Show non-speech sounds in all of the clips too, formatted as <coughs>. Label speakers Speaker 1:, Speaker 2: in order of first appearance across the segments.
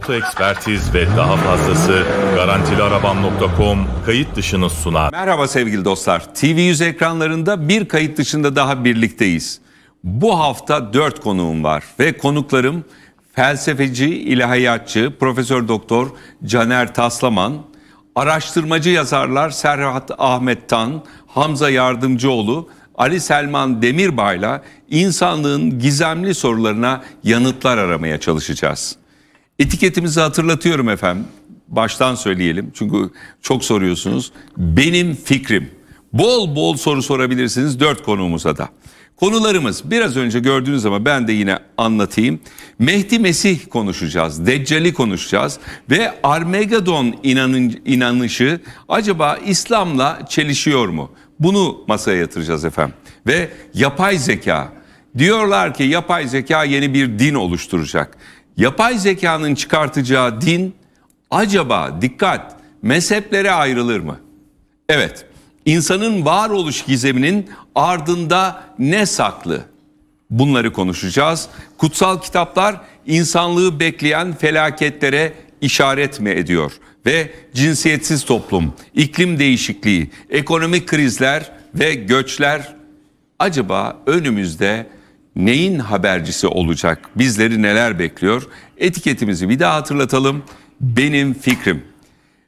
Speaker 1: Auto ekspertiz ve daha fazlası garantiliarabam.com kayıt dışını sunar. Merhaba sevgili dostlar. TV 100 ekranlarında bir kayıt dışında daha birlikteyiz. Bu hafta dört konuğum var ve konuklarım felsefeci, ilahiyatçı, profesör doktor Caner Taslaman, araştırmacı yazarlar Serhat Ahmet Tan, Hamza Yardımcıoğlu, Ali Selman Demirbay'la insanlığın gizemli sorularına yanıtlar aramaya çalışacağız. Etiketimizi hatırlatıyorum efendim. Baştan söyleyelim çünkü çok soruyorsunuz. Benim fikrim. Bol bol soru sorabilirsiniz dört konuğumuza da. Konularımız biraz önce gördüğünüz ama ben de yine anlatayım. Mehdi Mesih konuşacağız, Deccali konuşacağız ve Armegadon inanın, inanışı acaba İslam'la çelişiyor mu? Bunu masaya yatıracağız efendim. Ve yapay zeka. Diyorlar ki yapay zeka yeni bir din oluşturacak. Yapay zekanın çıkartacağı din acaba dikkat mezheplere ayrılır mı? Evet, insanın varoluş gizeminin ardında ne saklı? Bunları konuşacağız. Kutsal kitaplar insanlığı bekleyen felaketlere işaret mi ediyor? Ve cinsiyetsiz toplum, iklim değişikliği, ekonomik krizler ve göçler acaba önümüzde neyin habercisi olacak? Bizleri neler bekliyor? Etiketimizi bir daha hatırlatalım. Benim fikrim.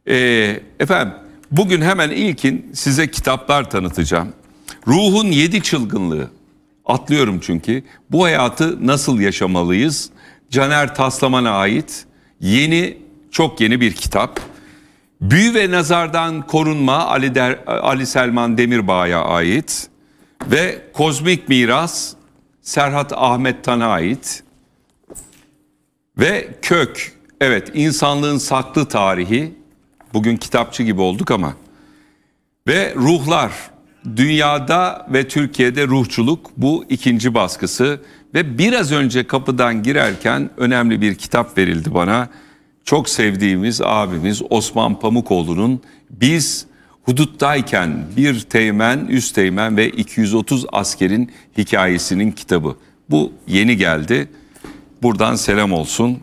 Speaker 1: Ee, efendim bugün hemen ilkin size kitaplar tanıtacağım. Ruhun Yedi Çılgınlığı. Atlıyorum çünkü. Bu hayatı nasıl yaşamalıyız? Caner Taslaman'a ait yeni, çok yeni bir kitap. Büyü ve Nazardan Korunma Ali, Der, Ali Selman Demirbağ'a ait ve Kozmik Miras Serhat Ahmet Tan'a ait. Ve kök, evet insanlığın saklı tarihi. Bugün kitapçı gibi olduk ama. Ve ruhlar, dünyada ve Türkiye'de ruhçuluk bu ikinci baskısı. Ve biraz önce kapıdan girerken önemli bir kitap verildi bana. Çok sevdiğimiz abimiz Osman Pamukoğlu'nun Biz Huduttayken bir teğmen, üst teğmen ve 230 askerin hikayesinin kitabı. Bu yeni geldi. Buradan selam olsun.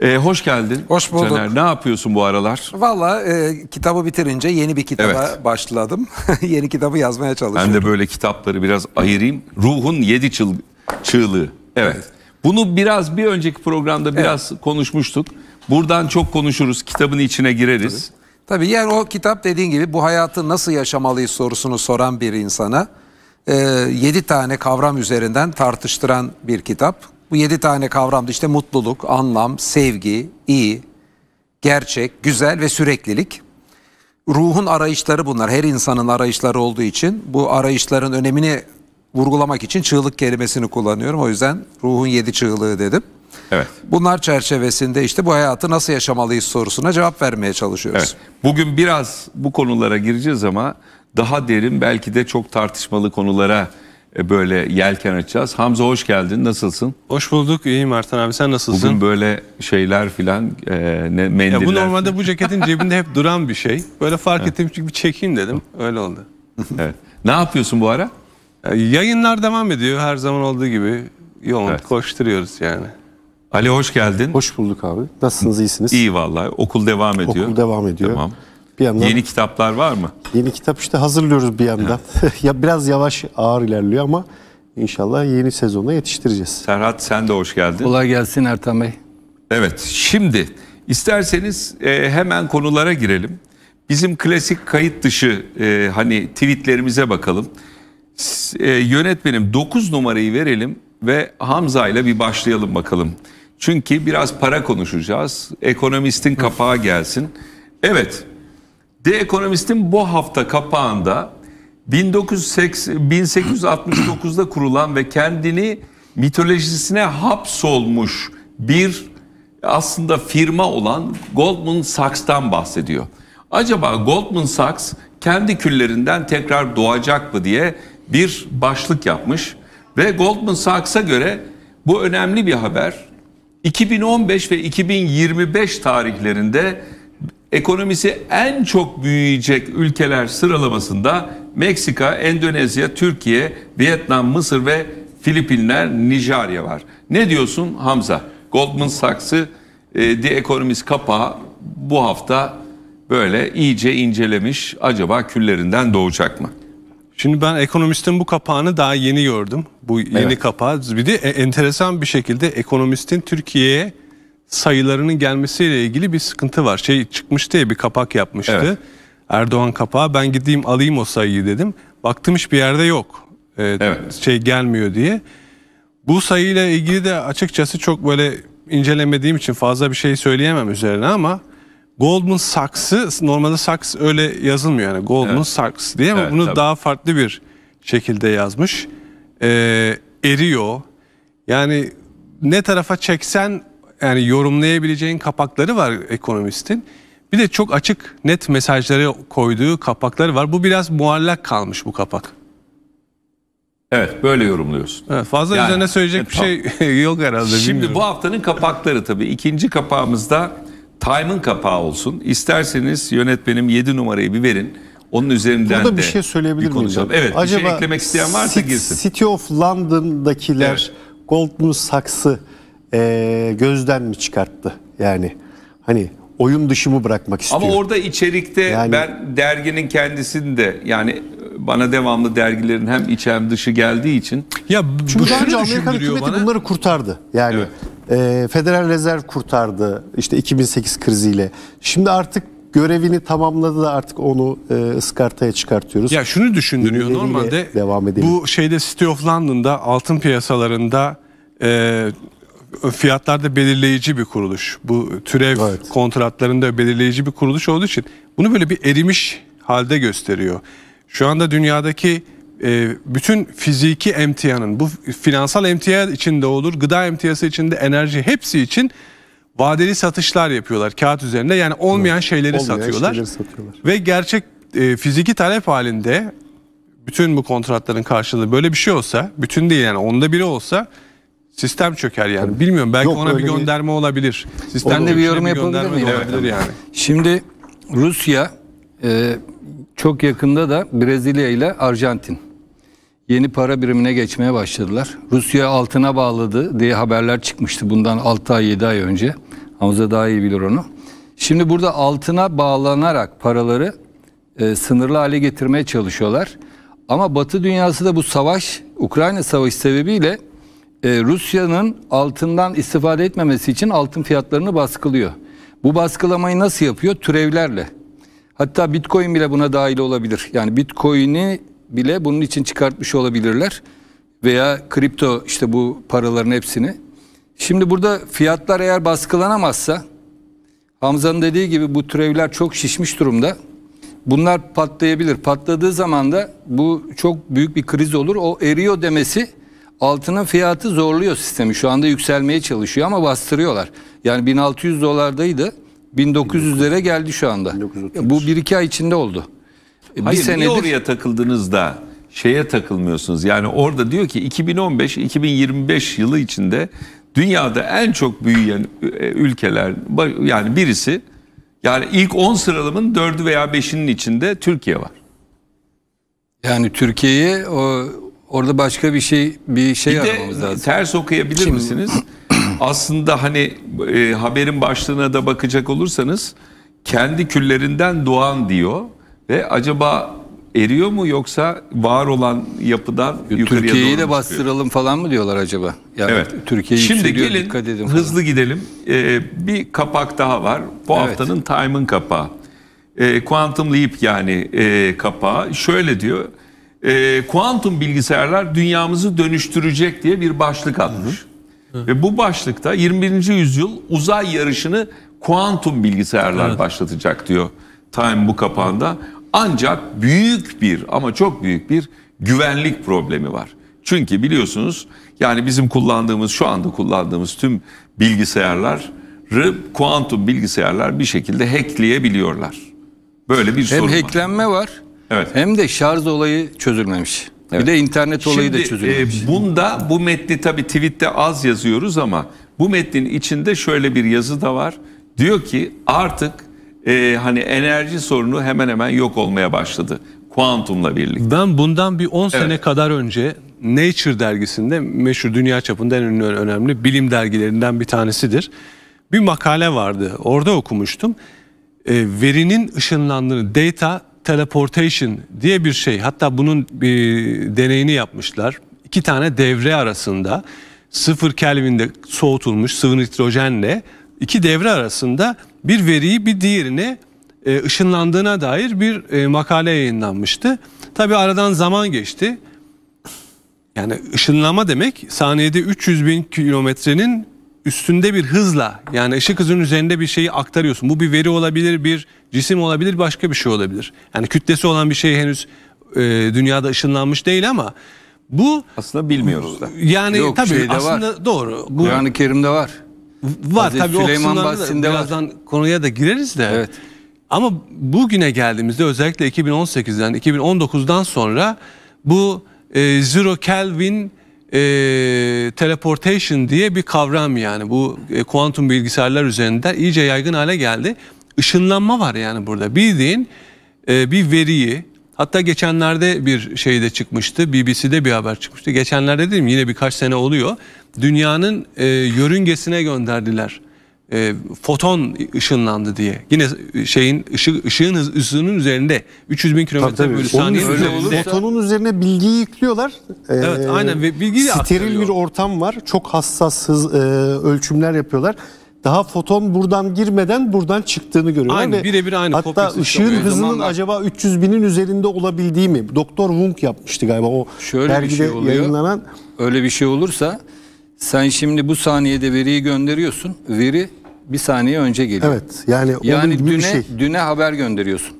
Speaker 1: Ee, hoş geldin. Hoş bulduk. Caner, ne yapıyorsun bu aralar?
Speaker 2: Valla e, kitabı bitirince yeni bir kitaba evet. başladım. <laughs> yeni kitabı yazmaya çalışıyorum.
Speaker 1: Ben de böyle kitapları biraz ayırayım. Ruhun Yedi çıl Çığlığı. Evet. evet. Bunu biraz bir önceki programda biraz evet. konuşmuştuk. Buradan çok konuşuruz. Kitabın içine gireriz.
Speaker 2: Tabii. Tabii yani o kitap dediğin gibi bu hayatı nasıl yaşamalıyız sorusunu soran bir insana e, 7 tane kavram üzerinden tartıştıran bir kitap. Bu 7 tane kavramda işte mutluluk, anlam, sevgi, iyi, gerçek, güzel ve süreklilik. Ruhun arayışları bunlar. Her insanın arayışları olduğu için bu arayışların önemini vurgulamak için çığlık kelimesini kullanıyorum. O yüzden ruhun yedi çığlığı dedim. Evet. Bunlar çerçevesinde işte bu hayatı nasıl yaşamalıyız sorusuna cevap vermeye çalışıyoruz. Evet. Bugün biraz bu konulara gireceğiz
Speaker 1: ama daha derin belki de çok tartışmalı konulara e, böyle yelken açacağız. Hamza hoş geldin. Nasılsın? Hoş bulduk. İyiyim Artan abi. Sen nasılsın? Bugün böyle şeyler filan e, ne, mendiller. Ya bu normalde bu ceketin cebinde hep duran bir şey. Böyle
Speaker 3: fark ettim çünkü bir çekeyim dedim. Öyle oldu. evet. Ne yapıyorsun bu ara? Yayınlar devam ediyor her zaman
Speaker 1: olduğu gibi. Yoğun evet. koşturuyoruz yani. Ali hoş geldin. Hoş bulduk abi.
Speaker 4: Nasılsınız, iyisiniz? İyi vallahi. Okul devam ediyor. Okul devam ediyor. Tamam. Bir yandan yeni kitaplar var mı? Yeni kitap işte hazırlıyoruz bir yandan. <laughs> ya biraz yavaş ağır ilerliyor ama inşallah yeni sezona yetiştireceğiz.
Speaker 1: Serhat sen de hoş geldin. Kolay gelsin Ertan Bey. Evet.
Speaker 4: Şimdi
Speaker 1: isterseniz e, hemen konulara girelim. Bizim klasik kayıt dışı e, hani tweetlerimize bakalım. E, yönetmenim 9 numarayı verelim ve Hamza ile bir başlayalım bakalım. Çünkü biraz para konuşacağız. Ekonomistin kapağı gelsin. Evet. The Economist'in bu hafta kapağında 1980, 1869'da kurulan ve kendini mitolojisine hapsolmuş bir aslında firma olan Goldman Sachs'tan bahsediyor. Acaba Goldman Sachs kendi küllerinden tekrar doğacak mı diye bir başlık yapmış ve Goldman Sachs'a göre bu önemli bir haber. 2015 ve 2025 tarihlerinde ekonomisi en çok büyüyecek ülkeler sıralamasında Meksika, Endonezya, Türkiye, Vietnam, Mısır ve Filipinler, Nijerya var. Ne diyorsun Hamza? Goldman Sachs'ı e, The Economist kapağı bu hafta böyle iyice incelemiş. Acaba küllerinden doğacak mı? Şimdi ben ekonomistin bu kapağını daha yeni gördüm. Bu yeni
Speaker 3: evet. kapağı. Bir de e, enteresan bir şekilde ekonomistin Türkiye'ye sayılarının gelmesiyle ilgili bir sıkıntı var. Şey çıkmıştı ya bir kapak yapmıştı. Evet. Erdoğan kapağı. Ben gideyim alayım o sayıyı dedim. Baktım hiçbir yerde yok. Ee, evet. Şey gelmiyor diye. Bu sayıyla ilgili de açıkçası çok böyle incelemediğim için fazla bir şey söyleyemem üzerine ama Goldman Sachs'ı normalde Sachs öyle yazılmıyor yani Goldman evet. Sachs diye ama evet, bunu tabii. daha farklı bir şekilde yazmış. Ee, eriyor. Yani ne tarafa çeksen yani yorumlayabileceğin kapakları var ekonomistin. Bir de çok açık net mesajları koyduğu kapakları
Speaker 1: var. Bu biraz muallak kalmış bu kapak. Evet böyle yorumluyorsun. Evet, fazla yani, üzerine söyleyecek evet, bir şey <laughs> yok herhalde. Şimdi bilmiyorum. bu haftanın kapakları tabii. ikinci kapağımızda Time'ın kapağı olsun. İsterseniz yönetmenim 7 numarayı bir verin. Onun üzerinden Burada de şey bir şey söyleyebilir miyim? Evet, Acaba bir şey eklemek isteyen varsa girsin.
Speaker 4: City of London'dakiler evet. Goldman Sachs'ı e, gözden mi çıkarttı? Yani hani oyun dışı mı bırakmak istiyor? Ama
Speaker 1: orada içerikte yani, ben derginin kendisinde yani bana devamlı dergilerin hem iç hem dışı geldiği için. Ya çünkü
Speaker 4: daha önce Amerikan hükümeti bana. bunları kurtardı. Yani evet. E, Federal Rezerv kurtardı işte 2008 kriziyle. Şimdi artık görevini tamamladı da artık onu e, ıskartaya çıkartıyoruz. Ya şunu düşündürüyor normalde devam edelim. bu
Speaker 3: şeyde City of London'da altın piyasalarında e, fiyatlarda belirleyici bir kuruluş. Bu türev evet. kontratlarında belirleyici bir kuruluş olduğu için bunu böyle bir erimiş halde gösteriyor. Şu anda dünyadaki e, bütün fiziki emtiyanın bu finansal emtia içinde olur, gıda emtiyası içinde enerji hepsi için vadeli satışlar yapıyorlar kağıt üzerinde. Yani olmayan şeyleri, olmayan satıyorlar. şeyleri satıyorlar. Ve gerçek e, fiziki talep halinde bütün bu kontratların karşılığı böyle bir şey olsa, bütün değil yani onda biri olsa sistem çöker yani. Tabii. Bilmiyorum belki Yok, ona bir gönderme bir... olabilir. Sistemde bir şey, yorum yapabilir miyim? Olabilir yani.
Speaker 5: Şimdi Rusya e, çok yakında da Brezilya ile Arjantin yeni para birimine geçmeye başladılar. Rusya altına bağladı diye haberler çıkmıştı bundan 6 ay 7 ay önce. Hamza daha iyi bilir onu. Şimdi burada altına bağlanarak paraları e, sınırlı hale getirmeye çalışıyorlar. Ama Batı dünyası da bu savaş, Ukrayna savaşı sebebiyle e, Rusya'nın altından istifade etmemesi için altın fiyatlarını baskılıyor. Bu baskılamayı nasıl yapıyor? Türevlerle. Hatta Bitcoin bile buna dahil olabilir. Yani Bitcoin'i bile bunun için çıkartmış olabilirler. Veya kripto işte bu paraların hepsini. Şimdi burada fiyatlar eğer baskılanamazsa Hamza'nın dediği gibi bu türevler çok şişmiş durumda. Bunlar patlayabilir. Patladığı zaman da bu çok büyük bir kriz olur. O eriyor demesi altının fiyatı zorluyor sistemi. Şu anda yükselmeye çalışıyor ama bastırıyorlar. Yani 1600 dolardaydı. 1900'lere geldi şu anda. 1930. Bu bir iki ay içinde oldu. E, Hayır, bir senedir... niye oraya
Speaker 1: takıldınız da şeye takılmıyorsunuz? Yani orada diyor ki 2015-2025 yılı içinde dünyada en çok büyüyen e, ülkeler yani birisi yani ilk 10 sıralamın 4'ü veya 5'inin içinde Türkiye var.
Speaker 5: Yani Türkiye'yi orada
Speaker 1: başka bir şey bir şey bir aramamız lazım. Ters okuyabilir Şimdi... misiniz? <clears throat> Aslında hani e, haberin başlığına da bakacak olursanız kendi küllerinden doğan diyor. Ve acaba eriyor mu yoksa var olan yapıdan yukarıya Türkiye'yi de bastıralım falan mı diyorlar acaba? Yani evet. Türkiye'yi Şimdi gelin dikkat edin falan. hızlı gidelim. Ee, bir kapak daha var. Bu evet. haftanın Time'ın kapağı. Ee, Quantum Leap yani e, kapağı. Şöyle diyor. E, kuantum bilgisayarlar dünyamızı dönüştürecek diye bir başlık atmış. Hı. Hı. Ve bu başlıkta 21. yüzyıl uzay yarışını kuantum bilgisayarlar evet. başlatacak diyor. Time bu kapağında. Hı. Ancak büyük bir ama çok büyük bir güvenlik problemi var. Çünkü biliyorsunuz yani bizim kullandığımız şu anda kullandığımız tüm bilgisayarları kuantum bilgisayarlar bir şekilde hackleyebiliyorlar. Böyle bir hem sorun var. Hem
Speaker 5: hacklenme var.
Speaker 1: Evet. Hem de şarj olayı çözülmemiş. Evet. Bir de internet olayı Şimdi, da e, çözülmemiş.
Speaker 5: E, bunda bu
Speaker 1: metni tabii tweette az yazıyoruz ama bu metnin içinde şöyle bir yazı da var. Diyor ki artık e, hani enerji sorunu hemen hemen yok olmaya başladı. Kuantumla birlikte.
Speaker 3: Ben bundan bir 10 evet. sene kadar önce Nature dergisinde meşhur dünya çapında en ünlü önemli bilim dergilerinden bir tanesidir. Bir makale vardı. Orada okumuştum. E, verinin ışınlandığını, data teleportation diye bir şey. Hatta bunun bir deneyini yapmışlar. İki tane devre arasında sıfır Kelvin'de soğutulmuş sıvı nitrojenle iki devre arasında bir veriyi bir diğerine e, ışınlandığına dair bir e, makale yayınlanmıştı. Tabi aradan zaman geçti. Yani ışınlama demek saniyede 300 bin kilometrenin üstünde bir hızla yani ışık hızının üzerinde bir şeyi aktarıyorsun. Bu bir veri olabilir, bir cisim olabilir, başka bir şey olabilir. Yani kütlesi olan bir şey henüz e, dünyada ışınlanmış değil ama bu aslında bilmiyoruz da. Yani Yok, tabii şey aslında var.
Speaker 5: doğru. Bu Kur'an-ı Kerim'de var. Var Hazreti tabii Süleyman Bahsin'de
Speaker 3: birazdan var. konuya da gireriz de. Evet. Ama bugüne geldiğimizde özellikle 2018'den 2019'dan sonra bu e, zero Kelvin e, teleportation diye bir kavram yani bu e, kuantum bilgisayarlar üzerinden iyice yaygın hale geldi. Işınlanma var yani burada bildiğin e, bir veriyi hatta geçenlerde bir şeyde çıkmıştı BBC'de bir haber çıkmıştı geçenlerde dedim yine birkaç sene oluyor dünyanın e, yörüngesine gönderdiler. E, foton ışınlandı diye. Yine şeyin ışık, ışığın hız, ışığının üzerinde 300 bin kilometre bölü saniye üzerinde.
Speaker 4: Fotonun üzerine bilgiyi yüklüyorlar. Ee, evet aynen ve bilgiyi Steril aktarıyor. bir ortam var. Çok hassas hız, e, ölçümler yapıyorlar daha foton buradan girmeden buradan çıktığını görüyorlar. Aynı birebir aynı. Hatta ışığın hızının zamanlar... acaba 300 binin üzerinde olabildiği mi? Doktor Wung yapmıştı galiba o Şöyle dergide bir şey oluyor. yayınlanan. Öyle bir şey
Speaker 5: olursa sen şimdi bu saniyede veriyi gönderiyorsun. Veri bir saniye önce
Speaker 4: geliyor. Evet. Yani, yani düne, şey.
Speaker 5: düne haber gönderiyorsun.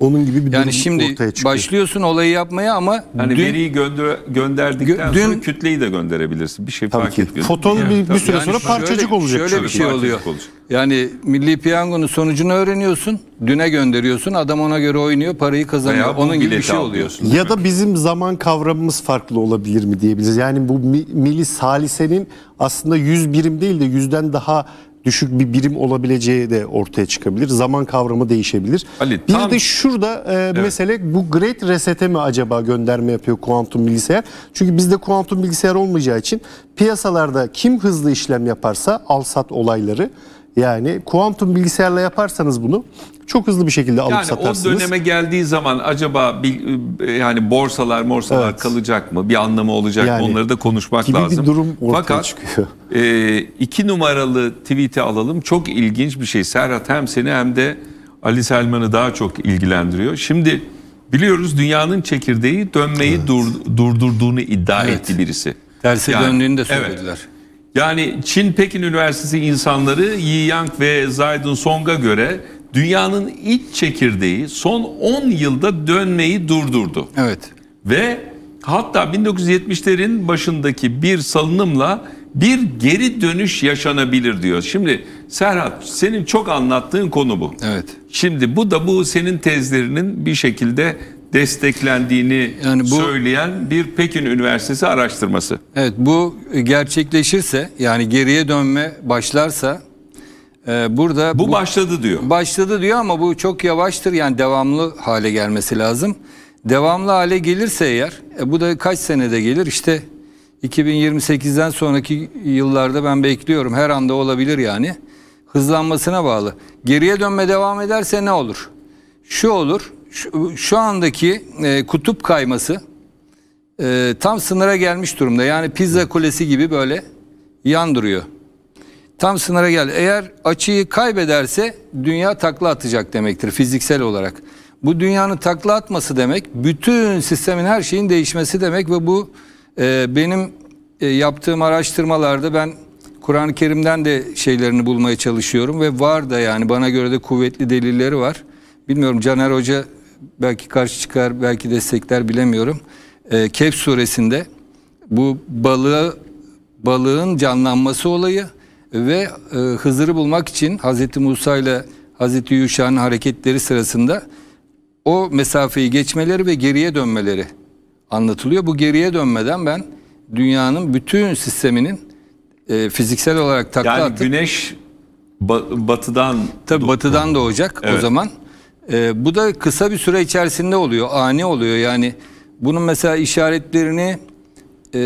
Speaker 5: Onun gibi bir yani durum şimdi ortaya çıkıyor. başlıyorsun olayı yapmaya ama hani dün, veriyi gönder, gönderdikten dün, sonra kütleyi de gönderebilirsin.
Speaker 1: Bir şey tabii fark etmiyor. Foton bir, bir süre yani sonra parçacık şöyle, olacak. Şöyle bir şey oluyor. Olacak.
Speaker 5: Yani milli piyangonun sonucunu öğreniyorsun. Düne gönderiyorsun. Adam ona göre oynuyor. Parayı kazanıyor. Onun gibi bir şey oluyor.
Speaker 4: Ya da bizim zaman kavramımız farklı olabilir mi diyebiliriz. Yani bu milli salisenin aslında 100 birim değil de yüzden daha düşük bir birim olabileceği de ortaya çıkabilir. Zaman kavramı değişebilir. Ali, bir tam... de şurada e, evet. mesele bu Great Reset'e mi acaba gönderme yapıyor kuantum bilgisayar? Çünkü bizde kuantum bilgisayar olmayacağı için piyasalarda kim hızlı işlem yaparsa al sat olayları yani kuantum bilgisayarla yaparsanız bunu çok hızlı bir şekilde alıp yani satarsınız. Yani o döneme
Speaker 1: geldiği zaman acaba e, yani borsalar morsalar evet. kalacak mı? Bir anlamı olacak yani, mı? Onları da konuşmak gibi lazım. bir durum ortaya Fakat, çıkıyor. E, iki numaralı tweet'i alalım. Çok ilginç bir şey. Serhat hem seni hem de Ali Selman'ı daha çok ilgilendiriyor. Şimdi biliyoruz dünyanın çekirdeği dönmeyi evet. dur, durdurduğunu iddia evet. etti birisi. Tersi yani, döndüğünü de söylediler. Evet. Yani Çin Pekin Üniversitesi insanları Yi Yang ve Zaydun Song'a göre dünyanın iç çekirdeği son 10 yılda dönmeyi durdurdu. Evet. Ve hatta 1970'lerin başındaki bir salınımla bir geri dönüş yaşanabilir diyor. Şimdi Serhat senin çok anlattığın konu bu. Evet. Şimdi bu da bu senin tezlerinin bir şekilde desteklendiğini yani bu, söyleyen bir Pekin Üniversitesi araştırması.
Speaker 5: Evet bu gerçekleşirse yani geriye dönme başlarsa e, burada bu, bu başladı diyor. Başladı diyor ama bu çok yavaştır yani devamlı hale gelmesi lazım. Devamlı hale gelirse eğer e, bu da kaç senede gelir işte 2028'den sonraki yıllarda ben bekliyorum her anda olabilir yani hızlanmasına bağlı. Geriye dönme devam ederse ne olur? Şu olur şu, şu andaki e, kutup kayması e, tam sınıra gelmiş durumda. Yani pizza kulesi gibi böyle yan duruyor. Tam sınıra gel. Eğer açıyı kaybederse dünya takla atacak demektir fiziksel olarak. Bu dünyanın takla atması demek bütün sistemin her şeyin değişmesi demek ve bu e, benim e, yaptığım araştırmalarda ben Kur'an-ı Kerim'den de şeylerini bulmaya çalışıyorum ve var da yani bana göre de kuvvetli delilleri var. Bilmiyorum Caner Hoca belki karşı çıkar, belki destekler bilemiyorum. E, Kehf suresinde bu balığı balığın canlanması olayı ve e, Hızır'ı bulmak için Hazreti Musa ile Hazreti Yuşa'nın hareketleri sırasında o mesafeyi geçmeleri ve geriye dönmeleri anlatılıyor. Bu geriye dönmeden ben dünyanın bütün sisteminin e, fiziksel olarak takla yani atıp... güneş ba batıdan... Tabii batıdan doğacak evet. o zaman. E, bu da kısa bir süre içerisinde oluyor, ani oluyor. Yani bunun mesela işaretlerini e,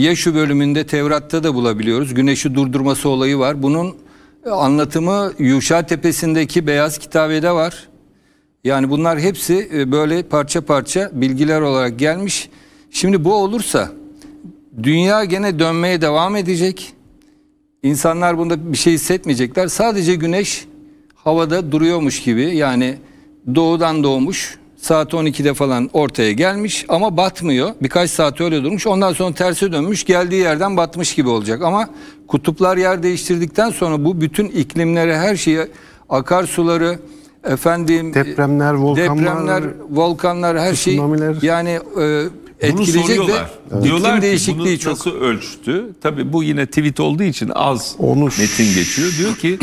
Speaker 5: Yaşu bölümünde Tevrat'ta da bulabiliyoruz. Güneşi durdurması olayı var. Bunun e, anlatımı Yuşa Tepesi'ndeki Beyaz Kitabe'de var. Yani bunlar hepsi e, böyle parça parça bilgiler olarak gelmiş. Şimdi bu olursa dünya gene dönmeye devam edecek. İnsanlar bunda bir şey hissetmeyecekler. Sadece güneş havada duruyormuş gibi yani doğudan doğmuş saat 12'de falan ortaya gelmiş ama batmıyor. Birkaç saat öyle durmuş. Ondan sonra terse dönmüş geldiği yerden batmış gibi olacak. Ama kutuplar yer değiştirdikten sonra bu bütün iklimlere her şeyi akarsuları efendim depremler, e, volkanlar, depremler, volkanlar her şey yani e, etkileyecek Bunu soruyorlar. de evet. diyorlar ki değişikliği bunu çok... nasıl ölçtü?
Speaker 1: Tabii bu yine tweet olduğu için az Onu metin geçiyor. Diyor ki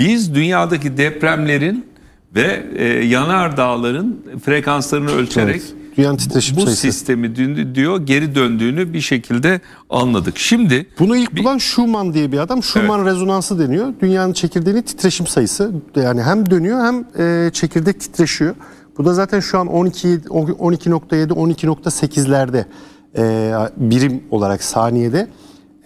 Speaker 1: biz dünyadaki depremlerin ve e, yanar dağların frekanslarını ölçerek evet.
Speaker 4: Dünyanın bu
Speaker 1: sistemi diyor geri döndüğünü bir şekilde anladık.
Speaker 4: Şimdi bunu ilk bulan bir, Schumann diye bir adam. Schumann evet. rezonansı deniyor. Dünyanın çekirdeğinin titreşim sayısı. Yani hem dönüyor hem e, çekirdek titreşiyor. Bu da zaten şu an 12 12.7 12.8'lerde e, birim olarak saniyede.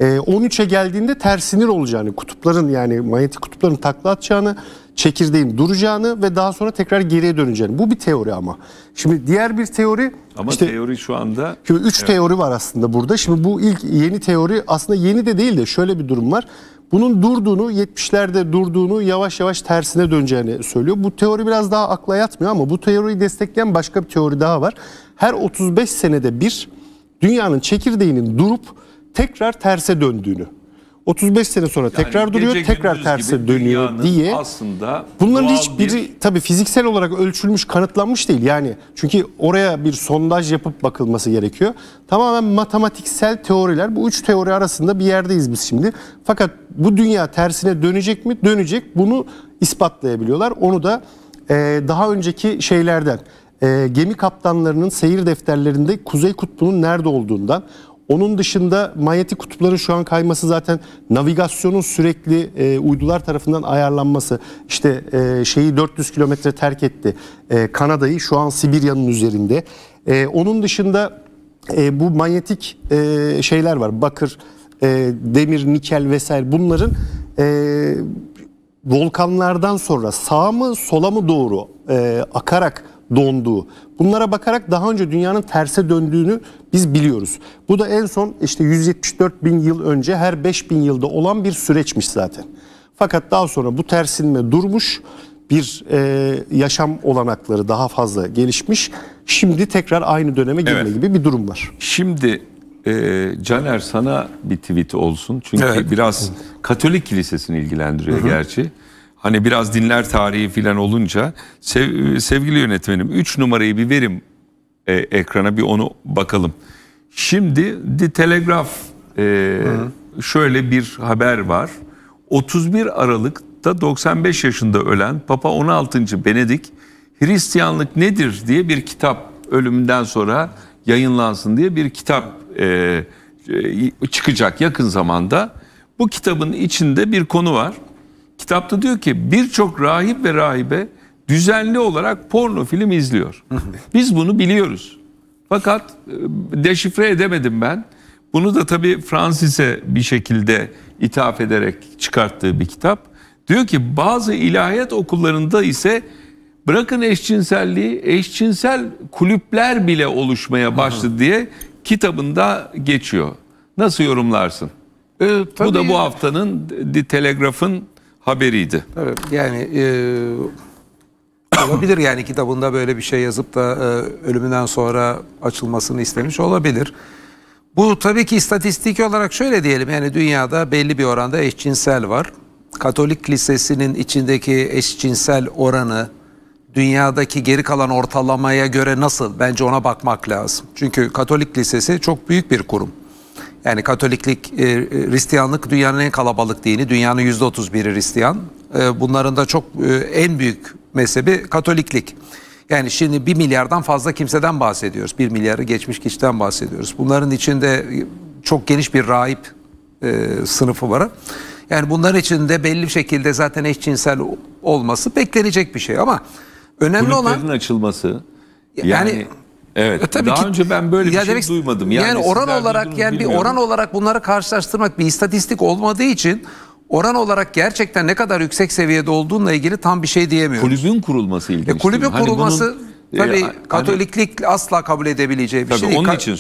Speaker 4: 13'e ee, geldiğinde tersinir olacağını, kutupların yani manyetik kutupların takla atacağını, çekirdeğin duracağını ve daha sonra tekrar geriye döneceğini. Bu bir teori ama. Şimdi diğer bir teori ama işte, teori şu anda Şimdi 3 evet. teori var aslında burada. Şimdi bu ilk yeni teori aslında yeni de değil de şöyle bir durum var. Bunun durduğunu, 70'lerde durduğunu, yavaş yavaş tersine döneceğini söylüyor. Bu teori biraz daha akla yatmıyor ama bu teoriyi destekleyen başka bir teori daha var. Her 35 senede bir dünyanın çekirdeğinin durup tekrar terse döndüğünü 35 sene sonra yani tekrar duruyor, tekrar terse dönüyor diye.
Speaker 1: Aslında bunların hiçbiri bir...
Speaker 4: tabii fiziksel olarak ölçülmüş, kanıtlanmış değil. Yani çünkü oraya bir sondaj yapıp bakılması gerekiyor. Tamamen matematiksel teoriler. Bu üç teori arasında bir yerdeyiz biz şimdi. Fakat bu dünya tersine dönecek mi? Dönecek. Bunu ispatlayabiliyorlar. Onu da e, daha önceki şeylerden e, gemi kaptanlarının seyir defterlerinde Kuzey Kutbu'nun nerede olduğundan, onun dışında manyetik kutupların şu an kayması zaten navigasyonun sürekli e, uydular tarafından ayarlanması. İşte e, şeyi 400 kilometre terk etti. E, Kanada'yı şu an Sibirya'nın üzerinde. E, onun dışında e, bu manyetik e, şeyler var. Bakır, e, demir, nikel vesaire bunların e, volkanlardan sonra sağ mı sola mı doğru e, akarak donduğu Bunlara bakarak daha önce dünyanın terse döndüğünü biz biliyoruz. Bu da en son işte 174 bin yıl önce her 5 bin yılda olan bir süreçmiş zaten. Fakat daha sonra bu tersinme durmuş bir e, yaşam olanakları daha fazla gelişmiş. Şimdi tekrar aynı döneme girme evet. gibi bir durum var.
Speaker 1: Şimdi e, Caner sana bir tweet olsun. Çünkü evet. biraz Katolik Kilisesi'ni ilgilendiriyor Hı-hı. gerçi. Hani biraz dinler tarihi filan olunca sev, sevgili yönetmenim 3 numarayı bir verim e, ekrana bir onu bakalım. Şimdi The Telegraph e, Hı. şöyle bir haber var. 31 Aralık'ta 95 yaşında ölen Papa 16. Benedik Hristiyanlık nedir diye bir kitap ölümünden sonra yayınlansın diye bir kitap e, e çıkacak yakın zamanda. Bu kitabın içinde bir konu var kitapta diyor ki birçok rahip ve rahibe düzenli olarak porno film izliyor. Biz bunu biliyoruz. Fakat e, deşifre edemedim ben. Bunu da tabii Francis'e bir şekilde ithaf ederek çıkarttığı bir kitap. Diyor ki bazı ilahiyat okullarında ise bırakın eşcinselliği, eşcinsel kulüpler bile oluşmaya başladı diye kitabında geçiyor. Nasıl yorumlarsın? Ee, tabii. Bu da bu haftanın The Telegraph'ın haberiydi.
Speaker 2: Evet, yani e, olabilir yani kitabında böyle bir şey yazıp da e, ölümünden sonra açılmasını istemiş olabilir. Bu tabii ki istatistik olarak şöyle diyelim yani dünyada belli bir oranda eşcinsel var. Katolik kilisesinin içindeki eşcinsel oranı dünyadaki geri kalan ortalamaya göre nasıl? Bence ona bakmak lazım. Çünkü Katolik Lisesi çok büyük bir kurum. Yani Katoliklik, e, Hristiyanlık dünyanın en kalabalık dini. Dünyanın yüzde otuz biri Hristiyan. E, bunların da çok e, en büyük mezhebi Katoliklik. Yani şimdi bir milyardan fazla kimseden bahsediyoruz. Bir milyarı geçmiş kişiden bahsediyoruz. Bunların içinde çok geniş bir rahip e, sınıfı var. Yani bunların içinde belli bir şekilde zaten eşcinsel olması beklenecek bir şey ama önemli olan açılması yani, yani Evet. Ya e, tabii daha ki, önce ben böyle bir şey demek, duymadım. Yani, yani oran olarak yani bilmiyorum. bir oran olarak bunları karşılaştırmak bir istatistik olmadığı için oran olarak gerçekten ne kadar yüksek seviyede olduğunla ilgili tam bir şey diyemiyorum. Kulübün kurulması ilginç. E, kulübün hani kurulması bunun, e, tabii e, Katoliklik hani, asla kabul edebileceği bir tabii şey değil. Onun Ka için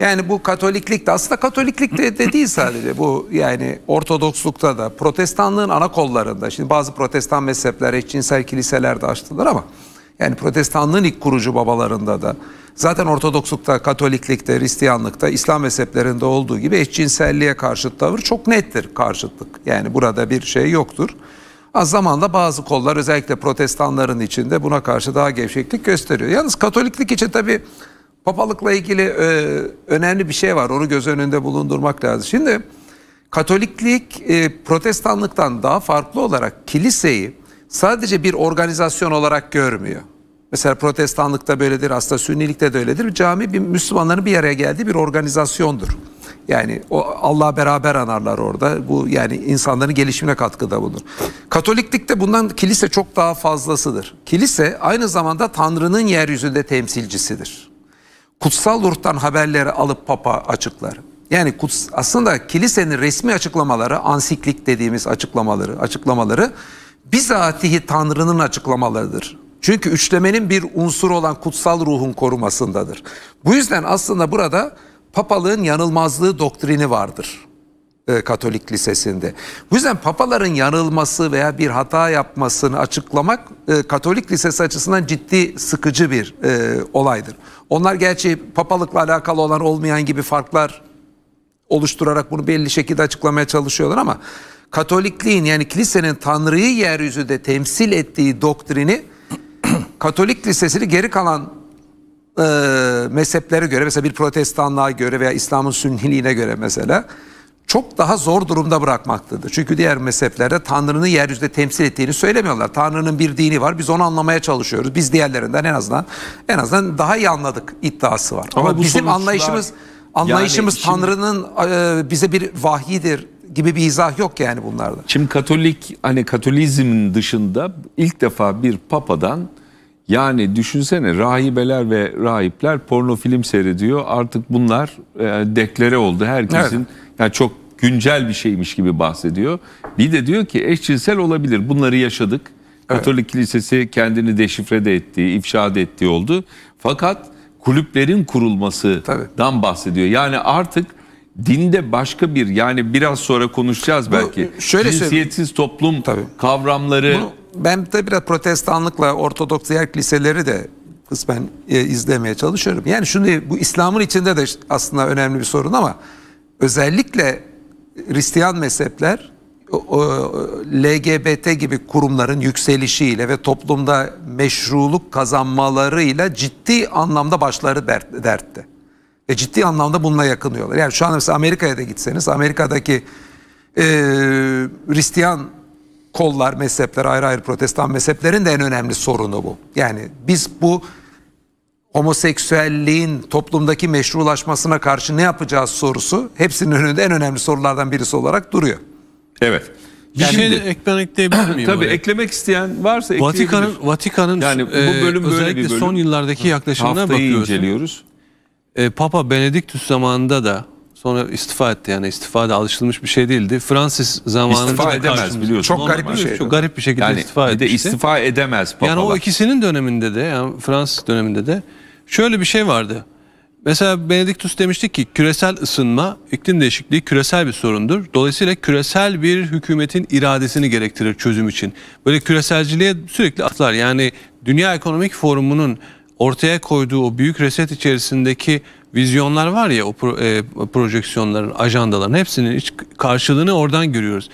Speaker 2: yani bu Katoliklik de aslında Katoliklik de, de değil sadece bu yani Ortodokslukta da Protestanlığın ana kollarında şimdi bazı Protestan mezhepler eşcinsel kiliseler de açtılar ama yani protestanlığın ilk kurucu babalarında da zaten Ortodokslukta, Katoliklikte, Hristiyanlıkta, İslam mezheplerinde olduğu gibi eşcinselliğe karşı tavır çok nettir karşıtlık. Yani burada bir şey yoktur. Az zamanda bazı kollar özellikle protestanların içinde buna karşı daha gevşeklik gösteriyor. Yalnız Katoliklik için tabii papalıkla ilgili e, önemli bir şey var. Onu göz önünde bulundurmak lazım. Şimdi Katoliklik e, protestanlıktan daha farklı olarak kiliseyi sadece bir organizasyon olarak görmüyor. Mesela protestanlıkta böyledir, aslında sünnilikte de öyledir. Cami bir Müslümanların bir araya geldiği bir organizasyondur. Yani o Allah'a beraber anarlar orada. Bu yani insanların gelişimine katkıda bulunur. Katoliklikte bundan kilise çok daha fazlasıdır. Kilise aynı zamanda Tanrı'nın yeryüzünde temsilcisidir. Kutsal ruhtan haberleri alıp papa açıklar. Yani kuts, aslında kilisenin resmi açıklamaları, ansiklik dediğimiz açıklamaları, açıklamaları bizatihi Tanrı'nın açıklamalarıdır. Çünkü üçlemenin bir unsur olan kutsal ruhun korumasındadır. Bu yüzden aslında burada papalığın yanılmazlığı doktrini vardır. E, Katolik Lisesi'nde. Bu yüzden papaların yanılması veya bir hata yapmasını açıklamak e, Katolik Lisesi açısından ciddi sıkıcı bir e, olaydır. Onlar gerçi papalıkla alakalı olan olmayan gibi farklar oluşturarak bunu belli şekilde açıklamaya çalışıyorlar ama Katolikliğin yani kilisenin Tanrı'yı yeryüzünde temsil ettiği doktrini <clears throat> Katolik lisesini geri kalan e, mezheplere göre mesela bir protestanlığa göre veya İslam'ın sünniliğine göre mesela çok daha zor durumda bırakmaktadır. Çünkü diğer mezheplerde Tanrı'nın yeryüzünde temsil ettiğini söylemiyorlar. Tanrı'nın bir dini var. Biz onu anlamaya çalışıyoruz. Biz diğerlerinden en azından en azından daha iyi anladık iddiası var. Ama, Ama bizim sonuçlar, anlayışımız anlayışımız yani Tanrı'nın e, bize bir vahyidir gibi bir izah yok yani bunlarda. Şimdi Katolik hani Katolizmin dışında
Speaker 1: ilk defa bir papadan yani düşünsene rahibeler ve rahipler porno film seyrediyor. Artık bunlar e, deklere oldu. Herkesin evet. yani çok güncel bir şeymiş gibi bahsediyor. Bir de diyor ki eşcinsel olabilir. Bunları yaşadık. Evet. Katolik Kilisesi kendini deşifre de ettiği, ifşa da ettiği oldu. Fakat kulüplerin kurulmasından Tabii. bahsediyor. Yani artık dinde başka bir yani biraz sonra konuşacağız belki. Bu, e, şöyle Cinsiyetsiz toplum Tabii. kavramları. Bunu,
Speaker 2: ben de biraz protestanlıkla Ortodoks diğer kiliseleri de kısmen e, izlemeye çalışıyorum. Yani şimdi bu İslam'ın içinde de aslında önemli bir sorun ama özellikle Hristiyan mezhepler LGBT gibi kurumların yükselişiyle ve toplumda meşruluk kazanmalarıyla ciddi anlamda başları dertte. E, ciddi anlamda bununla yakınıyorlar. Yani şu an mesela Amerika'ya da gitseniz Amerika'daki e, Hristiyan kollar, mezhepler, ayrı ayrı protestan mezheplerin de en önemli sorunu bu. Yani biz bu homoseksüelliğin toplumdaki meşrulaşmasına karşı ne yapacağız sorusu hepsinin önünde en önemli sorulardan birisi olarak duruyor. Evet.
Speaker 1: Bir yani şey ekmen ekleyebilir miyim? Tabii oraya? eklemek isteyen varsa Vatikan'ın
Speaker 3: Vatikan'ın yani bu bölüm e, özellikle böyle bir bölüm. son yıllardaki yaklaşımına Haftayı bakıyoruz. inceliyoruz e, Papa Benediktus zamanında da sonra istifa etti yani istifa da alışılmış bir şey değildi. Francis zamanında istifa edemez biliyorsun. Çok garip bir şey. şey. Çok garip bir şekilde yani, istifa etti. Bir istifa edemez papalar. Yani o ikisinin döneminde de yani Francis döneminde de şöyle bir şey vardı. Mesela Benediktus demişti ki küresel ısınma, iklim değişikliği küresel bir sorundur. Dolayısıyla küresel bir hükümetin iradesini gerektirir çözüm için. Böyle küreselciliğe sürekli atlar. Yani Dünya Ekonomik Forumu'nun ortaya koyduğu o büyük reset içerisindeki vizyonlar var ya o pro, e, projeksiyonların, ajandaların hepsinin iç karşılığını oradan görüyoruz.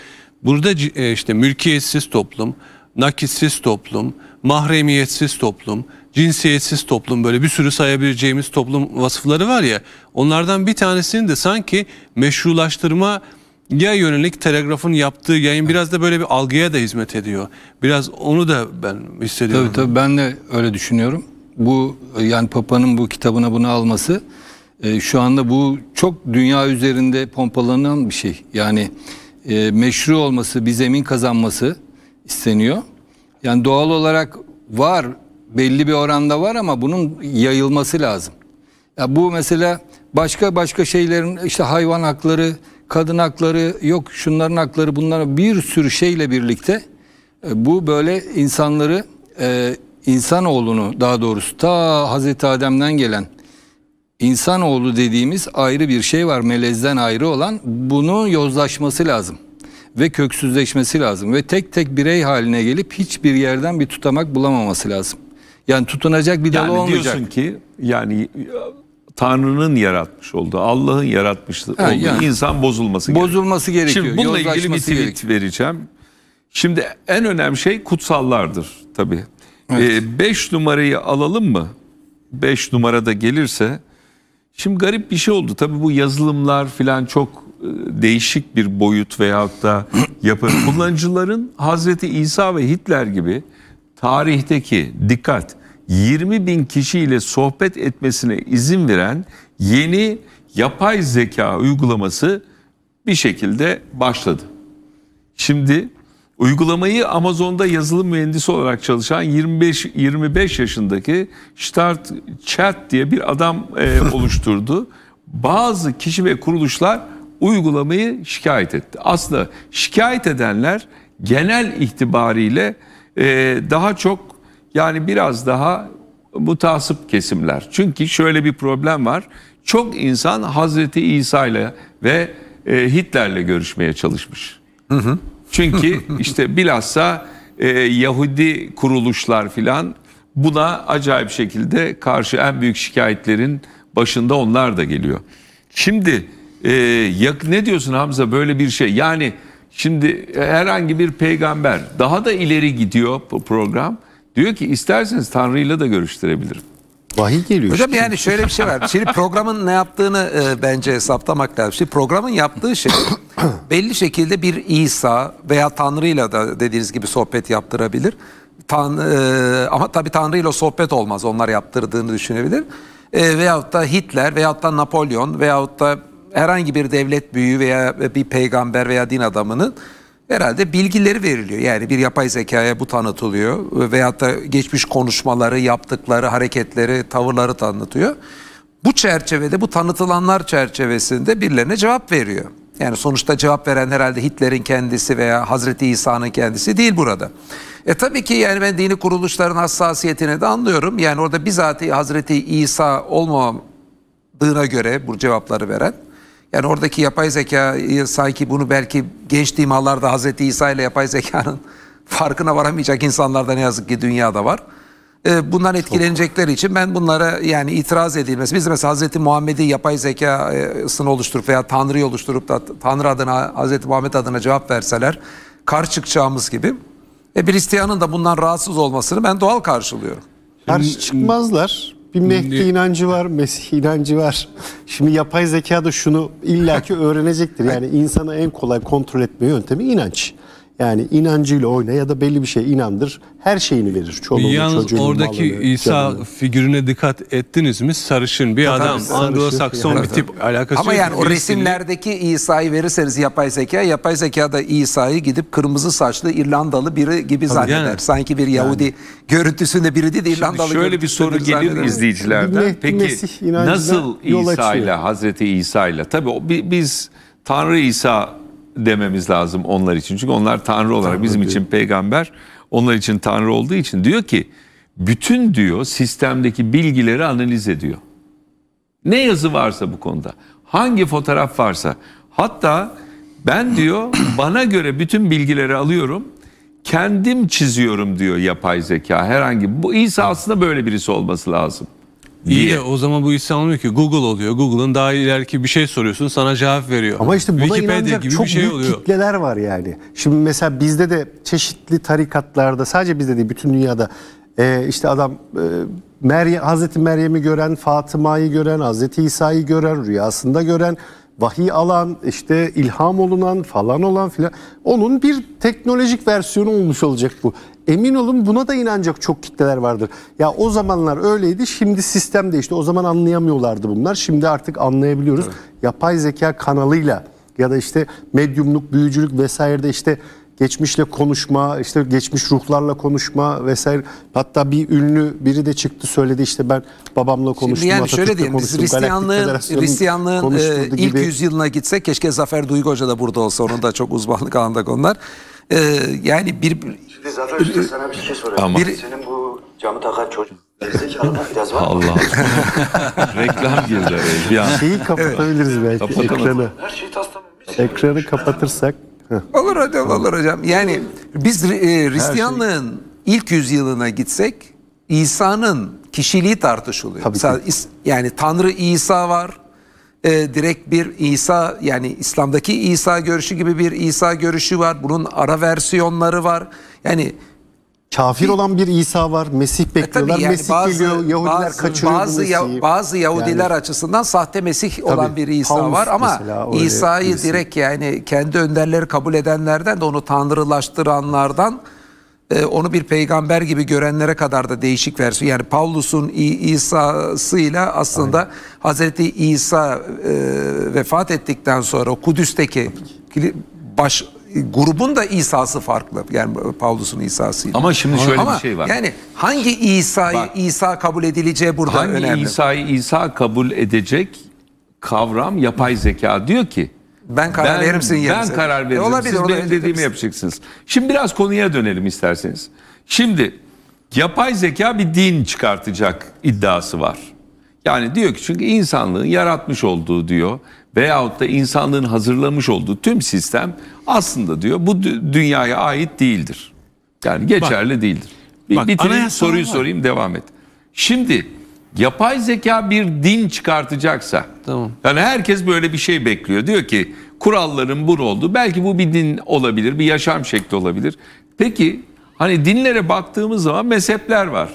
Speaker 3: Burada e, işte mülkiyetsiz toplum, nakitsiz toplum, mahremiyetsiz toplum, cinsiyetsiz toplum böyle bir sürü sayabileceğimiz toplum vasıfları var ya onlardan bir tanesini de sanki meşrulaştırma ya yönelik telegrafın yaptığı yayın biraz da böyle bir algıya da hizmet ediyor. Biraz onu
Speaker 5: da ben hissediyorum. Tabii tabii ben de öyle düşünüyorum bu yani Papa'nın bu kitabına bunu alması e, şu anda bu çok dünya üzerinde pompalanan bir şey. Yani e, meşru olması, bir zemin kazanması isteniyor. Yani doğal olarak var, belli bir oranda var ama bunun yayılması lazım. Ya bu mesela başka başka şeylerin işte hayvan hakları, kadın hakları, yok şunların hakları, bunların bir sürü şeyle birlikte e, bu böyle insanları e, insanoğlunu daha doğrusu ta Hazreti Adem'den gelen insanoğlu dediğimiz ayrı bir şey var melezden ayrı olan bunu yozlaşması lazım ve köksüzleşmesi lazım ve tek tek birey haline gelip hiçbir yerden bir tutamak bulamaması lazım. Yani tutunacak bir dalı yani olmayacak. Diyorsun
Speaker 1: ki yani e, Tanrı'nın yaratmış olduğu, Allah'ın yaratmış olduğu ha, yani, insan bozulması, bozulması gerekiyor. gerekiyor. Şimdi bununla ilgili bir tweet gerekiyor. vereceğim. Şimdi en önemli şey kutsallardır tabii. Evet. 5 e, ee, numarayı alalım mı? 5 numarada gelirse. Şimdi garip bir şey oldu. Tabii bu yazılımlar falan çok e, değişik bir boyut veyahut da <coughs> yapı. Kullanıcıların Hazreti İsa ve Hitler gibi tarihteki dikkat 20 bin kişiyle sohbet etmesine izin veren yeni yapay zeka uygulaması bir şekilde başladı. Şimdi Uygulamayı Amazon'da yazılım mühendisi olarak çalışan 25 25 yaşındaki Start Chat diye bir adam e, <laughs> oluşturdu. Bazı kişi ve kuruluşlar uygulamayı şikayet etti. Aslında şikayet edenler genel itibariyle e, daha çok yani biraz daha mutasip kesimler. Çünkü şöyle bir problem var. Çok insan Hazreti İsa ile ve e, Hitler'le görüşmeye çalışmış. Hı hı. Çünkü <laughs> işte bilhassa e, Yahudi kuruluşlar filan buna acayip şekilde karşı en büyük şikayetlerin başında onlar da geliyor. Şimdi e, yak, ne diyorsun Hamza böyle bir şey yani şimdi herhangi bir peygamber daha da ileri gidiyor bu
Speaker 2: program diyor ki isterseniz Tanrı'yla da görüştürebilirim. Vahiy geliyor. Hocam işte. yani şöyle bir şey var. Şimdi programın ne yaptığını e, bence hesaplamak lazım. Şimdi programın yaptığı şey <coughs> belli şekilde bir İsa veya Tanrı'yla da dediğiniz gibi sohbet yaptırabilir. Tan, e, ama tabii Tanrı'yla sohbet olmaz. Onlar yaptırdığını düşünebilir. E, veyahut da Hitler veyahut da Napolyon veyahut da herhangi bir devlet büyüğü veya bir peygamber veya din adamının herhalde bilgileri veriliyor. Yani bir yapay zekaya bu tanıtılıyor veyahut da geçmiş konuşmaları, yaptıkları, hareketleri, tavırları tanıtıyor. Bu çerçevede, bu tanıtılanlar çerçevesinde birilerine cevap veriyor. Yani sonuçta cevap veren herhalde Hitler'in kendisi veya Hazreti İsa'nın kendisi değil burada. E tabii ki yani ben dini kuruluşların hassasiyetini de anlıyorum. Yani orada bizatihi Hazreti İsa olmadığına göre bu cevapları veren yani oradaki yapay zekayı sanki bunu belki genç dimalarda Hazreti İsa ile yapay zekanın <laughs> farkına varamayacak insanlarda ne yazık ki dünyada var. Ee, bundan etkilenecekleri için ben bunlara yani itiraz edilmesi. Biz mesela Hazreti Muhammed'i yapay zekasını oluşturup veya Tanrı'yı oluşturup da Tanrı adına Hazreti Muhammed adına cevap verseler karşı çıkacağımız gibi. E bir Hristiyanın da bundan rahatsız olmasını ben doğal karşılıyorum.
Speaker 4: Karşı çıkmazlar. Bir Mehdi inancı var, Mesih inancı var. Şimdi yapay zeka da şunu illaki öğrenecektir. Yani insanı en kolay kontrol etme yöntemi inanç. Yani inancıyla oyna ya da belli bir şey inandır. Her şeyini verir. Çoluğunu, Yalnız çocuğunu, oradaki malını, İsa canını.
Speaker 3: figürüne dikkat ettiniz mi? Sarışın bir Tabii, adam. Anglo-Sakson yani. bir tip alakası Ama yani o resimlerdeki
Speaker 2: İsa'yı verirseniz yapay zeka, yapay zeka da İsa'yı gidip kırmızı saçlı İrlandalı biri gibi Tabii zanneder. Yani. Sanki bir Yahudi yani. görüntüsünde biri değil de İrlandalı Şimdi şöyle bir soru gelir zanneder. izleyicilerden. Me Peki nasıl İsa'yla
Speaker 1: Hazreti İsa'yla? Tabii biz Tanrı İsa dememiz lazım onlar için. Çünkü onlar Tanrı olarak bizim için peygamber, onlar için Tanrı olduğu için diyor ki bütün diyor sistemdeki bilgileri analiz ediyor. Ne yazı varsa bu konuda, hangi fotoğraf varsa hatta ben diyor <clears throat> bana göre bütün bilgileri alıyorum. Kendim çiziyorum diyor yapay zeka herhangi. Bu İsa aslında böyle birisi olması lazım. İyi diye. o zaman bu
Speaker 3: hissi almıyor ki Google oluyor. Google'ın daha ileriki bir şey soruyorsun sana cevap veriyor. Ama işte buna Wikipedia inanacak gibi çok
Speaker 4: bir şey büyük oluyor. kitleler var yani. Şimdi mesela bizde de çeşitli tarikatlarda sadece bizde değil bütün dünyada e, işte adam e, Meryem, Hazreti Meryem'i gören, Fatıma'yı gören, Hazreti İsa'yı gören, rüyasında gören vahiy alan, işte ilham olunan falan olan filan. Onun bir teknolojik versiyonu olmuş olacak bu emin olun buna da inanacak çok kitleler vardır. Ya o zamanlar öyleydi şimdi sistem değişti. O zaman anlayamıyorlardı bunlar. Şimdi artık anlayabiliyoruz. Evet. Yapay zeka kanalıyla ya da işte medyumluk, büyücülük vesairede işte geçmişle konuşma, işte geçmiş ruhlarla konuşma vesaire. Hatta bir ünlü biri de çıktı söyledi işte ben babamla konuştum. Şimdi yani şöyle diyelim konuştum, Hristiyanlığın, Hristiyanlığın e, ilk gibi.
Speaker 2: yüzyılına gitsek keşke Zafer Duygu Hoca da burada olsa onun da çok uzmanlık alanında konular. Ee, yani bir... Şimdi Zafer işte ee, sana bir şey
Speaker 4: sorayım. Bir... Senin bu camı takan çocuk biraz
Speaker 6: var. Allah. <laughs>
Speaker 4: Reklam girdi oraya bir Şeyi kapatabiliriz evet. belki. Ekranı. Her şeyi taslamamız. Şey- ekranı kapatırsak.
Speaker 2: olur hocam, olur hocam. Yani biz e, Hristiyanlığın şey. ilk yüzyılına gitsek İsa'nın kişiliği tartışılıyor. Tabii ki. Yani Tanrı İsa var, e, direkt bir İsa yani İslam'daki İsa görüşü gibi bir İsa görüşü var. Bunun ara versiyonları var. Yani Kafir
Speaker 4: bir, olan bir İsa var. Mesih e, bekliyorlar. E yani Mesih bazı,
Speaker 2: geliyor. Yahudiler bazı, kaçırıyor bazı, ya, bazı Yahudiler yani, açısından sahte Mesih tabii, olan bir İsa Paulus var ama İsa'yı direkt yani kendi önderleri kabul edenlerden de onu tanrılaştıranlardan ee, onu bir peygamber gibi görenlere kadar da değişik versiyon. Yani Pavlus'un İsa'sıyla aslında Aynen. Hazreti İsa e, vefat ettikten sonra Kudüs'teki baş grubun da İsa'sı farklı. Yani Pavlus'un İsa'sıyla. Ama şimdi şöyle Ama bir şey var. Yani hangi İsa'yı İsa kabul edileceği burada hangi önemli. Hangi İsa'yı İsa
Speaker 1: kabul edecek kavram yapay zeka diyor ki ben karar ben, veririm sizin yerinize. Ben karar e, veririm. E olabilir, Siz olabilir, benim dediğimi yapacaksınız. Şimdi biraz konuya dönelim isterseniz. Şimdi yapay zeka bir din çıkartacak iddiası var. Yani diyor ki çünkü insanlığın yaratmış olduğu diyor veyahut da insanlığın hazırlamış olduğu tüm sistem aslında diyor bu dünyaya ait değildir. Yani geçerli bak, değildir. Bir, bak, bitireyim soruyu var. sorayım devam et. Şimdi yapay zeka bir din çıkartacaksa tamam. yani herkes böyle bir şey bekliyor. Diyor ki kuralların bu oldu. Belki bu bir din olabilir, bir yaşam şekli olabilir. Peki hani dinlere baktığımız zaman mezhepler var.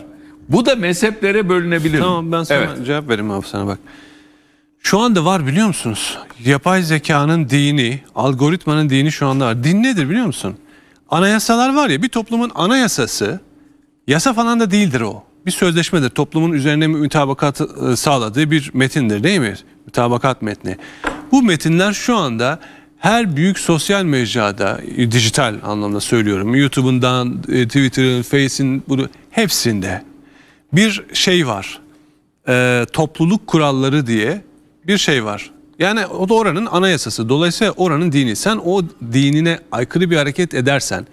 Speaker 1: Bu da mezheplere bölünebilir. Tamam ben sana evet.
Speaker 3: cevap vereyim abi sana bak. Şu anda var biliyor musunuz? Yapay zekanın dini, algoritmanın dini şu anda var. Din nedir biliyor musun? Anayasalar var ya bir toplumun anayasası yasa falan da değildir o bir sözleşmedir. Toplumun üzerine mütabakat e, sağladığı bir metindir değil mi? Mütabakat metni. Bu metinler şu anda her büyük sosyal mecrada, e, dijital anlamda söylüyorum. YouTube'undan, e, Twitter'ın, Face'in, bunu hepsinde bir şey var. E, topluluk kuralları diye bir şey var. Yani o da oranın anayasası. Dolayısıyla oranın dini. Sen o dinine aykırı bir hareket edersen,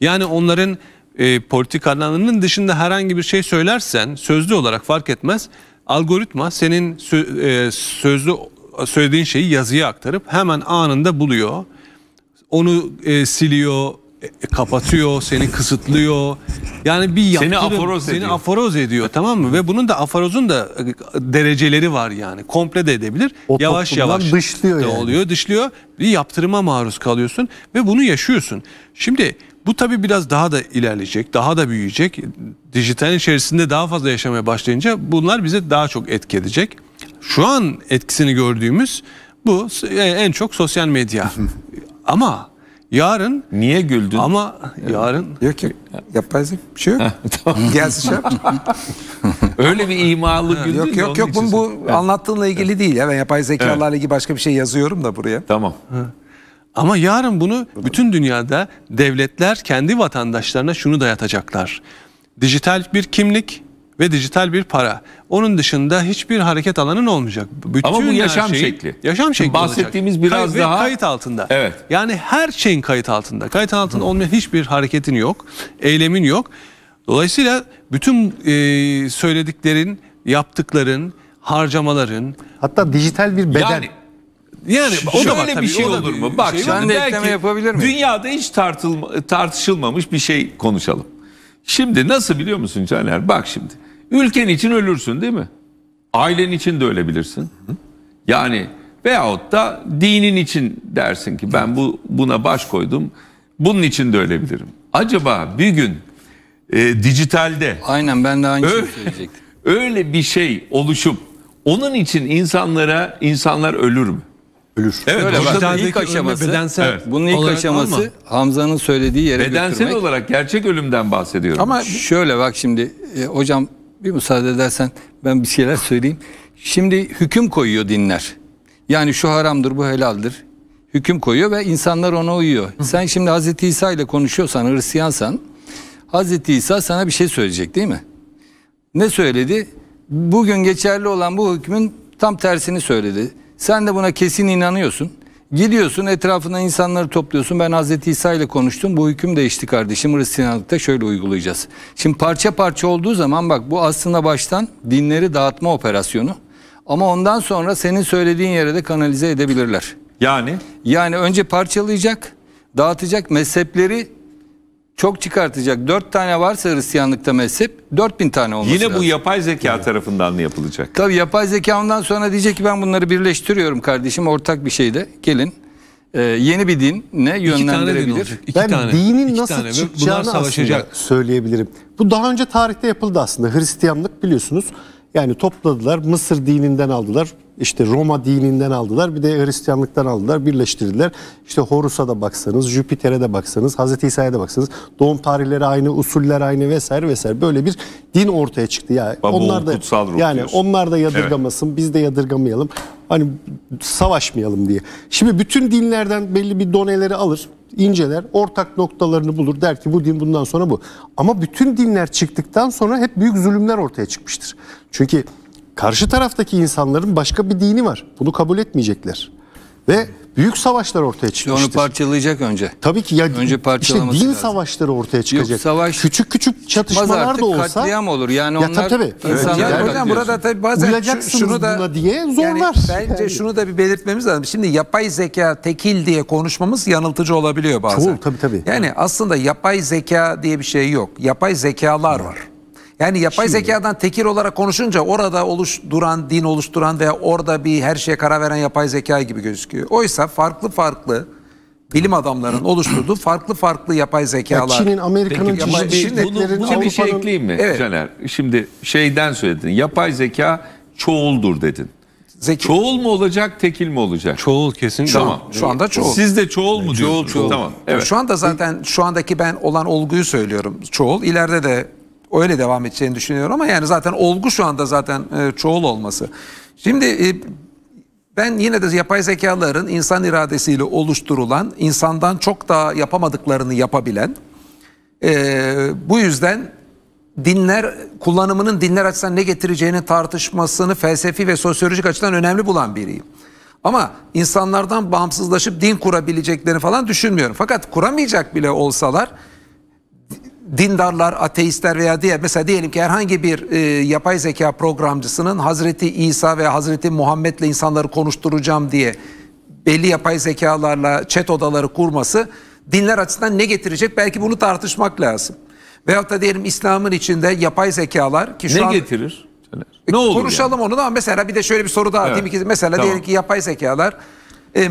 Speaker 3: yani onların e, politikalarının dışında herhangi bir şey söylersen sözlü olarak fark etmez. Algoritma senin sö, e, sözlü söylediğin şeyi yazıya aktarıp hemen anında buluyor. Onu e, siliyor, e, kapatıyor, seni kısıtlıyor. Yani bir yaptırım, seni aforoz seni ediyor. aforoz ediyor tamam mı? Ve bunun da aforozun da e, dereceleri var yani. Komple de edebilir. O yavaş yavaş
Speaker 4: dışlıyor de yani.
Speaker 3: oluyor, dışlıyor. Bir yaptırıma maruz kalıyorsun ve bunu yaşıyorsun. Şimdi bu tabii biraz daha da ilerleyecek, daha da büyüyecek. Dijital içerisinde daha fazla yaşamaya başlayınca bunlar bize daha çok etki edecek. Şu an etkisini gördüğümüz bu e, en çok sosyal medya. <laughs> Ama yarın... Niye güldün? Ama yarın... Yok yok yapmazdım bir şey yok.
Speaker 2: <laughs> tamam. Gelsin şey <laughs> Öyle bir imalı
Speaker 3: güldün Yok yok yok bu, bu
Speaker 2: anlattığınla ilgili değil. Ya. Ben yapay zekalarla evet. ilgili başka bir şey yazıyorum da buraya. Tamam. Ama
Speaker 3: yarın bunu bütün dünyada devletler kendi vatandaşlarına şunu dayatacaklar. Dijital bir kimlik ve dijital bir para. Onun dışında hiçbir hareket alanın olmayacak. Bütün Ama bu yaşam şey, şekli. Yaşam şekli Bahsettiğimiz olacak. biraz kayıt, daha. Kayıt altında. Evet. Yani her şeyin kayıt altında. Kayıt altında olmayan hiçbir hareketin yok. Eylemin yok. Dolayısıyla bütün e, söylediklerin, yaptıkların, harcamaların.
Speaker 4: Hatta dijital bir beden. Yani
Speaker 3: yani o da var, bir şey olur mu? Bak şey şimdi
Speaker 4: belki yapabilir
Speaker 1: miyim? dünyada hiç tartılma, tartışılmamış bir şey konuşalım. Şimdi nasıl biliyor musun Caner? Bak şimdi. Ülken için ölürsün değil mi? Ailen için de ölebilirsin. Yani veyahut da dinin için dersin ki ben bu buna baş koydum. Bunun için de ölebilirim. Acaba bir gün e, dijitalde Aynen ben de aynı şeyi söyleyecektim. <laughs> Öyle bir şey oluşup onun için insanlara insanlar ölür mü? ölür. Evet, Öyle hocam ilk aşaması bedensel evet. bunun ilk aşaması
Speaker 5: Hamza'nın söylediği yere bedensel götürmek. Bedensel olarak gerçek ölümden bahsediyorum. Ama şöyle bak şimdi e, hocam bir müsaade edersen ben bir şeyler söyleyeyim. Şimdi hüküm koyuyor dinler. Yani şu haramdır bu helaldir. Hüküm koyuyor ve insanlar ona uyuyor. Hı. Sen şimdi Hazreti İsa ile konuşuyorsan Hristiyansan Hazreti İsa sana bir şey söyleyecek değil mi? Ne söyledi? Bugün geçerli olan bu hükmün tam tersini söyledi. Sen de buna kesin inanıyorsun. Gidiyorsun etrafına insanları topluyorsun. Ben Hazreti İsa ile konuştum. Bu hüküm değişti kardeşim. Hristiyanlıkta şöyle uygulayacağız. Şimdi parça parça olduğu zaman bak bu aslında baştan dinleri dağıtma operasyonu. Ama ondan sonra senin söylediğin yere de kanalize edebilirler. Yani? Yani önce parçalayacak, dağıtacak mezhepleri çok çıkartacak. Dört tane varsa Hristiyanlıkta mezhep bin tane olması Yine bu lazım.
Speaker 1: yapay zeka evet. tarafından mı yapılacak?
Speaker 5: Tabii yapay zeka ondan sonra diyecek ki ben bunları birleştiriyorum kardeşim ortak bir şeyde gelin. Ee, yeni bir din ne yönlendirebilir? Din ben tane. dinin İki nasıl tane. çıkacağını aslında
Speaker 4: söyleyebilirim. Bu daha önce tarihte yapıldı aslında. Hristiyanlık biliyorsunuz yani topladılar Mısır dininden aldılar işte Roma dininden aldılar bir de Hristiyanlıktan aldılar birleştirdiler. İşte Horus'a da baksanız Jüpiter'e de baksanız Hazreti İsa'ya da baksanız doğum tarihleri aynı usuller aynı vesaire vesaire böyle bir din ortaya çıktı. Yani Baba, onlar da kutsal ruh yani diyorsun. onlar da yadırgamasın evet. biz de yadırgamayalım. Hani savaşmayalım diye. Şimdi bütün dinlerden belli bir doneleri alır inceler, ortak noktalarını bulur. Der ki bu din bundan sonra bu. Ama bütün dinler çıktıktan sonra hep büyük zulümler ortaya çıkmıştır. Çünkü karşı taraftaki insanların başka bir dini var. Bunu kabul etmeyecekler. Ve büyük savaşlar ortaya çıkmıştır. Onu
Speaker 5: parçalayacak önce. Tabii ki. Ya, önce
Speaker 4: parçalaması işte din lazım. savaşları ortaya çıkacak. Yok, savaş küçük küçük çatışmalar artık, da olsa. Katliam olur. Yani onlar ya, tabii, tabii. insanlar evet, hocam burada tabii bazen şunu da buna
Speaker 2: diye zorlar. Yani, bence yani. şunu da bir belirtmemiz lazım. Şimdi yapay zeka tekil diye konuşmamız yanıltıcı olabiliyor bazen. Çoğul tabii tabii. Yani aslında yapay zeka diye bir şey yok. Yapay zekalar var. Yani yapay Şimdi, zekadan tekil olarak konuşunca orada oluşturan, din oluşturan veya orada bir her şeye karar veren yapay zeka gibi gözüküyor. Oysa farklı farklı bilim adamlarının oluşturduğu farklı farklı yapay zekalar. Ya Çin'in, Amerika'nın çeşitli bunu, bunu bir şey ekleyeyim mi evet.
Speaker 1: Caner? Şimdi şeyden söyledin. Yapay zeka çoğuldur dedin. Zeki. Çoğul mu olacak, tekil mi olacak? Çoğul kesin. Tamam. Şu anda çoğul. Siz de çoğul mu diyorsunuz? Çoğul, çoğul. Tamam. Evet. Şu
Speaker 2: anda zaten şu andaki ben olan olguyu söylüyorum. Çoğul. İleride de öyle devam edeceğini düşünüyorum ama yani zaten olgu şu anda zaten e, çoğul olması. Şimdi e, ben yine de yapay zekaların insan iradesiyle oluşturulan, insandan çok daha yapamadıklarını yapabilen, e, bu yüzden dinler kullanımının dinler açısından ne getireceğini tartışmasını felsefi ve sosyolojik açıdan önemli bulan biriyim. Ama insanlardan bağımsızlaşıp din kurabileceklerini falan düşünmüyorum. Fakat kuramayacak bile olsalar dindarlar, ateistler veya diğer mesela diyelim ki herhangi bir e, yapay zeka programcısının Hazreti İsa ve Hazreti Muhammed'le insanları konuşturacağım diye belli yapay zekalarla chat odaları kurması dinler açısından ne getirecek? Belki bunu tartışmak lazım. Veyahut da diyelim İslam'ın içinde yapay zekalar ki şu ne an... getirir? E, ne olur konuşalım yani? onu da mesela bir de şöyle bir soru daha evet. ki Mesela tamam. diyelim ki yapay zekalar e,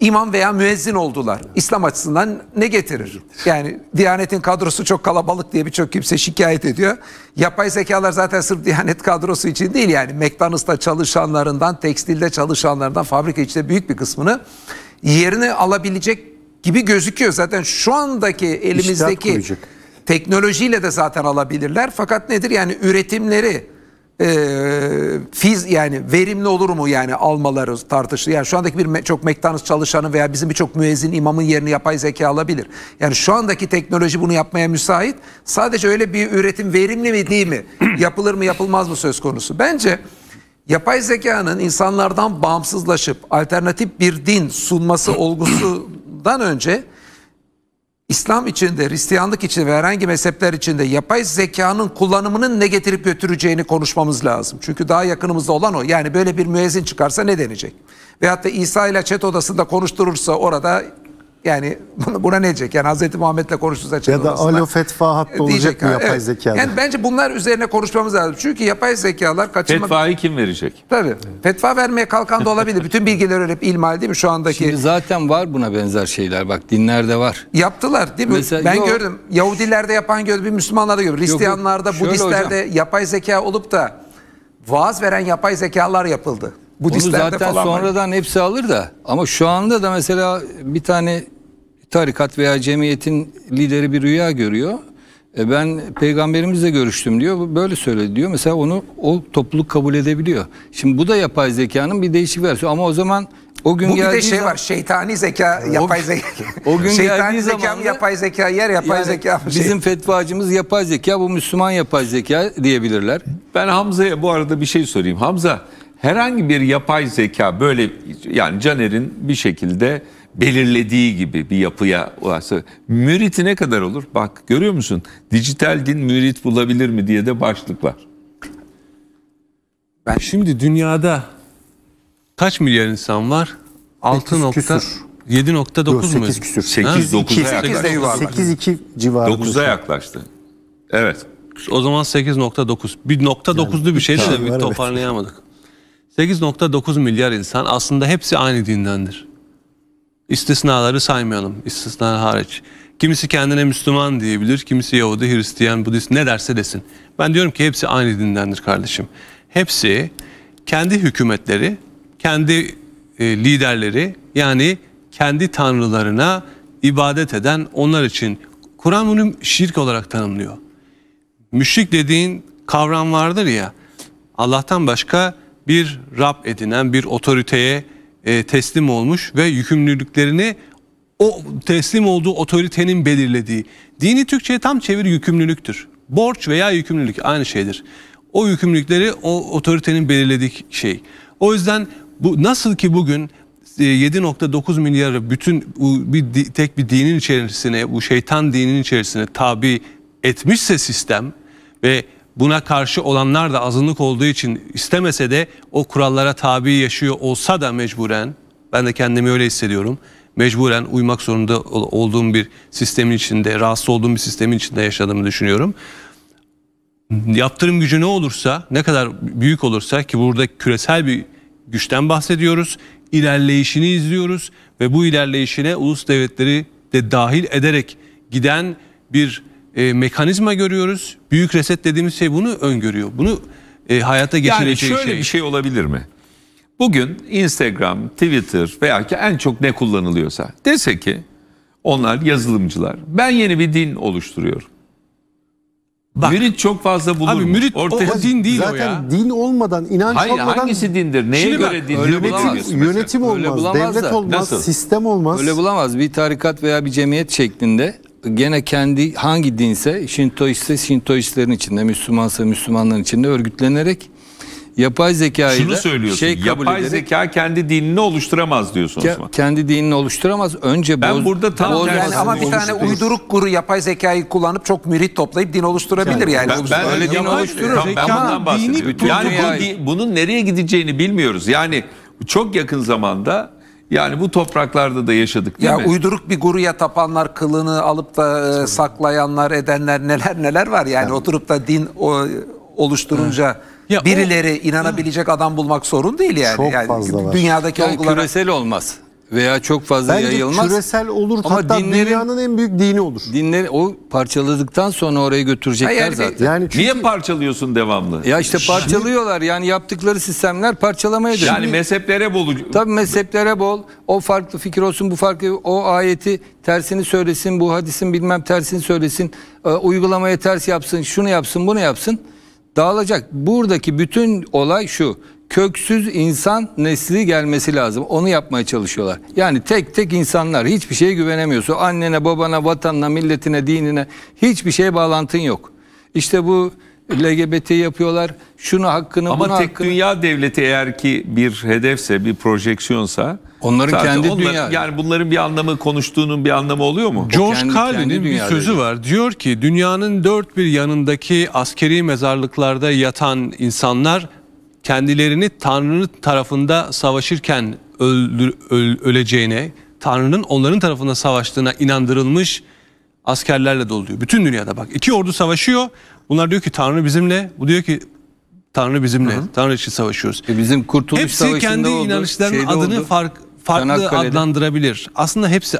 Speaker 2: imam veya müezzin oldular. İslam açısından ne getirir? Yani Diyanet'in kadrosu çok kalabalık diye birçok kimse şikayet ediyor. Yapay zekalar zaten sırf Diyanet kadrosu için değil yani McDonald's'ta çalışanlarından, tekstilde çalışanlarından, fabrika içinde büyük bir kısmını yerini alabilecek gibi gözüküyor. Zaten şu andaki elimizdeki teknolojiyle de zaten alabilirler. Fakat nedir? Yani üretimleri e, fiz yani verimli olur mu yani almaları tartışılıyor. Yani şu andaki bir me, çok McDonald's çalışanı veya bizim birçok müezzin imamın yerini yapay zeka alabilir. Yani şu andaki teknoloji bunu yapmaya müsait. Sadece öyle bir üretim verimli mi değil mi? <clears throat> Yapılır mı yapılmaz mı söz konusu. Bence yapay zekanın insanlardan bağımsızlaşıp alternatif bir din sunması <clears throat> olgusundan önce İslam içinde, Hristiyanlık içinde ve herhangi mezhepler içinde yapay zekanın kullanımının ne getirip götüreceğini konuşmamız lazım. Çünkü daha yakınımızda olan o. Yani böyle bir müezzin çıkarsa ne denecek? Veyahut da İsa ile chat odasında konuşturursa orada yani buna ne diyecek? Yani Hazreti Muhammed'le konuştuğunuz
Speaker 4: açıklamasında. Ya da alo fetva hattı e, olacak mı yapay evet. zekada?
Speaker 2: Yani bence bunlar üzerine konuşmamız lazım. Çünkü yapay zekalar kaçınma... Fetvayı kim verecek? Tabii. Evet. Fetva vermeye kalkan da olabilir. Bütün bilgiler öyle ilmal değil mi şu andaki? Şimdi zaten var buna benzer şeyler. Bak
Speaker 5: dinlerde var. Yaptılar değil mi? Mesela, ben yok. gördüm.
Speaker 2: Yahudilerde yapan gördüm. Müslümanlarda gördüm. Hristiyanlarda, yok. Budistlerde hocam. yapay zeka olup da vaaz veren yapay zekalar yapıldı. Budistlerde Onu zaten falan sonradan
Speaker 5: var. hepsi alır da ama şu anda da mesela bir tane tarikat veya cemiyetin lideri bir rüya görüyor. E ben peygamberimizle görüştüm diyor. Böyle söyledi diyor. Mesela onu o topluluk kabul edebiliyor. Şimdi bu da yapay zekanın bir değişik versiyonu ama o zaman o gün Bu bir de şey zaman, var şeytani zeka yapay zeka. <laughs> O gün şeytani zeka zamanda, yapay zeka yer yapay yani zeka. Şey. Bizim fetvacımız yapay zeka bu Müslüman yapay zeka diyebilirler. Ben Hamza'ya bu arada bir şey sorayım. Hamza herhangi
Speaker 1: bir yapay zeka böyle yani Caner'in bir şekilde belirlediği gibi bir yapıya ulaşsa. Müriti ne kadar olur? Bak görüyor musun? Dijital din mürit bulabilir mi diye de başlık var. Ben şimdi dünyada
Speaker 3: kaç milyar insan var? 6 nokta 7.9 mu? 8 küsür. 8 9'a yaklaştı. 8 2
Speaker 4: civarı. 9'a
Speaker 1: yaklaştı.
Speaker 3: Evet. O zaman 8.9. Bir nokta 9'lu yani, bir şeydi de bir toparlayamadık. Evet. 8.9 milyar insan aslında hepsi aynı dindendir istisnaları saymayalım istisna hariç. Kimisi kendine Müslüman diyebilir, kimisi Yahudi, Hristiyan, Budist ne derse desin. Ben diyorum ki hepsi aynı dindendir kardeşim. Hepsi kendi hükümetleri, kendi e, liderleri yani kendi tanrılarına ibadet eden onlar için. Kur'an bunu şirk olarak tanımlıyor. Müşrik dediğin kavram vardır ya Allah'tan başka bir Rab edinen bir otoriteye e, teslim olmuş ve yükümlülüklerini o teslim olduğu otoritenin belirlediği. Dini Türkçe'ye tam çevir yükümlülüktür. Borç veya yükümlülük aynı şeydir. O yükümlülükleri o otoritenin belirlediği şey. O yüzden bu nasıl ki bugün 7.9 e, milyarı bütün bir tek bir dinin içerisine bu şeytan dinin içerisine tabi etmişse sistem ve buna karşı olanlar da azınlık olduğu için istemese de o kurallara tabi yaşıyor olsa da mecburen ben de kendimi öyle hissediyorum. Mecburen uymak zorunda olduğum bir sistemin içinde, rahatsız olduğum bir sistemin içinde yaşadığımı düşünüyorum. Yaptırım gücü ne olursa, ne kadar büyük olursa ki burada küresel bir güçten bahsediyoruz. ilerleyişini izliyoruz ve bu ilerleyişine ulus devletleri de dahil ederek giden bir e, mekanizma görüyoruz Büyük
Speaker 1: reset dediğimiz şey bunu öngörüyor. Bunu e, hayata geçirecek Yani şöyle şey. bir şey olabilir mi? Bugün Instagram, Twitter veya ki en çok ne kullanılıyorsa dese ki onlar yazılımcılar. Ben yeni bir din oluşturuyorum. Bak, mürit
Speaker 5: çok fazla bulur. Abi mürit Ortaya... din değil zaten o ya.
Speaker 4: din olmadan, inanç Hayır, olmadan.
Speaker 5: Hangisi dindir? Neye Şimdi göre bak, dindir? Yönetim, yönetim olmaz, devlet olmaz, Nasıl? sistem olmaz. Öyle bulamaz. Bir tarikat veya bir cemiyet şeklinde gene kendi hangi dinse Şintoistse Şintoistlerin içinde, Müslümansa Müslümanların içinde örgütlenerek yapay zekayı Şunu da söylüyorsun, şey kabul
Speaker 1: yapay ederek, zeka kendi dinini oluşturamaz diyorsun ke, Osman.
Speaker 5: Kendi dinini oluşturamaz. Önce ben boz,
Speaker 2: burada tam boz, yani ama bir tane uyduruk guru yapay zekayı kullanıp çok mürit toplayıp din oluşturabilir yani.
Speaker 1: yani. Ben, ben öyle din oluşturur. Tamam, ben bundan bahsediyorum. yani bu, bunun nereye gideceğini bilmiyoruz. Yani çok yakın zamanda yani bu topraklarda da yaşadık değil ya mi? Uyduruk
Speaker 2: bir guruya tapanlar, kılını alıp da e, saklayanlar, edenler neler neler var. Yani, yani. oturup da din o, oluşturunca... Ya birileri o, inanabilecek ya. adam bulmak sorun değil yani. Çok yani fazla
Speaker 4: var. Dünyadaki yani olgulara...
Speaker 5: Küresel olmaz veya çok fazla Bence yayılmaz.
Speaker 4: küresel olur Ama hatta dinlerin,
Speaker 5: dünyanın en büyük dini olur. Dinleri o parçaladıktan sonra oraya götürecekler Hayır, zaten. Yani çünkü, Niye
Speaker 1: parçalıyorsun devamlı?
Speaker 5: Ya işte parçalıyorlar yani yaptıkları sistemler parçalamaya dönüyor. Yani mezheplere bol. Tabii mezheplere bol. O farklı fikir olsun bu farklı o ayeti tersini söylesin bu hadisin bilmem tersini söylesin e, uygulamaya ters yapsın şunu yapsın bunu yapsın dağılacak. Buradaki bütün olay şu köksüz insan nesli gelmesi lazım. Onu yapmaya çalışıyorlar. Yani tek tek insanlar hiçbir şeye güvenemiyorsun. Annene, babana, vatanına, milletine, dinine hiçbir şeye bağlantın yok. İşte bu LGBT yapıyorlar. Şunu hakkını, Ama buna tek
Speaker 1: dünya devleti eğer ki bir hedefse, bir projeksiyonsa Onların kendi onlar, dünya. Yani bunların bir anlamı konuştuğunun bir anlamı oluyor mu? George Carlin'in bir sözü dedi. var. Diyor ki dünyanın dört bir yanındaki
Speaker 3: askeri mezarlıklarda yatan insanlar kendilerini Tanrı'nın tarafında savaşırken öldür, öl, öleceğine, Tanrı'nın onların tarafında savaştığına inandırılmış askerlerle doluyor. Bütün dünyada bak. iki ordu savaşıyor. Bunlar diyor ki Tanrı bizimle. Bu diyor ki Tanrı bizimle. Hı hı. Tanrı için savaşıyoruz. E bizim kurtuluş hepsi kendi inanışlarının adını oldu. fark farklı Çanakkale'de. adlandırabilir. Aslında hepsi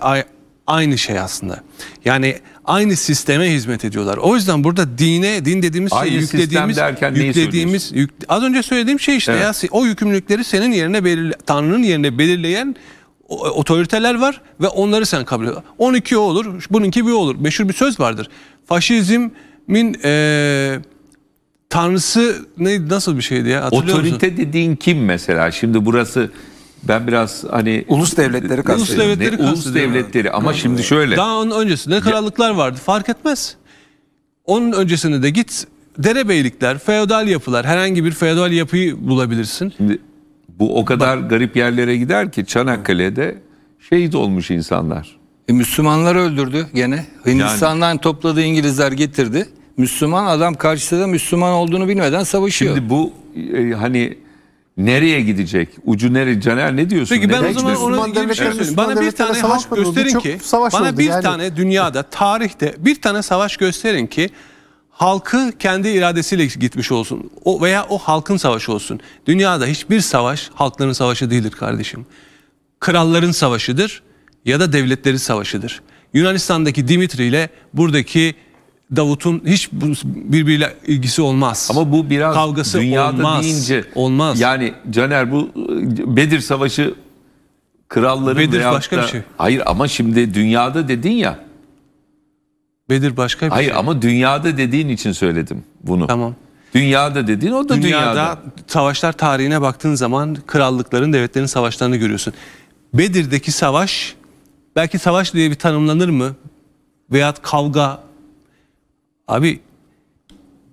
Speaker 3: aynı şey aslında. Yani aynı sisteme hizmet ediyorlar. O yüzden burada dine, din dediğimiz şey aynı yüklediğimiz derken yüklediğimiz yük, az önce söylediğim şey işte evet. ya o yükümlülükleri senin yerine belirle, Tanrı'nın yerine belirleyen e, otoriteler var ve onları sen kabul ediyorsun. 12 o olur, bununki bir olur. Meşhur bir söz vardır. Faşizmin eee
Speaker 1: tanrısı neydi nasıl bir şeydi ya? Otorite musun? dediğin kim mesela? Şimdi burası ben biraz hani ulus devletleri kastediyorum. Ulus devletleri ne? Ulus devletleri ama Kastediyor. şimdi şöyle. Daha
Speaker 3: onun öncesinde krallıklar vardı fark etmez. Onun öncesinde de git
Speaker 1: derebeylikler, feodal yapılar, herhangi bir feodal yapıyı bulabilirsin. Şimdi bu o kadar Bak, garip yerlere gider ki Çanakkale'de şehit olmuş insanlar.
Speaker 5: E, Müslümanları öldürdü gene. Hindistan'dan yani, topladığı İngilizler getirdi. Müslüman adam karşısında Müslüman olduğunu bilmeden savaşıyor. Şimdi bu e, hani
Speaker 1: nereye gidecek? Ucu nereye? Caner ne diyorsun? Peki ben Neden o zaman gidiyorsun? ona bir şey söyleyeyim. Bana bir tane halk gösterin ki bana bir yani. tane
Speaker 3: dünyada tarihte bir tane savaş gösterin ki halkı kendi iradesiyle gitmiş olsun. O veya o halkın savaşı olsun. Dünyada hiçbir savaş halkların savaşı değildir kardeşim. Kralların savaşıdır ya da devletlerin savaşıdır. Yunanistan'daki Dimitri ile buradaki Davut'un hiç birbiriyle
Speaker 1: ilgisi olmaz. Ama bu biraz kavgası dünyada olmaz. deyince olmaz. Yani Caner bu Bedir Savaşı kralların Bedir başka da, bir şey. Hayır ama şimdi dünyada dedin ya. Bedir başka bir hayır, şey. Hayır ama dünyada dediğin için söyledim bunu.
Speaker 3: Tamam. Dünyada dediğin o da dünyada. Dünyada savaşlar tarihine baktığın zaman krallıkların, devletlerin savaşlarını görüyorsun. Bedir'deki savaş belki savaş diye bir tanımlanır mı? Veyahut kavga Abi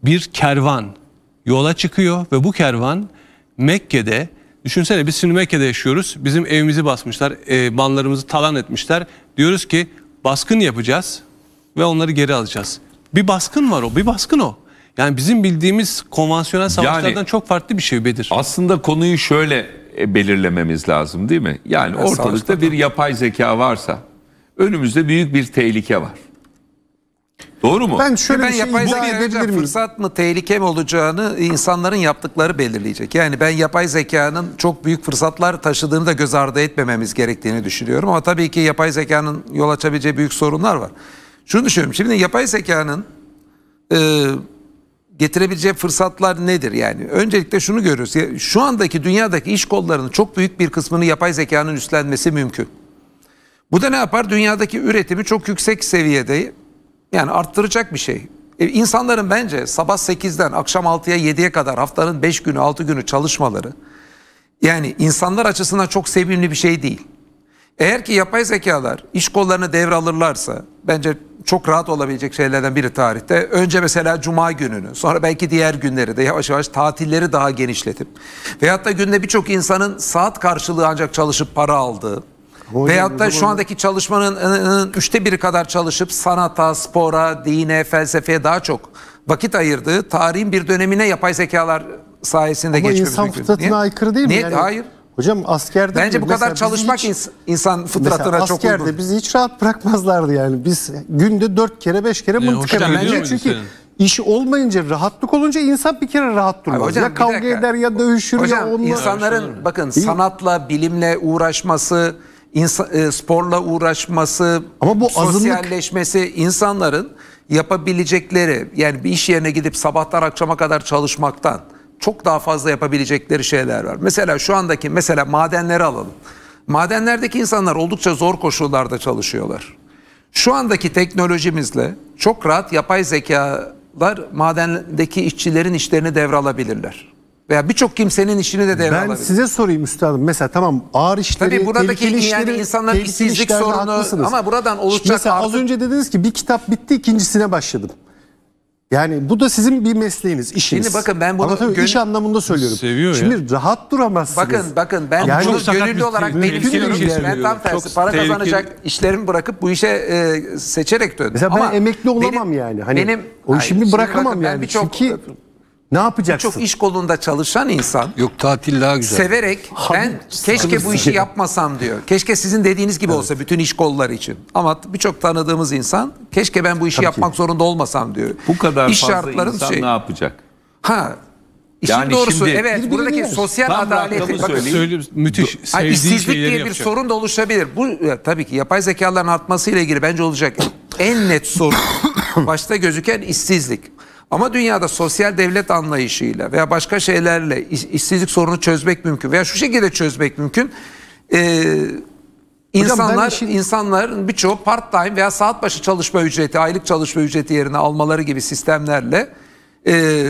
Speaker 3: bir kervan yola çıkıyor ve bu kervan Mekke'de düşünsene biz şimdi Mekke'de yaşıyoruz. Bizim evimizi basmışlar, e, banlarımızı talan etmişler. Diyoruz ki baskın yapacağız ve onları geri alacağız. Bir baskın var o, bir baskın o.
Speaker 1: Yani bizim bildiğimiz konvansiyonel savaşlardan yani, çok farklı bir şey Bedir. Aslında konuyu şöyle e, belirlememiz lazım değil mi? Yani evet, ortalıkta bir yapay zeka varsa önümüzde
Speaker 2: büyük bir tehlike var. Doğru mu? Ben şöyle ben şey yapay zeka edebilir miyim? Fırsat mı tehlike mi olacağını insanların yaptıkları belirleyecek. Yani ben yapay zekanın çok büyük fırsatlar taşıdığını da göz ardı etmememiz gerektiğini düşünüyorum. Ama tabii ki yapay zekanın yol açabileceği büyük sorunlar var. Şunu düşünüyorum. Şimdi yapay zekanın e, getirebileceği fırsatlar nedir? Yani öncelikle şunu görüyoruz. Şu andaki dünyadaki iş kollarının çok büyük bir kısmını yapay zekanın üstlenmesi mümkün. Bu da ne yapar? Dünyadaki üretimi çok yüksek seviyede yani arttıracak bir şey. E, insanların bence sabah 8'den akşam 6'ya 7'ye kadar haftanın 5 günü 6 günü çalışmaları yani insanlar açısından çok sevimli bir şey değil. Eğer ki yapay zekalar iş kollarını devralırlarsa bence çok rahat olabilecek şeylerden biri tarihte. Önce mesela cuma gününü sonra belki diğer günleri de yavaş yavaş tatilleri daha genişletip veyahut da günde birçok insanın saat karşılığı ancak çalışıp para aldığı bu Veyahut da şu andaki çalışmanın ıı, ıı, üçte biri kadar çalışıp sanata, spora, dine, felsefeye daha çok vakit ayırdığı tarihin bir dönemine yapay zekalar sayesinde Ama geçmemiz insan mümkün. fıtratına Niye? aykırı değil mi? Yani, Hayır.
Speaker 4: Hocam askerde... Bence bu kadar çalışmak hiç, insan fıtratına çok uygun. askerde bizi hiç rahat bırakmazlardı yani. Biz günde dört kere beş kere e, mıntık yapıyoruz. Çünkü senin? iş olmayınca rahatlık olunca insan bir kere rahat durmaz. hocam, ya kavga eder ya dövüşür hocam, ya onunla... insanların
Speaker 2: bakın sanatla bilimle uğraşması insan, e, sporla uğraşması, ama bu sosyalleşmesi azınlık... insanların yapabilecekleri yani bir iş yerine gidip sabahtan akşama kadar çalışmaktan çok daha fazla yapabilecekleri şeyler var. Mesela şu andaki mesela madenleri alalım. Madenlerdeki insanlar oldukça zor koşullarda çalışıyorlar. Şu andaki teknolojimizle çok rahat yapay zekalar madendeki işçilerin işlerini devralabilirler
Speaker 4: veya birçok kimsenin işini de devralabilir. Ben alabilir. size sorayım üstadım. Mesela tamam ağır işleri, Tabii buradaki yani işleri, insanların işsizlik sorunu haklısınız. ama buradan oluşacak Mesela artık... az önce dediniz ki bir kitap bitti ikincisine başladım. Yani bu da sizin bir mesleğiniz, işiniz. Şimdi bakın ben bunu tabii gönül... iş anlamında söylüyorum. Seviyor Şimdi ya. rahat duramazsınız. Bakın bakın ben yani bunu gönüllü olarak benim bir şey ben tam tersi çok para tehlikeli. kazanacak işlerimi bırakıp bu işe
Speaker 2: e, seçerek döndüm. Mesela Ama ben emekli olamam benim, yani. Hani benim, o işimi hayır, bırakamam bakın, yani. Çünkü ne yapacaksın? Çok iş kolunda çalışan insan. Yok tatil daha güzel. Severek ben keşke bu işi yapmasam diyor. Keşke sizin dediğiniz gibi olsa bütün iş kolları için. Ama birçok tanıdığımız insan keşke ben bu işi Tabii ki. yapmak zorunda olmasam diyor. Bu kadar İş fazla insan şey- ne yapacak? Ha.
Speaker 1: İşin Yani doğrusu şimdi- evet buradaki sosyal Tam adaleti bakın söyleyeyim.
Speaker 2: müthiş Ay, işsizlik şeyleri diye bir sorun da oluşabilir. Bu e, tabii ki yapay zekaların artmasıyla ilgili bence olacak en net sorun <coughs> başta gözüken işsizlik. Ama dünyada sosyal devlet anlayışıyla veya başka şeylerle işsizlik sorunu çözmek mümkün veya şu şekilde çözmek mümkün. Ee, insanlar işin... insanların birçoğu part-time veya saat başı çalışma ücreti, aylık çalışma ücreti yerine almaları gibi sistemlerle e,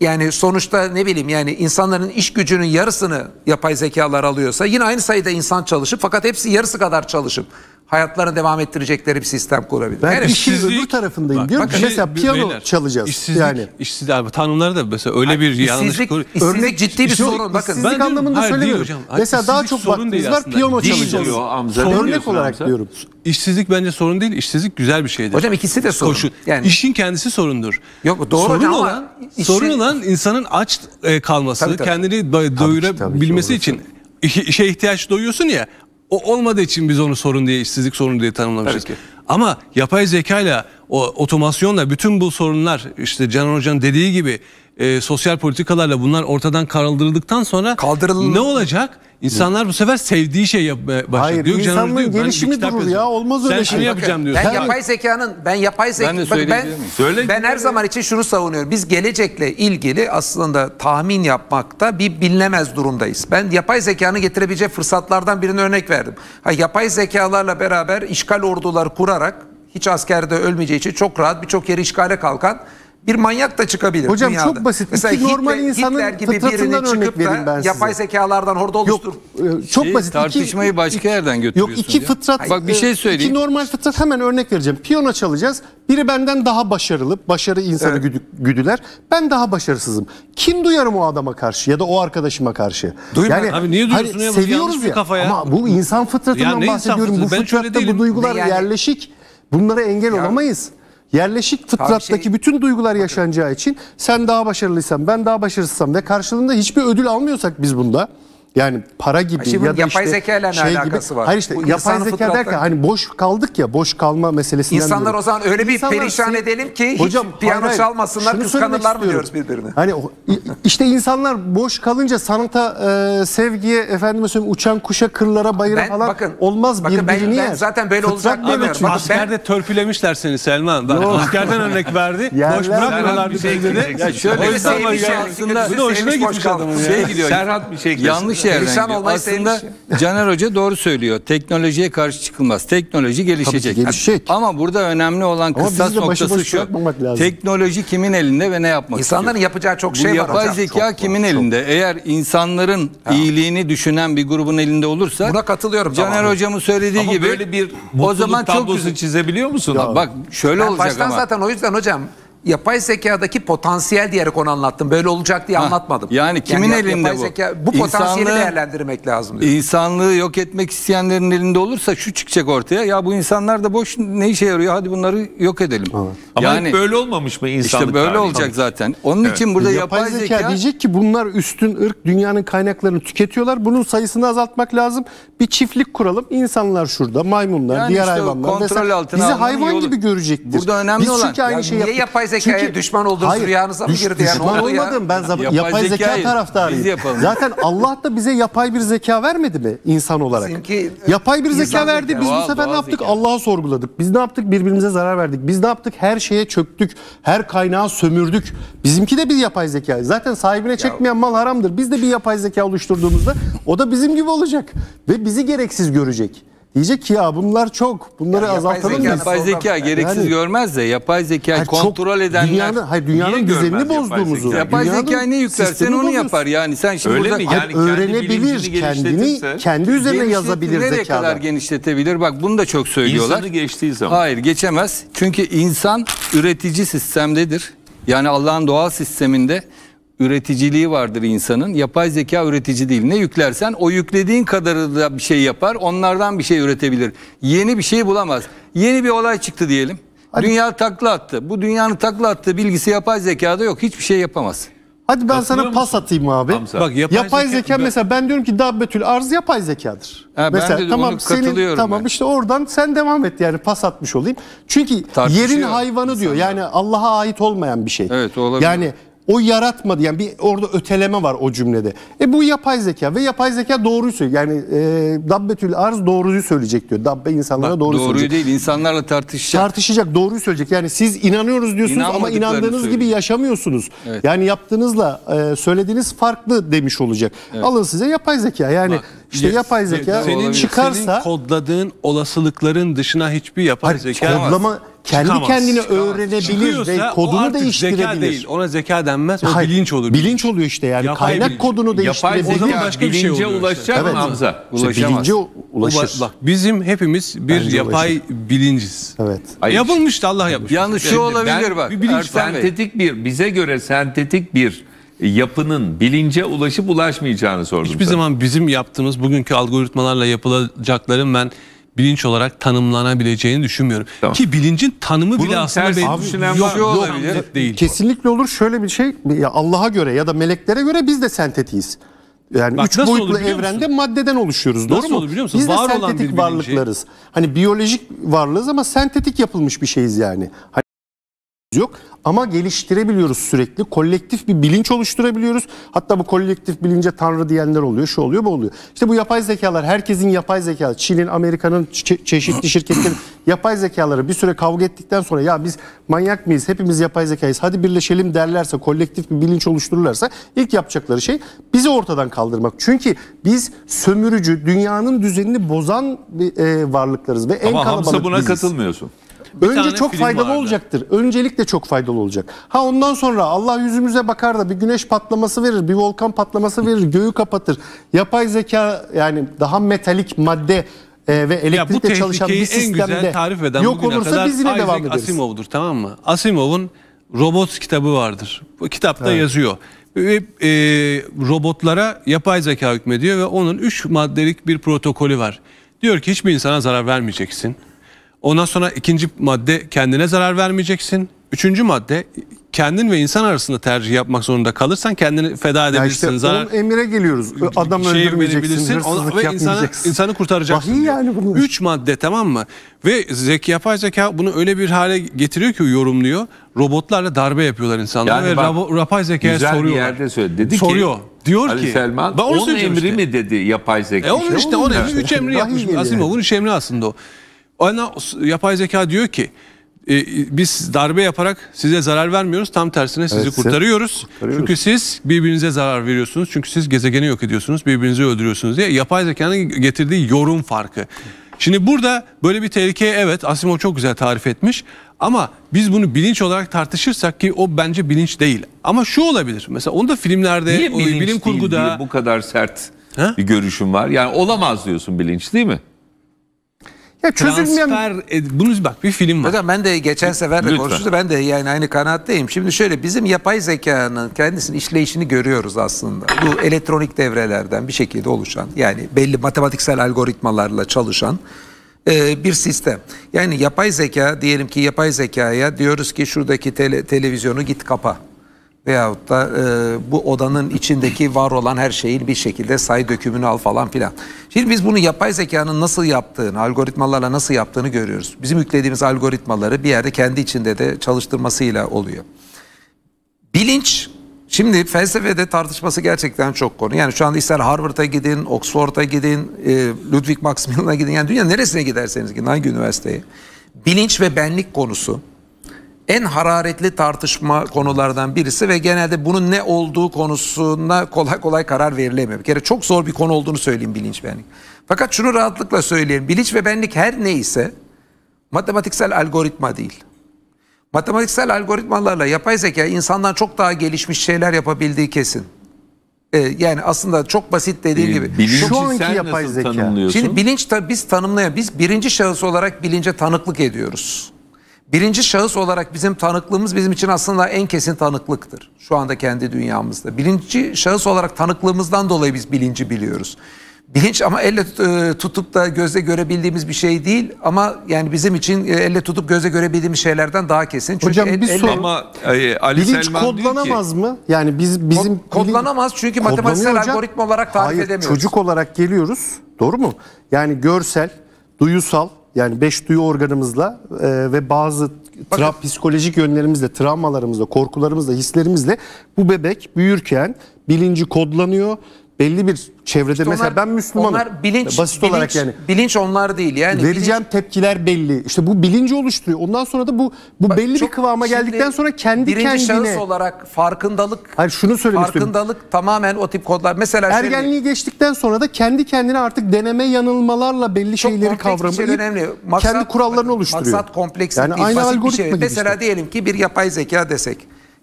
Speaker 2: yani sonuçta ne bileyim yani insanların iş gücünün yarısını yapay zekalar alıyorsa yine aynı sayıda insan çalışıp fakat hepsi yarısı kadar çalışıp hayatlarını devam ettirecekleri bir sistem kurabilir. Ben evet. işin öbür
Speaker 4: tarafındayım bak, diyorum. Bakın, mesela piyano beyler, çalacağız. İşsizlik, yani.
Speaker 3: işsizlik abi tanımları da mesela öyle yani, bir işsizlik, yanlış. İşsizlik, örnek ciddi bir sorun. Bakın, işsizlik ben anlamında hayır, söylemiyorum. Hocam, mesela daha çok vaktimiz var piyano değil çalacağız. Diyor, Amza, örnek olarak Amza. diyorum. İşsizlik bence sorun değil. İşsizlik güzel bir şeydir. Hocam ikisi de sorun. Koşun. Yani işin kendisi sorundur. Yok doğru sorun hocam olan, ama işin... sorun olan insanın aç e, kalması, tabii, tabii. kendini doyurabilmesi için işe ihtiyaç doyuyorsun ya o olmadığı için biz onu sorun diye, işsizlik sorunu diye tanımlamışız. ki. Ama yapay zekayla, o otomasyonla bütün bu sorunlar işte Canan Hoca'nın dediği gibi e, sosyal politikalarla bunlar ortadan kaldırıldıktan sonra Kaldırılın... ne olacak? İnsanlar bu sefer sevdiği şey yapmaya e, başlıyor. Hayır, diyor, insanın diyor, gelişimi durur ya. Olmaz öyle Sen şey. Sen yapacağım diyorsun. Ben yapay
Speaker 2: zekanın, ben yapay zekanın, ben, bak, ben, Söyle ben her zaman için şunu savunuyorum. Biz gelecekle ilgili aslında tahmin yapmakta bir bilinemez durumdayız. Ben yapay zekanın getirebileceği fırsatlardan birini örnek verdim. Ha, yapay zekalarla beraber işgal orduları kurarak hiç askerde ölmeyeceği için çok rahat birçok yeri işgale kalkan bir manyak da çıkabilir Hocam dünyada. çok basit. Mesela İki normal insanın Hitler gibi fıtratından örnek çıkıp vereyim ben size. yapay zekalardan horda
Speaker 5: oluştur. Yok, e, çok şey, basit. Tartışmayı iki, başka yerden götürüyorsun. Yok iki ya. fıtrat. Hayır. Bak bir e, şey söyleyeyim. İki
Speaker 4: normal fıtrat hemen örnek vereceğim. Piyano çalacağız. Biri benden daha başarılı. Başarı insanı evet. güdüler. Ben daha başarısızım. Kim duyarım o adama karşı ya da o arkadaşıma karşı? Duyma. Yani, Abi niye duyuyorsun hani, ya? Seviyoruz ya. Kafa Ama bu insan fıtratından ya bahsediyorum. Insan Bu fıtratta bu duygular yerleşik. Bunlara engel ya. olamayız yerleşik fıtrattaki şey... bütün duygular yaşanacağı için sen daha başarılıysan ben daha başarısızsam ve karşılığında hiçbir ödül almıyorsak biz bunda yani para gibi şey, ya da yapay işte zekayla şey alakası gibi. var. Hayır işte Bu yapay zeka fıtratta... derken hani boş kaldık ya boş kalma meselesinden. İnsanlar diyorum. o zaman öyle
Speaker 2: bir İnsanlar, perişan şey, edelim ki hocam, hiç piyano hayır, çalmasınlar kıskanırlar mı diyoruz birbirine?
Speaker 4: Hani işte insanlar boş kalınca sanata e, sevgiye efendime söyleyeyim uçan kuşa kırlara bayıra ben, falan bakın, olmaz bakın, birbirini ben, yer. Ben zaten böyle olacak
Speaker 6: demiyorum. askerde
Speaker 3: ben... törpülemişler seni Selman. askerden örnek verdi. <laughs> boş bırakmıyorlar bir şey dedi. Ya şöyle bir şey, şey aslında. Bu da hoşuna gitmiş adamın ya. Şey Serhat bir şey. Yanlış şey yerden
Speaker 5: gidiyor. Aslında <laughs> Caner Hoca doğru söylüyor. Teknolojiye karşı çıkılmaz. Teknoloji gelişecek. Tabii ki gelişecek. Ama burada önemli olan Ama kıstas noktası şu. lazım. Teknoloji kimin elinde ve ne yapmak istiyor? İnsanların yapacağı çok Bu şey var yapay hocam. zeka Çok kimin çok. elinde? Eğer insanların iyiliğini düşünen bir grubun elinde olursa Buna katılıyorum Caner tamamen. Hocam'ın söylediği Ama gibi böyle bir o zaman çok tablosu güzel. çizebiliyor musun? Bak şöyle Ben olacak baştan ama. zaten
Speaker 2: o yüzden hocam yapay zekadaki potansiyel diyerek onu anlattım. Böyle olacak diye ha, anlatmadım. Yani kimin yani, elinde yapay bu? Zeka, bu potansiyeli insanlığı, değerlendirmek lazım.
Speaker 5: Diyor. İnsanlığı yok etmek isteyenlerin elinde olursa şu çıkacak ortaya. Ya bu insanlar da boş ne işe yarıyor? Hadi bunları yok edelim. Evet. Ama böyle olmamış mı insanlık? İşte böyle yani. olacak zaten. Onun evet. için burada yapay, yapay zeka, zeka diyecek
Speaker 4: ki bunlar üstün ırk dünyanın kaynaklarını tüketiyorlar. Bunun sayısını azaltmak lazım. Bir çiftlik kuralım. İnsanlar şurada, maymunlar, yani diğer işte hayvanlar. Kontrol mesela, bizi hayvan gibi görecektir. Burada önemli Biz olan. aynı yani şeyi yapay zeka zekaya Çünkü, düşman olduğunuz hayır, rüyanıza mı girdi? Düşman yani olmadım ya. ben zaman, yapay, yapay zeka taraftarıyım. Zaten Allah da bize yapay bir zeka vermedi mi insan olarak? Çünkü, e, yapay bir zeka verdi zeka. biz bu sefer ne yaptık? Allah'a sorguladık. Biz ne yaptık? Birbirimize zarar verdik. Biz ne yaptık? Her şeye çöktük. Her kaynağı sömürdük. Bizimki de bir yapay zeka. Zaten sahibine çekmeyen mal haramdır. Biz de bir yapay zeka oluşturduğumuzda o da bizim gibi olacak. Ve bizi gereksiz görecek. Diyecek ki ya bunlar çok. Bunları yani azaltalım mı? Yapay zeka gereksiz yani, görmez
Speaker 5: de yapay zeka kontrol edenler dünyanın, hayır, dünyanın düzenini bozduğumuzu. Yapay, zeka ne yüklersen onu yapar yani. Sen şimdi Öyle burada, mi? Yani kendi öğrenebilir kendini kendi üzerine yazabilir zekada. kadar genişletebilir? Bak bunu da çok söylüyorlar. İnsanı geçtiği zaman. Hayır geçemez. Çünkü insan üretici sistemdedir. Yani Allah'ın doğal sisteminde üreticiliği vardır insanın. Yapay zeka üretici değil. Ne yüklersen o yüklediğin kadarı da bir şey yapar. Onlardan bir şey üretebilir. Yeni bir şey bulamaz. Yeni bir olay çıktı diyelim. Hadi. Dünya takla attı. Bu dünyanın takla attığı bilgisi yapay zekada yok. Hiçbir şey
Speaker 4: yapamaz. Hadi ben sana pas atayım abi. Bak yapay, yapay zeka, zeka ben... mesela ben diyorum ki dabbetül arz yapay zekadır. Ha, mesela ben tamam senin tamam ben. işte oradan sen devam et yani pas atmış olayım. Çünkü Tartışıyor yerin hayvanı diyor. Yani Allah'a ait olmayan bir şey. Evet olabilir. Yani o yaratmadı yani bir orada öteleme var o cümlede. E bu yapay zeka ve yapay zeka doğruyu söylüyor. Yani e, Dabbetül Arz doğruyu söyleyecek diyor. Dabbe insanlara Bak, doğruyu, doğruyu söyleyecek. Doğruyu değil insanlarla tartışacak. Tartışacak doğruyu söyleyecek. Yani siz inanıyoruz diyorsunuz ama inandığınız gibi yaşamıyorsunuz. Evet. Yani yaptığınızla e, söylediğiniz farklı demiş olacak. Evet. Alın size yapay zeka yani... Bak. İşte yapay zeka senin, çıkarsa
Speaker 3: senin kodladığın olasılıkların dışına hiçbir yapay Hayır, zeka kodlama, kendi çıkamaz, kendini çıkamaz.
Speaker 6: öğrenebilir Çıkıyorsa ve o kodunu artık zeka değiştirebilir. değil.
Speaker 3: Ona zeka denmez. O Hayır, bilinç olur. Bilinç oluyor işte yani Yapay kaynak bilinç. kodunu Yapay değiştirebilir. zeka başka bir şey bilince oluyor ulaşacak mı Evet. Hamza? İşte Ulaşamaz. bilince ulaşır. Uba- Bak bizim hepimiz bir Bence yapay bilinciz. Evet.
Speaker 1: Hayır. Yapılmış Allah yapmış.
Speaker 3: Yanlış şu olabilir Ben- bak. Bir bilinç sentetik
Speaker 5: bir bize
Speaker 1: göre sentetik bir yapının bilince ulaşıp ulaşmayacağını sordum. Hiçbir sana.
Speaker 3: zaman bizim yaptığımız bugünkü algoritmalarla yapılacakların ben bilinç olarak tanımlanabileceğini düşünmüyorum. Tamam. Ki bilincin tanımı Bunun bile aslında benim abi, yok, şey yok, yok
Speaker 4: değil. Kesinlikle olur. Şöyle bir şey Allah'a göre ya da meleklere göre biz de sentetiyiz. Yani Bak, üç boyutlu evrende musun? maddeden oluşuyoruz. Nasıl doğru mu? Olur, biliyor musun? Biz de sentetik olan bir varlıklarız. Hani biyolojik varlığız ama sentetik yapılmış bir şeyiz yani. Hani yok ama geliştirebiliyoruz sürekli. Kolektif bir bilinç oluşturabiliyoruz. Hatta bu kolektif bilince tanrı diyenler oluyor, şu oluyor, bu oluyor. İşte bu yapay zekalar, herkesin yapay zekaları, Çin'in, Amerika'nın çe- çeşitli şirketlerin <clears throat> yapay zekaları bir süre kavga ettikten sonra ya biz manyak mıyız, hepimiz yapay zekayız, hadi birleşelim derlerse, kolektif bir bilinç oluştururlarsa ilk yapacakları şey bizi ortadan kaldırmak. Çünkü biz sömürücü, dünyanın düzenini bozan bir, e, varlıklarız ve en Ama kalabalık Hamza buna biziz. katılmıyorsun.
Speaker 6: Önce çok faydalı vardı.
Speaker 4: olacaktır. Öncelikle çok faydalı olacak. Ha ondan sonra Allah yüzümüze bakar da bir güneş patlaması verir, bir volkan patlaması verir, göğü kapatır. Yapay zeka yani daha metalik madde e, ve elektrikle çalışan bir sistemde tarif eden yok olursa biz yine Isaac devam ederiz. Asimov'dur
Speaker 3: tamam mı? Asimov'un robot kitabı vardır. Bu kitapta evet. yazıyor. Ve e, robotlara yapay zeka hükmediyor ve onun üç maddelik bir protokolü var. Diyor ki hiçbir insana zarar vermeyeceksin. Ondan sonra ikinci madde kendine zarar vermeyeceksin. Üçüncü madde kendin ve insan arasında tercih yapmak zorunda kalırsan kendini feda edebilirsin. Ya işte zarar, onun
Speaker 4: emire geliyoruz. Adam şey öldürmeyeceksin, hırsızlık ve insanı, insanı
Speaker 3: kurtaracaksın. Vahiy yani bunlar. Üç madde tamam mı? Ve zeki yapay zeka bunu öyle bir hale getiriyor ki yorumluyor. Robotlarla darbe yapıyorlar insanlara yani ve bak, yapay zekaya soruyorlar. Güzel bir yerde söyledi. Dedi soruyor. Ki, Diyor Ali ki Selman, ben onu 10 emri işte.
Speaker 1: mi dedi yapay zeka? E onun işte 10 emri, Üç emri yapmış. Asim o, Asimov'un
Speaker 3: üç emri aslında o. Ana yapay zeka diyor ki e, biz darbe yaparak size zarar vermiyoruz. Tam tersine sizi evet, kurtarıyoruz. kurtarıyoruz. Çünkü siz birbirinize zarar veriyorsunuz. Çünkü siz gezegeni yok ediyorsunuz. Birbirinizi öldürüyorsunuz diye yapay zekanın getirdiği yorum farkı. Şimdi burada böyle bir tehlikeye evet Asimov çok güzel tarif etmiş. Ama biz bunu bilinç olarak tartışırsak ki o bence bilinç değil.
Speaker 1: Ama şu olabilir. Mesela onu da filmlerde, Niye o, bilim kurguda... Değil, bu kadar sert ha? bir görüşüm var. Yani olamaz diyorsun bilinç değil mi?
Speaker 2: Ya çözülmeyen... Transfer, bunu bak bir film var. Hocam ben de geçen sefer de konuştuk ben de yani aynı kanaatteyim. Şimdi şöyle bizim yapay zekanın kendisinin işleyişini görüyoruz aslında. Bu elektronik devrelerden bir şekilde oluşan yani belli matematiksel algoritmalarla çalışan e, bir sistem. Yani yapay zeka diyelim ki yapay zekaya diyoruz ki şuradaki tele, televizyonu git kapa veyahut da e, bu odanın içindeki var olan her şeyi bir şekilde sayı dökümünü al falan filan. Şimdi biz bunu yapay zekanın nasıl yaptığını, algoritmalarla nasıl yaptığını görüyoruz. Bizim yüklediğimiz algoritmaları bir yerde kendi içinde de çalıştırmasıyla oluyor. Bilinç Şimdi felsefede tartışması gerçekten çok konu. Yani şu anda ister Harvard'a gidin, Oxford'a gidin, e, Ludwig Maximill'a gidin. Yani dünya neresine giderseniz gidin, hangi üniversiteye. Bilinç ve benlik konusu en hararetli tartışma konulardan birisi ve genelde bunun ne olduğu konusunda kolay kolay karar verilemiyor. Bir kere çok zor bir konu olduğunu söyleyeyim bilinç benlik. Fakat şunu rahatlıkla söyleyeyim. Bilinç ve benlik her neyse matematiksel algoritma değil. Matematiksel algoritmalarla yapay zeka insandan çok daha gelişmiş şeyler yapabildiği kesin. Ee, yani aslında çok basit dediğim ee, gibi. Bilinci Şu anki sen yapay nasıl zeka. Şimdi bilinç biz tanımlayalım. Biz birinci şahıs olarak bilince tanıklık ediyoruz birinci şahıs olarak bizim tanıklığımız bizim için aslında en kesin tanıklıktır. Şu anda kendi dünyamızda. Birinci şahıs olarak tanıklığımızdan dolayı biz bilinci biliyoruz. Bilinç ama elle e, tutup da gözle görebildiğimiz bir şey değil ama yani bizim için e, elle tutup gözle görebildiğimiz şeylerden daha kesin. Çünkü Hocam el, bir elle... soru ama e, Ali bilinç Selman kodlanamaz ki, mı?
Speaker 4: Yani biz bizim
Speaker 2: kodlanamaz çünkü matematiksel algoritma olarak tarif Hayır, edemiyoruz. Çocuk
Speaker 4: olarak geliyoruz. Doğru mu? Yani görsel, duyusal, yani beş duyu organımızla e, ve bazı tra psikolojik yönlerimizle, travmalarımızla, korkularımızla, hislerimizle bu bebek büyürken bilinci kodlanıyor belli bir çevrede işte mesela onlar, ben Müslümanım. Onlar bilinç, basit bilinç, olarak yani.
Speaker 2: Bilinç onlar değil yani. Vereceğim
Speaker 4: bilinç, tepkiler belli. İşte bu bilinci oluşturuyor. Ondan sonra da bu bu belli çok, bir kıvama geldikten sonra kendi birinci kendine. Birinci şahıs olarak
Speaker 2: farkındalık. Hayır şunu söylemek Farkındalık istiyorum. tamamen o tip kodlar. Mesela ergenliği
Speaker 4: şöyle, geçtikten sonra da kendi kendine artık deneme yanılmalarla belli çok şeyleri şey, kavramayı önemli. Maksat, kendi kurallarını oluşturuyor. Maksat komplekslik yani değil. Aynı algoritma bir şey. Mesela işte.
Speaker 2: diyelim ki bir yapay zeka desek.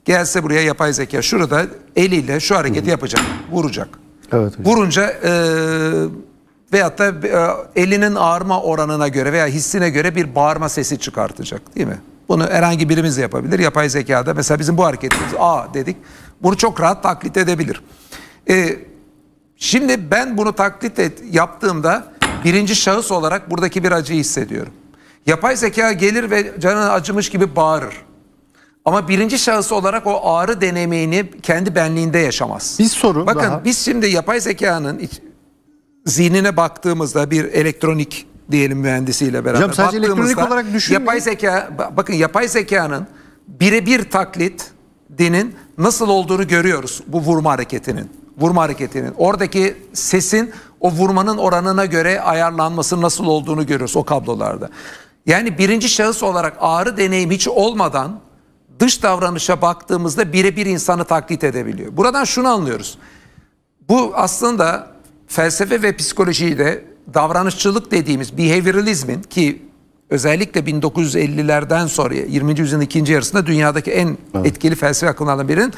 Speaker 2: Gelse buraya yapay zeka şurada eliyle şu hareketi yapacak, vuracak. Evet hocam. Vurunca e, veyahut da e, elinin ağrıma oranına göre veya hissine göre bir bağırma sesi çıkartacak değil mi? Bunu herhangi birimiz yapabilir. Yapay zekada mesela bizim bu hareketimiz A dedik. Bunu çok rahat taklit edebilir. E, şimdi ben bunu taklit et, yaptığımda birinci şahıs olarak buradaki bir acıyı hissediyorum. Yapay zeka gelir ve canın acımış gibi bağırır. Ama birinci şahıs olarak o ağrı deneyimini kendi benliğinde yaşamaz. Bir soru Bakın daha. biz şimdi yapay zekanın iç, zihnine baktığımızda bir elektronik diyelim mühendisiyle beraber Hocam, sadece elektronik olarak düşünmeyin. Yapay zeka bakın yapay zekanın birebir taklit dinin nasıl olduğunu görüyoruz bu vurma hareketinin. Vurma hareketinin. Oradaki sesin o vurmanın oranına göre ayarlanması nasıl olduğunu görüyoruz o kablolarda. Yani birinci şahıs olarak ağrı deneyim hiç olmadan dış davranışa baktığımızda birebir insanı taklit edebiliyor. Buradan şunu anlıyoruz. Bu aslında felsefe ve psikolojiyi de davranışçılık dediğimiz behavioralizmin ki özellikle 1950'lerden sonra 20. yüzyılın ikinci yarısında dünyadaki en etkili felsefe akımlarından birinin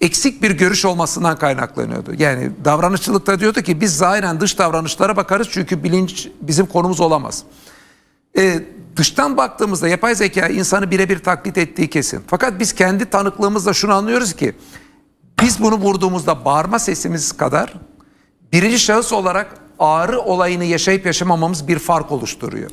Speaker 2: eksik bir görüş olmasından kaynaklanıyordu. Yani davranışçılıkta diyordu ki biz zahiren dış davranışlara bakarız çünkü bilinç bizim konumuz olamaz e, dıştan baktığımızda yapay zeka insanı birebir taklit ettiği kesin. Fakat biz kendi tanıklığımızla şunu anlıyoruz ki biz bunu vurduğumuzda bağırma sesimiz kadar birinci şahıs olarak ağrı olayını yaşayıp yaşamamamız bir fark oluşturuyor.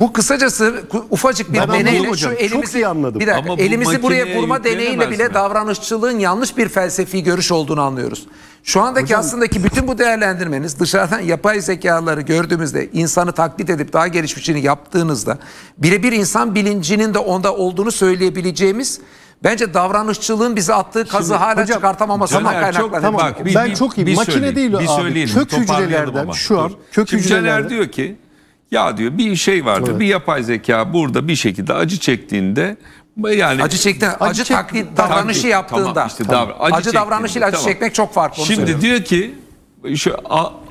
Speaker 2: Bu kısacası ufacık bir deneyle şu elimizi Çok iyi anladım. Bir dakika, Ama elimizi buraya vurma deneyiyle bile mi? davranışçılığın yanlış bir felsefi görüş olduğunu anlıyoruz. Şu andaki Hocam, aslındaki bütün bu değerlendirmeniz dışarıdan yapay zekaları gördüğümüzde insanı taklit edip daha gelişmişini yaptığınızda birebir insan bilincinin de onda olduğunu söyleyebileceğimiz Bence davranışçılığın bize attığı kazı Şimdi, hala hocam, çıkartamamasından kaynaklanıyor. Tamam, bak, bir, ben bir, çok iyi. Bir Makine söyleyeyim, değil bir abi. Söyleyelim, kök hücrelerden
Speaker 4: şu an kök Şimdi hücrelerden. Caner
Speaker 1: diyor ki ya diyor bir şey vardı. Evet. Bir yapay zeka burada bir şekilde acı çektiğinde
Speaker 2: yani acı çekti acı, acı taklit davranışı takli, yaptığında tamam, işte tamam. Davran, acı, acı davranışıyla acı tamam. çekmek çok farklı. Şimdi
Speaker 1: diyor ki şu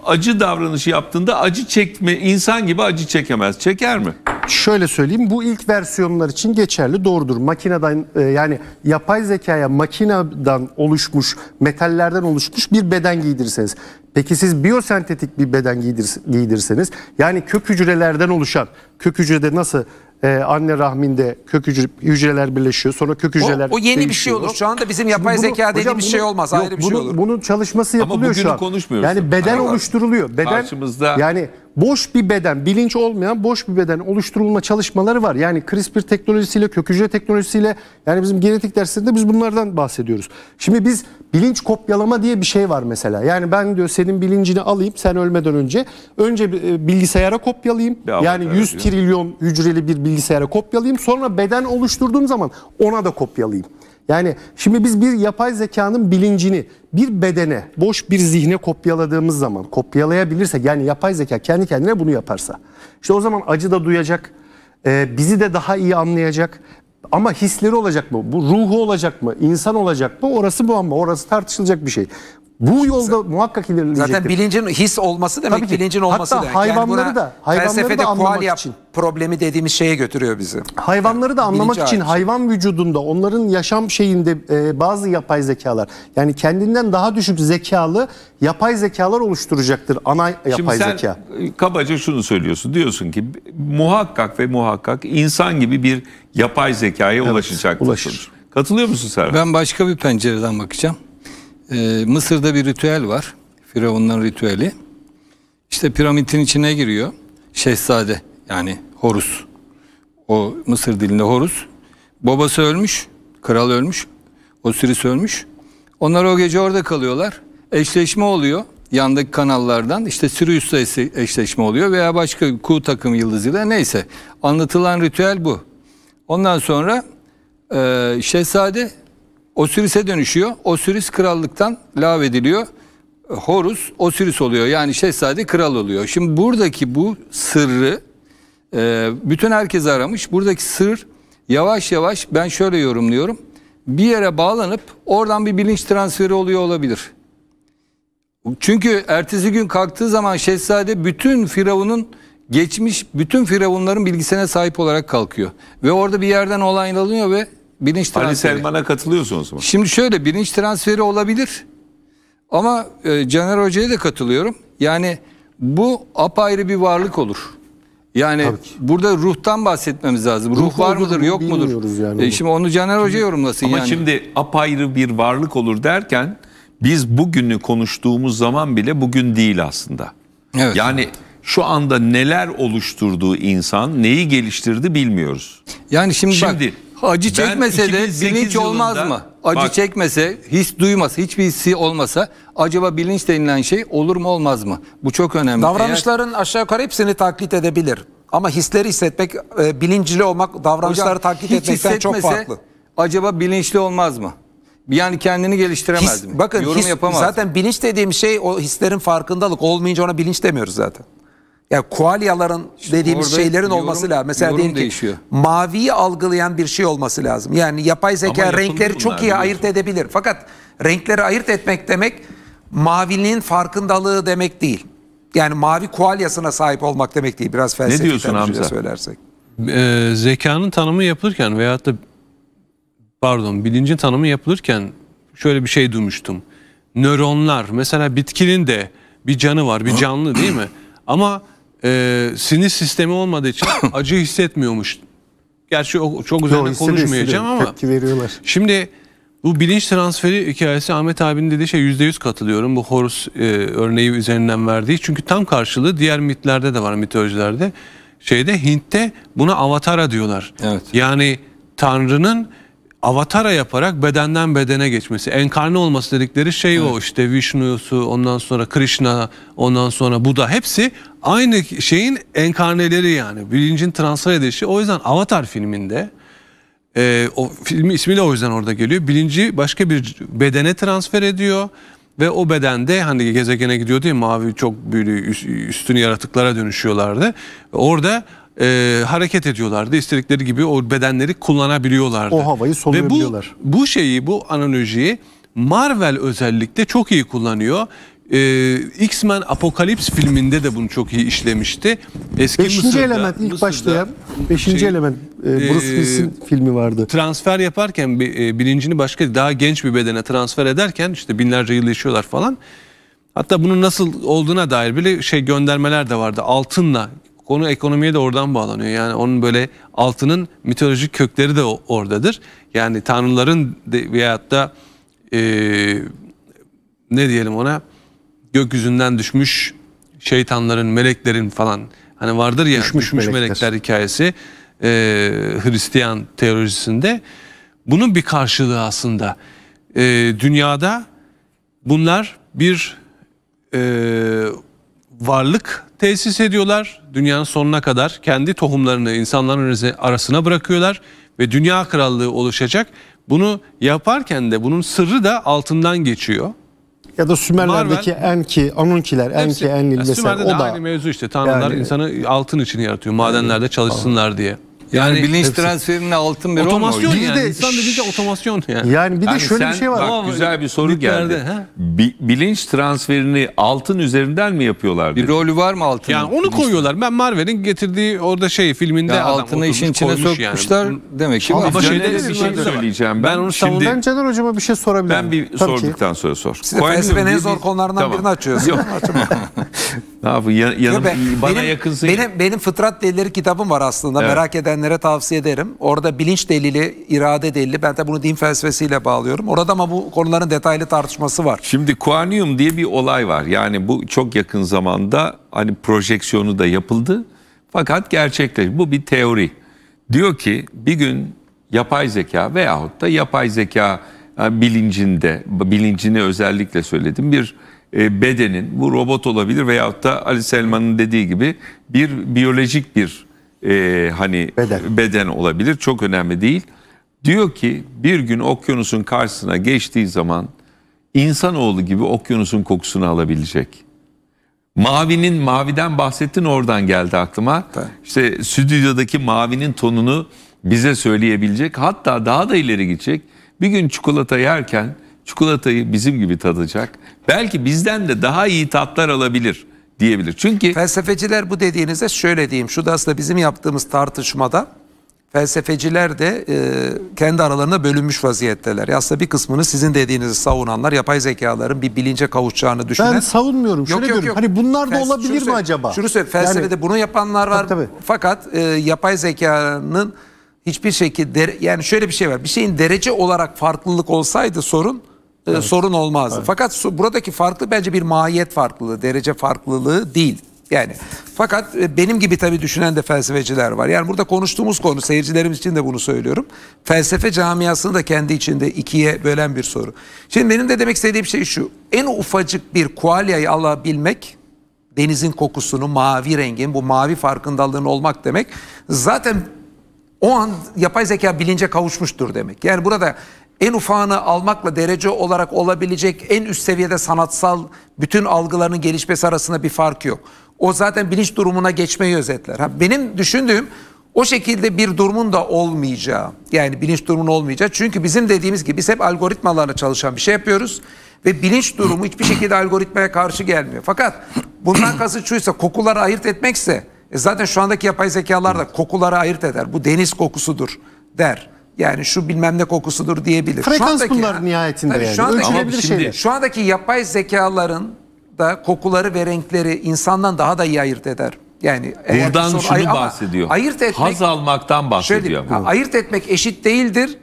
Speaker 1: acı davranışı yaptığında acı çekme insan gibi acı çekemez. Çeker mi?
Speaker 4: Şöyle söyleyeyim bu ilk versiyonlar için geçerli doğrudur. Makineden e, yani yapay zekaya makineden oluşmuş metallerden oluşmuş bir beden giydirseniz. Peki siz biyosentetik bir beden giydirseniz yani kök hücrelerden oluşan kök hücrede nasıl e, anne rahminde kök hücre, hücreler birleşiyor. Sonra kök hücreler O, o yeni değişiyor. bir şey olur. Şu anda bizim yapay bunu, zeka dediğimiz şey bunu, şey olmaz. Yok, ayrı bir şey bunu, şey olur. Bunun çalışması yapılıyor Ama şu an. konuşmuyoruz. Yani beden Hayır, oluşturuluyor. Beden karşımızda yani boş bir beden, bilinç olmayan boş bir beden oluşturulma çalışmaları var. Yani CRISPR teknolojisiyle, kök hücre teknolojisiyle yani bizim genetik derslerinde biz bunlardan bahsediyoruz. Şimdi biz bilinç kopyalama diye bir şey var mesela. Yani ben diyor senin bilincini alayım sen ölmeden önce. Önce e, bilgisayara kopyalayayım. Bir yani 100 diyor. trilyon hücreli bir bilgisayara kopyalayayım. Sonra beden oluşturduğum zaman ona da kopyalayayım. Yani şimdi biz bir yapay zekanın bilincini bir bedene, boş bir zihne kopyaladığımız zaman, kopyalayabilirse yani yapay zeka kendi kendine bunu yaparsa. işte o zaman acı da duyacak, e, bizi de daha iyi anlayacak ama hisleri olacak mı? Bu ruhu olacak mı? İnsan olacak mı? Orası bu ama orası tartışılacak bir şey. Bu yolda muhakkak ilerleyecektir. Zaten
Speaker 2: bilincin his olması demek Tabii bilincin olması Hatta demek. hayvanları yani da hayvanları da anlamak yap, için problemi dediğimiz şeye götürüyor bizi.
Speaker 4: Hayvanları da anlamak için ağacı. hayvan vücudunda onların yaşam şeyinde e, bazı yapay zekalar yani kendinden daha düşük zekalı yapay zekalar oluşturacaktır ana yapay Şimdi sen
Speaker 1: kabaca şunu söylüyorsun. Diyorsun ki muhakkak ve muhakkak insan gibi bir yapay zekaya evet, ulaşacaktır. Ulaşır. Katılıyor musun Serhat?
Speaker 5: Ben başka bir pencereden bakacağım. Ee, Mısır'da bir ritüel var. Firavunların ritüeli. İşte piramidin içine giriyor. Şehzade yani Horus. O Mısır dilinde Horus. Babası ölmüş. Kral ölmüş. Osiris ölmüş. Onlar o gece orada kalıyorlar. Eşleşme oluyor yandaki kanallardan işte Sirius'la eşleşme oluyor veya başka Ku takım yıldızıyla neyse. Anlatılan ritüel bu. Ondan sonra e, şehzade Osiris'e dönüşüyor. Osiris krallıktan lav ediliyor. Horus Osiris oluyor. Yani şehzade kral oluyor. Şimdi buradaki bu sırrı e, bütün herkes aramış. Buradaki sır yavaş yavaş ben şöyle yorumluyorum. Bir yere bağlanıp oradan bir bilinç transferi oluyor olabilir. Çünkü ertesi gün kalktığı zaman şehzade bütün firavunun geçmiş bütün firavunların bilgisine sahip olarak kalkıyor. Ve orada bir yerden olay olaylanıyor ve bilinç transferi. Ali Selman'a katılıyorsunuz mu? Şimdi şöyle bilinç transferi olabilir. Ama e, Caner Hoca'ya da katılıyorum. Yani bu apayrı bir varlık olur. Yani burada ruhtan bahsetmemiz lazım. Ruh, Ruh var olur, mıdır, yok mudur? Yani e, şimdi onu
Speaker 1: Caner Hoca yorumlasın ama yani. Ama şimdi apayrı bir varlık olur derken biz bugünü konuştuğumuz zaman bile bugün değil aslında. Evet. Yani şu anda neler oluşturduğu insan, neyi geliştirdi bilmiyoruz.
Speaker 5: Yani şimdi, şimdi bak Acı çekmese de bilinç olmaz mı? Acı bak, çekmese, his duymasa, hiçbir hissi olmasa acaba bilinç denilen şey olur mu olmaz mı? Bu çok önemli. Davranışların Eğer... aşağı yukarı hepsini taklit edebilir. Ama hisleri hissetmek, e, bilincili olmak
Speaker 2: davranışları Hocam, taklit etmekten çok farklı. Acaba bilinçli olmaz mı? Yani kendini geliştiremez his, mi? Bakın Yorum his, yapamaz zaten mı? bilinç dediğim şey o hislerin farkındalık olmayınca ona bilinç demiyoruz zaten yani kualyaların işte dediğimiz şeylerin yorum, olması lazım. Mesela yorum diyelim ki değişiyor. maviyi algılayan bir şey olması lazım. Yani yapay zeka Ama renkleri çok iyi biliyorsun. ayırt edebilir. Fakat renkleri ayırt etmek demek mavinin farkındalığı demek değil. Yani mavi kualyasına sahip olmak demek değil. Biraz felsefi ne diyorsun Hamza? söylersek.
Speaker 3: Ee, zekanın tanımı yapılırken veyahut da pardon bilincin tanımı yapılırken şöyle bir şey duymuştum. Nöronlar mesela bitkinin de bir canı var bir canlı değil mi? Ama e, sinir sistemi olmadığı için <coughs> acı hissetmiyormuş. Gerçi o, çok üzerine Yo, konuşmayacağım ama. Tepki veriyorlar. Şimdi bu bilinç transferi hikayesi Ahmet abinin dediği şey %100 katılıyorum. Bu Horus e, örneği üzerinden verdiği. Çünkü tam karşılığı diğer mitlerde de var mitolojilerde. Şeyde Hint'te buna avatara diyorlar. Evet. Yani Tanrı'nın avatara yaparak bedenden bedene geçmesi. Enkarne olması dedikleri şey evet. o işte Vishnu'su ondan sonra Krishna ondan sonra Buda hepsi aynı şeyin enkarneleri yani bilincin transfer edilişi. O yüzden Avatar filminde e, o filmi de o yüzden orada geliyor. Bilinci başka bir bedene transfer ediyor ve o bedende hani gezegene gidiyor diye Mavi çok büyülü üstünü yaratıklara dönüşüyorlardı. Orada e, hareket ediyorlardı. İstedikleri gibi o bedenleri kullanabiliyorlardı. O havayı
Speaker 4: soluyabiliyorlar.
Speaker 3: Ve bu, bu şeyi, bu analojiyi Marvel özellikle çok iyi kullanıyor. Ee, X-Men Apokalips filminde de bunu çok iyi işlemişti. Eski beşinci Mısır'da, element
Speaker 4: ilk Mısır'da, başlayan beşinci şey, element e, e, Bruce Willis'in
Speaker 3: e, filmi vardı. Transfer yaparken e, bilincini başka daha genç bir bedene transfer ederken işte binlerce yıl yaşıyorlar falan. Hatta bunun nasıl olduğuna dair bile şey göndermeler de vardı. Altınla konu ekonomiye de oradan bağlanıyor. Yani onun böyle altının mitolojik kökleri de oradadır. Yani tanrıların de, veyahut da e, ne diyelim ona gökyüzünden düşmüş şeytanların, meleklerin falan hani vardır ya düşmüş, düşmüş melekler. melekler hikayesi e, Hristiyan teolojisinde. Bunun bir karşılığı aslında. E, dünyada bunlar bir e, varlık tesis ediyorlar. Dünyanın sonuna kadar kendi tohumlarını insanların arasına bırakıyorlar ve dünya krallığı oluşacak. Bunu yaparken de bunun sırrı da altından geçiyor.
Speaker 4: Ya da Sümerlerdeki Marvel, Enki, Anunkiler, Enki, Enlil vesaire. Sümer'de o da aynı
Speaker 3: mevzu işte. Tanrılar yani, insanı altın için yaratıyor. Madenlerde çalışsınlar diye. Yani, yani bilinç hepsi. transferinin
Speaker 1: altın bir otomasyon olmuyor. yani. De,
Speaker 3: İnsan dediğince otomasyon yani. Yani bir de yani şöyle sen, bir şey var. Bak, güzel bir
Speaker 1: soru geldi. He? Bi, bilinç transferini altın üzerinden mi yapıyorlar? Bir rolü var mı altın? Yani onu koyuyorlar.
Speaker 3: Ben Marvel'in getirdiği orada şey filminde ya adam altını oturmuş, işin içine sokmuşlar yani. demek ki. Ama, ama şeyde bir şey, şey söyleyeceğim. Ben, ben onu şimdi ben
Speaker 4: Caner hocama bir şey sorabilirim. Ben bir Tabii sorduktan ki.
Speaker 1: sonra sor. Siz felsefenin en zor konularından birini açıyorsunuz. Yok. <laughs> Ne yapayım?
Speaker 2: Yanım, be, bana benim, yakınsın. Benim, benim Fıtrat Delileri kitabım var aslında. Evet. Merak edenlere tavsiye ederim. Orada bilinç delili, irade delili. Ben de bunu din felsefesiyle bağlıyorum. Orada ama bu konuların detaylı tartışması var.
Speaker 1: Şimdi kuanyum diye bir olay var. Yani bu çok yakın zamanda hani projeksiyonu da yapıldı. Fakat gerçekleşti. Bu bir teori. Diyor ki bir gün yapay zeka veyahut da yapay zeka e, bilincinde, bilincini özellikle söyledim. Bir e, bedenin bu robot olabilir veyahut da Ali Selman'ın dediği gibi bir biyolojik bir e, hani beden. beden olabilir. Çok önemli değil. Diyor ki bir gün okyanusun karşısına geçtiği zaman insanoğlu gibi okyanusun kokusunu alabilecek. Mavinin, maviden bahsettin oradan geldi aklıma. Evet. İşte stüdyodaki mavinin tonunu bize söyleyebilecek. Hatta daha da ileri gidecek. Bir gün çikolata yerken
Speaker 2: çikolatayı bizim gibi tadacak belki bizden de daha iyi tatlar alabilir diyebilir. Çünkü felsefeciler bu dediğinize şöyle diyeyim. Şu da aslında bizim yaptığımız tartışmada felsefeciler de e, kendi aralarında bölünmüş vaziyetteler. Ya aslında bir kısmını sizin dediğinizi savunanlar yapay zekaların bir bilince kavuşacağını düşünen. Ben savunmuyorum. Yok, şöyle yok, Yok. Hani bunlar da Fels olabilir mi acaba? Şunu söyle. Felsefede yani, bunu yapanlar var. Tabii, tabii. Fakat e, yapay zekanın hiçbir şekilde yani şöyle bir şey var. Bir şeyin derece olarak farklılık olsaydı sorun ee, evet. sorun olmazdı. Evet. Fakat buradaki farklı bence bir mahiyet farklılığı, derece farklılığı değil. Yani fakat e, benim gibi tabii düşünen de felsefeciler var. Yani burada konuştuğumuz konu seyircilerimiz için de bunu söylüyorum. Felsefe camiasını da kendi içinde ikiye bölen bir soru. Şimdi benim de demek istediğim şey şu. En ufacık bir kualyayı alabilmek denizin kokusunu, mavi rengin, bu mavi farkındalığın olmak demek. Zaten o an yapay zeka bilince kavuşmuştur demek. Yani burada en ufağını almakla derece olarak olabilecek en üst seviyede sanatsal bütün algılarının gelişmesi arasında bir fark yok. O zaten bilinç durumuna geçmeyi özetler. Ha, benim düşündüğüm o şekilde bir durumun da olmayacağı. Yani bilinç durumun olmayacağı. Çünkü bizim dediğimiz gibi biz hep algoritmalarla çalışan bir şey yapıyoruz. Ve bilinç durumu hiçbir şekilde algoritmaya karşı gelmiyor. Fakat bundan <clears throat> kasıt şuysa kokuları ayırt etmekse e zaten şu andaki yapay zekalar da kokuları ayırt eder. Bu deniz kokusudur der yani şu bilmem ne kokusudur diyebilir. Frekans şu andaki, bunlar
Speaker 4: nihayetinde tabii yani. Şu andaki,
Speaker 2: ama şimdi, şu andaki yapay zekaların da kokuları ve renkleri insandan daha da iyi ayırt eder. Yani buradan soru, şunu bahsediyor. Ayırt etmek, haz
Speaker 1: almaktan bahsediyor. Şöyle, ha,
Speaker 2: ayırt etmek eşit değildir.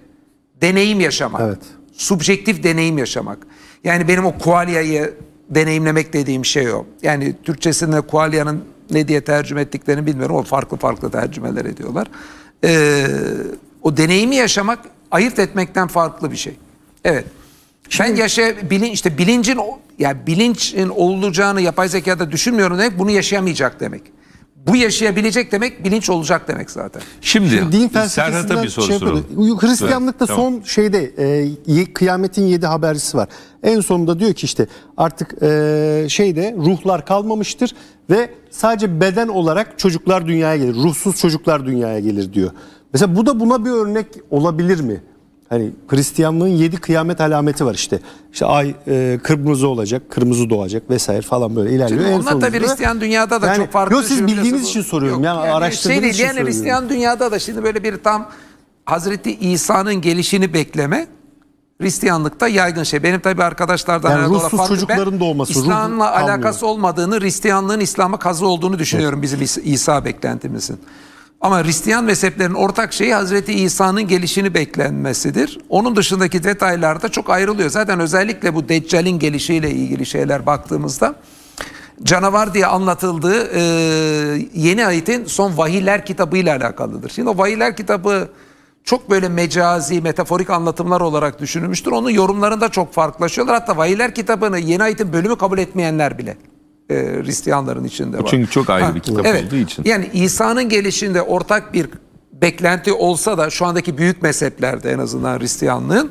Speaker 2: Deneyim yaşamak. Evet. Subjektif deneyim yaşamak. Yani benim o kualiyayı deneyimlemek dediğim şey o. Yani Türkçesinde kualiyanın ne diye tercüme ettiklerini bilmiyorum. O farklı farklı tercümeler ediyorlar. Ee, o deneyimi yaşamak ayırt etmekten farklı bir şey. Evet. Sen yaşa bilin işte bilincin ya yani bilinçin olacağını yapay zekada düşünmüyorum demek bunu yaşayamayacak demek. Bu yaşayabilecek demek bilinç olacak demek zaten.
Speaker 4: Şimdi, Şimdi din felsefesinden bir soru şey soralım. Hristiyanlıkta tamam. son şeyde e, kıyametin yedi habercisi var. En sonunda diyor ki işte artık e, şeyde ruhlar kalmamıştır ve sadece beden olarak çocuklar dünyaya gelir. Ruhsuz çocuklar dünyaya gelir diyor. Mesela bu da buna bir örnek olabilir mi? Hani Hristiyanlığın yedi kıyamet alameti var işte. İşte ay e, kırmızı olacak, kırmızı doğacak vesaire falan böyle ilerliyor. Şimdi en onlar da Hristiyan dünyada da yani, çok farklı. Yok siz bildiğiniz bu. için soruyorum yok, yani, yani araştırdığınız şey değil, için yani soruyorum. Hristiyan dünyada
Speaker 2: da şimdi böyle bir tam Hazreti İsa'nın gelişini bekleme Hristiyanlıkta yaygın şey. Benim tabii arkadaşlardan yani Anadolu'da farklı çocukların ben, doğması. İslam'la alakası olmadığını, Hristiyanlığın İslam'a kazı olduğunu düşünüyorum evet. bizim İsa beklentimizin. Ama Hristiyan mezheplerin ortak şeyi Hazreti İsa'nın gelişini beklenmesidir. Onun dışındaki detaylarda çok ayrılıyor. Zaten özellikle bu Deccal'in gelişiyle ilgili şeyler baktığımızda canavar diye anlatıldığı e, yeni ayetin son vahiyler kitabıyla alakalıdır. Şimdi o vahiyler kitabı çok böyle mecazi, metaforik anlatımlar olarak düşünülmüştür. Onun yorumlarında çok farklılaşıyorlar. Hatta vahiyler kitabını yeni ayetin bölümü kabul etmeyenler bile e, Hristiyanların içinde var. Çünkü çok ayrı ha, bir kitap evet. olduğu için. Yani İsa'nın gelişinde ortak bir beklenti olsa da şu andaki büyük mezheplerde en azından Hristiyanlığın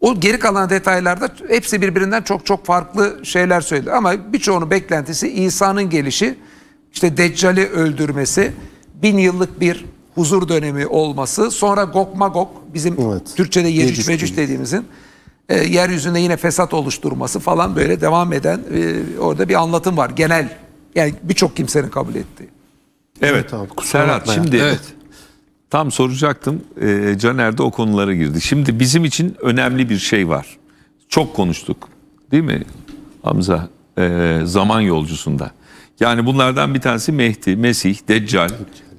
Speaker 2: o geri kalan detaylarda hepsi birbirinden çok çok farklı şeyler söyledi. Ama birçoğunun beklentisi İsa'nın gelişi, işte Deccal'i öldürmesi, bin yıllık bir huzur dönemi olması, sonra Gok Magok bizim evet. Türkçe'de Yecüc Mecüc dediğimizin e, yeryüzünde yine fesat oluşturması falan böyle devam eden e, orada bir anlatım var. Genel yani birçok kimsenin kabul ettiği. Evet, evet abi kusura Şimdi
Speaker 1: evet. tam soracaktım. E, Caner de o konulara girdi. Şimdi bizim için önemli bir şey var. Çok konuştuk. Değil mi Hamza? E, zaman yolcusunda. Yani bunlardan bir tanesi Mehdi, Mesih, Deccal.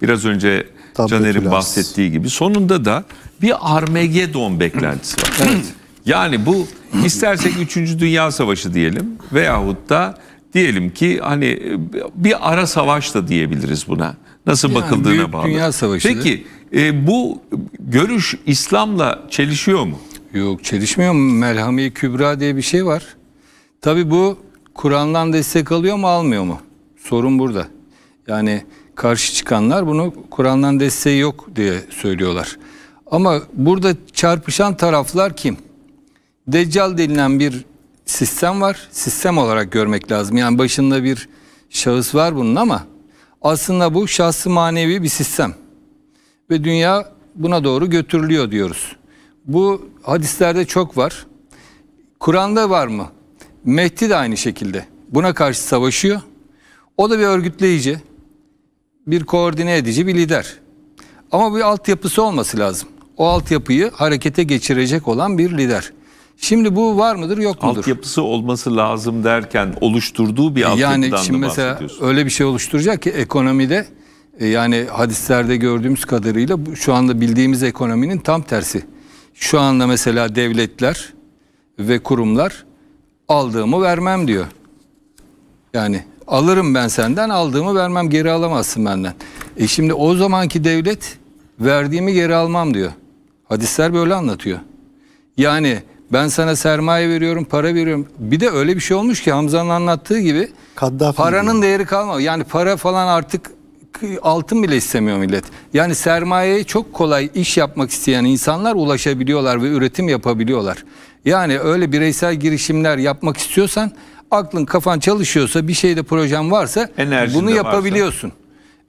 Speaker 1: Biraz önce Caner'in bahsettiği gibi. Sonunda da bir Armagedon beklentisi var. evet. Yani bu istersek 3. Dünya Savaşı diyelim veyahut da diyelim ki hani e, bir ara savaş da diyebiliriz buna. Nasıl yani bakıldığına büyük bağlı. Dünya Savaşı. Peki e, bu
Speaker 5: görüş İslam'la çelişiyor mu? Yok çelişmiyor mu? Melhami Kübra diye bir şey var. Tabi bu Kur'an'dan destek alıyor mu almıyor mu? Sorun burada. Yani karşı çıkanlar bunu Kur'an'dan desteği yok diye söylüyorlar. Ama burada çarpışan taraflar kim? Deccal denilen bir sistem var. Sistem olarak görmek lazım. Yani başında bir şahıs var bunun ama aslında bu şahsı manevi bir sistem. Ve dünya buna doğru götürülüyor diyoruz. Bu hadislerde çok var. Kur'an'da var mı? Mehdi de aynı şekilde. Buna karşı savaşıyor. O da bir örgütleyici, bir koordine edici, bir lider. Ama bir altyapısı olması lazım. O altyapıyı harekete geçirecek olan bir lider. Şimdi bu var mıdır yok mudur? Altyapısı olması lazım derken oluşturduğu bir e, altyapıdan yani şimdi mesela öyle bir şey oluşturacak ki ekonomide e, yani hadislerde gördüğümüz kadarıyla şu anda bildiğimiz ekonominin tam tersi. Şu anda mesela devletler ve kurumlar aldığımı vermem diyor. Yani alırım ben senden aldığımı vermem geri alamazsın benden. E şimdi o zamanki devlet verdiğimi geri almam diyor. Hadisler böyle anlatıyor. Yani ben sana sermaye veriyorum, para veriyorum. Bir de öyle bir şey olmuş ki Hamza'nın anlattığı gibi Kaddafi paranın gibi. değeri kalmadı. Yani para falan artık altın bile istemiyor millet. Yani sermayeye çok kolay iş yapmak isteyen insanlar ulaşabiliyorlar ve üretim yapabiliyorlar. Yani öyle bireysel girişimler yapmak istiyorsan aklın kafan çalışıyorsa bir şeyde projen varsa Enerjin bunu yapabiliyorsun.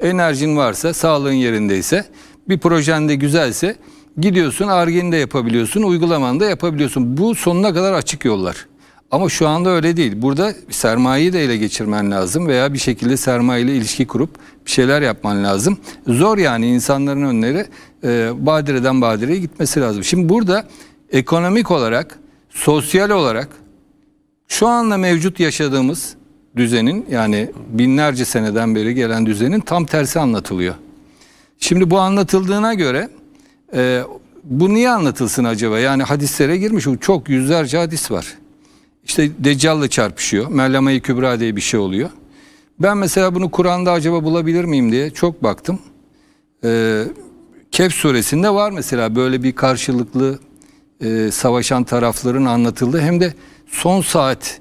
Speaker 5: Varsa. Enerjin varsa sağlığın yerindeyse bir projende güzelse Gidiyorsun argeni de yapabiliyorsun, uygulamanı da yapabiliyorsun. Bu sonuna kadar açık yollar. Ama şu anda öyle değil. Burada sermayeyi de ele geçirmen lazım veya bir şekilde sermayeyle ilişki kurup bir şeyler yapman lazım. Zor yani insanların önleri e, badireden badireye gitmesi lazım. Şimdi burada ekonomik olarak, sosyal olarak şu anda mevcut yaşadığımız düzenin yani binlerce seneden beri gelen düzenin tam tersi anlatılıyor. Şimdi bu anlatıldığına göre e, bu niye anlatılsın acaba? Yani hadislere girmiş. Çok yüzlerce hadis var. İşte Deccal'la çarpışıyor. Merlamayı Kübra diye bir şey oluyor. Ben mesela bunu Kur'an'da acaba bulabilir miyim diye çok baktım. Ee, Kehf suresinde var mesela böyle bir karşılıklı e, savaşan tarafların anlatıldığı hem de son saat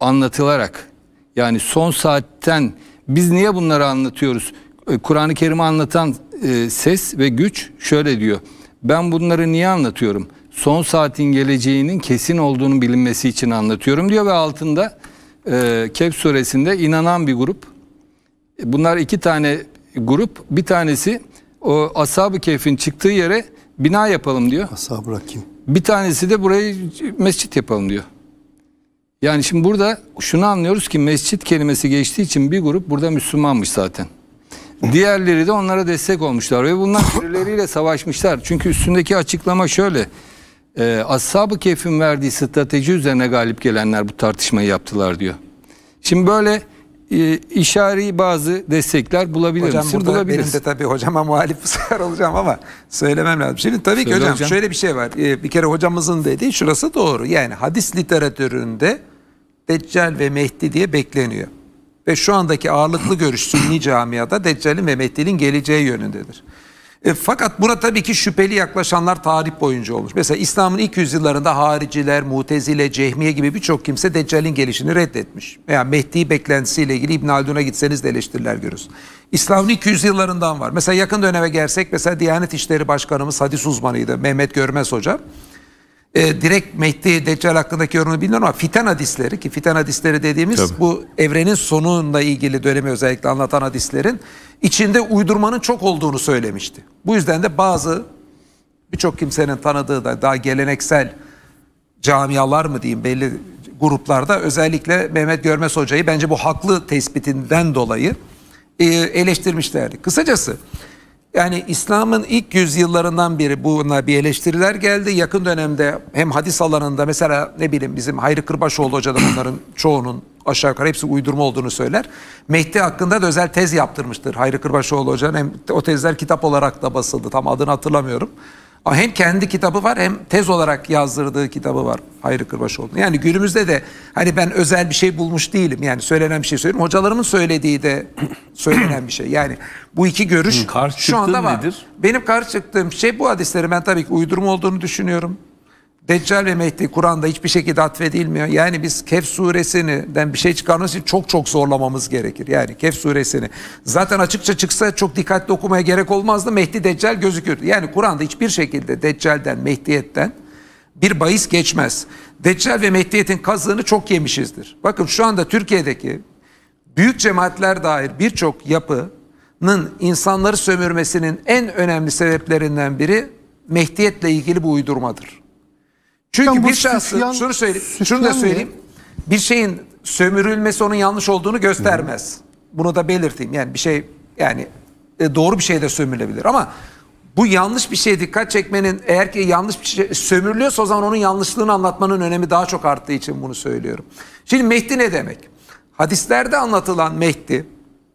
Speaker 5: anlatılarak yani son saatten biz niye bunları anlatıyoruz? E, Kur'an-ı Kerim'i anlatan e, ses ve güç şöyle diyor. Ben bunları niye anlatıyorum? Son saatin geleceğinin kesin olduğunu bilinmesi için anlatıyorum diyor ve altında e, Kehf suresinde inanan bir grup. E, bunlar iki tane grup. Bir tanesi o Ashab-ı Kehf'in çıktığı yere bina yapalım diyor. Ashab-ı Rakim. Bir tanesi de burayı mescit yapalım diyor. Yani şimdi burada şunu anlıyoruz ki mescit kelimesi geçtiği için bir grup burada Müslümanmış zaten. Diğerleri de onlara destek olmuşlar ve bunlar <laughs> birileriyle savaşmışlar. Çünkü üstündeki açıklama şöyle. E, Ashab-ı Kehf'in verdiği strateji üzerine galip gelenler bu tartışmayı yaptılar diyor. Şimdi böyle e, işari bazı destekler bulabilir hocam, misin? Burada Benim de tabii hocama muhalif bu sefer olacağım ama söylemem
Speaker 2: lazım. Şimdi tabii Söyle ki hocam, hocam şöyle bir şey var. Ee, bir kere hocamızın dediği şurası doğru. Yani hadis literatüründe Deccal ve Mehdi diye bekleniyor ve şu andaki ağırlıklı görüş Sünni camiada Deccal'in ve Mehdi'nin geleceği yönündedir. E, fakat buna tabii ki şüpheli yaklaşanlar tarih boyunca olur. Mesela İslam'ın ilk yüzyıllarında hariciler, mutezile, cehmiye gibi birçok kimse Deccal'in gelişini reddetmiş. Veya Mehdi beklentisiyle ilgili İbn Haldun'a gitseniz de eleştiriler görürüz. İslam'ın ilk yüzyıllarından var. Mesela yakın döneme gelsek mesela Diyanet İşleri Başkanımız hadis uzmanıydı Mehmet Görmez Hoca e, direkt Mehdi Deccal hakkındaki yorumunu bilmiyorum ama fiten hadisleri ki fiten hadisleri dediğimiz Tabii. bu evrenin sonunla ilgili dönemi özellikle anlatan hadislerin içinde uydurmanın çok olduğunu söylemişti. Bu yüzden de bazı birçok kimsenin tanıdığı da daha geleneksel camialar mı diyeyim belli gruplarda özellikle Mehmet Görmez Hoca'yı bence bu haklı tespitinden dolayı e, eleştirmişlerdi. Kısacası yani İslam'ın ilk yüzyıllarından beri buna bir eleştiriler geldi. Yakın dönemde hem hadis alanında mesela ne bileyim bizim Hayri Kırbaşoğlu Hoca da bunların <clears throat> çoğunun aşağı yukarı hepsi uydurma olduğunu söyler. Mehdi hakkında da özel tez yaptırmıştır Hayri Kırbaşoğlu Hoca'nın. Hem o tezler kitap olarak da basıldı tam adını hatırlamıyorum. Hem kendi kitabı var hem tez olarak yazdırdığı kitabı var Hayri Kırbaşoğlu. Yani günümüzde de hani ben özel bir şey bulmuş değilim. Yani söylenen bir şey söylüyorum. Hocalarımın söylediği de <clears throat> söylenen bir şey. Yani bu iki görüş şu anda var. Nedir? Benim karşı çıktığım şey bu hadisleri ben tabii ki uydurma olduğunu düşünüyorum. Deccal ve Mehdi Kur'an'da hiçbir şekilde atfedilmiyor. Yani biz Kehf suresinden bir şey çıkarmamız için çok çok zorlamamız gerekir. Yani Kehf suresini. Zaten açıkça çıksa çok dikkatli okumaya gerek olmazdı. Mehdi Deccal gözükür. Yani Kur'an'da hiçbir şekilde Deccal'den, Mehdiyet'ten bir bahis geçmez. Deccal ve Mehdiyet'in kazığını çok yemişizdir. Bakın şu anda Türkiye'deki büyük cemaatler dair birçok yapının insanları sömürmesinin en önemli sebeplerinden biri Mehdiyet'le ilgili bu uydurmadır. Çünkü bir şahsı şunu söyleyeyim, şunu da söyleyeyim. Bir şeyin sömürülmesi onun yanlış olduğunu göstermez. Bunu da belirteyim. Yani bir şey yani e, doğru bir şey de sömürülebilir ama bu yanlış bir şeye dikkat çekmenin eğer ki yanlış bir şey sömürülüyorsa o zaman onun yanlışlığını anlatmanın önemi daha çok arttığı için bunu söylüyorum. Şimdi Mehdi ne demek? Hadislerde anlatılan Mehdi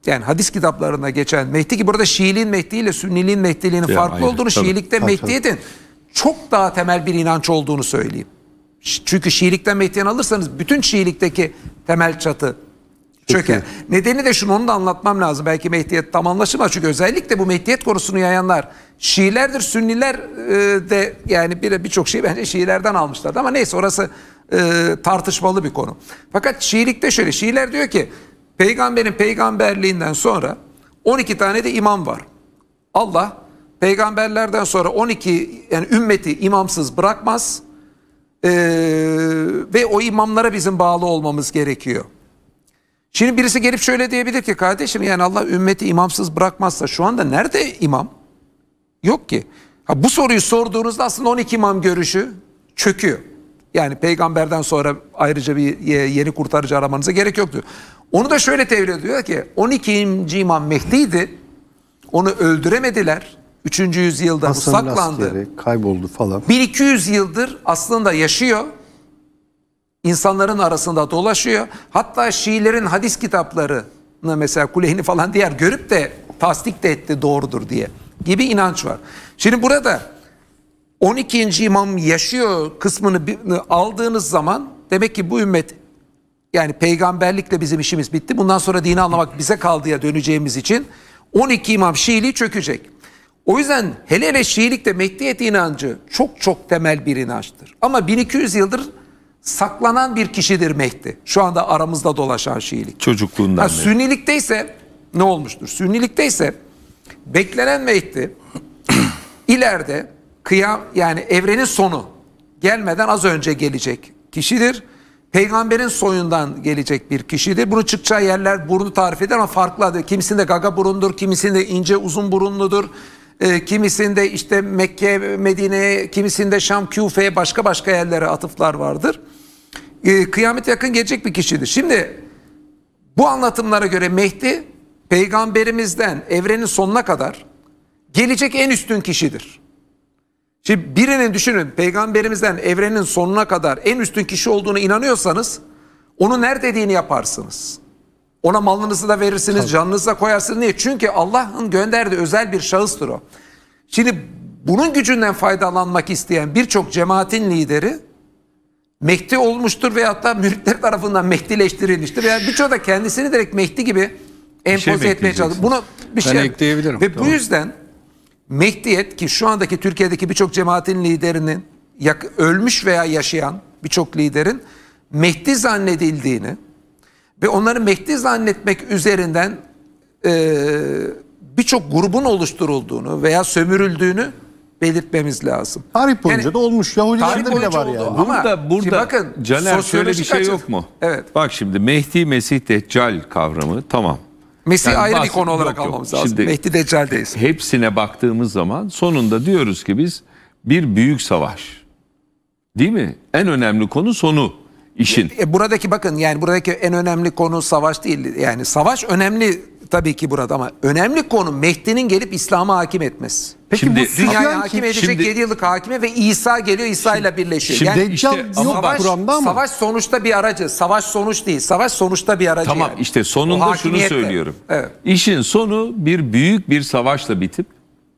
Speaker 2: yani hadis kitaplarında geçen Mehdi ki burada Şiiliğin Mehdi ile Sünniliğin Mehdiliğinin farklı ayrı, olduğunu tabii. Şiilikte Mehdi'nin çok daha temel bir inanç olduğunu söyleyeyim. Çünkü Şiilikten Mehdi'ni alırsanız bütün Şiilikteki temel çatı çöker. Peki. Nedeni de şunu onu da anlatmam lazım. Belki Mehdiyet tam anlaşılmaz. Çünkü özellikle bu Mehdiyet konusunu yayanlar Şiilerdir, Sünniler e, de yani bir birçok bir şeyi bence Şiilerden almışlardı. Ama neyse orası e, tartışmalı bir konu. Fakat Şiilikte şöyle. Şiiler diyor ki peygamberin peygamberliğinden sonra 12 tane de imam var. Allah Peygamberlerden sonra 12 yani ümmeti imamsız bırakmaz. Ee, ve o imamlara bizim bağlı olmamız gerekiyor. Şimdi birisi gelip şöyle diyebilir ki kardeşim yani Allah ümmeti imamsız bırakmazsa şu anda nerede imam? Yok ki. Ha, bu soruyu sorduğunuzda aslında 12 imam görüşü çöküyor. Yani peygamberden sonra ayrıca bir yeni kurtarıcı aramanıza gerek yoktu. Onu da şöyle tevil ediyor ki 12. imam Mehdi'ydi. Onu öldüremediler. 3. yüzyılda Hasan'ın saklandı.
Speaker 4: Askeri, kayboldu falan.
Speaker 2: 1200 yıldır aslında yaşıyor. İnsanların arasında dolaşıyor. Hatta Şiilerin hadis kitaplarını mesela Kuleyni falan diğer görüp de tasdik de etti doğrudur diye gibi inanç var. Şimdi burada 12. imam yaşıyor kısmını aldığınız zaman demek ki bu ümmet yani peygamberlikle bizim işimiz bitti. Bundan sonra dini anlamak bize kaldı kaldıya döneceğimiz için 12 imam Şiili çökecek. O yüzden hele hele Şiilikte Mehdiyet inancı çok çok temel bir inançtır. Ama 1200 yıldır saklanan bir kişidir Mehdi. Şu anda aramızda dolaşan Şiilik.
Speaker 1: Çocukluğundan ha, Sünnilikte
Speaker 2: ise ne olmuştur? Sünnilikte ise beklenen Mehdi <clears throat> ileride kıyam yani evrenin sonu gelmeden az önce gelecek kişidir. Peygamberin soyundan gelecek bir kişidir. Bunu çıkacağı yerler burnu tarif eder ama farklı adı. Kimisinde gaga burundur, kimisinde ince uzun burunludur. Ee, kimisinde işte Mekke, Medine, kimisinde Şam, Küfe'ye başka başka yerlere atıflar vardır. Ee, kıyamet yakın gelecek bir kişidir. Şimdi bu anlatımlara göre Mehdi peygamberimizden evrenin sonuna kadar gelecek en üstün kişidir. Şimdi birinin düşünün peygamberimizden evrenin sonuna kadar en üstün kişi olduğunu inanıyorsanız onu nerede dediğini yaparsınız. Ona malınızı da verirsiniz, Tabii. canınızı da koyarsınız. Niye? Çünkü Allah'ın gönderdiği özel bir şahıstır o. Şimdi bunun gücünden faydalanmak isteyen birçok cemaatin lideri Mehdi olmuştur veyahut da müritler tarafından Mehdileştirilmiştir. Veya yani birçoğu da kendisini direkt Mehdi gibi şey empoze şey etmeye çalışır. Bunu bir ben şey ekleyebilirim. Ve tamam. bu yüzden Mehdiyet ki şu andaki Türkiye'deki birçok cemaatin liderinin ölmüş veya yaşayan birçok liderin Mehdi zannedildiğini ve onları Mehdi zannetmek üzerinden e, birçok grubun oluşturulduğunu veya sömürüldüğünü
Speaker 4: belirtmemiz lazım. Tarih boyunca yani, da olmuş. Yahudilerde bile var yani. Oldu. Ama burada, burada bakın, Caner şöyle bir şey açık. yok
Speaker 1: mu? Evet. Bak şimdi Mehdi, Mesih, Deccal kavramı tamam. Mesih yani ayrı bir konu olarak yok, almamız yok. lazım. Şimdi, Mehdi Deccal'deyiz. Hepsine baktığımız zaman sonunda diyoruz ki biz bir büyük savaş. Değil mi? En önemli konu sonu işin.
Speaker 2: E, buradaki bakın yani buradaki en önemli konu savaş değil. Yani savaş önemli tabii ki burada ama önemli konu Mehdi'nin gelip İslam'a hakim etmesi. Peki şimdi, bu dünyaya hakim ki, edecek 7 yıllık hakime ve İsa geliyor İsa ile birleşiyor. Şimdi yani işte, yok savaş, Kur'an'da ama. Savaş sonuçta bir aracı. Savaş sonuç değil. Savaş sonuçta bir aracı. Tamam yani. işte sonunda şunu söylüyorum. Evet.
Speaker 1: İşin sonu bir büyük bir savaşla bitip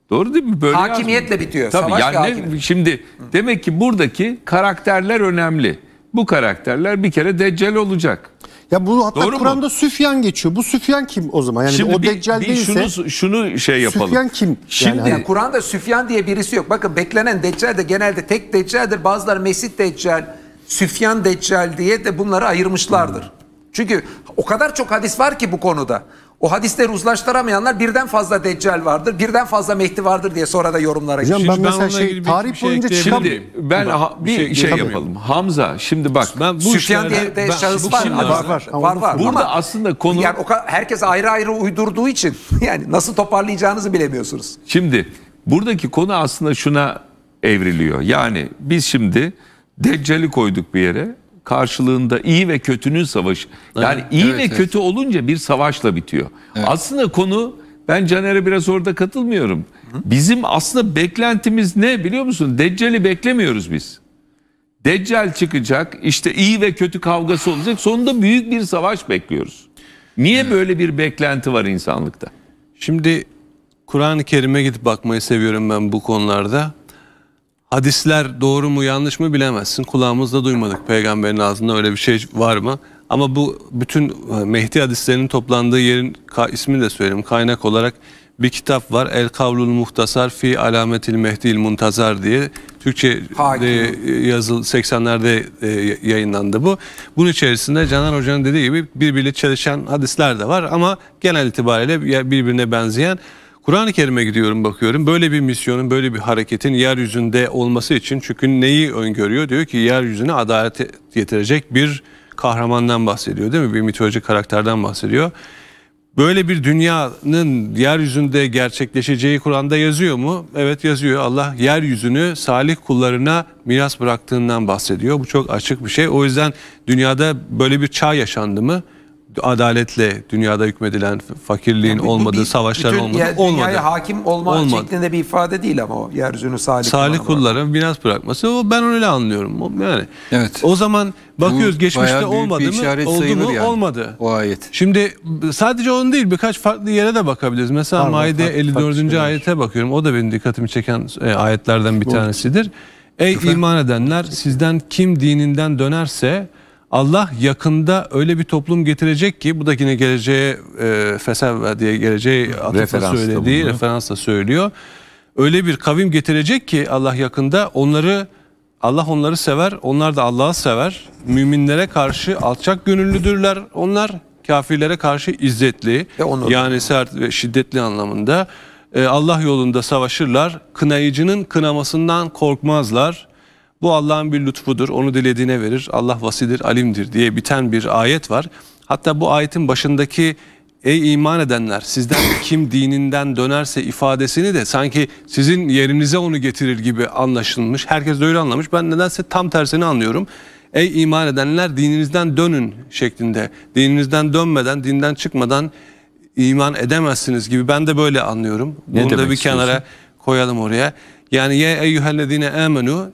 Speaker 1: Doğru değil mi? Böyle hakimiyetle yazmıyor. bitiyor. Tabii Savaş yani ne, şimdi demek ki buradaki karakterler önemli bu karakterler bir kere deccal olacak.
Speaker 4: Ya bu hatta Doğru Kur'an'da mu? Süfyan geçiyor. Bu Süfyan kim o zaman? Yani Şimdi o bir, Deccal bir değilse şunu
Speaker 1: şunu şey yapalım. Süfyan
Speaker 4: kim? Şimdi yani, yani
Speaker 2: Kur'an'da Süfyan diye birisi yok. Bakın beklenen Deccal de genelde tek Deccal'dir. Bazıları Mesih Deccal, Süfyan Deccal diye de bunları ayırmışlardır. Hmm. Çünkü o kadar çok hadis var ki bu konuda. O hadisleri uzlaştıramayanlar birden fazla deccal vardır, birden fazla Mehdi vardır diye sonra da yorumlara Hocam ben ben mesela şey, tarih bir şey boyunca ekleyebilir Şimdi ben ha- bir şey, şey yapalım.
Speaker 1: Hamza şimdi bak. Ben bu Süfyan diye de ben- şahıs bu var. Var, var.
Speaker 2: var, var. Burada Ama aslında konu yani o ka- herkes ayrı ayrı uydurduğu için <laughs> yani nasıl toparlayacağınızı bilemiyorsunuz.
Speaker 1: Şimdi buradaki konu aslında şuna evriliyor. Yani biz şimdi Deccal'i koyduk bir yere karşılığında iyi ve kötünün savaşı. Yani evet, iyi evet, ve evet. kötü olunca bir savaşla bitiyor. Evet. Aslında konu ben Caner'e biraz orada katılmıyorum. Hı? Bizim aslında beklentimiz ne biliyor musun? Deccal'i beklemiyoruz biz. Deccal çıkacak, işte iyi ve kötü kavgası olacak. Sonunda büyük bir savaş bekliyoruz. Niye evet. böyle bir beklenti var
Speaker 3: insanlıkta? Şimdi Kur'an-ı Kerim'e gidip bakmayı seviyorum ben bu konularda hadisler doğru mu yanlış mı bilemezsin. Kulağımızda duymadık peygamberin ağzında öyle bir şey var mı? Ama bu bütün e, Mehdi hadislerinin toplandığı yerin ismini de söyleyeyim kaynak olarak bir kitap var. El Kavlul Muhtasar fi Alametil Mehdi'il Muntazar diye Türkçe e, yazıl 80'lerde e, yayınlandı bu. Bunun içerisinde Canan Hoca'nın dediği gibi birbiriyle çelişen hadisler de var ama genel itibariyle birbirine benzeyen Kur'an-ı Kerim'e gidiyorum bakıyorum. Böyle bir misyonun, böyle bir hareketin yeryüzünde olması için çünkü neyi öngörüyor? Diyor ki yeryüzüne adalet getirecek bir kahramandan bahsediyor değil mi? Bir mitolojik karakterden bahsediyor. Böyle bir dünyanın yeryüzünde gerçekleşeceği Kur'an'da yazıyor mu? Evet yazıyor. Allah yeryüzünü salih kullarına miras bıraktığından bahsediyor. Bu çok açık bir şey. O yüzden dünyada böyle bir çağ yaşandı mı? adaletle dünyada hükmedilen fakirliğin yani, olmadığı, bir, savaşların bütün, olmadığı dünyaya olmadı. Dünyaya
Speaker 2: hakim olma olmadı. şeklinde bir ifade değil ama o yeryüzünü salih
Speaker 3: Salih kullara biraz bırakması o ben öyle anlıyorum. Yani evet. o zaman bakıyoruz Bu geçmişte olmadı mı? Oldu mu? Yani, olmadı. O ayet. Şimdi sadece onun değil birkaç farklı yere de bakabiliriz. Mesela Pardon, Maide farklı, 54. Farklı ayete bakıyorum. O da benim dikkatimi çeken e, ayetlerden bir tanesidir. Ey Efendim? iman edenler sizden kim dininden dönerse Allah yakında öyle bir toplum getirecek ki bu da yine geleceğe e, fesevve diye geleceği referans söylediği referansla söylüyor. Öyle bir kavim getirecek ki Allah yakında onları Allah onları sever, onlar da Allah'ı sever. Müminlere karşı alçak gönüllüdürler. Onlar kafirlere karşı izzetli. Ya yani sert ve şiddetli anlamında. E, Allah yolunda savaşırlar. Kınayıcının kınamasından korkmazlar. Bu Allah'ın bir lütfudur, onu dilediğine verir, Allah vasidir, alimdir diye biten bir ayet var. Hatta bu ayetin başındaki ey iman edenler sizden <laughs> kim dininden dönerse ifadesini de sanki sizin yerinize onu getirir gibi anlaşılmış. Herkes de öyle anlamış. Ben nedense tam tersini anlıyorum. Ey iman edenler dininizden dönün şeklinde. Dininizden dönmeden, dinden çıkmadan iman edemezsiniz gibi. Ben de böyle anlıyorum. Ne Bunu da bir istiyorsun? kenara koyalım oraya. Yani ye eyyühellezine amenu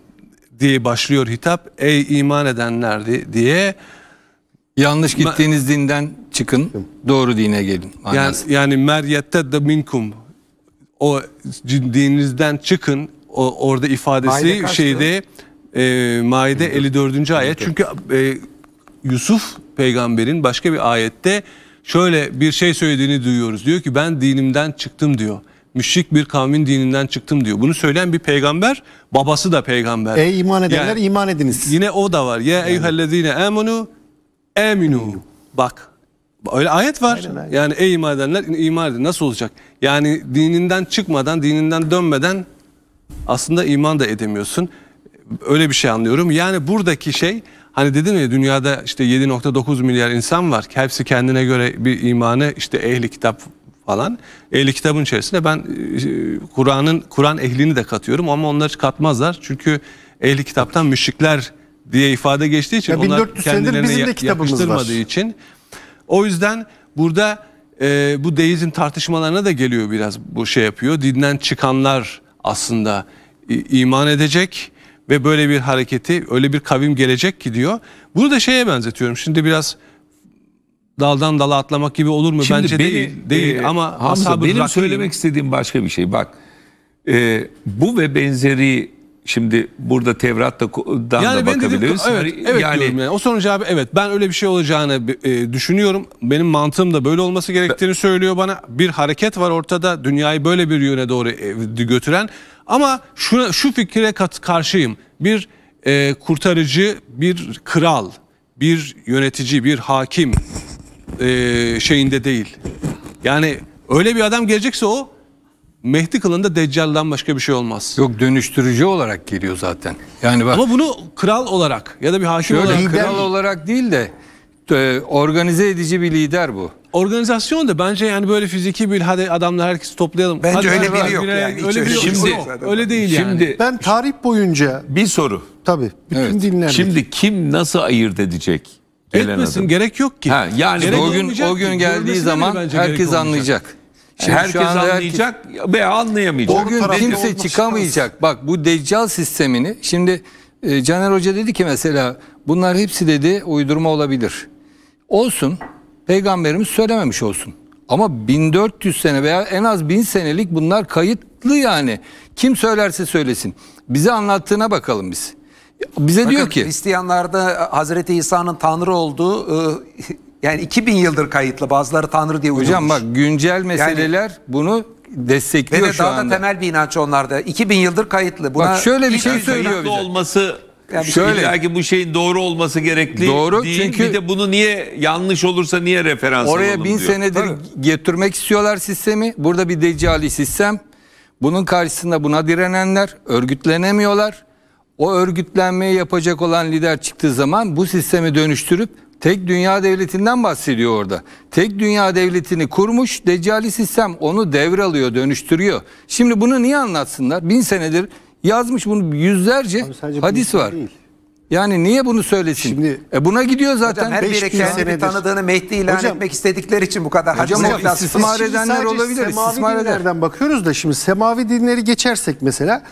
Speaker 3: diye başlıyor hitap. Ey iman edenler diye. Yanlış gittiğiniz
Speaker 5: Ma dinden çıkın, doğru dine gelin.
Speaker 3: Yani, yani meryette de minkum. O dininizden çıkın. O, orada ifadesi şeyde e, Maide 54. ayet. Çünkü e, Yusuf peygamberin başka bir ayette şöyle bir şey söylediğini duyuyoruz. Diyor ki ben dinimden çıktım diyor müşrik bir kavmin dininden çıktım diyor. Bunu söyleyen bir peygamber, babası da peygamber. Ey iman edenler yani, iman ediniz. Yine o da var. Ya yani. eyyühellezine amenu eminu. Bak öyle ayet var. Aynen, aynen. Yani ey iman edenler iman edin. Nasıl olacak? Yani dininden çıkmadan, dininden dönmeden aslında iman da edemiyorsun. Öyle bir şey anlıyorum. Yani buradaki şey hani dedim ya dünyada işte 7.9 milyar insan var. Hepsi kendine göre bir imanı işte ehli kitap falan. Ehli kitabın içerisinde ben e, Kur'an'ın Kur'an ehlini de katıyorum ama onları katmazlar. Çünkü ehli kitaptan müşrikler diye ifade geçtiği için ya onlar kendilerine ya, yakıştırmadığı var. için. O yüzden burada e, bu deizm tartışmalarına da geliyor biraz bu şey yapıyor. Dinden çıkanlar aslında iman edecek ve böyle bir hareketi öyle bir kavim gelecek ki diyor. Bunu da şeye benzetiyorum. Şimdi biraz daldan dala atlamak gibi olur mu? Şimdi Bence beni, değil. Değil e, ama Hamza benim söylemek
Speaker 1: istediğim başka bir şey. Bak e, bu ve benzeri şimdi burada Tevrat'tan yani da bakabiliriz. evet, hani evet yani, diyorum
Speaker 3: yani. O sonucu abi evet ben öyle bir şey olacağını e, düşünüyorum. Benim mantığım da böyle olması gerektiğini ben, söylüyor bana. Bir hareket var ortada dünyayı böyle bir yöne doğru e, götüren. Ama şuna, şu fikre kat, karşıyım. Bir e, kurtarıcı, bir kral, bir yönetici, bir hakim e, şeyinde değil. Yani öyle bir adam gelecekse o Mehdi kılında Deccal'dan başka bir şey olmaz. Yok dönüştürücü
Speaker 5: olarak geliyor zaten. Yani bak. Ama bunu kral olarak ya da bir hakim olarak. Lider... Kral olarak değil de e, organize edici bir lider bu. Organizasyon da bence yani böyle
Speaker 3: fiziki bir hadi adamlar herkesi toplayalım. Bence hadi öyle biri yok yani. Öyle, öyle bir şimdi, yok. Şimdi, öyle değil şimdi, yani. ben
Speaker 1: tarih boyunca... Bir soru. Tabii. Bütün evet. dinler. Şimdi kim nasıl ayırt edecek?
Speaker 5: Etmesin gerek yok ki. Ha, yani gerek o gün o gün geldiği zaman herkes anlayacak. Şimdi herkes anlayacak herkes, veya anlayamayacak. O gün kimse çıkamayacak. Bak bu deccal sistemini şimdi e, Caner Hoca dedi ki mesela bunlar hepsi dedi uydurma olabilir. Olsun peygamberimiz söylememiş olsun. Ama 1400 sene veya en az 1000 senelik bunlar kayıtlı yani. Kim söylerse söylesin. Bize anlattığına bakalım biz. Bize Bakın, diyor ki Hristiyanlarda e, Hazreti İsa'nın
Speaker 2: tanrı olduğu e, <laughs> yani 2000 yıldır kayıtlı bazıları tanrı diye uydurmuş. Hocam bak
Speaker 5: güncel meseleler yani, bunu destekliyor
Speaker 2: ve şu daha anda. da temel bir inanç onlarda. 2000 yıldır kayıtlı. Buna bak
Speaker 1: şöyle bir şey söylüyor bize. olması yani Şöyle şey, bu şeyin doğru olması gerekli doğru, değil. Çünkü bir de bunu niye yanlış olursa niye referans Oraya bin diyor. senedir
Speaker 5: Tabii. getirmek istiyorlar sistemi. Burada bir decali sistem. Bunun karşısında buna direnenler örgütlenemiyorlar o örgütlenmeyi yapacak olan lider çıktığı zaman bu sistemi dönüştürüp tek dünya devletinden bahsediyor orada. Tek dünya devletini kurmuş decali sistem onu devralıyor, dönüştürüyor. Şimdi bunu niye anlatsınlar? Bin senedir yazmış bunu yüzlerce hadis var. Değil. Yani niye bunu söylesin? Şimdi e buna gidiyor
Speaker 4: zaten. Hocam her biri kendini tanıdığını Mehdi ilan hocam,
Speaker 5: etmek istedikleri için bu kadar.
Speaker 2: Hocam o istismar edenler olabilir. Semavi dinlerden
Speaker 4: bakıyoruz da şimdi semavi dinleri geçersek mesela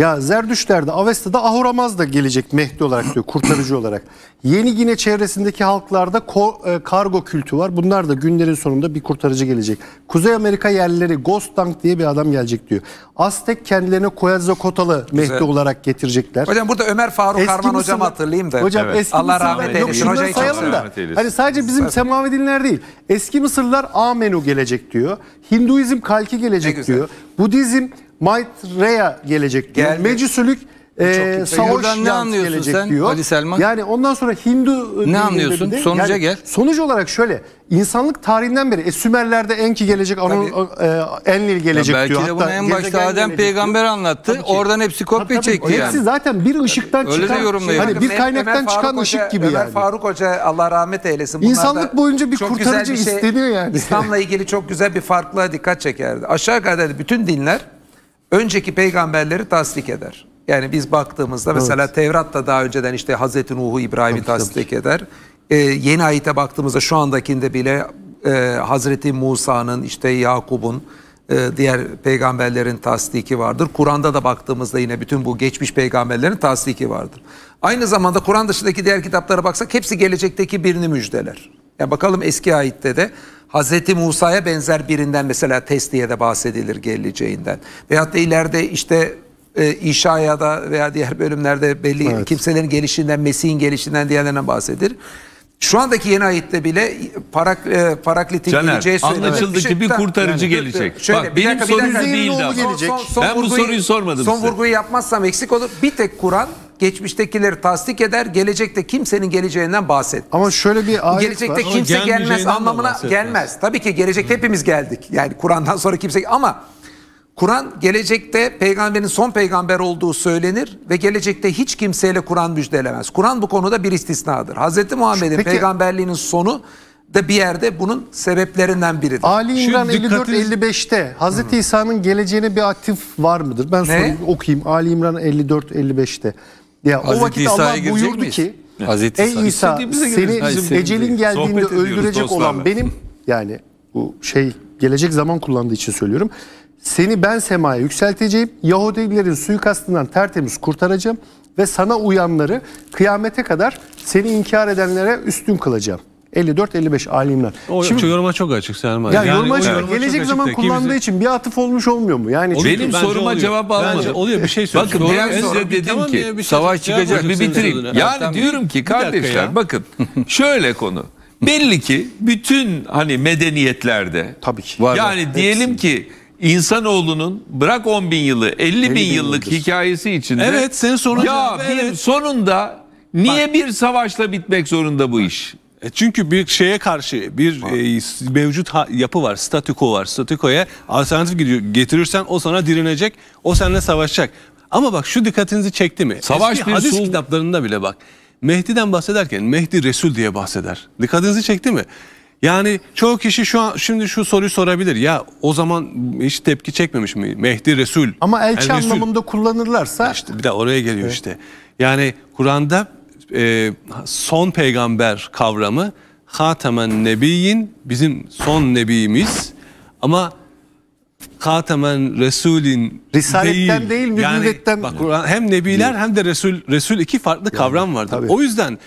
Speaker 4: ya Zerdüşler'de, Avesta'da Ahuramaz da gelecek Mehdi olarak diyor, kurtarıcı olarak. Yeni Gine çevresindeki halklarda e, kargo kültü var. Bunlar da günlerin sonunda bir kurtarıcı gelecek. Kuzey Amerika yerlileri Ghost Tank diye bir adam gelecek diyor. Aztek kendilerine Koyazokotalı Mehdi olarak getirecekler. Hocam burada Ömer Faruk eski Harman hocam hatırlayayım da. Hocam evet. eski Allah Mısırlar, rahmet eylesin. Yok şunları sayalım da. Hani sadece bizim semavi dinler değil. Eski Mısırlar Amenu gelecek diyor. Hinduizm kalki gelecek diyor. Budizm Maitreya gelecek diyor. Geldi. e, Savaş ne anlıyorsun gelecek sen diyor. Ali Selman? Yani ondan sonra Hindu ne anlıyorsun? De, Sonuca yani, gel. Sonuç olarak şöyle insanlık tarihinden beri e, Sümerler'de Enki gelecek, Anun, e, Enlil gelecek belki diyor. Belki de bunu en başta Adem
Speaker 5: peygamber diyor. anlattı. Tabii Oradan hepsi kopya
Speaker 4: çekti yani. Hepsi zaten bir ışıktan Öyle çıkan. Öyle Hani bir kaynaktan Ömer çıkan Faruk ışık gibi Ömer yani.
Speaker 5: Faruk Hoca
Speaker 2: Allah rahmet eylesin. Bunlar insanlık boyunca bir kurtarıcı bir şey. isteniyor yani. İslam'la ilgili çok güzel bir farklılığa dikkat çekerdi. Aşağı yukarı bütün dinler önceki peygamberleri tasdik eder. Yani biz baktığımızda evet. mesela Tevrat da daha önceden işte Hazreti Nuh'u İbrahim'i tasdik tabii. eder. Ee, yeni ayete baktığımızda şu andakinde bile e, Hazreti Musa'nın işte Yakub'un e, diğer peygamberlerin tasdiki vardır. Kur'an'da da baktığımızda yine bütün bu geçmiş peygamberlerin tasdiki vardır. Aynı zamanda Kur'an dışındaki diğer kitaplara baksak hepsi gelecekteki birini müjdeler. Yani bakalım eski ayette de Hazreti Musa'ya benzer birinden mesela testiye bahsedilir geleceğinden. Veyahut da ileride işte e, da veya diğer bölümlerde belli evet. kimselerin gelişinden, Mesih'in gelişinden diğerlerine bahsedilir. Şu andaki yeni ayette bile parak, e, paraklitin Caner, geleceği söylenir. anlaşıldı ki bir kurtarıcı yani, gelecek. Şöyle, Bak, benim dakika, sorum dakika, değil daha. Son, son, son, ben bu soruyu sormadım son size. vurguyu yapmazsam eksik olur. Bir tek Kur'an geçmiştekileri tasdik eder, gelecekte kimsenin geleceğinden bahset. Ama şöyle bir ayet Gelecekte var. kimse gelmez anlamına gelmez. Tabii ki gelecekte hepimiz geldik. Yani Kur'an'dan sonra kimse ama Kur'an gelecekte peygamberin son peygamber olduğu söylenir ve gelecekte hiç kimseyle Kur'an müjdelemez. Kur'an bu konuda bir istisnadır. Hz. Muhammed'in peygamberliğinin sonu da bir yerde bunun sebeplerinden biridir. Ali İmran 54-55'te
Speaker 4: Hz. İsa'nın geleceğine bir aktif var mıdır? Ben sorayım, okuyayım. Ali İmran 54-55'te. Ya Hazreti o vakit Allah buyurdu miyiz? ki Hazreti Ey İsa seni Hayır, ecelin geldiğinde Sohbet öldürecek olan benim yani bu şey gelecek zaman kullandığı için söylüyorum. Seni ben semaya yükselteceğim. Yahudilerin suikastından tertemiz kurtaracağım ve sana uyanları kıyamete kadar seni inkar edenlere üstün kılacağım. 54-55 Ali
Speaker 3: O Şimdi, yoruma çok açık Selma. Ya yani yoruma açık. Yoruma gelecek zaman açık kullandığı bizi...
Speaker 4: için bir atıf olmuş olmuyor mu? Yani çünkü benim soruma cevap almadı. Bence oluyor bir şey söyleyeyim. Bakın ben size dedim ki şey savaş çıkacak bir bitireyim. Yani Hatta diyorum ki kardeşler
Speaker 1: bakın şöyle konu. Belli ki bütün hani medeniyetlerde Tabii ki. Var yani var. diyelim Hepsi. ki insanoğlunu bırak 10 bin yılı 50, bin, bin yıllık yıldır. hikayesi içinde. Evet senin
Speaker 3: sonunda. Ya evet. bir sonunda
Speaker 1: niye Bak, bir savaşla bitmek zorunda bu
Speaker 3: iş? E çünkü bir şeye karşı bir e, mevcut ha, yapı var, statüko var. Statükoya alternatif getirirsen o sana direnecek, o seninle savaşacak. Ama bak şu dikkatinizi çekti mi? Savaş Eski bir hadis sul... kitaplarında bile bak. Mehdi'den bahsederken Mehdi Resul diye bahseder. Dikkatinizi çekti mi? Yani çoğu kişi şu an şimdi şu soruyu sorabilir. Ya o zaman hiç tepki çekmemiş mi Mehdi Resul? Ama elçi El anlamında
Speaker 4: Resul. kullanırlarsa işte
Speaker 3: bir de oraya geliyor evet. işte. Yani Kur'an'da e, son peygamber kavramı Hatemen Nebiyin bizim son nebimiz ama Hatemen Resulin Risaletten değil, değil mübüvvetten. Yani, bak, Kur'an hem nebiler değil. hem de Resul Resul iki farklı yani, kavram vardı. O yüzden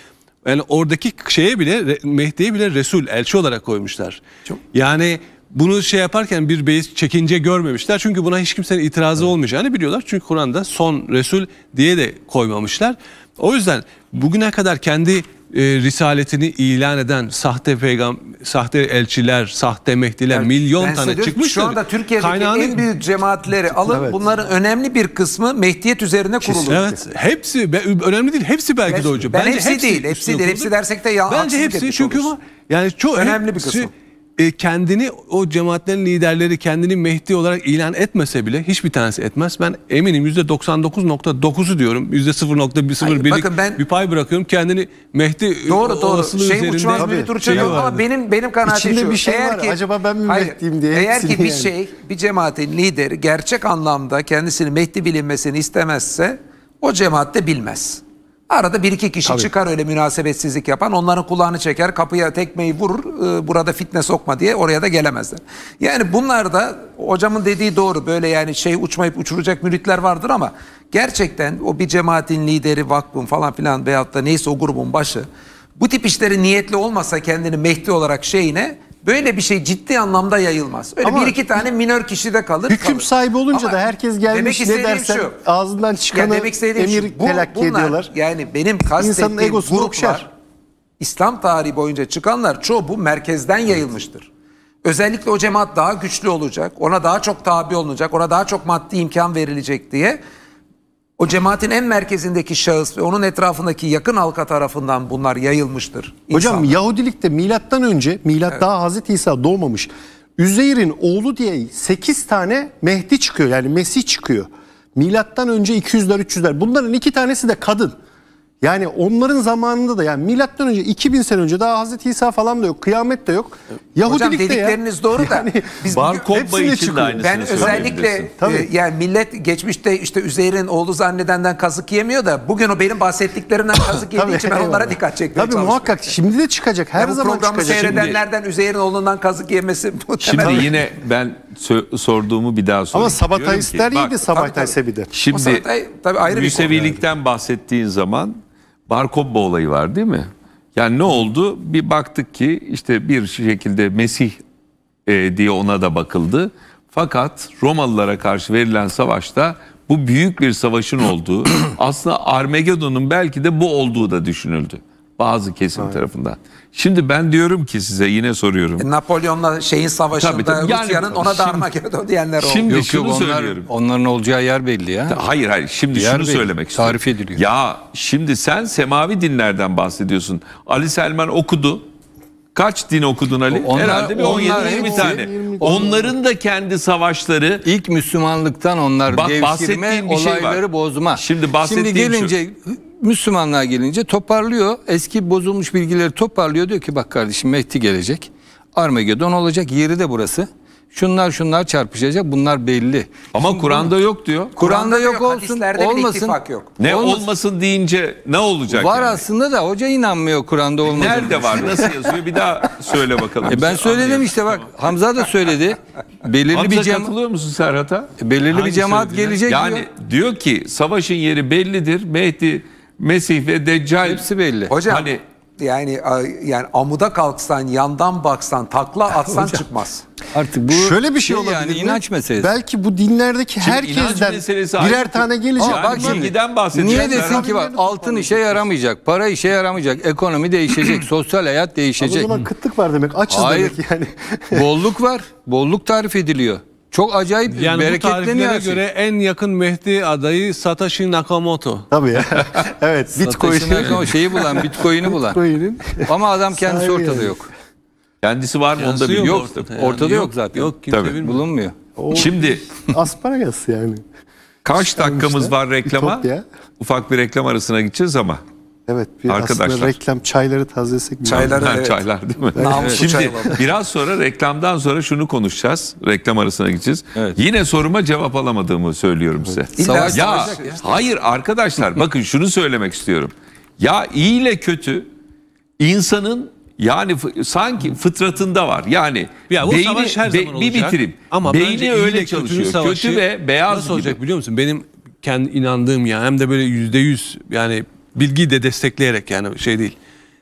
Speaker 3: yani oradaki şeye bile Mehdi'ye bile Resul elçi olarak koymuşlar. Çok. Yani bunu şey yaparken bir beis çekince görmemişler. Çünkü buna hiç kimsenin itirazı evet. olmayacağını biliyorlar. Çünkü Kur'an'da son Resul diye de koymamışlar. O yüzden bugüne kadar kendi e, risaletini ilan eden sahte peygam sahte elçiler, sahte mehdiler yani milyon tane çıkmış. Şu anda Türkiye'deki kaynağını... en büyük
Speaker 2: cemaatleri alın. Evet. Bunların önemli bir kısmı mehdiyet üzerine kurulu. Evet. Hepsi önemli değil. Hepsi belki ben, de hocam. Ben Bence hepsi, hepsi değil. Hepsi değil. Hepsi dersek de yanlış. Bence hepsi
Speaker 3: çünkü olur. yani çok önemli bir kısmı. E, kendini o cemaatlerin liderleri kendini Mehdi olarak ilan etmese bile hiçbir tanesi etmez. Ben eminim %99.9'u diyorum. %0.01'lik bir pay bırakıyorum. Kendini Mehdi e, doğru, doğru. şey
Speaker 2: uçmaz tabii, bir duracak şey ama benim benim kanaatim şu. Bir şey eğer var. ki,
Speaker 4: Acaba ben mi Mehdi'yim diye. Eğer ki bir yani. şey
Speaker 2: bir cemaatin lideri gerçek anlamda kendisini Mehdi bilinmesini istemezse o cemaatte bilmez. Arada bir iki kişi Tabii. çıkar öyle münasebetsizlik yapan. Onların kulağını çeker, kapıya tekmeyi vurur. E, burada fitne sokma diye oraya da gelemezler. Yani bunlar da hocamın dediği doğru. Böyle yani şey uçmayıp uçuracak müritler vardır ama gerçekten o bir cemaatin lideri, vakfın falan filan veyahut da neyse o grubun başı bu tip işleri niyetli olmasa kendini Mehdi olarak şeyine Böyle bir şey ciddi anlamda yayılmaz. Öyle Ama bir iki tane minör kişi de kalır. Hüküm kalır.
Speaker 4: sahibi olunca Ama da herkes gelmiş ne dersen şu,
Speaker 2: ağzından çıkanı yani demek emir şu, bu, telakki bunlar, ediyorlar. Yani benim kastettiğim gruplar okşar. İslam tarihi boyunca çıkanlar çoğu bu merkezden yayılmıştır. Özellikle o cemaat daha güçlü olacak, ona daha çok tabi olunacak, ona daha çok maddi imkan verilecek diye o cemaatin en merkezindeki şahıs ve onun etrafındaki yakın halka tarafından bunlar yayılmıştır. Hocam insanlar.
Speaker 4: Yahudilikte milattan önce milat evet. daha Hazreti İsa doğmamış. Üzeyir'in oğlu diye 8 tane Mehdi çıkıyor yani Mesih çıkıyor. Milattan önce 200'ler 300'ler. Bunların iki tanesi de kadın. Yani onların zamanında da yani milattan önce 2000 sene önce daha Hazreti İsa falan da yok. Kıyamet de yok. Yahudilik Hocam de ya. doğru da <laughs> Yani biz Bar Kobba
Speaker 2: için de aynısını Ben özellikle e, yani millet geçmişte işte Üzeyir'in oğlu zannedenden kazık yemiyor da bugün o benim bahsettiklerimden kazık <laughs> yediği için ben onlara dikkat çekmeye Tabii
Speaker 4: muhakkak şimdi de çıkacak. Her Ya bu programı seyredenlerden
Speaker 2: Üzeyir'in oğlundan kazık yemesi Şimdi yine
Speaker 1: ben sö- sorduğumu bir daha sorayım. Ama Diyorum Sabatayistler ki, bak, iyiydi Sabatay tabii. Sebi'de. Şimdi Sabatay ayrı konu. Müsevilikten bahsettiğin zaman Barkobba olayı var değil mi? Yani ne oldu? Bir baktık ki işte bir şekilde Mesih e, diye ona da bakıldı. Fakat Romalılara karşı verilen savaşta bu büyük bir savaşın olduğu, <coughs> aslında Armageddon'un belki de bu olduğu da düşünüldü. Bazı kesim Aynen. tarafından. Şimdi ben diyorum ki size yine soruyorum. E,
Speaker 2: Napolyon'la şeyin savaşında tabii, tabii. Yani, Rusya'nın ona darma geri diyenler oldu. Şimdi yok, şunu onlar, söylüyorum.
Speaker 1: Onların olacağı yer belli ya. Hayır hayır şimdi yer şunu belli. söylemek istiyorum. Tarif ediliyor. Ya şimdi sen semavi dinlerden bahsediyorsun. Ali Selman okudu. Kaç din okudun Ali? Onlar, Herhalde bir 17-20 tane. Onların da
Speaker 5: kendi savaşları. ilk Müslümanlıktan onlar bak, devşirme bir şey olayları var. bozma. Şimdi bahsettiğim Şimdi gelince şu Müslümanlığa gelince toparlıyor. Eski bozulmuş bilgileri toparlıyor. Diyor ki bak kardeşim Mehdi gelecek. Armagedon olacak. Yeri de burası. Şunlar şunlar çarpışacak. Bunlar belli. Ama Kur'an'da yok diyor. Kur'an'da yok, yok olsun. Olmasın.
Speaker 2: yok. Ne olmasın,
Speaker 5: olmasın deyince ne olacak? Var yani? aslında da hoca inanmıyor Kur'an'da e, olmadığını. Nerede var? Nasıl yazıyor? Bir
Speaker 1: daha söyle
Speaker 5: bakalım. E ben söyledim anlayalım. işte bak. Tamam. Hamza da söyledi. Belirli Hamza bir cemaat
Speaker 1: katılıyor musun Serhat'a? E, belirli Hangi bir cemaat gelecek yani diyor. Yani diyor ki savaşın yeri bellidir. Mehdi Mesih ve Deccal hepsi belli. Hocam hani
Speaker 2: yani yani amuda kalksan, yandan baksan, takla <laughs> atsan Hocam, çıkmaz. Artık bu şöyle bir şey, şey olabilir. Yani inanç meselesi. Belki
Speaker 4: bu dinlerdeki Şimdi herkesten birer tane gelecek. Aa, bak bilgiden Niye desin ki bak
Speaker 5: altın işe yaramayacak, para işe yaramayacak, ekonomi değişecek, <clears throat> sosyal hayat değişecek. Ama o zaman
Speaker 4: kıtlık var demek, açız Hayır,
Speaker 5: demek yani. bolluk var. Bolluk tarif ediliyor. Çok acayip
Speaker 4: yani bereketleniyor. Yani şey. göre
Speaker 3: en yakın Mehdi adayı Satoshi Nakamoto.
Speaker 5: Tabii ya. <laughs> evet. Bitcoin'i şeyi bulan, Bitcoin'i bulan. Bitcoin'in. Ama adam kendisi ortada yani. yok. Kendisi var mı onda bilmiyor. Yok, ortada, yani. ortada yok, yok zaten. Yok kimse Tabii. bilmiyor. Bulunmuyor.
Speaker 1: O Şimdi. Asparagas yani. Kaç dakikamız var reklama? Ufak bir reklam arasına gideceğiz ama. Evet, bir Arkadaşlar. aslında
Speaker 4: reklam çayları tazelesek. Çayları, evet. Çaylar değil mi? Namuslu Şimdi
Speaker 1: biraz sonra reklamdan sonra şunu konuşacağız. Reklam arasına gideceğiz. Evet. Yine soruma cevap alamadığımı söylüyorum size. Savaş, ya, ya. Hayır arkadaşlar bakın şunu söylemek istiyorum. Ya iyi ile kötü insanın yani sanki fıtratında var. Yani ya bu beyni, savaş her zaman olacak. Bir bitireyim. Ama beyni öyle çalışıyor. kötü ve beyaz nasıl gibi. olacak
Speaker 3: biliyor musun? Benim
Speaker 1: kendi inandığım ya hem de
Speaker 3: böyle yüzde yüz yani bilgiyi de destekleyerek yani şey değil.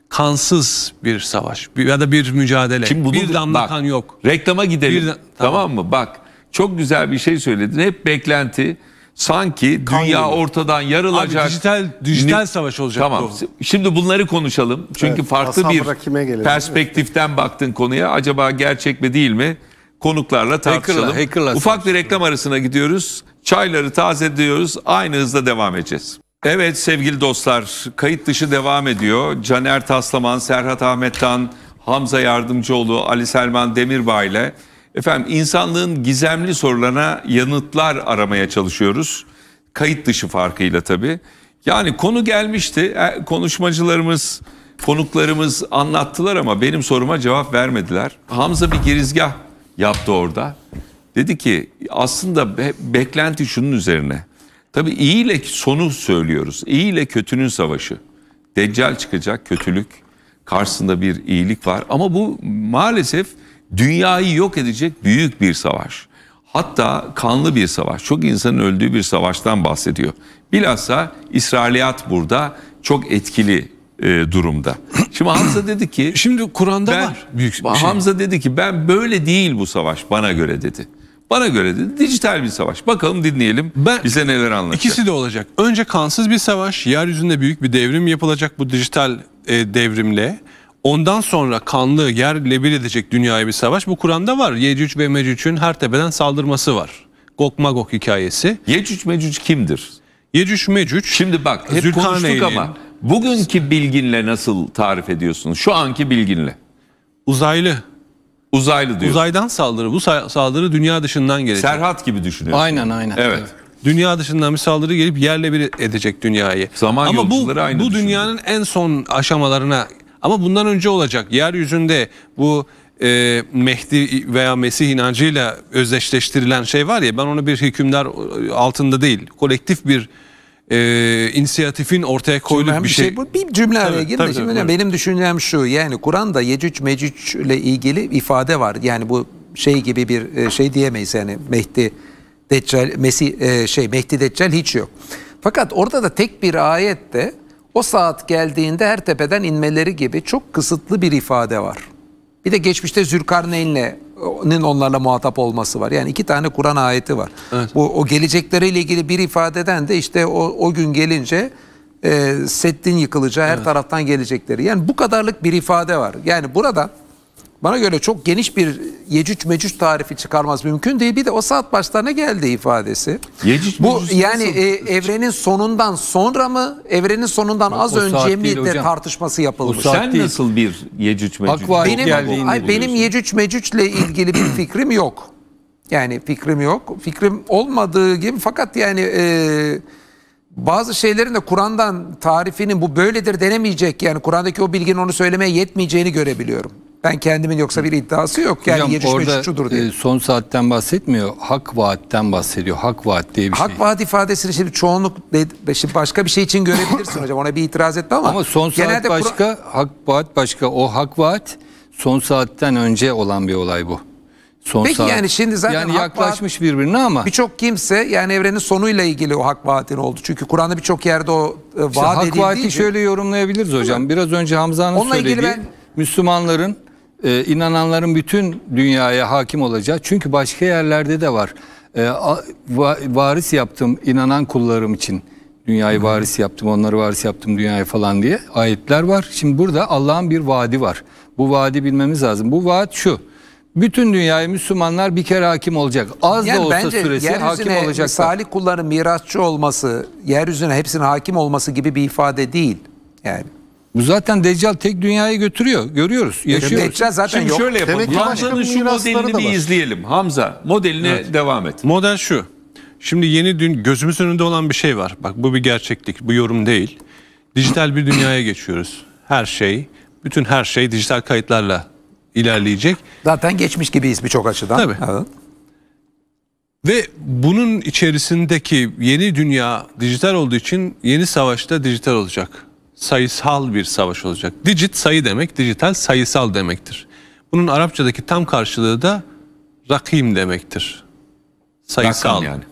Speaker 3: Kansız bir
Speaker 1: savaş ya da bir mücadele. Şimdi bunu, bir damla bak, kan yok. Reklama gidelim. Bir, tamam. tamam mı? Bak çok güzel bir şey söyledin. Hep beklenti sanki kan dünya yolu. ortadan yarılacak. Abi dijital dijital savaş olacak. Tamam. Bu. Şimdi bunları konuşalım. Çünkü evet, farklı bir gelir, perspektiften baktın konuya. Acaba gerçek mi değil mi? Konuklarla tartışalım. Hacker'la, hacker'la Ufak bir reklam arasına gidiyoruz. Çayları taze diyoruz. Aynı hızla devam edeceğiz. Evet sevgili dostlar kayıt dışı devam ediyor. Caner Taslaman, Serhat Ahmettan, Hamza Yardımcıoğlu, Ali Selman Demirbağ ile efendim insanlığın gizemli sorularına yanıtlar aramaya çalışıyoruz. Kayıt dışı farkıyla tabii. Yani konu gelmişti. E, konuşmacılarımız, konuklarımız anlattılar ama benim soruma cevap vermediler. Hamza bir girizgah yaptı orada. Dedi ki aslında be beklenti şunun üzerine. Tabii iyi ile sonu söylüyoruz. İyi ile kötünün savaşı. Deccal çıkacak kötülük. Karşısında bir iyilik var. Ama bu maalesef dünyayı yok edecek büyük bir savaş. Hatta kanlı bir savaş. Çok insanın öldüğü bir savaştan bahsediyor. Bilhassa İsrailiyat burada çok etkili e, durumda. Şimdi Hamza <clears throat> dedi ki... Şimdi Kur'an'da var. Büyük şey. Hamza dedi ki ben böyle değil bu savaş bana göre dedi. Bana göre de dijital bir savaş. Bakalım dinleyelim ben, bize neler anlatacak. İkisi de olacak. Önce kansız
Speaker 3: bir savaş. Yeryüzünde büyük bir devrim yapılacak bu dijital e, devrimle. Ondan sonra kanlı yerle bir edecek dünyaya bir savaş. Bu Kur'an'da var. Yecüc ve Mecüc'ün her tepeden
Speaker 1: saldırması var. Gok Magok hikayesi. Yecüc Mecüc kimdir? Yecüc Mecüc. Şimdi bak hep konuştuk ama bugünkü bilginle nasıl tarif ediyorsunuz? Şu anki bilginle. Uzaylı. Uzaylı diyor. Uzaydan saldırı. Bu saldırı dünya
Speaker 3: dışından gelecek. Serhat gibi düşünüyorsun. Aynen aynen. Evet. Dünya dışından bir saldırı gelip yerle bir edecek dünyayı. Zaman Ama bu, aynı bu dünyanın en son aşamalarına ama bundan önce olacak. Yeryüzünde bu e, Mehdi veya Mesih inancıyla özdeşleştirilen şey var ya ben onu bir hükümdar e, altında değil kolektif bir e, inisiyatifin ortaya koyduğu bir şey. şey bu, bir cümle tabii, araya girme. Şimdi tabii,
Speaker 2: benim düşüncem şu yani Kur'an'da Yecüc Mecüc ile ilgili ifade var. Yani bu şey gibi bir e, şey diyemeyiz yani Mehdi Deccal, Mesih, e, şey Mehdi Deccal hiç yok. Fakat orada da tek bir ayette o saat geldiğinde her tepeden inmeleri gibi çok kısıtlı bir ifade var. Bir de geçmişte Zülkarneyn'le nin onlarla muhatap olması var. Yani iki tane Kur'an ayeti var. Evet. Bu o gelecekleriyle ilgili bir ifadeden de işte o, o gün gelince e, Seddin yıkılacağı her evet. taraftan gelecekleri. Yani bu kadarlık bir ifade var. Yani burada bana göre çok geniş bir yecüc mecüc tarifi çıkarmaz mümkün değil. Bir de o saat başlarına geldi ifadesi. Yecüc Bu mecüc yani e, evrenin sonundan sonra mı? Evrenin sonundan Bak, az önce mi de tartışması yapılmış. Sen değil. nasıl bir
Speaker 1: yecüc mecüc? benim, geldiğini hayır, benim
Speaker 2: yecüc mecücle ilgili bir fikrim yok. Yani fikrim yok. Fikrim olmadığı gibi fakat yani e, bazı şeylerin de Kur'an'dan tarifinin bu böyledir denemeyecek yani Kur'an'daki o bilginin onu söylemeye yetmeyeceğini görebiliyorum. Ben kendimin yoksa bir iddiası yok. Yani Hocam, orada şudur diye.
Speaker 5: E, son saatten bahsetmiyor. Hak vaatten bahsediyor. Hak vaat diye bir hak şey. Hak
Speaker 2: vaat ifadesini şimdi çoğunluk şimdi başka bir şey için görebilirsin hocam. Ona bir itiraz etme ama. Ama son saat başka,
Speaker 5: hak vaat başka. O hak vaat son saatten önce olan bir olay bu. Son Peki saat. yani şimdi zaten yani yaklaşmış vaat, birbirine ama birçok kimse yani evrenin sonuyla ilgili o hak vaadin oldu. Çünkü Kur'an'da birçok
Speaker 2: yerde o e, vaat işte edildiği hak vaati şöyle
Speaker 5: yorumlayabiliriz hocam. Biraz önce Hamza'nın söylediği Müslümanların e, inananların bütün dünyaya hakim olacağı. Çünkü başka yerlerde de var. E, va, varis yaptım inanan kullarım için. Dünyayı Hı. varis yaptım, onları varis yaptım dünyaya falan diye ayetler var. Şimdi burada Allah'ın bir vaadi var. Bu vaadi bilmemiz lazım. Bu vaat şu. Bütün dünyayı Müslümanlar bir kere hakim olacak. Az yani da olsa bence süresi hakim olacaklar. Salih kulların mirasçı olması, yeryüzüne hepsinin
Speaker 2: hakim olması gibi bir ifade değil. Yani bu zaten Deccal tek dünyayı götürüyor. Görüyoruz, yaşıyoruz. Deccal zaten Şimdi yok. şöyle yapalım. Hamza'nın şu modelini bir izleyelim.
Speaker 1: Hamza modeline
Speaker 3: Evet. devam et. Model şu. Şimdi yeni dün gözümüzün önünde olan bir şey var. Bak bu bir gerçeklik, bu yorum değil. Dijital bir dünyaya geçiyoruz. Her şey, bütün her şey dijital kayıtlarla ilerleyecek. Zaten geçmiş gibiyiz birçok açıdan. Tabii. Ve bunun içerisindeki yeni dünya dijital olduğu için yeni savaşta dijital olacak sayısal bir savaş olacak. Digit sayı demek, dijital sayısal demektir. Bunun Arapçadaki tam karşılığı da rakim demektir.
Speaker 1: Sayısal. Rakam yani.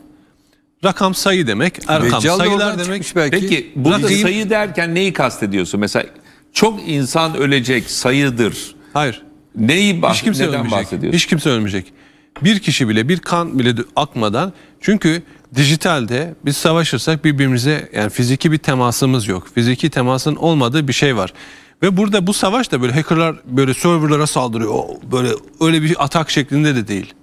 Speaker 1: Rakam sayı demek,
Speaker 3: erkam Meccal sayılar
Speaker 5: demek. Belki. Peki bu rakim... sayı
Speaker 1: derken neyi kastediyorsun? Mesela çok insan ölecek sayıdır. Hayır. Neyi bah Hiç kimse neden ölmeyecek. bahsediyorsun? Hiç kimse ölmeyecek. Bir kişi bile bir
Speaker 3: kan bile akmadan çünkü dijitalde biz savaşırsak birbirimize yani fiziki bir temasımız yok. Fiziki temasın olmadığı bir şey var. Ve burada bu savaş da böyle hackerlar böyle serverlara saldırıyor. Böyle öyle bir atak şeklinde de değil.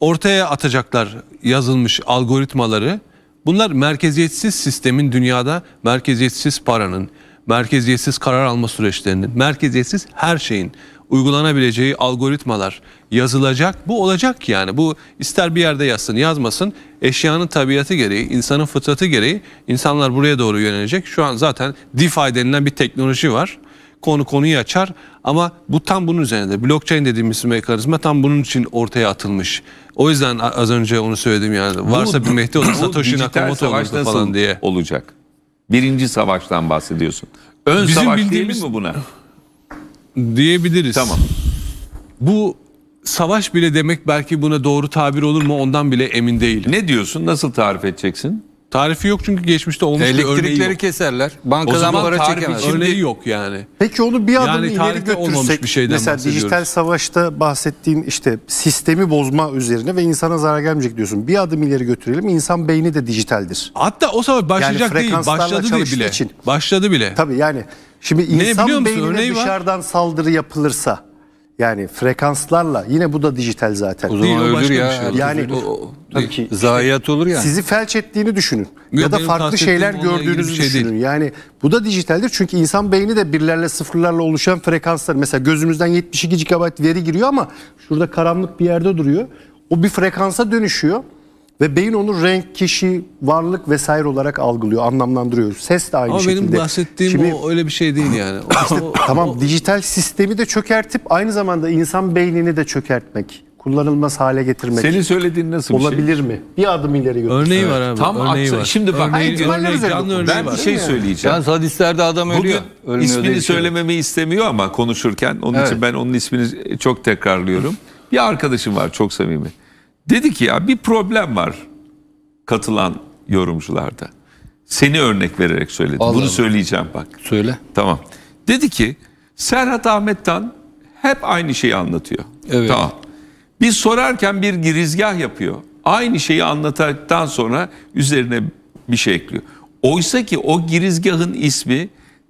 Speaker 3: Ortaya atacaklar yazılmış algoritmaları. Bunlar merkeziyetsiz sistemin dünyada merkeziyetsiz paranın, merkeziyetsiz karar alma süreçlerinin, merkeziyetsiz her şeyin uygulanabileceği algoritmalar yazılacak. Bu olacak yani. Bu ister bir yerde yazsın yazmasın. Eşyanın tabiatı gereği, insanın fıtratı gereği insanlar buraya doğru yönelecek. Şu an zaten DeFi denilen bir teknoloji var. Konu konuyu açar ama bu tam bunun üzerinde. blockchain dediğimiz mekanizma tam bunun için ortaya atılmış. O yüzden az
Speaker 1: önce onu söyledim yani. Varsa bir Mehdi olur, Satoshi Nakamoto olurdu falan diye. olacak? Birinci savaştan bahsediyorsun. Ön Bizim savaş bildiğimiz... değil mi buna? diyebiliriz.
Speaker 3: Tamam. Bu savaş bile demek belki buna doğru tabir olur mu ondan bile emin değilim. Ne diyorsun? Nasıl tarif edeceksin? Tarifi yok çünkü geçmişte olmuş bir örneği Elektrikleri yok. keserler. O Bankadan zaman para tarifi çekemez. için örneği yok yani.
Speaker 4: Peki onu bir adım
Speaker 3: ileri tarihte olmamış götürsek bir şeyden mesela dijital
Speaker 4: savaşta bahsettiğin işte sistemi bozma üzerine ve insana zarar gelmeyecek diyorsun. Bir adım ileri götürelim. İnsan beyni de dijitaldir. Hatta o savaş başlayacak değil. Başladı diye bile. için. Başladı bile. Tabii yani şimdi insan beynine Örneği var. dışarıdan saldırı yapılırsa yani frekanslarla yine bu da dijital zaten. O zaman ölür ya. Şey. Yani o, tabii zayiat olur ya. Sizi felç ettiğini düşünün. Yok, ya da farklı şeyler gördüğünüzü şey düşünün. Değil. Yani bu da dijitaldir çünkü insan beyni de birlerle sıfırlarla oluşan frekanslar. Mesela gözümüzden 72 GB veri giriyor ama şurada karanlık bir yerde duruyor. O bir frekansa dönüşüyor. Ve beyin onu renk, kişi, varlık vesaire olarak algılıyor, anlamlandırıyor. Ses de aynı Ama şekilde. Ama benim bahsettiğim Şimdi, o öyle bir şey değil yani. <coughs> O, işte, o, tamam o, dijital sistemi de çökertip aynı zamanda insan beynini de çökertmek kullanılmaz hale getirmek. Senin söylediğin nasıl bir şey? Olabilir mi? Bir adım ileri götür. Örneği var abi. Tam örneği var. Şimdi bak örneği, örneği, canlı örneği ben var. bir şey söyleyeceğim. Yani hadislerde adam ölüyor. Bugün ölmüyor ismini
Speaker 1: söylememi istemiyor ama konuşurken onun evet. için ben onun ismini çok tekrarlıyorum. bir arkadaşım var çok samimi. Dedi ki ya bir problem var katılan yorumcularda. Seni örnek vererek söyledi. Allah Bunu söyleyeceğim bak. Söyle. Tamam. Dedi ki Serhat Ahmet'ten hep aynı şeyi anlatıyor. Evet. Tamam. Biz sorarken bir girizgah yapıyor. Aynı şeyi anlattıktan sonra üzerine bir şey ekliyor. Oysa ki o girizgahın ismi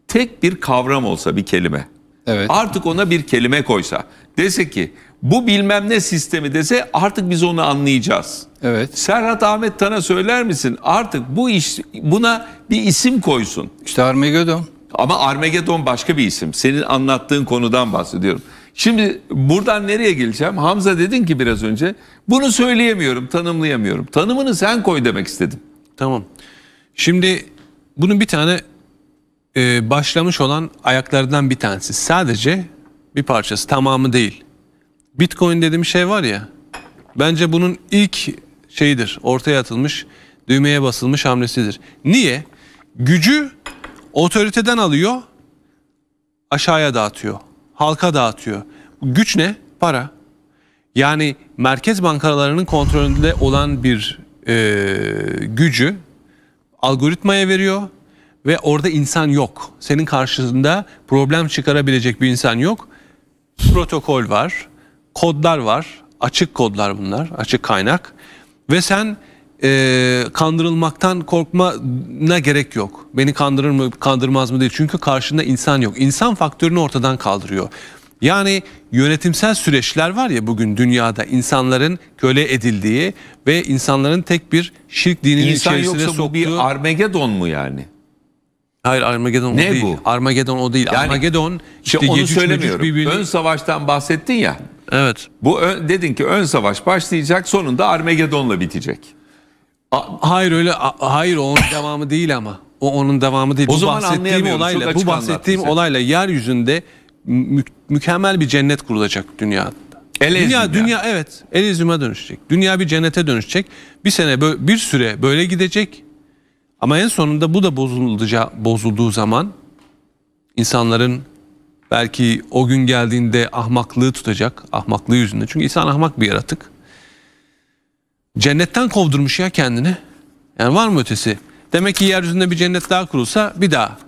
Speaker 1: tek bir kavram olsa bir kelime. Evet. Artık ona bir kelime koysa. Dese ki bu bilmem ne sistemi dese artık biz onu anlayacağız. Evet. Serhat Ahmet Tan'a söyler misin? Artık bu iş buna bir isim koysun. İşte Armageddon. Ama Armageddon başka bir isim. Senin anlattığın konudan bahsediyorum. Şimdi buradan nereye geleceğim? Hamza dedin ki biraz önce bunu söyleyemiyorum, tanımlayamıyorum. Tanımını sen koy demek istedim. Tamam. Şimdi bunun bir
Speaker 3: tane e, başlamış olan ayaklardan bir tanesi. Sadece bir parçası, tamamı değil. Bitcoin dediğim şey var ya. Bence bunun ilk şeyidir. Ortaya atılmış, düğmeye basılmış hamlesidir. Niye? Gücü otoriteden alıyor, aşağıya dağıtıyor. Halka dağıtıyor. Güç ne? Para. Yani merkez bankalarının kontrolünde olan bir e, gücü algoritmaya veriyor ve orada insan yok. Senin karşısında problem çıkarabilecek bir insan yok. Protokol var kodlar var. Açık kodlar bunlar. Açık kaynak. Ve sen e, kandırılmaktan korkmana gerek yok. Beni kandırır mı kandırmaz mı değil. Çünkü karşında insan yok. İnsan faktörünü ortadan kaldırıyor. Yani yönetimsel süreçler var ya bugün dünyada insanların köle edildiği ve insanların tek bir şirk dininin İnsan içerisine yoksa soktuğu. bu bir Armagedon mu yani?
Speaker 1: Hayır Armagedon ne o değil. bu? Armagedon o değil. Yani, Armagedon
Speaker 3: işte, işte onu söylemiyorum.
Speaker 6: Ön
Speaker 1: savaştan bahsettin ya. Evet. Bu dedin ki ön savaş başlayacak sonunda Armagedon'la bitecek. A, hayır öyle a, hayır onun devamı değil ama. O onun
Speaker 3: devamı değil. O bu zaman bahsettiğim olayla bu bahsettiğim bize. olayla yeryüzünde mü, mükemmel bir cennet kurulacak dünya. Elezim dünya yani. dünya evet Elysium'a dönüşecek. Dünya bir cennete dönüşecek. Bir sene bir süre böyle gidecek. Ama en sonunda bu da bozulacağı bozulduğu zaman insanların Belki o gün geldiğinde ahmaklığı tutacak. Ahmaklığı yüzünde. Çünkü insan ahmak bir yaratık. Cennetten kovdurmuş ya kendini. Yani var mı ötesi? Demek ki yeryüzünde bir cennet daha kurulsa bir daha.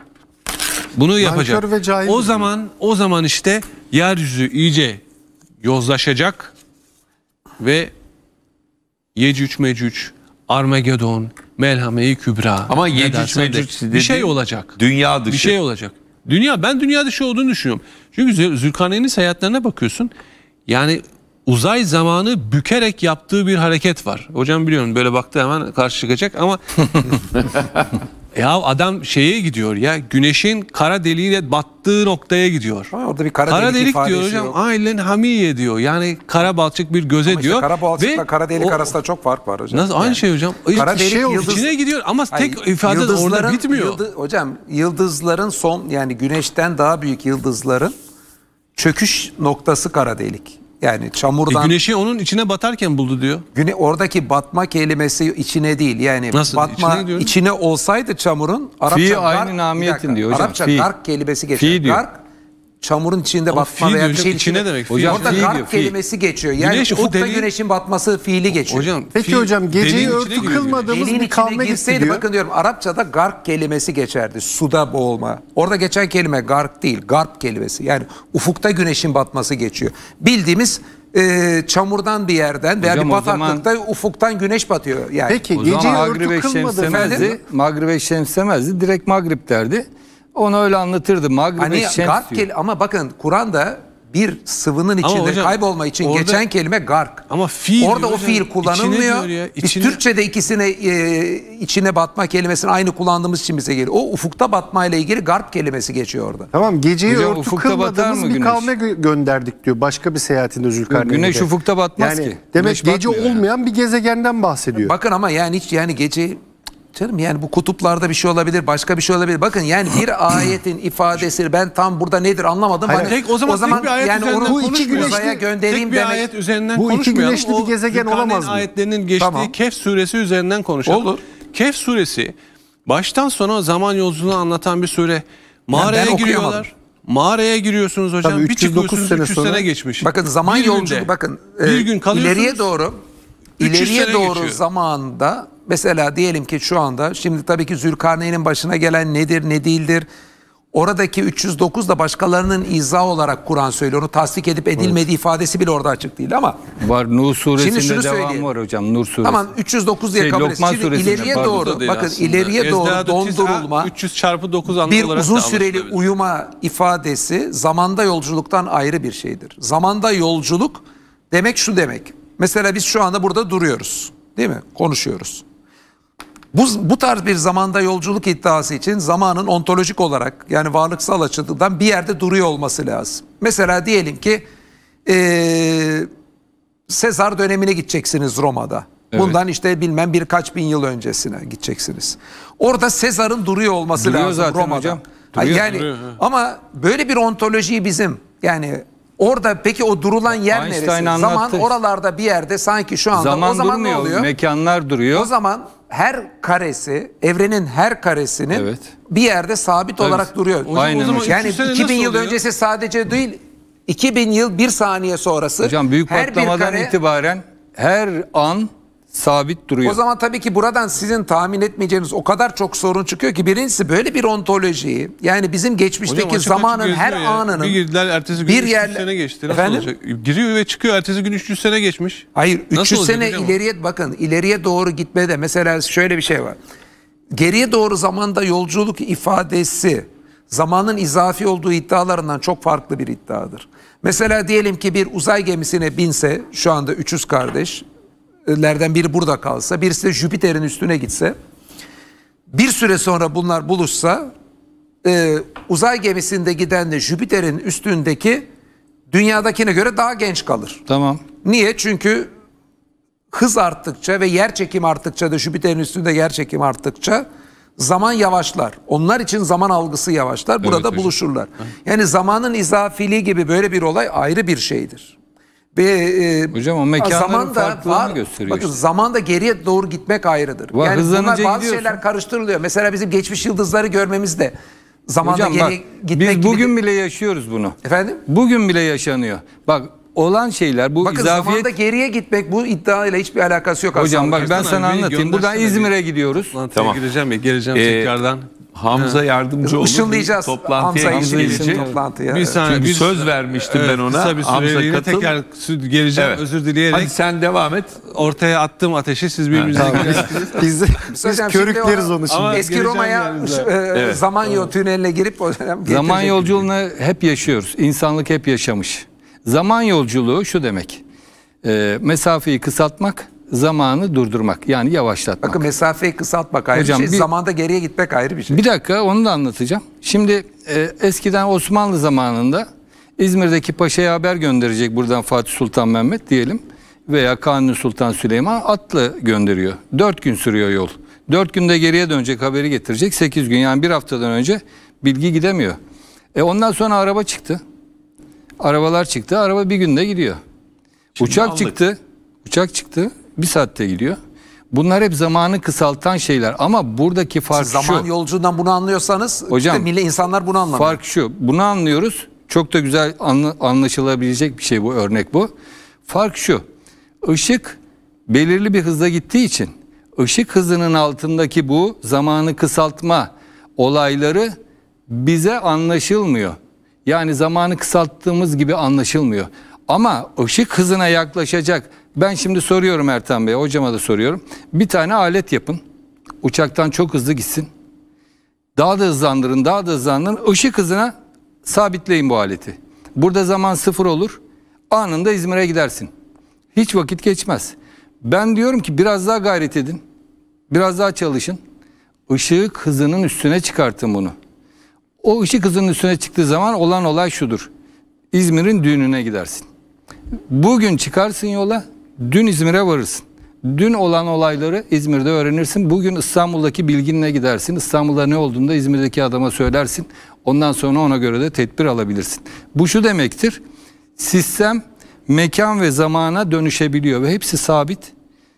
Speaker 3: Bunu yapacak. O zaman o zaman işte yeryüzü iyice yozlaşacak ve Yecüc Mecüc, Armagedon, Melhame-i Kübra. Ama Yecüc Mecüc bir şey olacak. Dünya dışı. Bir şey olacak. Dünya ben dünya dışı olduğunu düşünüyorum. Çünkü Zülkarneyn'in hayatlarına bakıyorsun. Yani uzay zamanı bükerek yaptığı bir hareket var. Hocam biliyorum böyle baktı hemen karşı çıkacak ama <laughs> Ya adam şeye gidiyor ya güneşin kara deliğiyle battığı noktaya gidiyor. Ha, orada bir kara, kara delik, delik diyor hocam. Yok. Aynen hamiye diyor. Yani kara balçık bir göze ama diyor. kara balçıkla ve
Speaker 2: kara delik o, arasında çok
Speaker 3: fark var hocam. Nasıl yani. aynı şey hocam.
Speaker 2: Kara delik şey, yıldız, içine
Speaker 3: gidiyor ama hayır, tek ifade orada bitmiyor. Yıldız,
Speaker 2: hocam yıldızların son yani güneşten daha büyük yıldızların çöküş noktası kara delik. Yani çamurdan... E güneşi onun içine batarken buldu diyor. Güne, oradaki batma kelimesi içine değil. Yani Nasıl? batma içine, içine olsaydı çamurun Arapça Fi aynı namiyetin diyor hocam. Arapça Fi. gark kelimesi geçer. Fi diyor. Gark çamurun içinde Ama batma veya bir şey içine demek. Hocam, orada garp diyor, kelimesi geçiyor. Yani Güneş, ufukta deliğin, güneşin batması fiili geçiyor. Hocam, Peki fiil, hocam geceyi örtü kılmadığımız bir kavme girseydi gidiyor. bakın diyorum Arapçada gark kelimesi geçerdi. Suda boğulma. Orada geçen kelime gark değil garp kelimesi. Yani ufukta güneşin batması geçiyor. Bildiğimiz e, çamurdan bir yerden veya Hocam, bir bataklıkta zaman... ufuktan güneş batıyor yani. Peki o geceyi örtü kılmadı.
Speaker 5: Magrib-i Şems demezdi. Direkt Magrib derdi. Onu öyle anlatırdı. hani gark diyor. ama bakın Kur'an'da bir sıvının içinde hocam, kaybolma için orada, geçen kelime gark. Ama fiil orada hocam, o fiil kullanılmıyor.
Speaker 2: Ya, içine... Biz Türkçede ikisine e, içine batma kelimesini aynı kullandığımız için bize geliyor. O ufukta batma ile ilgili garp kelimesi geçiyor orada.
Speaker 4: Tamam geceyi hocam, örtü kılmadığımız bir güneş? kavme gönderdik diyor başka bir seyahatinde Zülkarneyn'de. Güneş ufukta batmaz yani, ki. Demek güneş gece olmayan yani. bir gezegenden bahsediyor.
Speaker 2: Bakın ama yani hiç yani gece Canım yani bu kutuplarda bir şey olabilir, başka bir şey olabilir. Bakın yani bir <clears throat> ayetin ifadesi ben tam burada nedir anlamadım. Hayır, hani, tek, o zaman, o zaman tek bir ayet yani onu bu iki güneşli göndereyim tek bir demek. Ayet
Speaker 3: üzerinden bu iki güneşli bir gezegen olamaz mı? ayetlerinin geçtiği tamam. Kehf suresi üzerinden konuşalım. Olur. Kehf suresi baştan sona zaman yolculuğunu anlatan bir sure. Mağaraya yani giriyorlar. Mağaraya giriyorsunuz hocam. Tabii, 309 bir çıkıyorsunuz 300 sene, sene
Speaker 2: geçmiş. Bakın zaman yolculuğu bakın. Bir e, gün kalıyorsunuz. İleriye doğru ileriye doğru geçiyor. zamanda Mesela diyelim ki şu anda şimdi tabii ki Zülkarneyn'in başına gelen nedir ne değildir. Oradaki 309 da başkalarının izah olarak Kur'an söylüyor. Onu tasdik edip edilmedi evet. ifadesi bile orada açık değil ama. Var Nur suresinde şimdi şunu devam
Speaker 5: var hocam Nur suresi. Tamam
Speaker 2: 309 diye şey, kabul etsin. Şimdi ileriye doğru bakın aslında. ileriye doğru dondurulma. 300
Speaker 3: çarpı 9 Bir uzun süreli
Speaker 2: uyuma ifadesi zamanda yolculuktan ayrı bir şeydir. Zamanda yolculuk demek şu demek. Mesela biz şu anda burada duruyoruz. Değil mi? Konuşuyoruz. Bu, bu tarz bir zamanda yolculuk iddiası için zamanın ontolojik olarak yani varlıksal açıdan bir yerde duruyor olması lazım. Mesela diyelim ki ee, Sezar dönemine gideceksiniz Roma'da. Evet. Bundan işte bilmem birkaç bin yıl öncesine gideceksiniz. Orada Sezar'ın duruyor olması duruyor lazım zaten Roma'da. Hocam. Duruyor, yani duruyor. ama böyle bir ontoloji bizim yani Orada peki o durulan yer Einstein neresi? Anlattı. Zaman oralarda bir yerde sanki şu anda zaman o zaman durmuyor, ne oluyor? Mekanlar duruyor. O zaman her karesi, evrenin her karesinin evet. bir yerde sabit Tabii. olarak duruyor. O, Aynen. zaman yani 2000 yıl oluyor? öncesi sadece değil, 2000 yıl bir saniye sonrası. Hocam büyük patlamadan kare... itibaren her an
Speaker 5: sabit duruyor. O
Speaker 2: zaman tabii ki buradan sizin tahmin etmeyeceğiniz o kadar çok sorun çıkıyor ki birincisi böyle bir ontolojiyi yani bizim geçmişteki Hocam, zamanın her ya. anının bir girdiler
Speaker 5: ertesi gün bir 300 yerle... sene
Speaker 2: geçti. Nasıl Efendim? olacak?
Speaker 3: Giriyor ve çıkıyor ertesi gün 300 sene geçmiş. Hayır Nasıl 300 olacak, sene ileriye
Speaker 2: bakın ileriye doğru gitmede mesela şöyle bir şey var. Geriye doğru zamanda yolculuk ifadesi zamanın izafi olduğu iddialarından çok farklı bir iddiadır. Mesela diyelim ki bir uzay gemisine binse şu anda 300 kardeş lerden biri burada kalsa, birisi de Jüpiter'in üstüne gitse, bir süre sonra bunlar buluşsa, e, uzay gemisinde giden de Jüpiter'in üstündeki dünyadakine göre daha genç kalır. Tamam. Niye? Çünkü hız arttıkça ve yer çekimi arttıkça da Jüpiter'in üstünde yer çekimi arttıkça zaman yavaşlar. Onlar için zaman algısı yavaşlar. Burada evet, buluşurlar. Hocam. Yani zamanın izafiliği gibi böyle bir olay ayrı bir şeydir. Ve, e, Hocam o mekanların farklılığını gösteriyor bakın, işte. Zaman da geriye doğru gitmek ayrıdır. Var, yani bunlar bazı gidiyorsun. şeyler karıştırılıyor. Mesela bizim geçmiş yıldızları görmemiz de
Speaker 5: zamanda Hocam, geriye bak, gitmek Biz bugün gibi... bile yaşıyoruz bunu. Efendim? Bugün bile yaşanıyor. Bak olan şeyler bu Bakın izafiyet...
Speaker 2: zamanda geriye gitmek bu
Speaker 5: iddiayla hiçbir alakası yok Hocam bak ben sana anlatayım. Buradan İzmir'e gidiyoruz. Tamam.
Speaker 3: Gireceğim ya geleceğim ee, tekrardan. Hamza yardımcı olur. Işınlayacağız. Toplantıya Hamza gelecek. Toplantıya. Bir, saniye, Çünkü bir söz vermiştim evet, ben ona. Kısa bir Hamza tekrar geleceğim evet. özür dileyerek. Hadi sen devam et. Ortaya attığım ateşi siz
Speaker 5: birbirinize tamam.
Speaker 2: biz, biz, körükleriz onu şimdi. Ama eski Roma'ya e, evet. zaman yol tüneline girip o dönem Zaman yolculuğunu
Speaker 5: hep yaşıyoruz. İnsanlık hep yaşamış. Zaman yolculuğu şu demek. E, mesafeyi kısaltmak, zamanı durdurmak yani yavaşlatmak. Bakın mesafeyi kısaltmak ayrı Hocam, bir şey, bir, zamanda
Speaker 2: geriye gitmek ayrı bir
Speaker 5: şey. Bir dakika onu da anlatacağım. Şimdi e, eskiden Osmanlı zamanında İzmir'deki paşaya haber gönderecek buradan Fatih Sultan Mehmet diyelim veya Kanuni Sultan Süleyman atlı gönderiyor. Dört gün sürüyor yol. Dört günde geriye dönecek haberi getirecek. Sekiz gün yani bir haftadan önce bilgi gidemiyor. E ondan sonra araba çıktı. Arabalar çıktı. Araba bir günde gidiyor. Şimdi uçak aldık. çıktı. Uçak çıktı bir saatte gidiyor. Bunlar hep zamanı kısaltan şeyler ama buradaki fark Siz şu. Zaman
Speaker 2: yolculuğundan bunu anlıyorsanız Hocam, işte mille
Speaker 5: insanlar bunu anlamıyor. Fark şu bunu anlıyoruz çok da güzel anlaşılabilecek bir şey bu örnek bu. Fark şu ışık belirli bir hızla gittiği için ışık hızının altındaki bu zamanı kısaltma olayları bize anlaşılmıyor. Yani zamanı kısalttığımız gibi anlaşılmıyor. Ama ışık hızına yaklaşacak ben şimdi soruyorum Ertan Bey'e, hocama da soruyorum. Bir tane alet yapın. Uçaktan çok hızlı gitsin. Daha da hızlandırın, daha da hızlandırın. Işık hızına sabitleyin bu aleti. Burada zaman sıfır olur. Anında İzmir'e gidersin. Hiç vakit geçmez. Ben diyorum ki biraz daha gayret edin. Biraz daha çalışın. Işık hızının üstüne çıkartın bunu. O ışık hızının üstüne çıktığı zaman olan olay şudur. İzmir'in düğününe gidersin. Bugün çıkarsın yola Dün İzmir'e varırsın. Dün olan olayları İzmir'de öğrenirsin. Bugün İstanbul'daki bilginle gidersin. İstanbul'da ne olduğunda İzmir'deki adama söylersin. Ondan sonra ona göre de tedbir alabilirsin. Bu şu demektir. Sistem mekan ve zamana dönüşebiliyor ve hepsi sabit.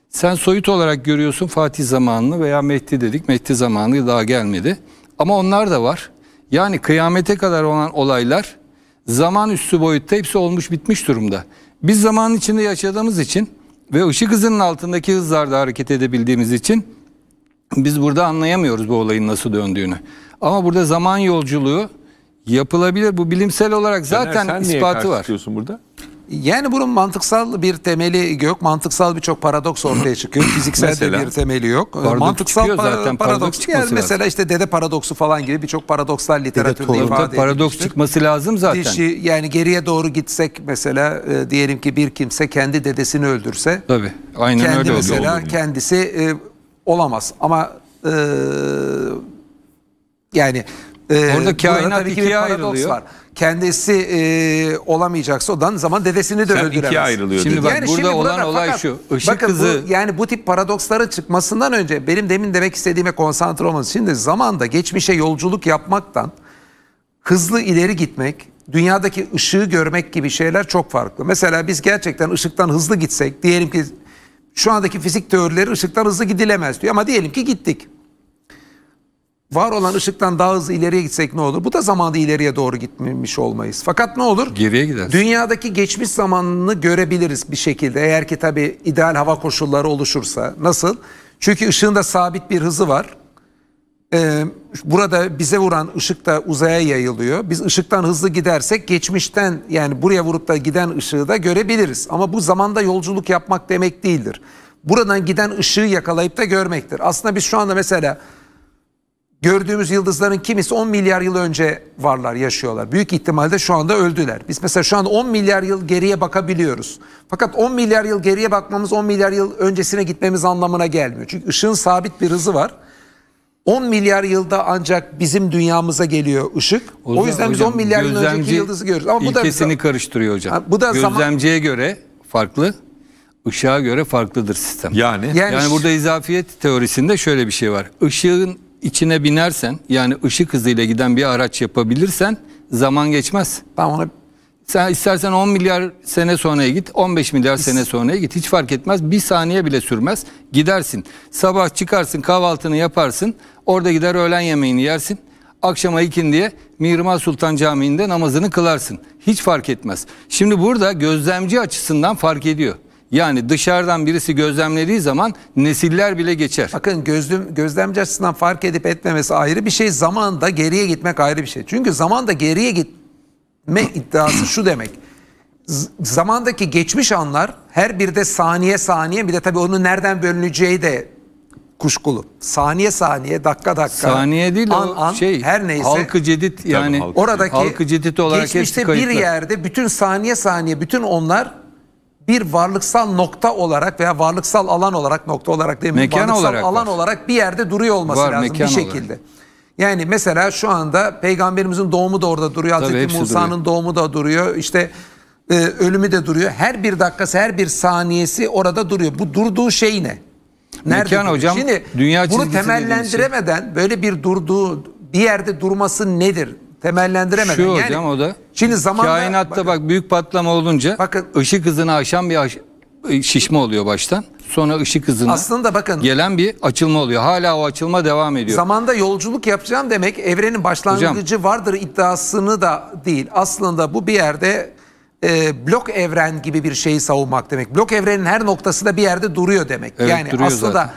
Speaker 5: Sen soyut olarak görüyorsun Fatih zamanını veya Mehdi dedik. Mehdi zamanı daha gelmedi. Ama onlar da var. Yani kıyamete kadar olan olaylar zaman üstü boyutta hepsi olmuş bitmiş durumda. Biz zaman içinde yaşadığımız için ve ışık hızının altındaki hızlarda hareket edebildiğimiz için biz burada anlayamıyoruz bu olayın nasıl döndüğünü. Ama burada zaman yolculuğu yapılabilir. Bu bilimsel olarak zaten ispatı var. sen niye niye var.
Speaker 1: burada?
Speaker 2: Yani bunun mantıksal bir temeli yok. Mantıksal birçok paradoks ortaya <clears throat> çıkıyor. Fiziksel mesela, de bir temeli yok. Paradoks mantıksal para, zaten paradoks, paradoks yani mesela lazım. işte dede paradoksu falan gibi birçok paradokslar literatürde dede ifade edilmiştir. paradoks çıkması lazım zaten. Dişi, yani geriye doğru gitsek mesela e, diyelim ki bir kimse kendi dedesini öldürse. Tabii. Aynen kendi öyle mesela oluyor. Mesela kendisi e, olamaz ama e, yani e, Orada kainat ikiye ayrılıyor. Var kendisi e, olamayacaksa odan zaman dedesini de Sen öldüremez. ikiye ayrılıyor Şimdi bak Yani burada şimdi olan olay fakat- şu. Işık bakın hızı bu, yani bu tip paradoksların çıkmasından önce benim demin demek istediğime konsantre olmanız. Şimdi zamanda geçmişe yolculuk yapmaktan hızlı ileri gitmek, dünyadaki ışığı görmek gibi şeyler çok farklı. Mesela biz gerçekten ışıktan hızlı gitsek, diyelim ki şu andaki fizik teorileri ışıktan hızlı gidilemez diyor ama diyelim ki gittik var olan ışıktan daha hızlı ileriye gitsek ne olur? Bu da zamanda ileriye doğru gitmemiş olmayız. Fakat ne olur? Geriye gider. Dünyadaki geçmiş zamanını görebiliriz bir şekilde. Eğer ki tabii ideal hava koşulları oluşursa. Nasıl? Çünkü ışığın da sabit bir hızı var. Ee, burada bize vuran ışık da uzaya yayılıyor. Biz ışıktan hızlı gidersek geçmişten yani buraya vurup da giden ışığı da görebiliriz. Ama bu zamanda yolculuk yapmak demek değildir. Buradan giden ışığı yakalayıp da görmektir. Aslında biz şu anda mesela gördüğümüz yıldızların kimisi 10 milyar yıl önce varlar, yaşıyorlar. Büyük ihtimalle şu anda öldüler. Biz mesela şu anda 10 milyar yıl geriye bakabiliyoruz. Fakat 10 milyar yıl geriye bakmamız 10 milyar yıl öncesine gitmemiz anlamına gelmiyor. Çünkü ışığın sabit bir hızı var. 10 milyar yılda ancak bizim dünyamıza geliyor ışık. O, o yüzden hocam, biz 10 milyar yıl önceki yıldızı görüyoruz. Ama bu da ilkesini
Speaker 5: karıştırıyor hocam. Ha, bu da gözlemciye zaman... göre farklı ışığa göre farklıdır sistem. Yani yani, yani burada izafiyet teorisinde şöyle bir şey var. Işığın içine binersen yani ışık hızıyla giden bir araç yapabilirsen zaman geçmez. Ben ona sen istersen 10 milyar sene sonraya git, 15 milyar sene sonraya git. Hiç fark etmez. Bir saniye bile sürmez. Gidersin. Sabah çıkarsın, kahvaltını yaparsın. Orada gider öğlen yemeğini yersin. Akşama ikindiye Mihrimah Sultan Camii'nde namazını kılarsın. Hiç fark etmez. Şimdi burada gözlemci açısından fark ediyor. Yani dışarıdan birisi gözlemlediği zaman nesiller bile geçer.
Speaker 2: Bakın gözlem, gözlemci açısından fark edip etmemesi ayrı bir şey. zaman da geriye gitmek ayrı bir şey. Çünkü zaman da geriye gitme iddiası şu demek. Z zamandaki geçmiş anlar her bir de saniye saniye bir de tabii onu nereden bölüneceği de kuşkulu. Saniye saniye, dakika dakika. Saniye değil an, an,
Speaker 5: şey. Her neyse. Halkı cedit yani. Tabii, halkı oradaki halkı cedid olarak geçmişte bir yerde
Speaker 2: bütün saniye saniye bütün onlar bir varlıksal nokta olarak veya varlıksal alan olarak nokta olarak değil mi? Mekan varlıksal olarak alan var. olarak bir yerde duruyor olması var, lazım bir şekilde. Olarak. Yani mesela şu anda peygamberimizin doğumu da orada duruyor. Tabii Hazreti Musa'nın doğumu da duruyor. İşte e, ölümü de duruyor. Her bir dakikası, her bir saniyesi orada duruyor. Bu durduğu şey ne?
Speaker 5: Nerede Mekan duruyor? hocam. Şimdi dünya bunu şey. temellendiremeden
Speaker 2: şey. böyle bir durduğu bir yerde durması nedir? Temellendiremeden. Şu yani, hocam o da Şimdi zamanla... Kainatta bakın,
Speaker 5: bak büyük patlama olunca bakın, ışık hızını aşan bir aş şişme oluyor baştan. Sonra ışık hızına Aslında bakın, gelen bir açılma oluyor. Hala o açılma devam ediyor. Zamanda yolculuk yapacağım demek evrenin
Speaker 2: başlangıcı Hocam, vardır iddiasını da değil. Aslında bu bir yerde e, blok evren gibi bir şeyi savunmak demek. Blok evrenin her noktası da bir yerde duruyor demek. Evet, yani duruyor aslında zaten.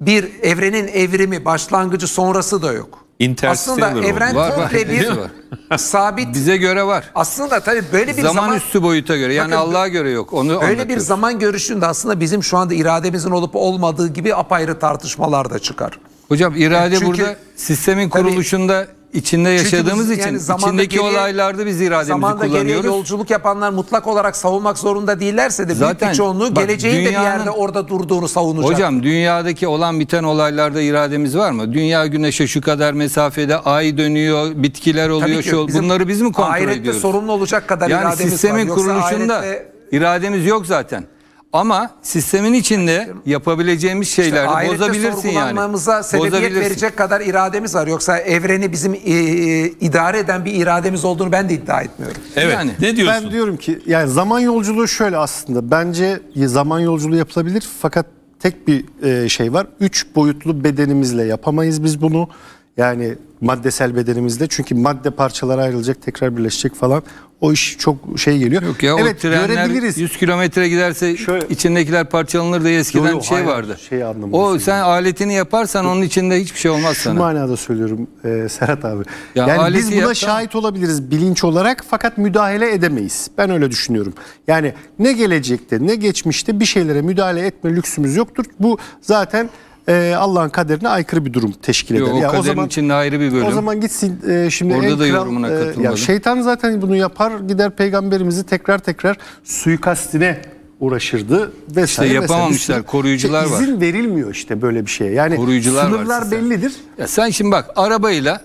Speaker 2: bir evrenin evrimi, başlangıcı sonrası da yok. Aslında evren var, komple var.
Speaker 5: bir sabit. Bize göre var. Aslında tabii böyle bir zaman, zaman üstü boyuta göre yani Allah'a göre yok. Onu öyle bir
Speaker 2: zaman görüşünde aslında bizim şu anda irademizin olup olmadığı gibi apayrı tartışmalar da çıkar.
Speaker 5: Hocam irade Çünkü, burada sistemin kuruluşunda tabii, içinde yaşadığımız biz, için yani içindeki geriye, olaylarda
Speaker 2: biz irademizi zamanda kullanıyoruz. Zamanda yolculuk yapanlar mutlak olarak savunmak zorunda değillerse de Zaten, büyük bir çoğunluğu bak, geleceğin dünyanın, de bir yerde orada durduğunu savunacak. Hocam
Speaker 5: dünyadaki olan biten olaylarda irademiz var mı? Dünya güneşe şu kadar mesafede ay dönüyor, bitkiler oluyor. Ki, şu, bunları biz mi kontrol ahirette ediyoruz? Ahirette sorumlu olacak kadar yani irademiz var. Yani sistemin kuruluşunda irademiz yok zaten. Ama sistemin içinde yapabileceğimiz şeyler işte bozabilirsin yani. sebebiyet bozabilirsin. verecek
Speaker 2: kadar irademiz var. Yoksa evreni bizim e, e, idare eden bir irademiz olduğunu ben de iddia etmiyorum.
Speaker 5: Evet. Yani.
Speaker 4: Ne diyorsun? Ben diyorum ki yani zaman yolculuğu şöyle aslında. Bence zaman yolculuğu yapılabilir fakat tek bir e, şey var. Üç boyutlu bedenimizle yapamayız biz bunu. Yani maddesel bedenimizde. Çünkü madde parçalara ayrılacak, tekrar birleşecek falan. O iş çok şey geliyor. Yok ya, evet, o
Speaker 5: görebiliriz. 100 kilometre giderse Şöyle, içindekiler parçalanır da eskiden yo, yo, şey hayır, vardı. Şey O söylüyorum. sen aletini yaparsan onun içinde hiçbir şey olmaz Şu sana. Şu manada söylüyorum e, Serhat abi.
Speaker 4: Ya yani biz buna yaptan... şahit olabiliriz bilinç olarak fakat müdahale edemeyiz. Ben öyle düşünüyorum. Yani ne gelecekte ne geçmişte bir şeylere müdahale etme lüksümüz yoktur. Bu zaten e, Allah'ın kaderine aykırı bir durum teşkil eder. Yok, o, yani o zaman
Speaker 5: için ayrı bir bölüm. O zaman
Speaker 4: gitsin e, şimdi Orada en da kral, yorumuna katılmadım. E, ya şeytan zaten bunu yapar gider peygamberimizi tekrar tekrar suikastine uğraşırdı vesaire. İşte yapamamışlar. Vesaire. Koruyucular işte izin var. İzin verilmiyor işte böyle bir şeye. Yani koruyucular sınırlar bellidir. Ya sen şimdi bak arabayla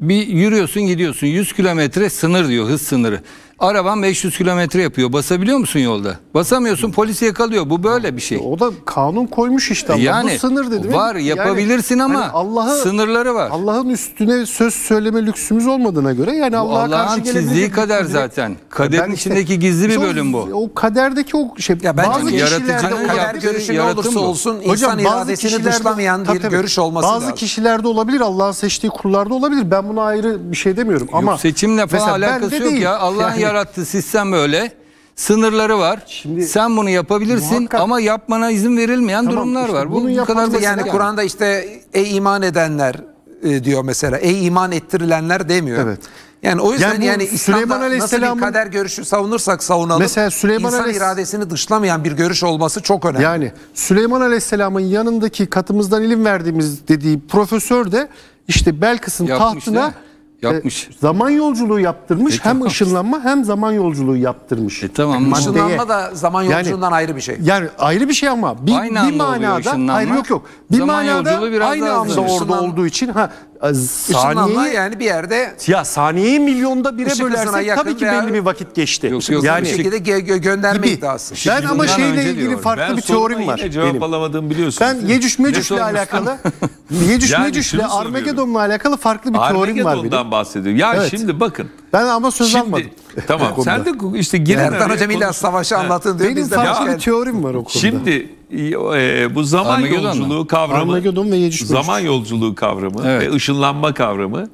Speaker 5: bir yürüyorsun gidiyorsun 100 kilometre sınır diyor hız sınırı. Araban 500 kilometre yapıyor. Basabiliyor musun yolda? Basamıyorsun polis yakalıyor. Bu böyle bir şey. O da kanun koymuş işte. Yani Bu sınır dedi. Var yapabilirsin yani, ama hani Allah'ı
Speaker 4: sınırları var. Allah'ın üstüne söz söyleme lüksümüz olmadığına göre yani Allah'a Allah karşı Allah'ın çizdiği kader direkt, zaten. Kaderin işte, içindeki gizli bir bölüm bu. O kaderdeki o şey ya ben bazı yaratıcının kader görüşü ne olursa olsun Hocam, insan iradesini dışlamayan bir tabii, görüş olması bazı lazım. Bazı kişilerde olabilir. Allah'ın seçtiği kullarda olabilir. Ben buna ayrı bir şey demiyorum yok, ama seçimle falan alakası yok ya. Allah'ın yarattığı
Speaker 5: sistem böyle. Sınırları var. Şimdi, Sen bunu yapabilirsin ama yapmana izin verilmeyen tamam, durumlar işte var.
Speaker 2: Bunu bu kadar Yani, yani. Kur'an'da işte ey iman edenler e, diyor mesela. Ey iman ettirilenler demiyor. Evet. Yani o yüzden yani, yani İslam'da Süleyman Aleyhisselam'ın nasıl bir kader görüşü savunursak savunalım. Mesela Süleyman insan Aleyhis... iradesini dışlamayan bir görüş olması çok önemli. Yani
Speaker 4: Süleyman Aleyhisselam'ın yanındaki katımızdan ilim verdiğimiz dediği profesör de işte Belkıs'ın Yapmış tahtına Yapmış. E, zaman yolculuğu yaptırmış. E, hem tamam. ışınlanma hem zaman yolculuğu yaptırmış. E, tamam. Maddeye. Işınlanma da zaman yolculuğundan yani, ayrı bir şey. Yani ayrı bir şey ama bir, aynı bir manada ayrı yok yok. Bir zaman manada biraz aynı anda hızlı. orada olduğu için ha e, saniye yani bir yerde ya saniyeyi milyonda bire bölersek tabii ki belli bir vakit geçti. Yok, yok, yani bir şekilde gö gö gönderme gibi. Ben ama şeyle ilgili diyorum. farklı ben bir teorim var. Ben cevap alamadığımı biliyorsun. Ben Yecüc Mecüc'le alakalı <laughs> Yecüc Mecüc'le Armageddon'la alakalı farklı bir teorim var benim.
Speaker 1: Bundan bahsediyorum. Ya evet. şimdi bakın.
Speaker 4: Ben ama söz şimdi, almadım.
Speaker 1: <laughs> Tamam <laughs> sen de işte girin yani, Hocam illa savaşı
Speaker 4: anlatın diyor. Benim savaşı bir teorim var o
Speaker 1: konuda. Şimdi e, bu zaman Armageddon yolculuğu mı? kavramı Armageddon ve Yecüc zaman yolculuğu kavramı evet. ve ışınlanma kavramı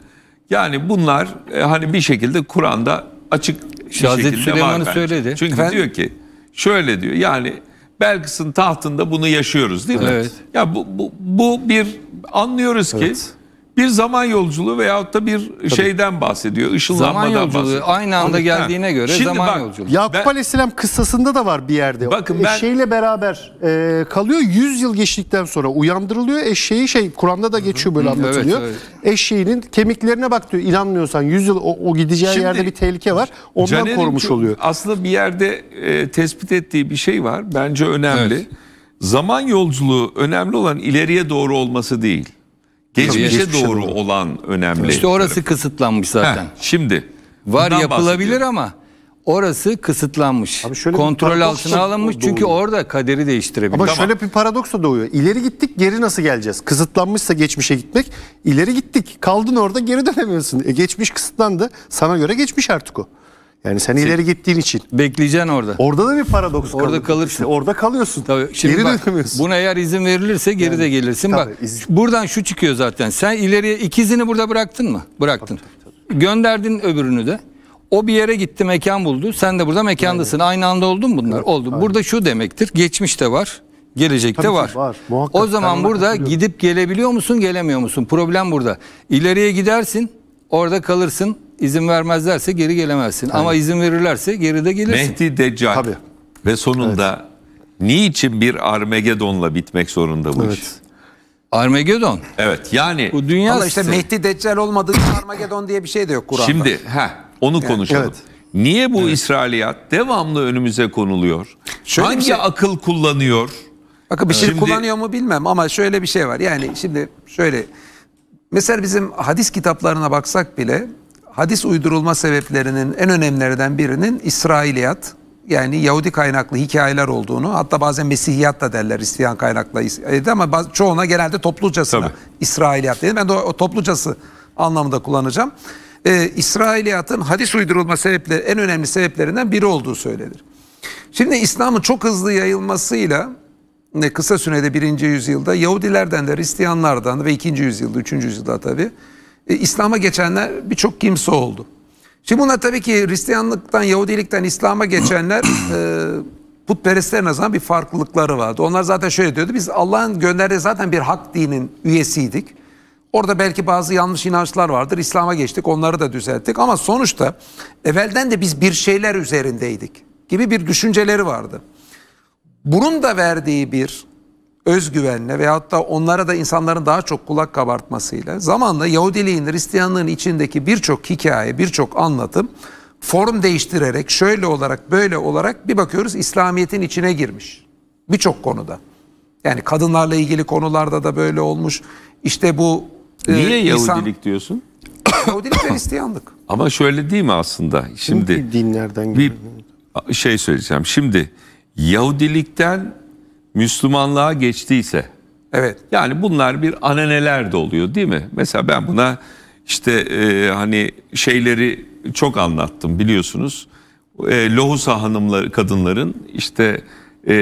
Speaker 1: yani bunlar e, hani bir şekilde Kur'an'da açık Şazet Süleyman'ı söyledi. Çünkü Efendim? diyor ki şöyle diyor yani Belkıs'ın tahtında bunu yaşıyoruz değil mi? Evet. Ya bu, bu, bu bir anlıyoruz evet. ki bir zaman yolculuğu veyahut da bir Tabii. şeyden bahsediyor. Zaman yolculuğu bahsediyor. aynı anda Anladın, geldiğine göre Şimdi zaman bak, yolculuğu. Yakup Ben-
Speaker 4: Aleyhisselam kıssasında da var bir yerde. Bakın e, ben- Eşeğiyle beraber e, kalıyor. 100 yıl geçtikten sonra uyandırılıyor. Eşeği şey Kur'an'da da geçiyor böyle anlatılıyor. evet. Eşeğinin kemiklerine bak diyor. İnanmıyorsan 100 yıl o, o gideceği Şimdi- yerde bir tehlike var. Ondan Caner'in korumuş oluyor.
Speaker 1: Aslında bir yerde e, tespit ettiği bir şey var. Bence önemli. Evet. Zaman yolculuğu önemli olan ileriye doğru olması değil. Geçmişe Geçmişe doğru doğru. olan önemli. İşte
Speaker 5: orası kısıtlanmış zaten. Heh, şimdi Var yapılabilir ama orası kısıtlanmış. Abi şöyle bir Kontrol paradoks altına da alınmış çünkü orada kaderi değiştirebilir. Ama şöyle
Speaker 4: bir paradoks da doğuyor. İleri gittik geri nasıl geleceğiz? Kısıtlanmışsa geçmişe gitmek. İleri gittik kaldın orada geri dönemiyorsun. E, geçmiş kısıtlandı. Sana göre geçmiş artık o. Yani sen Sil ileri gittiğin için. Bekleyeceksin orada. Orada da bir paradoks Orada kalırsın. orada kalıyorsun. Tabii. Şimdi geri bak, dönemiyorsun.
Speaker 5: Buna eğer izin verilirse geri yani, de gelirsin. Tabii, bak izin. buradan şu çıkıyor zaten. Sen ileriye ikizini burada bıraktın mı? Bıraktın. Tabii, tabii. Gönderdin öbürünü de. O bir yere gitti mekan buldu. Sen de burada mekandasın. Aynen. Aynı anda oldun bunlar. Evet, Oldu. Aynen. Burada şu demektir. Geçmiş de var. Gelecek de var.
Speaker 4: var. Muhakkak, o zaman
Speaker 5: burada gidip gelebiliyor musun, gelemiyor musun? Problem burada. İleriye gidersin, orada kalırsın. İzin vermezlerse geri gelemezsin. Tabii. Ama izin verirlerse geri de gelirsin. Mehdi
Speaker 1: Deccal. Tabii. Ve sonunda evet. niçin bir Armagedon'la bitmek zorunda bu evet. iş? Armagedon. Evet yani. Bu dünya Ama işte Mehdi
Speaker 2: Deccal olmadığı için Armagedon diye bir şey de yok Kur'an'da. Şimdi ha onu yani, konuşalım. Evet.
Speaker 1: Niye bu evet. İsrailiyat devamlı önümüze konuluyor? Şöyle Hangi şey... akıl kullanıyor?
Speaker 2: Bakın bir şey şimdi... kullanıyor mu bilmem ama şöyle bir şey var. Yani şimdi şöyle mesela bizim hadis kitaplarına baksak bile hadis uydurulma sebeplerinin en önemlilerinden birinin İsrailiyat yani Yahudi kaynaklı hikayeler olduğunu hatta bazen Mesihiyat da derler İstiyan kaynaklı ama çoğuna genelde toplucasına İsrailiyat dedim. Ben de o, toplucası anlamında kullanacağım. Ee, İsrailiyatın hadis uydurulma sebepleri en önemli sebeplerinden biri olduğu söylenir. Şimdi İslam'ın çok hızlı yayılmasıyla e, kısa sürede birinci yüzyılda Yahudilerden de Hristiyanlardan ve ikinci yüzyılda üçüncü yüzyılda tabii e, İslam'a geçenler birçok kimse oldu. Şimdi buna tabii ki Hristiyanlıktan, Yahudilikten İslam'a geçenler e, putperestlerin azından bir farklılıkları vardı. Onlar zaten şöyle diyordu. Biz Allah'ın gönderdiği zaten bir hak dinin üyesiydik. Orada belki bazı yanlış inançlar vardır. İslam'a geçtik onları da düzelttik. Ama sonuçta evvelden de biz bir şeyler üzerindeydik gibi bir düşünceleri vardı. Bunun da verdiği bir özgüvenle ve hatta onlara da insanların daha çok kulak kabartmasıyla zamanla Yahudiliğin, Hristiyanlığın içindeki birçok hikaye, birçok anlatım form değiştirerek şöyle olarak böyle olarak bir bakıyoruz İslamiyet'in içine girmiş. Birçok konuda. Yani kadınlarla ilgili konularda da böyle olmuş. İşte bu e, Niye e, Yahudilik insan... diyorsun? Yahudilik ve Hristiyanlık. <coughs>
Speaker 1: Ama şöyle değil mi aslında? Şimdi dinlerden bir şey söyleyeceğim. Şimdi Yahudilikten Müslümanlığa geçtiyse. Evet. Yani bunlar bir ananeler de oluyor değil mi? Mesela ben buna işte e, hani şeyleri çok anlattım biliyorsunuz. E, Lohusa hanımları kadınların işte e,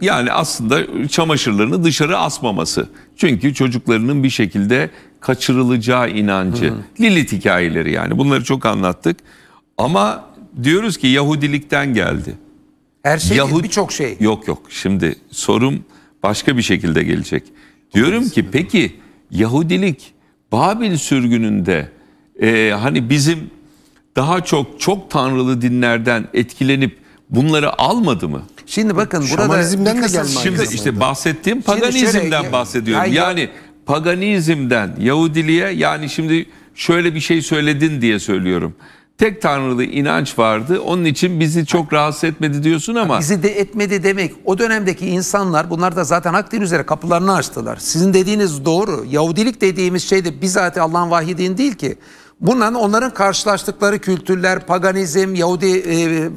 Speaker 1: yani aslında çamaşırlarını dışarı asmaması. Çünkü çocuklarının bir şekilde kaçırılacağı inancı. Hı. Lilith hikayeleri yani bunları çok anlattık. Ama diyoruz ki Yahudilikten geldi. Her şey Yahut... birçok şey. Yok yok şimdi sorum başka bir şekilde gelecek. Diyorum ki peki Yahudilik Babil sürgününde e, hani bizim daha çok çok tanrılı dinlerden etkilenip bunları almadı mı? Şimdi
Speaker 2: bakın burada Şamanizmden de gelme. Şimdi işte
Speaker 1: bahsettiğim paganizmden şöyle, bahsediyorum. Ya, ya, yani paganizmden Yahudiliğe yani şimdi şöyle bir şey söyledin diye söylüyorum tek tanrılı inanç vardı. Onun için
Speaker 2: bizi çok rahatsız etmedi diyorsun ama. Bizi de etmedi demek. O dönemdeki insanlar bunlar da zaten üzere kapılarını açtılar. Sizin dediğiniz doğru. Yahudilik dediğimiz şey de bizzat Allah'ın vahyi değil ki. Bundan onların karşılaştıkları kültürler, paganizm, Yahudi e, e,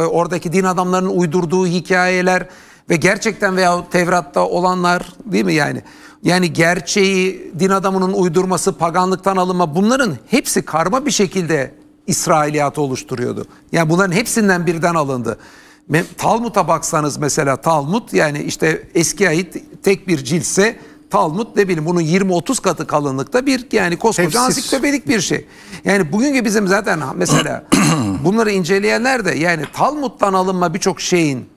Speaker 2: oradaki din adamlarının uydurduğu hikayeler ve gerçekten veya Tevrat'ta olanlar değil mi yani? Yani gerçeği din adamının uydurması, paganlıktan alınma bunların hepsi karma bir şekilde İsrailiyatı oluşturuyordu. Yani bunların hepsinden birden alındı. Talmud'a baksanız mesela Talmud yani işte eski ayet tek bir cilse Talmud ne bileyim bunun 20-30 katı kalınlıkta bir yani koskoca ansiklopedik bir şey. Yani bugünkü bizim zaten mesela <clears throat> bunları inceleyenler de yani Talmud'dan alınma birçok şeyin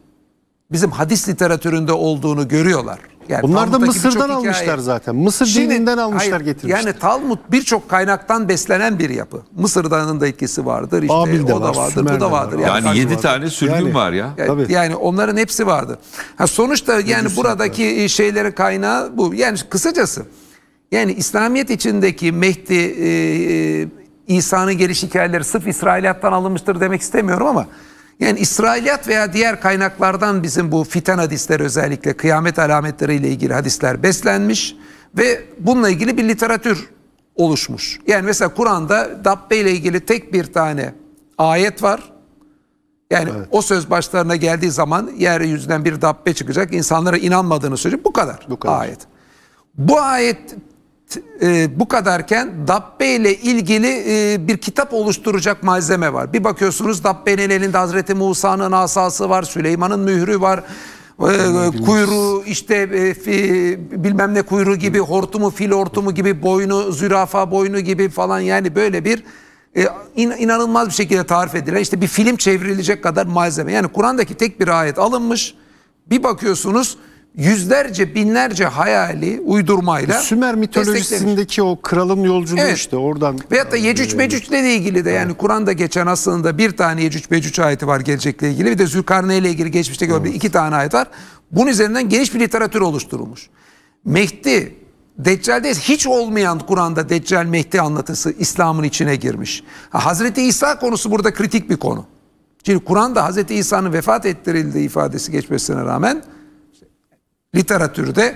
Speaker 2: bizim hadis literatüründe olduğunu görüyorlar. Yani Bunlar da Mısır'dan almışlar zaten. Mısır Şimdi, dininden almışlar hayır, getirmişler. Yani Talmud birçok kaynaktan beslenen bir yapı. Mısır'dan da ikisi vardır. Işte, de o da var, vardır, Sümer'den bu da vardır. Yani, yani 7 vardır. tane sürgün yani, var ya. Yani, yani onların hepsi vardı. Ha, sonuçta yani buradaki var. E, şeylerin kaynağı bu. Yani kısacası yani İslamiyet içindeki Mehdi e, e, İsa'nın geliş hikayeleri sırf İsrailiyattan alınmıştır demek istemiyorum ama yani İsrailiyat veya diğer kaynaklardan bizim bu fiten hadisler özellikle kıyamet alametleriyle ilgili hadisler beslenmiş ve bununla ilgili bir literatür oluşmuş. Yani mesela Kur'an'da Dabbe ile ilgili tek bir tane ayet var. Yani evet. o söz başlarına geldiği zaman yeryüzünden bir Dabbe çıkacak. İnsanlara inanmadığını söyleyecek. Bu kadar, Bu kadar. ayet. Bu ayet e, bu kadarken Dabbe ile ilgili e, bir kitap oluşturacak malzeme var. Bir bakıyorsunuz Dabbe'nin elinde Hazreti Musa'nın asası var, Süleyman'ın mührü var. E, kuyruğu işte e, fi, bilmem ne kuyruğu gibi hortumu fil hortumu gibi boynu zürafa boynu gibi falan yani böyle bir e, in, inanılmaz bir şekilde tarif edilen işte bir film çevrilecek kadar malzeme. Yani Kur'an'daki tek bir ayet alınmış bir bakıyorsunuz yüzlerce binlerce
Speaker 4: hayali
Speaker 2: uydurmayla Sümer mitolojisindeki
Speaker 4: o kralın yolculuğu evet. işte oradan. Veyahut da Yecüc e, Mecüc'le
Speaker 2: ile ilgili de yani Kur'an'da geçen aslında bir tane Yecüc Mecüc ayeti var gelecekle ilgili bir de Zülkarne ile ilgili geçmişte gördüğü evet. iki tane ayet var. Bunun üzerinden geniş bir literatür oluşturulmuş. Mehdi Deccal'de hiç olmayan Kur'an'da Deccal Mehdi anlatısı İslam'ın içine girmiş. Ha, Hazreti İsa konusu burada kritik bir konu. Şimdi Kur'an'da Hazreti İsa'nın vefat ettirildiği ifadesi geçmesine rağmen literatürde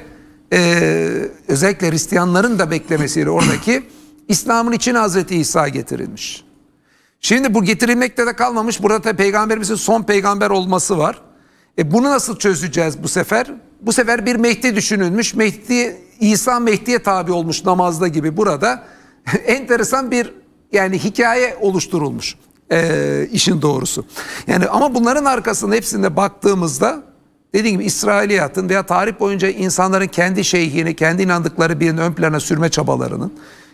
Speaker 2: e, özellikle Hristiyanların da beklemesiyle oradaki <clears throat> İslam'ın için Hazreti İsa getirilmiş. Şimdi bu getirilmekte de kalmamış. Burada da peygamberimizin son peygamber olması var. E bunu nasıl çözeceğiz bu sefer? Bu sefer bir Mehdi düşünülmüş. Mehdi İsa Mehdi'ye tabi olmuş namazda gibi burada. <laughs> enteresan bir yani hikaye oluşturulmuş. E, işin doğrusu. Yani ama bunların arkasında hepsinde baktığımızda dediğim gibi İsrailiyatın veya tarih boyunca insanların kendi şeyhini, kendi inandıkları birinin ön plana sürme çabalarının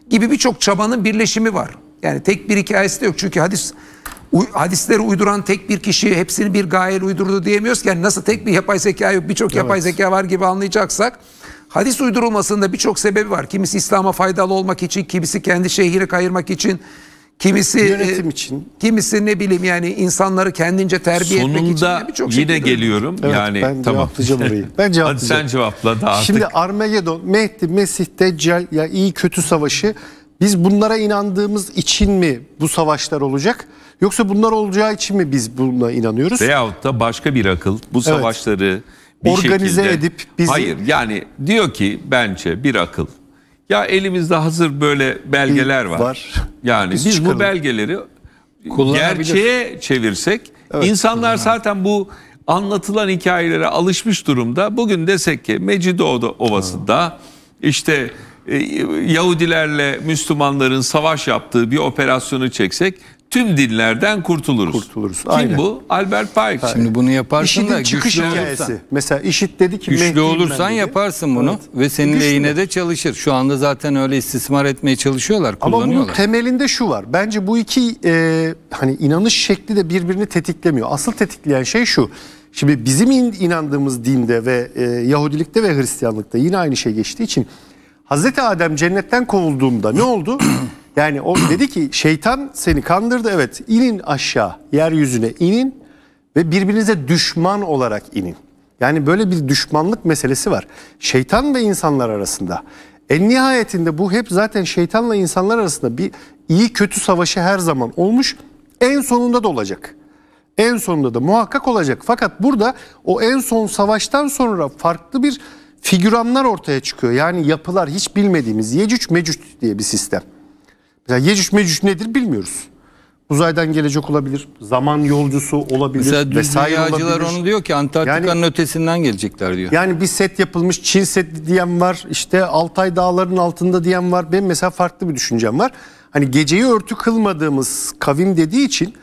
Speaker 2: gibi birçok çabanın birleşimi var. Yani tek bir hikayesi de yok. Çünkü hadis hadisleri uyduran tek bir kişi hepsini bir gayel uydurdu diyemiyoruz ki. Yani nasıl tek bir yapay zeka yok birçok yapay zeka var gibi anlayacaksak hadis uydurulmasında birçok sebebi var. Kimisi İslam'a faydalı olmak için, kimisi kendi şeyhini kayırmak için, Kimisi yönetim e, için. Kimisi ne bileyim yani insanları kendince
Speaker 4: terbiye Sonunda etmek
Speaker 1: için birçok şey. yine geliyorum. Evet, yani ben tamam. cevaplayacağım orayı. <laughs> Ben cevaplayacağım. Hadi sen
Speaker 4: cevapla da artık. Şimdi Armagedon, Mehdi, Mesih, Deccal ya iyi kötü savaşı biz bunlara inandığımız için mi bu savaşlar olacak? Yoksa bunlar olacağı için mi biz buna inanıyoruz?
Speaker 1: Veyahut da başka bir akıl bu savaşları evet. bir organize şekilde... edip bizi Hayır yani diyor ki bence bir akıl ya elimizde hazır böyle belgeler var. var. Yani biz, biz bu belgeleri gerçeğe çevirsek evet. insanlar zaten bu anlatılan hikayelere alışmış durumda. Bugün desek ki Mecidoğu Ovası'nda işte e, Yahudilerle Müslümanların savaş yaptığı bir operasyonu çeksek tüm dinlerden kurtuluruz. Kurtuluruz. Kim Aynen. bu?
Speaker 5: Albert
Speaker 4: Pike. Şimdi bunu yaparsın IŞİD'in da çıkış güçlü hikayesi. olursan. Mesela işit dedi ki güçlü olursan
Speaker 5: yaparsın bunu evet. ve senin güçlü. lehine de çalışır. Şu anda zaten öyle istismar etmeye çalışıyorlar, kullanıyorlar. Ama bunun
Speaker 4: temelinde şu var. Bence bu iki e, hani inanış şekli de birbirini tetiklemiyor. Asıl tetikleyen şey şu. Şimdi bizim inandığımız dinde ve e, Yahudilikte ve Hristiyanlıkta yine aynı şey geçtiği için Hazreti Adem cennetten kovulduğunda ne oldu? <clears throat> Yani o <clears throat> dedi ki şeytan seni kandırdı evet inin aşağı yeryüzüne inin ve birbirinize düşman olarak inin. Yani böyle bir düşmanlık meselesi var. Şeytan ve insanlar arasında. En nihayetinde bu hep zaten şeytanla insanlar arasında bir iyi kötü savaşı her zaman olmuş. En sonunda da olacak. En sonunda da muhakkak olacak. Fakat burada o en son savaştan sonra farklı bir figüranlar ortaya çıkıyor. Yani yapılar hiç bilmediğimiz Yecüc Mecüc diye bir sistem. Mesela Yecüc Mecüc nedir bilmiyoruz. Uzaydan gelecek olabilir, zaman yolcusu olabilir Mesela düz dünyacılar onu
Speaker 5: diyor ki Antarktika'nın yani, ötesinden gelecekler diyor.
Speaker 4: Yani bir set yapılmış Çin set diyen var, işte Altay dağlarının altında diyen var. Benim mesela farklı bir düşüncem var. Hani geceyi örtü kılmadığımız kavim dediği için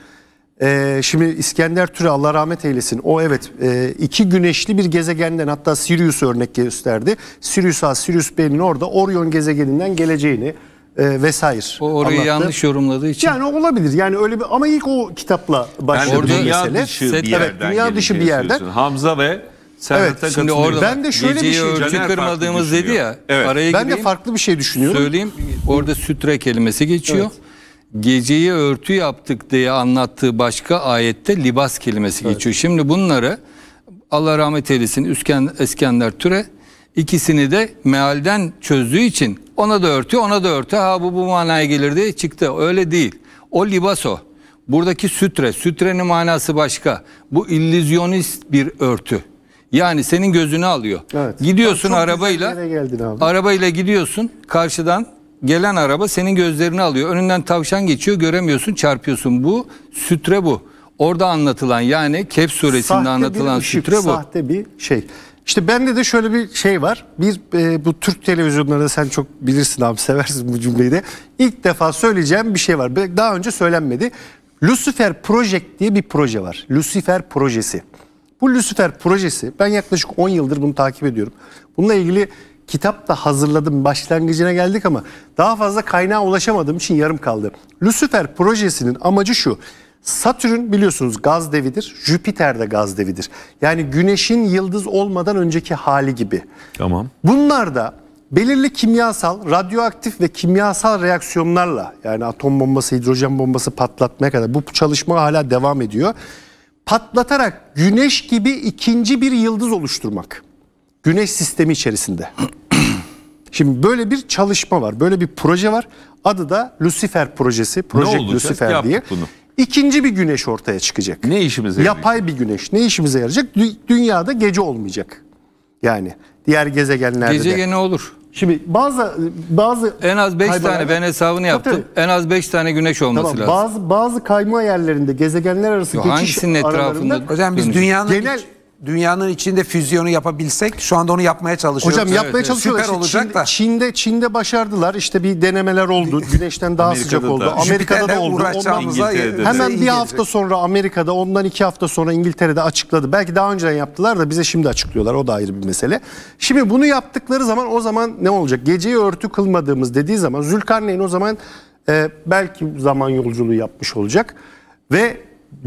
Speaker 4: ee, şimdi İskender Türe Allah rahmet eylesin. O evet e, iki güneşli bir gezegenden hatta Sirius örnek gösterdi. Sirius A, Sirius B'nin orada Orion gezegeninden geleceğini e, vesaire. O orayı anlattı. yanlış yorumladığı için. Yani olabilir. Yani öyle bir ama ilk o kitapla başladı yani orada dünya mesele. Dışı bir yerden evet, dünya dışı bir yerden.
Speaker 5: Hamza ve Serhat'a evet, şimdi orada ben de şöyle bir şey ölçü kırmadığımız dedi ya. Evet. Araya ben gireyim, de farklı bir şey düşünüyorum. Söyleyeyim. Orada sütre kelimesi geçiyor. Evet geceyi örtü yaptık diye anlattığı başka ayette libas kelimesi evet. geçiyor. Şimdi bunları Allah rahmet eylesin Üsken, Eskender Türe İkisini de mealden çözdüğü için ona da örtü, ona da örtü. Ha bu bu manaya gelir diye çıktı. Öyle değil. O libaso. Buradaki sütre, sütrenin manası başka. Bu illüzyonist bir örtü. Yani senin gözünü alıyor. Evet. Gidiyorsun arabayla. Arabayla gidiyorsun. Karşıdan gelen araba senin gözlerini alıyor. Önünden tavşan geçiyor, göremiyorsun, çarpıyorsun. Bu sütre bu. Orada anlatılan yani Kehf suresinde sahte anlatılan bir ışık, sütre bu. Sahte
Speaker 4: bir şey. İşte bende de şöyle bir şey var. Bir e, bu Türk televizyonlarında sen çok bilirsin abi seversin bu cümleyi de. İlk defa söyleyeceğim bir şey var. Daha önce söylenmedi. Lucifer Project diye bir proje var. Lucifer Projesi. Bu Lucifer Projesi ben yaklaşık 10 yıldır bunu takip ediyorum. Bununla ilgili kitap da hazırladım. Başlangıcına geldik ama daha fazla kaynağa ulaşamadığım için yarım kaldı. Lucifer Projesi'nin amacı şu. Satürn biliyorsunuz gaz devidir. Jüpiter de gaz devidir. Yani güneşin yıldız olmadan önceki hali gibi. Tamam. Bunlar da belirli kimyasal, radyoaktif ve kimyasal reaksiyonlarla yani atom bombası, hidrojen bombası patlatmaya kadar bu çalışma hala devam ediyor. Patlatarak güneş gibi ikinci bir yıldız oluşturmak. Güneş sistemi içerisinde. <clears throat> Şimdi böyle bir çalışma var, böyle bir proje var. Adı da Lucifer projesi, Project Lucifer diye. Yaptık bunu ikinci bir güneş ortaya çıkacak. Ne işimize yarayacak? Yapay bir güneş. Ne işimize yarayacak? dünyada gece olmayacak. Yani diğer gezegenlerde Gece de.
Speaker 5: gene olur. Şimdi bazı bazı En az 5 tane ben hesabını yaptım. Tabii, En az 5 tane güneş
Speaker 2: olması Tamam, lazım.
Speaker 4: bazı bazı kayma yerlerinde gezegenler arası Yo, geçiş hangisinin aralarında etrafında? Hocam biz dönüş- dünyanın
Speaker 2: genel dünyanın içinde füzyonu yapabilsek şu anda onu yapmaya çalışıyoruz. Hocam yapmaya evet, çalışıyorlar. Süper işte olacak Çin,
Speaker 4: da. Çin'de Çin'de başardılar. İşte bir denemeler oldu. <laughs> Güneşten daha sıcak oldu. Amerika'da da oldu. Ondan, hemen bir hafta sonra Amerika'da, ondan iki hafta sonra İngiltere'de açıkladı. Belki daha önceden yaptılar da bize şimdi açıklıyorlar. O da ayrı bir mesele. Şimdi bunu yaptıkları zaman o zaman ne olacak? Geceyi örtü kılmadığımız dediği zaman Zülkarneyn o zaman e, belki zaman yolculuğu yapmış olacak ve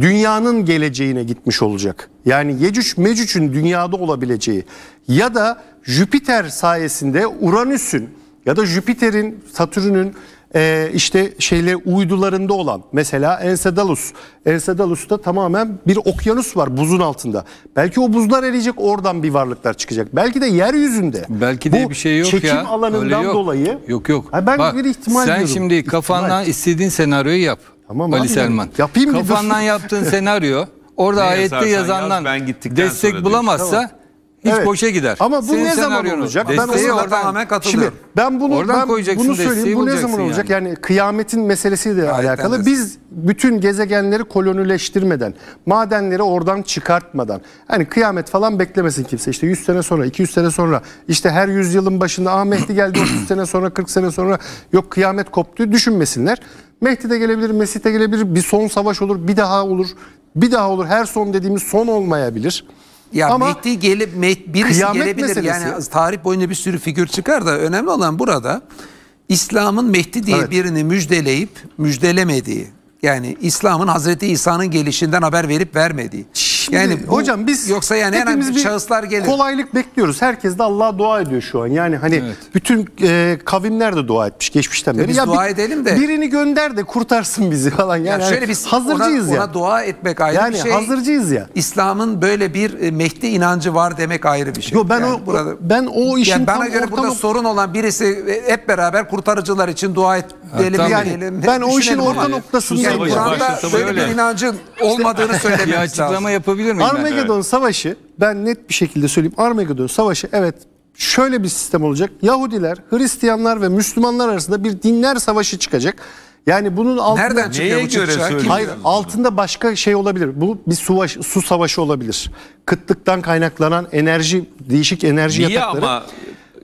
Speaker 4: dünyanın geleceğine gitmiş olacak. Yani Yecüc Mecüc'ün dünyada olabileceği ya da Jüpiter sayesinde Uranüs'ün ya da Jüpiter'in, Satürn'ün e, işte şeyle uydularında olan mesela Enceladus. Enceladus'ta tamamen bir okyanus var buzun altında. Belki o buzlar eriyecek oradan bir varlıklar çıkacak. Belki de yeryüzünde. Belki de bir şey yok çekim ya. çekim alanından yok. dolayı. Yok yok. Ha, ben Bak, bir ihtimal sen diyorum. Sen şimdi
Speaker 5: kafandan ihtimal. istediğin senaryoyu yap. Tamam Ali Selman. Yapayım Kafandan yaptığın <laughs> senaryo orada ne ayette yazandan yaz, ben destek bulamazsa tamam. hiç evet. boşa gider. Ama bu Senin ne zaman
Speaker 4: olacak? Ben Desteği oradan tamamen katılıyorum. Şimdi ben bunu oradan ben koyacaksın, bunu söyleyeyim. Bu ne zaman olacak? Yani, yani kıyametin meselesiyle Gayet alakalı. Biz bütün gezegenleri kolonileştirmeden, madenleri oradan çıkartmadan hani kıyamet falan beklemesin kimse. İşte 100 sene sonra, 200 sene sonra, işte her yüzyılın başında Ahmetli geldi 30 sene sonra, 40 sene sonra yok kıyamet koptu düşünmesinler. Mehdi de gelebilir, Mesih de gelebilir. Bir son savaş olur, bir daha olur, bir daha olur. Her son dediğimiz son olmayabilir. Ya Ama Mehdi gelip Mehdi, birisi gelebilir. Meselesi. Yani
Speaker 2: tarih boyunca bir sürü figür çıkar da önemli olan burada İslam'ın Mehdi diye evet. birini müjdeleyip müjdelemediği. Yani İslam'ın Hazreti İsa'nın gelişinden haber verip vermediği.
Speaker 4: Şimdi yani bu, hocam biz
Speaker 2: yoksa yani herhangi bir şahıslar
Speaker 4: gelir. Kolaylık bekliyoruz. Herkes de Allah'a dua ediyor şu an. Yani hani evet. bütün e, kavimler de dua etmiş geçmişten beri. Biz ya dua bir, edelim de. Birini gönder de kurtarsın bizi falan. Yani, yani şöyle biz hazırcıyız ona, ya. Ona
Speaker 2: dua etmek ayrı yani bir şey. Yani hazırcıyız ya. İslam'ın böyle bir e, Mehdi inancı var demek ayrı bir şey. Yo ben yani o burada, ben o işin yani bana tam göre ortamı... burada sorun olan birisi e, hep beraber kurtarıcılar için dua edelim. Ha, yani, edelim, ben o işin orta noktasında yani,
Speaker 4: Kur'an'da böyle bir
Speaker 2: inancın olmadığını söylemek lazım. açıklama yapabilirim yapabilir miyim Armageddon ben?
Speaker 4: Savaşı ben net bir şekilde söyleyeyim. Armageddon Savaşı evet şöyle bir sistem olacak. Yahudiler, Hristiyanlar ve Müslümanlar arasında bir dinler savaşı çıkacak. Yani bunun altında nereden çıkıyor bu Hayır, altında başka şey olabilir. Bu bir su, su savaşı olabilir. Kıtlıktan kaynaklanan enerji, değişik enerji Niye yatakları. ama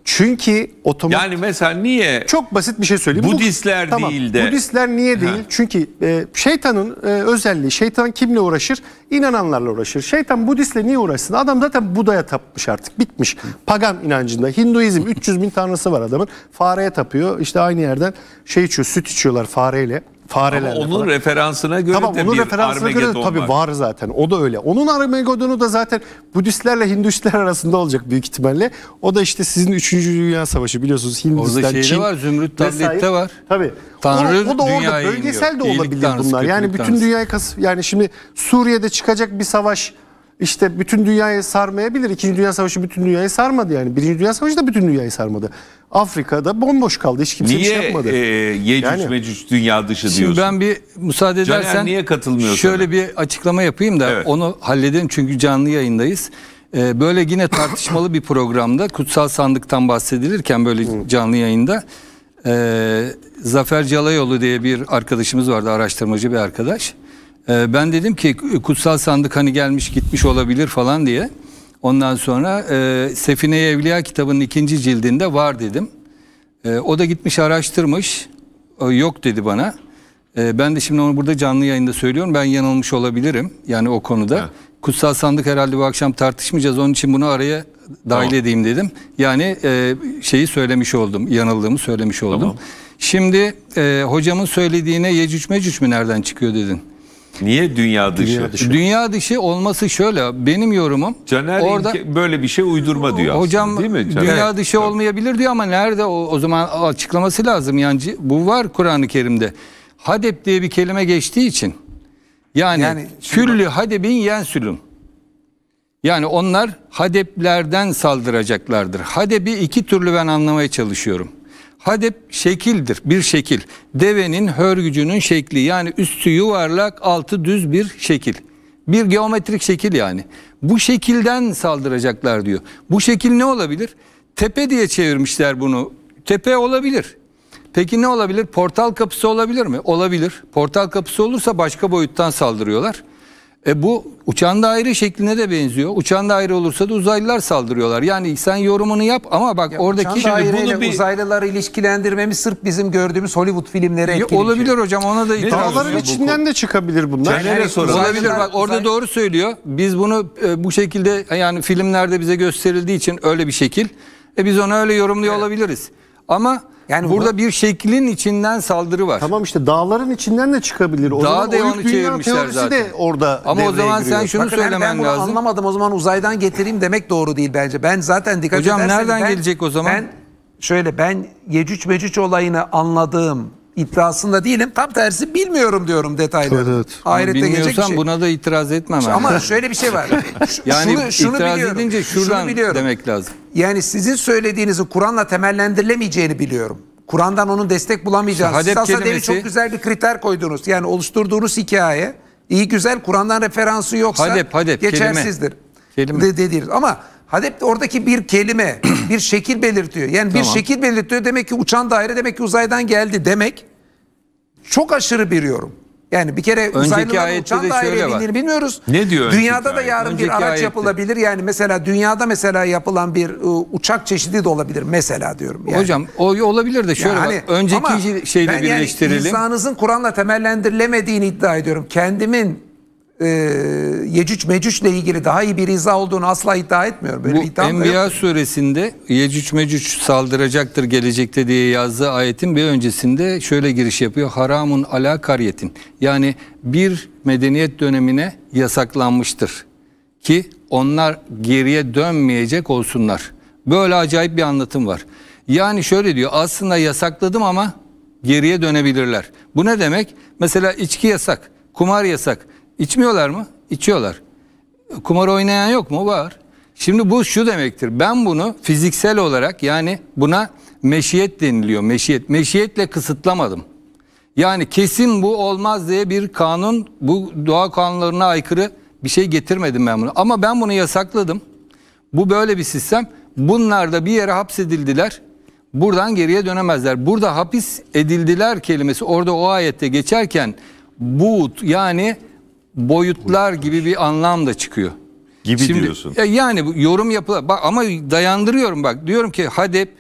Speaker 1: çünkü otomatik... Yani mesela niye? Çok basit bir şey söyleyeyim. Budistler tamam, değil de. Budistler
Speaker 4: niye değil? Ha. Çünkü e, şeytanın e, özelliği, şeytan kimle uğraşır? İnananlarla uğraşır. Şeytan Budistle niye uğraşsın? Adam zaten Buda'ya tapmış artık, bitmiş. Pagan inancında. Hinduizm 300 bin tanrısı var adamın. Fareye tapıyor. işte aynı yerden şey içiyor, süt içiyorlar fareyle farelerle. Ama onun falan.
Speaker 1: referansına göre tamam, de onun bir referansına göre de, tabii var.
Speaker 4: var zaten. O da öyle. Onun Armageddon'u da zaten Budistlerle Hindüstler <laughs> arasında olacak büyük ihtimalle. O da işte sizin 3. Dünya Savaşı biliyorsunuz Hindistan, Orada Çin. var Zümrüt tablette var. Tabii. Tanrı o, o da orada bölgesel iniyor. de olabilir İyilik bunlar. Tanrısı, yani bütün tanrısı. dünyayı kas yani şimdi Suriye'de çıkacak bir savaş işte bütün dünyayı sarmayabilir. İkinci Dünya Savaşı bütün dünyayı sarmadı yani. Birinci Dünya Savaşı da bütün dünyayı sarmadı. Afrika'da bomboş kaldı. Hiç kimse niye, bir şey yapmadı. Niye
Speaker 5: Yecüc yani, Mecüc dünya dışı şimdi diyorsun? ben bir müsaade edersen niye katılmıyorsun? şöyle sana? bir açıklama yapayım da evet. onu halledelim çünkü canlı yayındayız. Ee, böyle yine tartışmalı bir programda kutsal sandıktan bahsedilirken böyle canlı yayında e, Zafer Calayoğlu diye bir arkadaşımız vardı araştırmacı bir arkadaş. Ee, ben dedim ki kutsal sandık hani gelmiş gitmiş olabilir falan diye. Ondan sonra e, sefine Evliya kitabının ikinci cildinde var dedim. E, o da gitmiş araştırmış. E, yok dedi bana. E, ben de şimdi onu burada canlı yayında söylüyorum. Ben yanılmış olabilirim yani o konuda. Evet. Kutsal sandık herhalde bu akşam tartışmayacağız. Onun için bunu araya dahil tamam. edeyim dedim. Yani e, şeyi söylemiş oldum. Yanıldığımı söylemiş oldum. Tamam. Şimdi e, hocamın söylediğine Yecüc Mecüc mü nereden çıkıyor dedin? Niye dünya dışı? Dünya dışı, dünya dışı olması şöyle benim yorumum. Caner orada böyle bir şey uydurma diyor. Hocam aslında, değil mi? Caner? dünya dışı Tabii. olmayabilir diyor ama nerede o, o zaman açıklaması lazım. Yani bu var Kur'an-ı Kerim'de. Hadep diye bir kelime geçtiği için. Yani, yani küllü hadebin yensülüm. Yani onlar hadeplerden saldıracaklardır. Hadebi iki türlü ben anlamaya çalışıyorum. Hadep şekildir, bir şekil. Devenin hörgücünün şekli yani üstü yuvarlak, altı düz bir şekil. Bir geometrik şekil yani. Bu şekilden saldıracaklar diyor. Bu şekil ne olabilir? Tepe diye çevirmişler bunu. Tepe olabilir. Peki ne olabilir? Portal kapısı olabilir mi? Olabilir. Portal kapısı olursa başka boyuttan saldırıyorlar. E bu uçan daire şekline de benziyor. Uçan daire olursa da uzaylılar saldırıyorlar. Yani sen yorumunu yap ama bak ya oradaki uçan daireyle bunu bir...
Speaker 2: uzaylıları ilişkilendirmemiz sırf bizim gördüğümüz Hollywood filmleri etkileyici. Olabilir
Speaker 5: hocam ona da itiraz Dağların içinden bu. de çıkabilir bunlar. Kendine yani, Olabilir bak orada uzay... doğru söylüyor. Biz bunu e, bu şekilde yani filmlerde bize gösterildiği için öyle bir şekil. E biz onu öyle yorumluyor evet. olabiliriz. Ama yani burada, bir şeklin içinden saldırı var. Tamam işte dağların içinden de çıkabilir. O Dağ devamı oyuk zaten. de orada Ama o zaman giriyor. sen şunu
Speaker 2: Bakın, söylemen ben lazım. anlamadım o zaman uzaydan getireyim demek doğru değil bence. Ben zaten dikkat Hocam nereden ben, gelecek o zaman? Ben şöyle ben Yecüc Mecüc olayını anladığım iddiasında değilim. Tam tersi bilmiyorum diyorum detayları. Evet, evet. gelecek şey. buna da itiraz etmem. Ama şöyle bir şey var. <laughs> Ş yani şunu, şunu itiraz biliyorum. edince şuradan şunu biliyorum. demek lazım. Yani sizin söylediğinizi Kur'an'la temellendirilemeyeceğini biliyorum. Kur'an'dan onun destek bulamayacağını. Şehadet Siz aslında kelimesi, çok güzel bir kriter koydunuz. Yani oluşturduğunuz hikaye iyi güzel Kur'an'dan referansı yoksa hadep, hadep, geçersizdir. Kelime, kelime. De, dediniz. Ama hadep de oradaki bir kelime bir şekil belirtiyor. Yani bir şekil belirtiyor demek ki uçan daire demek ki uzaydan geldi demek. Çok aşırı bir yorum. Yani bir kere uzaylılar uçan daire bindiğini bilmiyoruz. Ne diyor? Dünyada da yarın önceki bir araç ayette. yapılabilir. Yani mesela dünyada mesela yapılan bir e, uçak çeşidi de olabilir mesela diyorum. Yani. Hocam
Speaker 5: o olabilir de şöyle yani, bak. Önceki şeyle birleştirelim. Yani
Speaker 2: insanınızın Kur'an'la temellendirilemediğini iddia ediyorum. Kendimin e, Yecüc mecüc ile ilgili daha iyi bir izah olduğunu asla iddia etmiyorum. Böyle Bu Enbiya
Speaker 5: suresinde Yecüc Mecüc saldıracaktır gelecekte diye yazdığı ayetin bir öncesinde şöyle giriş yapıyor. Haramun ala karyetin. Yani bir medeniyet dönemine yasaklanmıştır. Ki onlar geriye dönmeyecek olsunlar. Böyle acayip bir anlatım var. Yani şöyle diyor aslında yasakladım ama geriye dönebilirler. Bu ne demek? Mesela içki yasak, kumar yasak. İçmiyorlar mı? İçiyorlar. Kumar oynayan yok mu? Var. Şimdi bu şu demektir. Ben bunu fiziksel olarak yani buna meşiyet deniliyor. Meşiyet. Meşiyetle kısıtlamadım. Yani kesin bu olmaz diye bir kanun, bu doğa kanunlarına aykırı bir şey getirmedim ben bunu. Ama ben bunu yasakladım. Bu böyle bir sistem. Bunlar da bir yere hapsedildiler. Buradan geriye dönemezler. Burada hapis edildiler kelimesi orada o ayette geçerken buğut yani boyutlar gibi bir anlam da çıkıyor. Gibi Şimdi, diyorsun. E, yani bu yorum yapılar ama dayandırıyorum bak diyorum ki hadep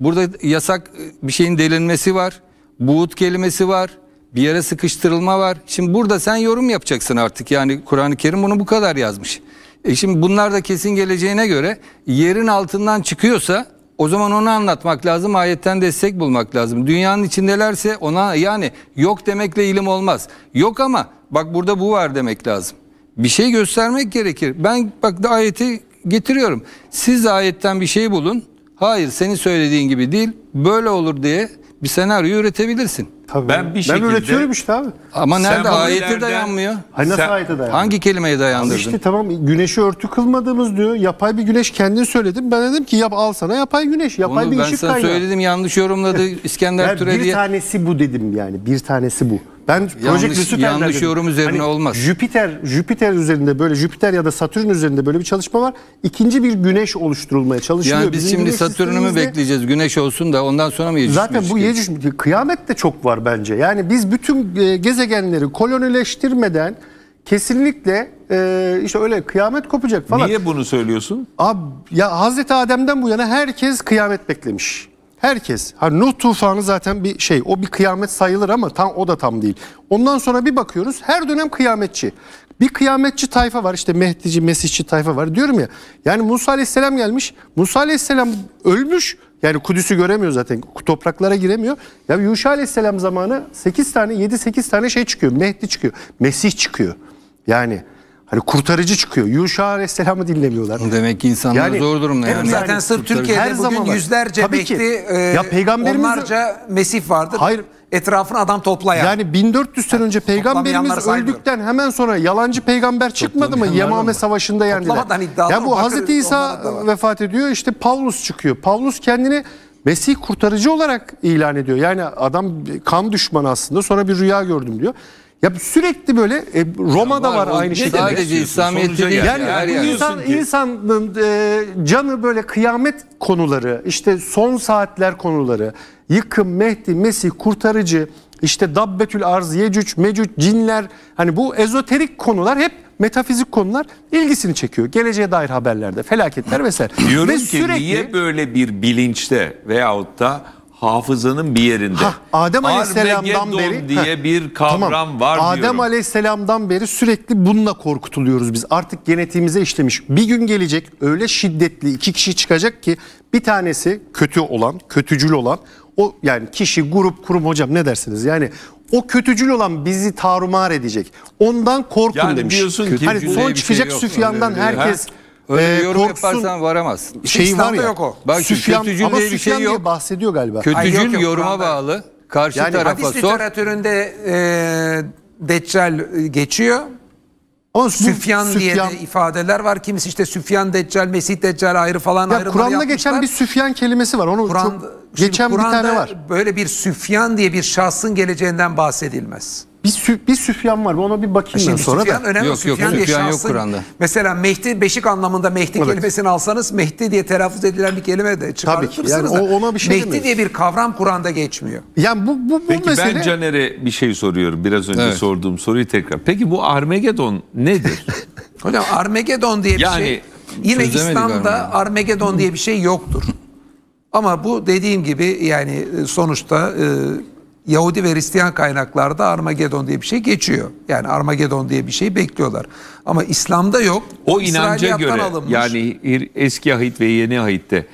Speaker 5: burada yasak e, bir şeyin delinmesi var. Buğut kelimesi var. Bir yere sıkıştırılma var. Şimdi burada sen yorum yapacaksın artık. Yani Kur'an-ı Kerim bunu bu kadar yazmış. E şimdi bunlar da kesin geleceğine göre yerin altından çıkıyorsa o zaman onu anlatmak lazım, ayetten destek bulmak lazım. Dünyanın içindelerse ona yani yok demekle ilim olmaz. Yok ama bak burada bu var demek lazım. Bir şey göstermek gerekir. Ben bak da ayeti getiriyorum. Siz ayetten bir şey bulun. Hayır senin söylediğin gibi değil. Böyle olur diye bir senaryo üretebilirsin. Tabii. Ben bir şekilde... Ben üretiyorum işte abi. Ama nerede? Sembollerden... Ayete dayanmıyor. Hayır hani nasıl Sen... ayete dayanmıyor? Hangi kelimeye dayandırdın? Abi işte
Speaker 4: tamam güneşi örtü kılmadığımız diyor. Yapay bir güneş kendini söyledim. Ben dedim ki yap al sana yapay güneş. Yapay Onu bir ışık kaynağı. Ben sana kaynağı. söyledim yanlış yorumladı <laughs> İskender Türedi. Bir tanesi bu dedim yani. Bir tanesi bu. Ben yanlış, Süper yanlış yorum dedim. üzerine hani olmaz. Jüpiter, Jüpiter üzerinde böyle Jüpiter ya da Satürn üzerinde böyle bir çalışma var. İkinci bir güneş oluşturulmaya çalışılıyor. Yani biz Bizim şimdi Satürn'ü mü bekleyeceğiz? Güneş olsun da ondan sonra mı Yecüc Zaten bu Yecüc kıyamet de çok var bence. Yani biz bütün e, gezegenleri kolonileştirmeden kesinlikle e, işte öyle kıyamet kopacak falan. Niye bunu söylüyorsun? Abi ya Hazreti Adem'den bu yana herkes kıyamet beklemiş. Herkes. ha Nuh tufanı zaten bir şey. O bir kıyamet sayılır ama tam o da tam değil. Ondan sonra bir bakıyoruz her dönem kıyametçi. Bir kıyametçi tayfa var işte Mehdici, Mesihçi tayfa var diyorum ya. Yani Musa Aleyhisselam gelmiş. Musa Aleyhisselam ölmüş. Yani Kudüs'ü göremiyor zaten. Topraklara giremiyor. Ya Yuşa Aleyhisselam zamanı 8 tane 7-8 tane şey çıkıyor. Mehdi çıkıyor. Mesih çıkıyor. Yani Hani kurtarıcı çıkıyor. Yuşa Aleyhisselam'ı dinlemiyorlar. Demek ki insanlar yani, zor durumda yani. Zaten yani, sırf Türkiye'de her bugün zaman yüzlerce Tabii Mehdi, ki. E, ya peygamberimiz onlarca Mesih vardır. Hayır. etrafını adam toplayan. Yani 1400 sene önce peygamberimiz öldükten hemen sonra yalancı peygamber çıkmadı mı? Yemame Savaşı'nda yendiler. Toplamadan iddialı. Ya bu Hazreti İsa vefat ediyor işte Pavlus çıkıyor. Pavlus kendini Mesih kurtarıcı olarak ilan ediyor. Yani adam kan düşmanı aslında sonra bir rüya gördüm diyor. Ya sürekli böyle e, Roma'da var, var aynı şey. Sadece İslamiyet'te değil. Yani, yani, yani insan, insanın e, canı böyle kıyamet konuları, işte son saatler konuları, yıkım, Mehdi, Mesih, kurtarıcı, işte Dabbetül Arz, Yecüc, Mecüc, cinler hani bu ezoterik konular hep metafizik konular ilgisini çekiyor. Geleceğe dair haberlerde, felaketler vesaire. Diyorum Ve ki sürekli... niye
Speaker 1: böyle bir bilinçte veyahut da hafızanın bir yerinde. Ha, Adem Aleyhisselam'dan beri diye heh, bir kavram tamam. var Adem
Speaker 4: Aleyhisselam'dan beri sürekli bununla korkutuluyoruz biz. Artık genetiğimize işlemiş. Bir gün gelecek öyle şiddetli iki kişi çıkacak ki bir tanesi kötü olan, kötücül olan o yani kişi, grup, kurum hocam ne dersiniz? Yani o kötücül olan bizi tarumar edecek. Ondan korkun yani demiş. Diyorsun ki, hani son şey çıkacak şey Süfyan'dan hani herkes ha? Öyle ee, yorum Korksun, yaparsan varamaz. İşte şey var ya. Yok o. Bak Süfyan, ama diye bir şey yok. bahsediyor galiba. Kötücül Ay, yok, yok, yoruma Kur'an'da. bağlı. Karşı yani tarafa hadis sor.
Speaker 2: literatüründe e, Deccal geçiyor. Ama Süfyan, Süfyan diye de ifadeler var. Kimisi işte Süfyan Deccal, Mesih Deccal ayrı falan ya, ayrımları Kur'an'da
Speaker 4: geçen bir Süfyan kelimesi var. Onu Kur'an, çok geçen Kur'an'da bir tane var. Böyle
Speaker 2: bir Süfyan diye bir şahsın geleceğinden bahsedilmez.
Speaker 4: Bir, Sü bir Süfyan var. Ona bir bakayım Şimdi ben sonra Süfyan da. Önemli. Yok Süfyan
Speaker 2: yok Süfyan, Süfyan yok Kur'an'da. Mesela Mehdi Beşik anlamında Mehdi evet. kelimesini alsanız Mehdi diye telaffuz edilen bir kelime de çıkartırsınız Tabii, yani da. ona bir şey Mehdi demiyoruz. diye bir kavram Kur'an'da geçmiyor. Yani bu, bu, bu Peki
Speaker 1: mesele... ben Caner'e bir şey soruyorum. Biraz önce evet. sorduğum soruyu tekrar. Peki bu Armagedon nedir? <laughs> Hocam
Speaker 2: Armagedon diye bir şey- yani, şey... Yine İslam'da Armagedon diye bir şey yoktur. Ama bu dediğim gibi yani e, sonuçta... E, Yahudi ve Hristiyan kaynaklarda Armagedon diye bir şey geçiyor. Yani Armagedon diye bir şey bekliyorlar. Ama İslam'da yok. O inanca göre alınmış.
Speaker 1: yani eski ahit ve yeni ahitte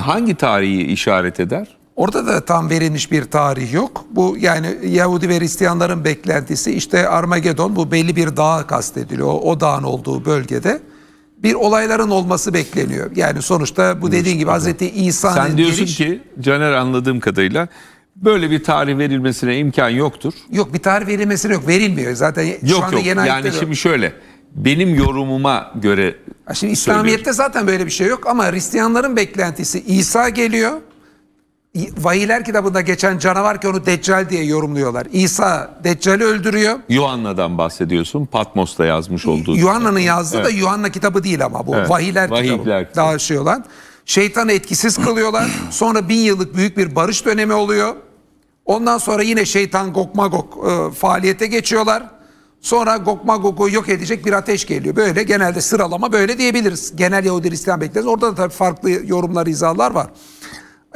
Speaker 1: hangi
Speaker 2: tarihi işaret eder? Orada da tam verilmiş bir tarih yok. Bu yani Yahudi ve Hristiyanların beklentisi işte Armagedon bu belli bir dağa kastediliyor. O, o dağın olduğu bölgede bir olayların olması bekleniyor. Yani sonuçta bu dediğin gibi Hazreti İsa'nın Sen diyorsun geliş...
Speaker 1: ki Caner anladığım kadarıyla böyle bir tarih verilmesine imkan yoktur.
Speaker 2: Yok bir tarih verilmesine yok. Verilmiyor. Zaten yok, şu anda yok. yeni Yani şimdi yok.
Speaker 1: şöyle. Benim yorumuma göre Şimdi İslamiyet'te
Speaker 2: zaten böyle bir şey yok ama Hristiyanların beklentisi İsa geliyor. Vahiyler kitabında geçen canavar ki onu Deccal diye yorumluyorlar. İsa Deccal'i öldürüyor.
Speaker 1: Yuhanna'dan bahsediyorsun. Patmos'ta yazmış olduğu. Yuhanna'nın yazdığı evet. da
Speaker 2: Yuhanna kitabı değil ama bu. Evet. Vahiyler, Vahiyler kitabı. kitabı. Daha şey olan. Şeytan etkisiz kılıyorlar. Sonra bin yıllık büyük bir barış dönemi oluyor. Ondan sonra yine şeytan Gokmagok e, faaliyete geçiyorlar. Sonra Gokmagok'u yok edecek bir ateş geliyor. Böyle genelde sıralama böyle diyebiliriz. Genel Yahudi Hristiyan bekleriz. Orada da tabii farklı yorumlar, izahlar var.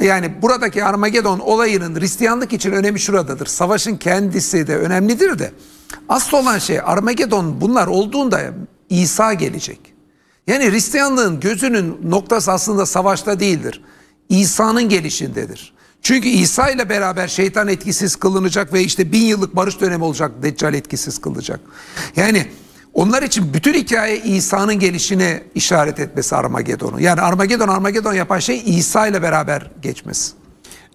Speaker 2: Yani buradaki Armagedon olayının Hristiyanlık için önemi şuradadır. Savaşın kendisi de önemlidir de. Asıl olan şey Armagedon bunlar olduğunda İsa gelecek. Yani Hristiyanlığın gözünün noktası aslında savaşta değildir. İsa'nın gelişindedir. Çünkü İsa ile beraber şeytan etkisiz kılınacak ve işte bin yıllık barış dönemi olacak Deccal etkisiz kılacak. Yani onlar için bütün hikaye İsa'nın gelişine işaret etmesi Armagedon'u. Yani Armagedon Armagedon yapan şey İsa ile beraber geçmesi.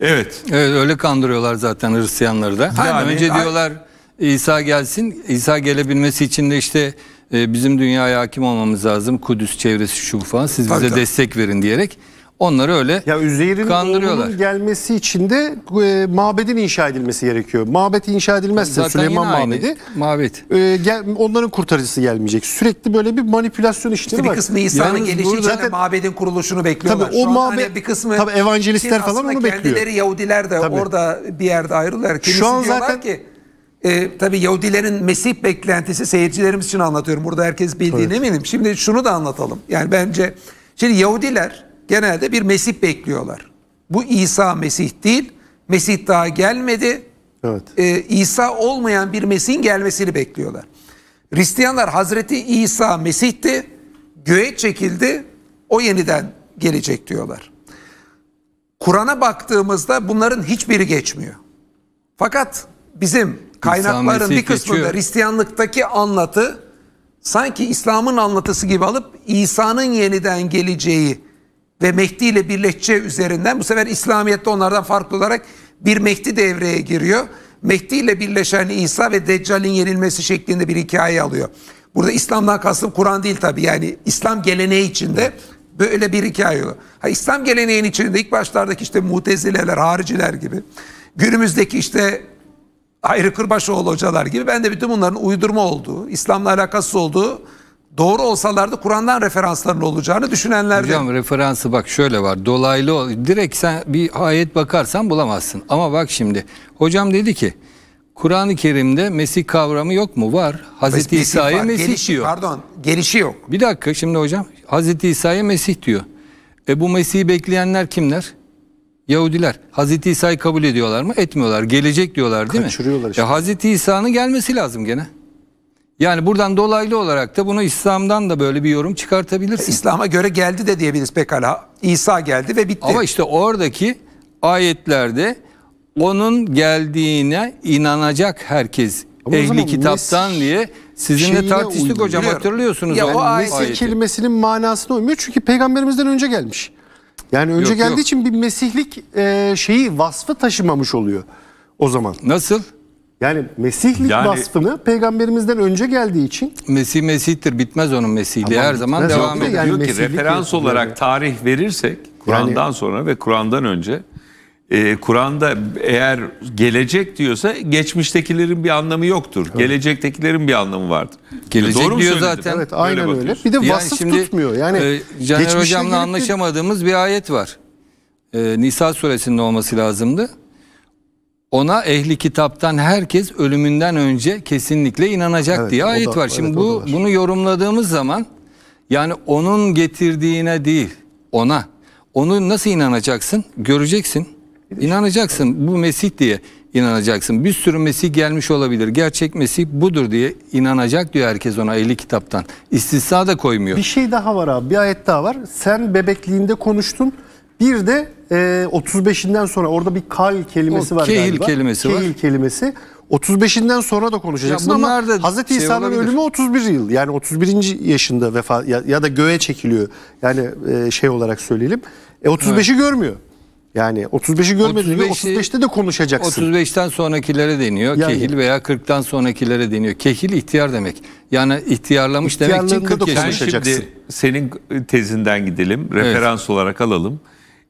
Speaker 5: Evet. Evet öyle kandırıyorlar zaten Hristiyanları da. Yani, önce diyorlar İsa gelsin. İsa gelebilmesi için de işte ee, bizim dünyaya hakim olmamız lazım. Kudüs çevresi şu falan siz bize Tabii. destek verin diyerek onları öyle ya Üzeyir'in kandırıyorlar.
Speaker 4: gelmesi için de e, mabedin inşa edilmesi gerekiyor. Mabet inşa edilmezse Zaten Süleyman Mabedi. Mabet. E, gel, onların kurtarıcısı gelmeyecek. Sürekli böyle bir manipülasyon işleri işte var. Bir kısmı İsa'nın gelişi için zaten, mabedin kuruluşunu bekliyorlar. Tabii, o Şu mabed, bir kısmı tabii evangelistler şey falan onu bekliyor. Kendileri
Speaker 2: Yahudiler de tabii. orada bir yerde ayrılıyorlar. Kimisi Şu an zaten ki e, tabii Yahudilerin Mesih beklentisi seyircilerimiz için anlatıyorum. Burada herkes bildiğini evet. eminim. Şimdi şunu da anlatalım. Yani bence şimdi Yahudiler genelde bir Mesih bekliyorlar. Bu İsa Mesih değil. Mesih daha gelmedi. Evet. E, İsa olmayan bir Mesih'in gelmesini bekliyorlar. Hristiyanlar Hazreti İsa Mesih'ti. Göğe çekildi. O yeniden gelecek diyorlar. Kur'an'a baktığımızda bunların hiçbiri geçmiyor. Fakat bizim kaynakların bir kısmında geçiyor. Hristiyanlıktaki anlatı sanki İslam'ın anlatısı gibi alıp İsa'nın yeniden geleceği ve Mehdi ile birleşeceği üzerinden bu sefer İslamiyet'te onlardan farklı olarak bir Mehdi devreye giriyor. Mehdi ile birleşen İsa ve Deccal'in yenilmesi şeklinde bir hikaye alıyor. Burada İslam'dan kastım Kur'an değil tabi yani İslam geleneği içinde böyle bir hikaye oluyor. Ha, İslam geleneğinin içinde ilk başlardaki işte mutezileler, hariciler gibi günümüzdeki işte Ayrı Kırbaşoğlu hocalar gibi ben de bütün bunların uydurma olduğu, İslam'la alakası olduğu doğru
Speaker 5: olsalardı Kur'an'dan referanslarının olacağını düşünenler Hocam referansı bak şöyle var. Dolaylı direkt sen bir ayet bakarsan bulamazsın. Ama bak şimdi hocam dedi ki Kur'an-ı Kerim'de Mesih kavramı yok mu? Var. Hazreti İsa'ya Mesih, gelişi, diyor. Pardon, gelişi yok. Bir dakika şimdi hocam. Hazreti İsa'ya Mesih diyor. E bu Mesih'i bekleyenler kimler? Yahudiler Hazreti İsa'yı kabul ediyorlar mı? Etmiyorlar. Gelecek diyorlar değil mi? Kaçırıyorlar işte. Ya Hazreti İsa'nın gelmesi lazım gene. Yani buradan dolaylı olarak da bunu İslam'dan da böyle bir yorum çıkartabilirsin. İslam'a göre geldi de diyebiliriz pekala. İsa geldi ve bitti. Ama işte oradaki ayetlerde onun geldiğine inanacak herkes ama ehli kitaptan mes- diye sizinle tartıştık uygun. hocam Biliyorum. hatırlıyorsunuz. Ya o ayet
Speaker 4: kelimesinin manasına uymuyor çünkü peygamberimizden önce gelmiş. Yani önce Yok, geldiği yok. için bir mesihlik e, şeyi vasfı taşımamış oluyor o zaman. Nasıl? Yani mesihlik Yani- vasfını peygamberimizden önce geldiği için
Speaker 5: Mesih Mesih'tir. Bitmez onun mesihliği. Tamam, Her zaman devam ediyor. yani diyor ki referans olarak yani. tarih verirsek Kur'an'dan sonra ve
Speaker 1: Kur'an'dan önce e, Kur'an'da eğer gelecek diyorsa geçmiştekilerin bir anlamı yoktur. Evet. Gelecektekilerin bir anlamı vardır. Gelecek Doğru diyor zaten. Evet aynen öyle. öyle. Bir
Speaker 4: de vasıf yani şimdi, tutmuyor. Yani e, Caner Hocam'la
Speaker 5: anlaşamadığımız bir ayet var. E, Nisa suresinde olması lazımdı. Ona ehli kitaptan herkes ölümünden önce kesinlikle inanacak evet, diye ayet da, var. Şimdi evet, bu var. bunu yorumladığımız zaman yani onun getirdiğine değil ona. Onu nasıl inanacaksın? Göreceksin. İnanacaksın bu Mesih diye inanacaksın. Bir sürü Mesih gelmiş olabilir. Gerçek Mesih budur diye inanacak diyor herkes ona 50 kitaptan. İstisna da koymuyor. Bir
Speaker 4: şey daha var abi. Bir ayet daha var. Sen bebekliğinde konuştun. Bir de e, 35'inden sonra orada bir kal kelimesi o, var kehil galiba. Kelimesi kehil var. kelimesi 35'inden sonra da konuşacaksın ama Hz. Şey İsa'nın olabilir. ölümü 31 yıl. Yani 31. yaşında vefa ya, ya da göğe çekiliyor. Yani e, şey olarak söyleyelim. E, 35'i evet. görmüyor. Yani 35'i görmedin 35'i, 35'te de konuşacaksın.
Speaker 5: 35'ten sonrakilere deniyor. Yani. Kehil veya 40'tan sonrakilere deniyor. Kehil ihtiyar demek. Yani ihtiyarlamış demek için 40 yaşında. Şimdi
Speaker 1: senin tezinden gidelim. Referans evet. olarak alalım.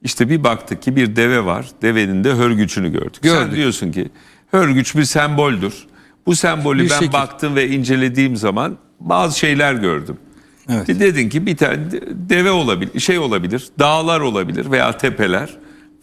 Speaker 1: İşte bir baktık ki bir deve var. Devenin de hörgücünü gördük. gördük. Sen diyorsun ki hörgüç bir semboldür. Bu sembolü bir ben şekil. baktım ve incelediğim zaman bazı şeyler gördüm. Evet. Dedin ki bir tane deve olabilir, şey olabilir, dağlar olabilir veya tepeler.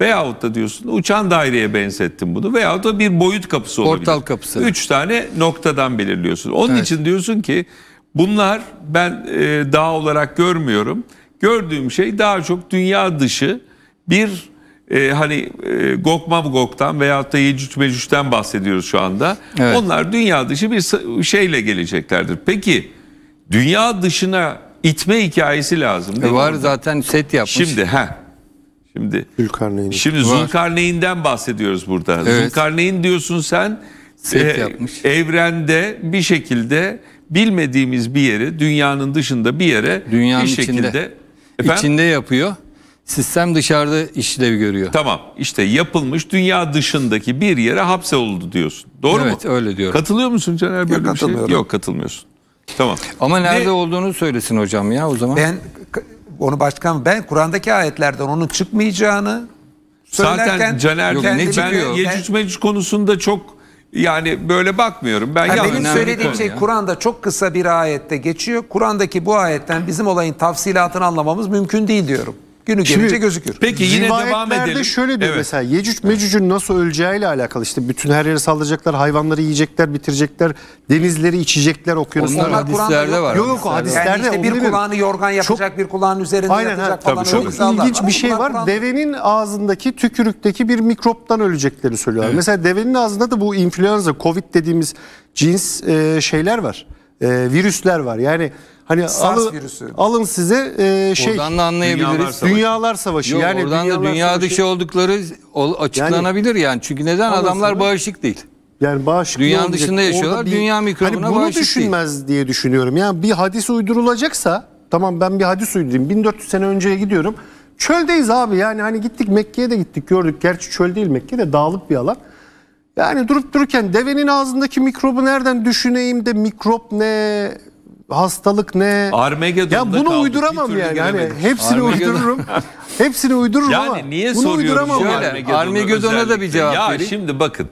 Speaker 1: Veyahut da diyorsun uçan daireye benzettim bunu. Veyahut da bir boyut kapısı olabilir. Portal kapısı. Üç tane noktadan belirliyorsun. Onun evet. için diyorsun ki bunlar ben e, dağ olarak görmüyorum. Gördüğüm şey daha çok dünya dışı bir e, hani e, Gok Magok'tan veyahut da Yecüc Mecüc'ten bahsediyoruz şu anda. Evet. Onlar dünya dışı bir şeyle geleceklerdir. Peki dünya dışına itme hikayesi lazım. E var orada? zaten set yapmış. Şimdi ha
Speaker 4: Şimdi Zülkarneyn.
Speaker 1: Şimdi Zülkarneyn'den bahsediyoruz burada. Evet. Zulkarneyn diyorsun sen e, yapmış. evrende bir şekilde bilmediğimiz bir yere, dünyanın dışında bir yere dünyanın bir şekilde içinde, efendim, içinde yapıyor. Sistem dışarıda işlev görüyor. Tamam. işte yapılmış dünya dışındaki bir yere hapse oldu diyorsun. Doğru evet, mu? Evet öyle diyorum. Katılıyor
Speaker 2: musun Caner böyle Yok, bir şey? Yok
Speaker 1: katılmıyorsun. Tamam.
Speaker 2: Ama nerede ne? olduğunu söylesin hocam ya o zaman. Ben onu başkan ben Kur'an'daki ayetlerden onun çıkmayacağını söylerken zaten Caner yok, ne çıkıyor? Ben Yecüc
Speaker 1: Mecüc konusunda çok yani böyle bakmıyorum. Ben şey ya benim söylediğim şey
Speaker 2: Kur'an'da çok kısa bir ayette geçiyor. Kur'an'daki bu ayetten bizim olayın tafsilatını anlamamız mümkün değil diyorum günü Şimdi, gelince gözükür. Peki yine devam
Speaker 4: edelim. şöyle diyor evet. mesela Yecüc Mecüc'ün nasıl öleceğiyle alakalı işte bütün her yere saldıracaklar, hayvanları yiyecekler, bitirecekler, denizleri içecekler, okyanuslar. Onlar hadislerde var. Yok yok hadislerde. Yani işte bir kulağını yorgan
Speaker 2: yapacak, çok, bir kulağın üzerinde aynen, yatacak falan. Tabii, çok ilginç
Speaker 4: bir şey var. Devenin ağzındaki tükürükteki bir mikroptan öleceklerini söylüyorlar. Evet. Mesela devenin ağzında da bu influenza, covid dediğimiz cins e, şeyler var. E, virüsler var. Yani Hani SARS alı, virüsü. Alın size e, şey. Oradan da anlayabiliriz. Dünyalar Savaşı. Dünyalar Yok, yani oradan da dünya savaşı, dışı
Speaker 5: oldukları açıklanabilir yani. yani. Çünkü neden adamlar bağışık değil. Yani bağışık. Dünyanın olacak. dışında yaşıyorlar. Bir, dünya mikrobuna hani bunu düşünmez
Speaker 4: değil. diye düşünüyorum. Yani bir hadis uydurulacaksa tamam ben bir hadis uydurayım. 1400 sene önceye gidiyorum. Çöldeyiz abi yani hani gittik Mekke'ye de gittik gördük. Gerçi çöl değil Mekke de dağlık bir alan. Yani durup dururken devenin ağzındaki mikrobu nereden düşüneyim de mikrop ne hastalık ne?
Speaker 1: Armageddon'da
Speaker 4: Ya bunu kaldık, uyduramam bir yani. Hani <laughs> hepsini uydururum. Hepsini uydururum ama Yani niye bunu soruyorum uyduramam. yani. Şöyle, Armageddon'a da bir cevap ya vereyim.
Speaker 1: şimdi bakın.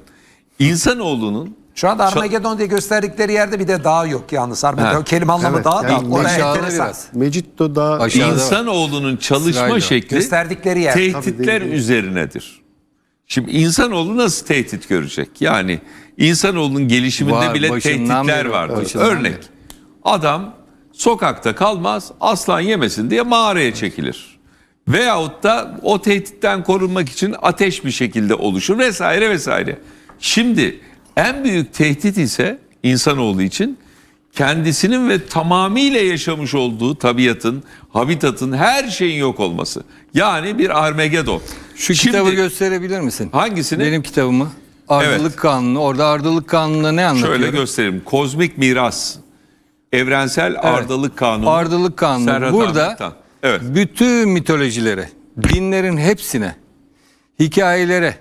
Speaker 1: İnsanoğlunun Şu anda
Speaker 2: Armageddon diye gösterdikleri yerde bir de dağ yok yalnız. Armageddon kelime anlamı Evet, dağ yani değil. Oraya aşağıda enteresan. biraz.
Speaker 4: Mecitto Dağı Aşağı- çalışma Sırayla. şekli Gösterdikleri yer. tehditler değil,
Speaker 1: üzerinedir. Şimdi insanoğlu nasıl tehdit görecek? Yani insanoğlunun gelişiminde Var, bile tehditler beri vardır. Örnek. beri. Adam sokakta kalmaz, aslan yemesin diye mağaraya çekilir. Veyahut da o tehditten korunmak için ateş bir şekilde oluşur vesaire vesaire. Şimdi en büyük tehdit ise insanoğlu için kendisinin ve tamamıyla yaşamış olduğu tabiatın, habitatın, her şeyin yok olması. Yani bir Armageddon. Şu Şimdi, kitabı
Speaker 5: gösterebilir misin? Hangisini? Benim kitabımı. Ardılık evet. Kanunu. Orada Ardılık Kanunu'nda ne anlatıyor? Şöyle göstereyim. Kozmik miras Evrensel evet. Ardılık Kanunu. Ardılık Kanunu. Serhat Burada evet. bütün mitolojilere, dinlerin hepsine, hikayelere,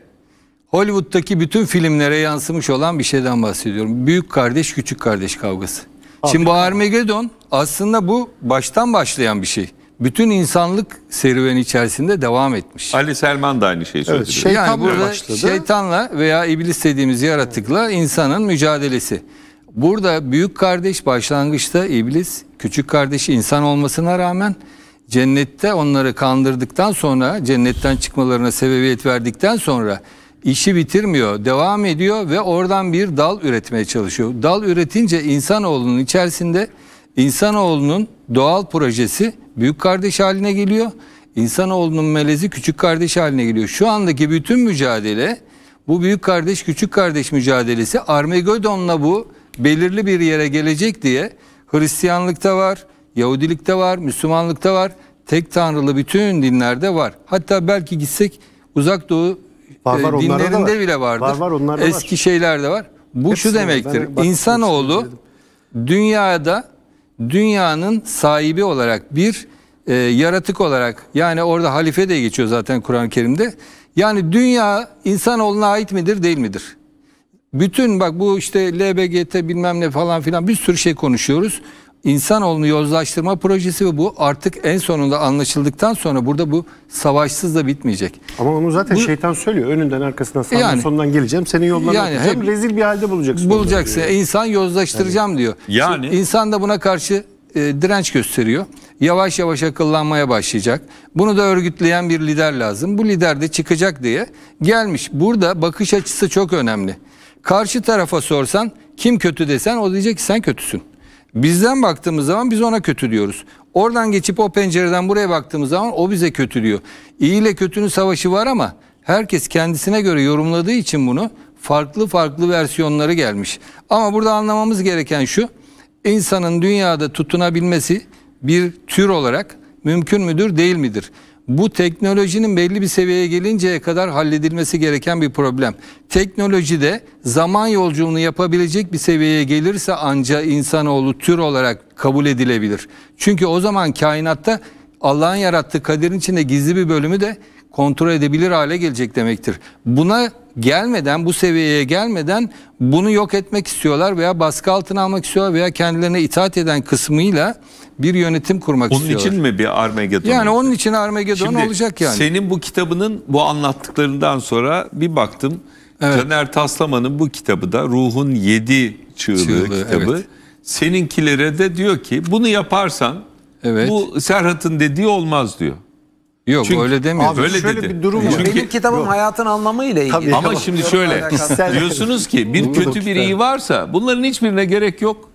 Speaker 5: Hollywood'daki bütün filmlere yansımış olan bir şeyden bahsediyorum. Büyük kardeş küçük kardeş kavgası. Abi. Şimdi bu Armageddon aslında bu baştan başlayan bir şey. Bütün insanlık serüveni içerisinde devam etmiş. Ali Selman da aynı şeyi söyledi. Evet, şeytan yani burada başladı. şeytanla veya iblis dediğimiz yaratıkla insanın mücadelesi. Burada büyük kardeş başlangıçta iblis, küçük kardeşi insan olmasına rağmen cennette onları kandırdıktan sonra, cennetten çıkmalarına sebebiyet verdikten sonra işi bitirmiyor, devam ediyor ve oradan bir dal üretmeye çalışıyor. Dal üretince insanoğlunun içerisinde insanoğlunun doğal projesi büyük kardeş haline geliyor. İnsanoğlunun melezi küçük kardeş haline geliyor. Şu andaki bütün mücadele bu büyük kardeş küçük kardeş mücadelesi Armagedon'la bu belirli bir yere gelecek diye Hristiyanlıkta var, Yahudilikte var, Müslümanlıkta var. Tek tanrılı bütün dinlerde var. Hatta belki gitsek uzak doğu e, var, var, dinlerinde var. bile vardır. Var, var, Eski var. şeyler de var. Bu Hepsini, şu demektir. Ben, İnsanoğlu dünyada dünyanın sahibi olarak bir e, yaratık olarak yani orada halife de geçiyor zaten Kur'an-ı Kerim'de. Yani dünya insanoğluna ait midir değil midir? Bütün bak bu işte LBGT bilmem ne falan filan bir sürü şey konuşuyoruz. İnsanoğlunu yozlaştırma projesi ve bu artık en sonunda anlaşıldıktan sonra burada bu savaşsız da bitmeyecek. Ama onu zaten bu, şeytan söylüyor. Önünden arkasından sağdan yani, sonundan geleceğim. Senin yollarına yani atacağım. Hep, rezil bir halde bulacaksın. Bulacaksın. İnsan yozlaştıracağım yani. diyor. Yani. Şimdi insan da buna karşı e, direnç gösteriyor. Yavaş yavaş akıllanmaya başlayacak. Bunu da örgütleyen bir lider lazım. Bu lider de çıkacak diye gelmiş. Burada bakış açısı çok önemli. Karşı tarafa sorsan kim kötü desen o diyecek ki sen kötüsün. Bizden baktığımız zaman biz ona kötü diyoruz. Oradan geçip o pencereden buraya baktığımız zaman o bize kötü diyor. İyi ile kötünün savaşı var ama herkes kendisine göre yorumladığı için bunu farklı farklı versiyonları gelmiş. Ama burada anlamamız gereken şu. İnsanın dünyada tutunabilmesi bir tür olarak mümkün müdür değil midir? bu teknolojinin belli bir seviyeye gelinceye kadar halledilmesi gereken bir problem. Teknolojide zaman yolculuğunu yapabilecek bir seviyeye gelirse anca insanoğlu tür olarak kabul edilebilir. Çünkü o zaman kainatta Allah'ın yarattığı kaderin içinde gizli bir bölümü de kontrol edebilir hale gelecek demektir. Buna gelmeden, bu seviyeye gelmeden bunu yok etmek istiyorlar veya baskı altına almak istiyorlar veya kendilerine itaat eden kısmıyla bir yönetim kurmak onun istiyorlar. Onun
Speaker 1: için mi bir Armageddon? Yani onun
Speaker 5: için Armageddon Şimdi, olacak yani. Senin bu kitabının bu
Speaker 1: anlattıklarından sonra bir baktım. Evet. Caner Taslaman'ın bu kitabı da Ruhun Yedi Çığlığı, Çığlığı kitabı. Evet. Seninkilere de diyor ki bunu yaparsan evet. bu Serhat'ın dediği olmaz diyor. Yok Çünkü, öyle demiyor. Abi, öyle şöyle dedi. bir
Speaker 4: durum var. Çünkü, Benim
Speaker 1: kitabım yok.
Speaker 2: hayatın ile ilgili. Tabii, Ama şimdi şöyle diyorsunuz ki bir kötü bir iyi
Speaker 1: varsa bunların hiçbirine gerek yok.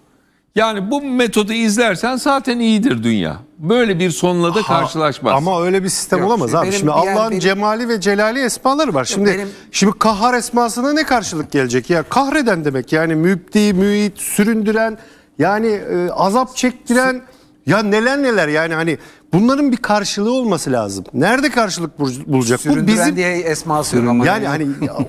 Speaker 1: Yani bu metodu izlersen zaten iyidir dünya. Böyle bir sonla da karşılaşmaz.
Speaker 4: Ama öyle bir sistem Yok, olamaz abi. şimdi Allah'ın benim- cemali ve celali esmaları var. Şimdi benim- şimdi kahhar esmasına ne karşılık gelecek ya? Kahreden demek yani müpti müit, süründüren yani e, azap çektiren ya neler neler yani hani bunların bir karşılığı olması lazım. Nerede karşılık bul- bulacak? Bu bizim diye esma sürüyorum. yani hani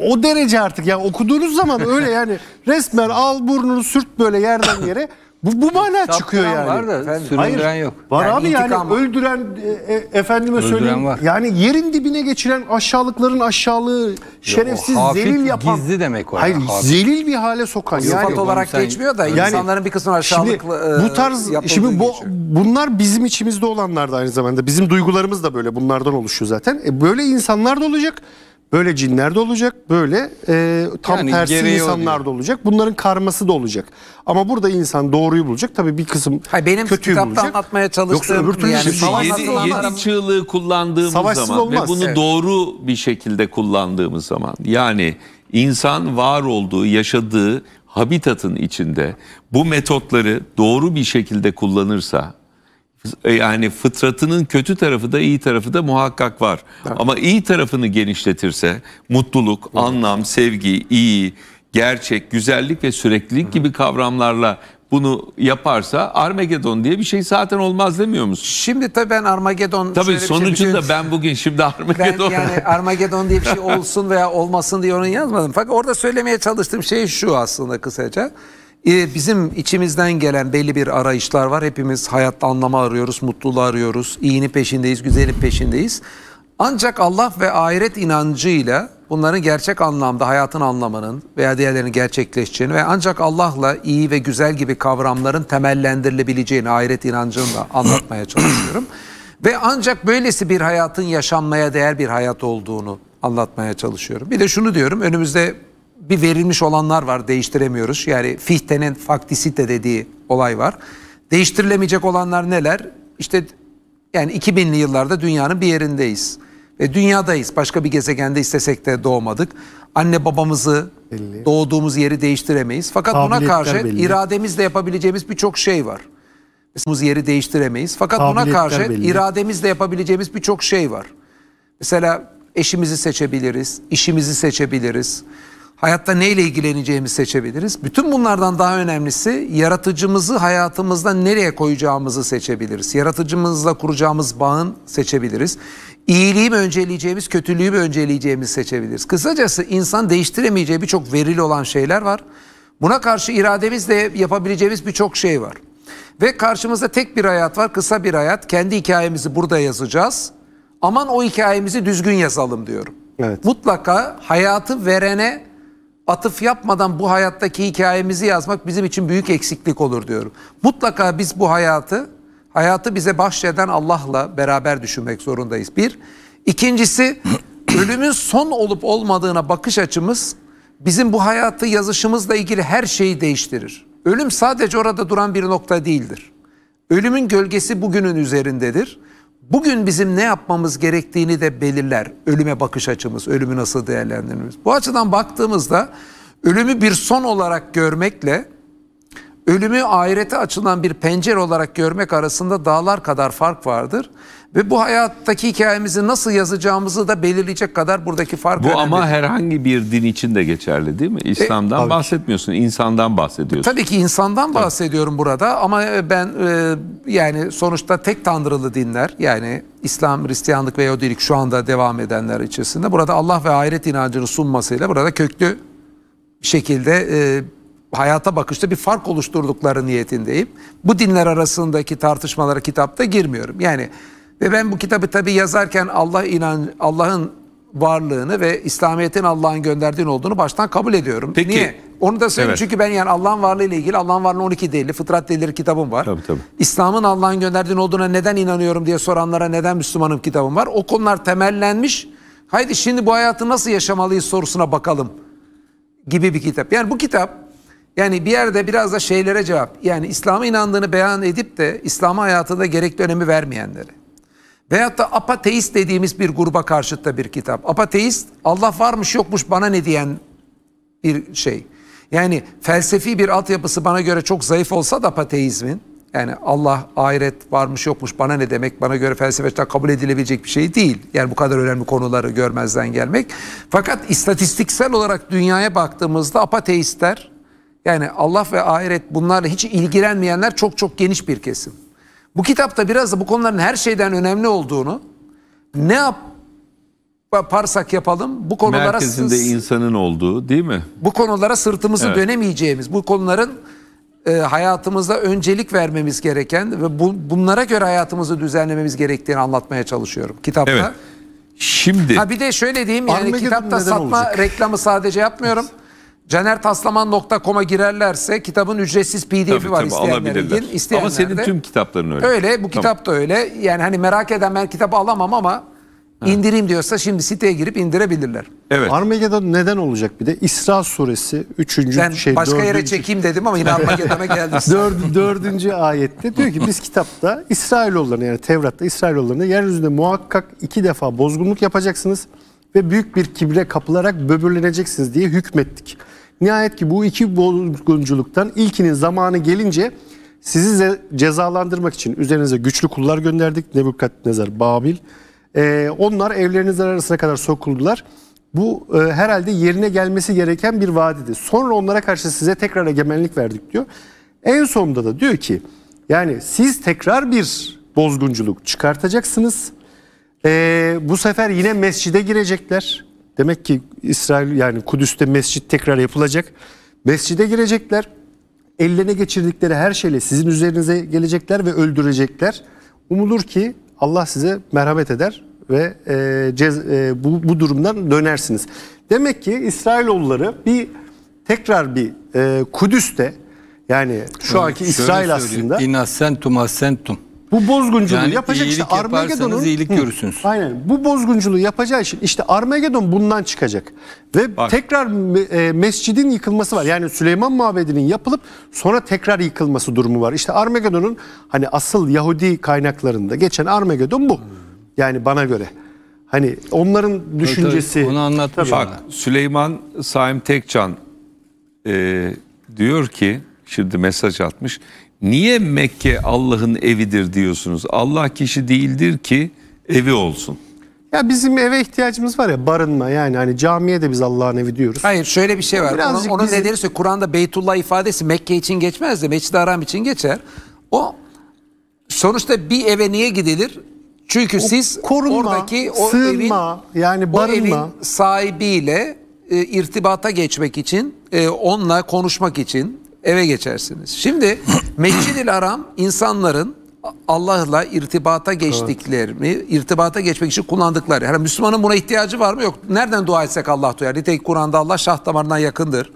Speaker 4: o derece artık yani okuduğunuz zaman öyle yani <laughs> resmen al burnunu sürt böyle yerden yere bu, bu mana Saptıran çıkıyor yani. Var da Hayır, yok. Var yani abi yani var. öldüren e, e, efendime öldüren söyleyeyim. Var. Yani yerin dibine geçiren aşağılıkların aşağılığı şerefsiz Yo, zelil yapan. Gizli demek o. Hayır yani, zelil bir hale sokan. Yani, Sıfat olarak sen, geçmiyor da yani, insanların bir kısmı aşağılık e, şimdi, bu tarz şimdi bu, bunlar bizim içimizde olanlar da aynı zamanda. Bizim duygularımız da böyle bunlardan oluşuyor zaten. E, böyle insanlar da olacak. Böyle cinler de olacak, böyle e, tam yani tersi insanlar da olacak. Bunların karması da olacak. Ama burada insan doğruyu bulacak. Tabii bir kısım Hayır, benim kötüyü kitapta bulacak. anlatmaya çalıştığım Yoksa öbür türlü yani şimdi şey yedi, yedi
Speaker 1: çığlığı kullandığımız Savaşsız zaman olmaz. ve bunu evet. doğru bir şekilde kullandığımız zaman yani insan var olduğu, yaşadığı habitatın içinde bu metotları doğru bir şekilde kullanırsa yani fıtratının kötü tarafı da iyi tarafı da muhakkak var. Evet. Ama iyi tarafını genişletirse mutluluk, evet. anlam, sevgi, iyi, gerçek, güzellik ve süreklilik evet. gibi kavramlarla bunu yaparsa Armagedon diye bir şey zaten olmaz demiyor
Speaker 2: musun? Şimdi tabii ben Armagedon... Tabii şey sonucunda
Speaker 1: şey, ben bugün şimdi
Speaker 2: Armagedon... Ben yani Armagedon diye bir şey olsun veya olmasın diye onu yazmadım. Fakat orada söylemeye çalıştığım şey şu aslında kısaca. Ee, bizim içimizden gelen belli bir arayışlar var. Hepimiz hayatta anlamı arıyoruz, mutluluğu arıyoruz. İyinin peşindeyiz, güzelin peşindeyiz. Ancak Allah ve ahiret inancıyla bunların gerçek anlamda hayatın anlamının veya diğerlerinin gerçekleşeceğini ve ancak Allah'la iyi ve güzel gibi kavramların temellendirilebileceğini ahiret inancını da anlatmaya çalışıyorum. ve ancak böylesi bir hayatın yaşanmaya değer bir hayat olduğunu anlatmaya çalışıyorum. Bir de şunu diyorum önümüzde bir verilmiş olanlar var değiştiremiyoruz. Yani Fichte'nin faktisite dediği olay var. Değiştirilemeyecek olanlar neler? İşte yani 2000'li yıllarda dünyanın bir yerindeyiz. Ve dünyadayız. Başka bir gezegende istesek de doğmadık. Anne babamızı, belli. doğduğumuz yeri değiştiremeyiz. Fakat buna karşı belli. irademizle yapabileceğimiz birçok şey var. Mesela yeri değiştiremeyiz. Fakat buna karşı belli. irademizle yapabileceğimiz birçok şey var. Mesela eşimizi seçebiliriz, işimizi seçebiliriz. Hayatta neyle ilgileneceğimi seçebiliriz. Bütün bunlardan daha önemlisi yaratıcımızı hayatımızda nereye koyacağımızı seçebiliriz. Yaratıcımızla kuracağımız bağın seçebiliriz. İyiliği mi önceleyeceğimiz, kötülüğü mü önceleyeceğimizi seçebiliriz. Kısacası insan değiştiremeyeceği birçok veril olan şeyler var. Buna karşı irademizle yapabileceğimiz birçok şey var. Ve karşımızda tek bir hayat var, kısa bir hayat. Kendi hikayemizi burada yazacağız. Aman o hikayemizi düzgün yazalım diyorum. Evet. Mutlaka hayatı verene atıf yapmadan bu hayattaki hikayemizi yazmak bizim için büyük eksiklik olur diyorum. Mutlaka biz bu hayatı, hayatı bize bahşeden Allah'la beraber düşünmek zorundayız. Bir. ikincisi <clears throat> ölümün son olup olmadığına bakış açımız bizim bu hayatı yazışımızla ilgili her şeyi değiştirir. Ölüm sadece orada duran bir nokta değildir. Ölümün gölgesi bugünün üzerindedir bugün bizim ne yapmamız gerektiğini de belirler. Ölüme bakış açımız, ölümü nasıl değerlendirmemiz. Bu açıdan baktığımızda ölümü bir son olarak görmekle ölümü ahirete açılan bir pencere olarak görmek arasında dağlar kadar fark vardır. Ve bu hayattaki hikayemizi nasıl yazacağımızı da belirleyecek kadar buradaki fark Bu önemli. ama herhangi
Speaker 1: bir din için de geçerli değil mi? İslam'dan e, bahsetmiyorsun, insandan bahsediyorsun.
Speaker 2: Tabii ki insandan tabii. bahsediyorum burada ama e, ben e, yani sonuçta tek tanrılı dinler yani İslam, Hristiyanlık ve Yahudilik şu anda devam edenler içerisinde burada Allah ve ahiret inancını sunmasıyla burada köklü şekilde e, hayata bakışta bir fark oluşturdukları niyetindeyim. Bu dinler arasındaki tartışmalara kitapta girmiyorum. Yani ve ben bu kitabı tabi yazarken Allah inan Allah'ın varlığını ve İslamiyet'in Allah'ın gönderdiğin olduğunu baştan kabul ediyorum. Peki. Niye? Onu da söyleyeyim evet. çünkü ben yani Allah'ın varlığı ile ilgili Allah'ın varlığı 12 delili, fıtrat delilleri kitabım var. Tabii tabii. İslam'ın Allah'ın gönderdiğin olduğuna neden inanıyorum diye soranlara neden Müslümanım kitabım var. O konular temellenmiş. Haydi şimdi bu hayatı nasıl yaşamalıyız sorusuna bakalım gibi bir kitap. Yani bu kitap yani bir yerde biraz da şeylere cevap. Yani İslam'a inandığını beyan edip de İslam'a hayatında gerekli önemi vermeyenleri. Veyahut da apateist dediğimiz bir gruba karşıt da bir kitap. Apateist Allah varmış yokmuş bana ne diyen bir şey. Yani felsefi bir altyapısı bana göre çok zayıf olsa da apateizmin yani Allah ahiret varmış yokmuş bana ne demek bana göre felsefeçten kabul edilebilecek bir şey değil. Yani bu kadar önemli konuları görmezden gelmek. Fakat istatistiksel olarak dünyaya baktığımızda apateistler yani Allah ve ahiret bunlarla hiç ilgilenmeyenler çok çok geniş bir kesim. Bu kitapta biraz da bu konuların her şeyden önemli olduğunu ne yaparsak yapalım bu konulara merkezinde siz,
Speaker 1: insanın olduğu değil mi?
Speaker 2: Bu konulara sırtımızı evet. dönemeyeceğimiz, bu konuların e, hayatımızda öncelik vermemiz gereken ve bu, bunlara göre hayatımızı düzenlememiz gerektiğini anlatmaya çalışıyorum kitapta. Evet. Şimdi. Ha bir de şöyle diyeyim yani kitapta satma olacak? reklamı sadece yapmıyorum. <laughs> Canertaslaman.com'a girerlerse kitabın ücretsiz PDF'i tabii, var tabii, isteyenler ama senin tüm kitapların öyle. Öyle bu tamam. kitap da öyle. Yani hani merak eden ben kitabı alamam ama ha. indireyim diyorsa şimdi siteye girip indirebilirler.
Speaker 4: Evet. Armageddon neden olacak bir de? İsra suresi 3. Ben şey, başka dördüncü... yere çekeyim dedim ama yine <laughs> Armageddon'a geldim. 4. ayette diyor ki biz kitapta İsrailoğullarını yani Tevrat'ta İsrailoğullarını yeryüzünde muhakkak iki defa bozgunluk yapacaksınız ve büyük bir kibre kapılarak böbürleneceksiniz diye hükmettik. Nihayet ki bu iki bozgunculuktan ilkinin zamanı gelince sizi cezalandırmak için üzerinize güçlü kullar gönderdik. Nebukadnezar, Babil. Ee, onlar evlerinizler arasına kadar sokuldular. Bu e, herhalde yerine gelmesi gereken bir vaadidir. Sonra onlara karşı size tekrar egemenlik verdik diyor. En sonunda da diyor ki yani siz tekrar bir bozgunculuk çıkartacaksınız. Ee, bu sefer yine mescide girecekler. Demek ki İsrail yani Kudüs'te mescit tekrar yapılacak. Mescide girecekler. Ellerine geçirdikleri her şeyle sizin üzerinize gelecekler ve öldürecekler. Umulur ki Allah size merhamet eder ve e, cez, e, bu, bu durumdan dönersiniz. Demek ki İsrailoğulları bir tekrar bir e, Kudüs'te yani şu anki İsrail aslında.
Speaker 5: İnasentum asentum.
Speaker 4: Bu bozgunculuğu yani yapacak işte Armageddon'un iyilik görürsünüz. Hı, aynen. Bu bozgunculuğu yapacağı için işte Armageddon bundan çıkacak. Ve Bak. tekrar e, mescidin yıkılması var. Yani Süleyman Mabedi'nin yapılıp sonra tekrar yıkılması durumu var. İşte Armageddon'un hani asıl Yahudi kaynaklarında geçen Armageddon bu. Yani bana göre. Hani onların düşüncesi. Tabii, onu anlatmış.
Speaker 1: Bak Süleyman Saim Tekcan e, diyor ki şimdi mesaj atmış. Niye Mekke Allah'ın evidir diyorsunuz? Allah kişi değildir ki evi olsun.
Speaker 4: Ya bizim eve ihtiyacımız var ya barınma yani hani camiye de biz Allah'ın evi diyoruz. Hayır şöyle bir şey var. Birazcık onu onun bizim... nedeni
Speaker 2: ise Kur'an'da Beytullah ifadesi Mekke için geçmez de Mescid-i Haram için geçer. O sonuçta bir eve niye gidilir? Çünkü o siz korunma, oradaki o sığınma,
Speaker 4: evin, yani barınma. O evin
Speaker 2: sahibiyle e, irtibata geçmek için, e, onunla konuşmak için, eve geçersiniz. Şimdi <clears throat> Mescid-il Aram insanların Allah'la irtibata geçtiklerini, evet. irtibata geçmek için kullandıkları. Yani Müslümanın buna ihtiyacı var mı? Yok. Nereden dua etsek Allah duyar. Nitekim Kur'an'da Allah şah damarından yakındır.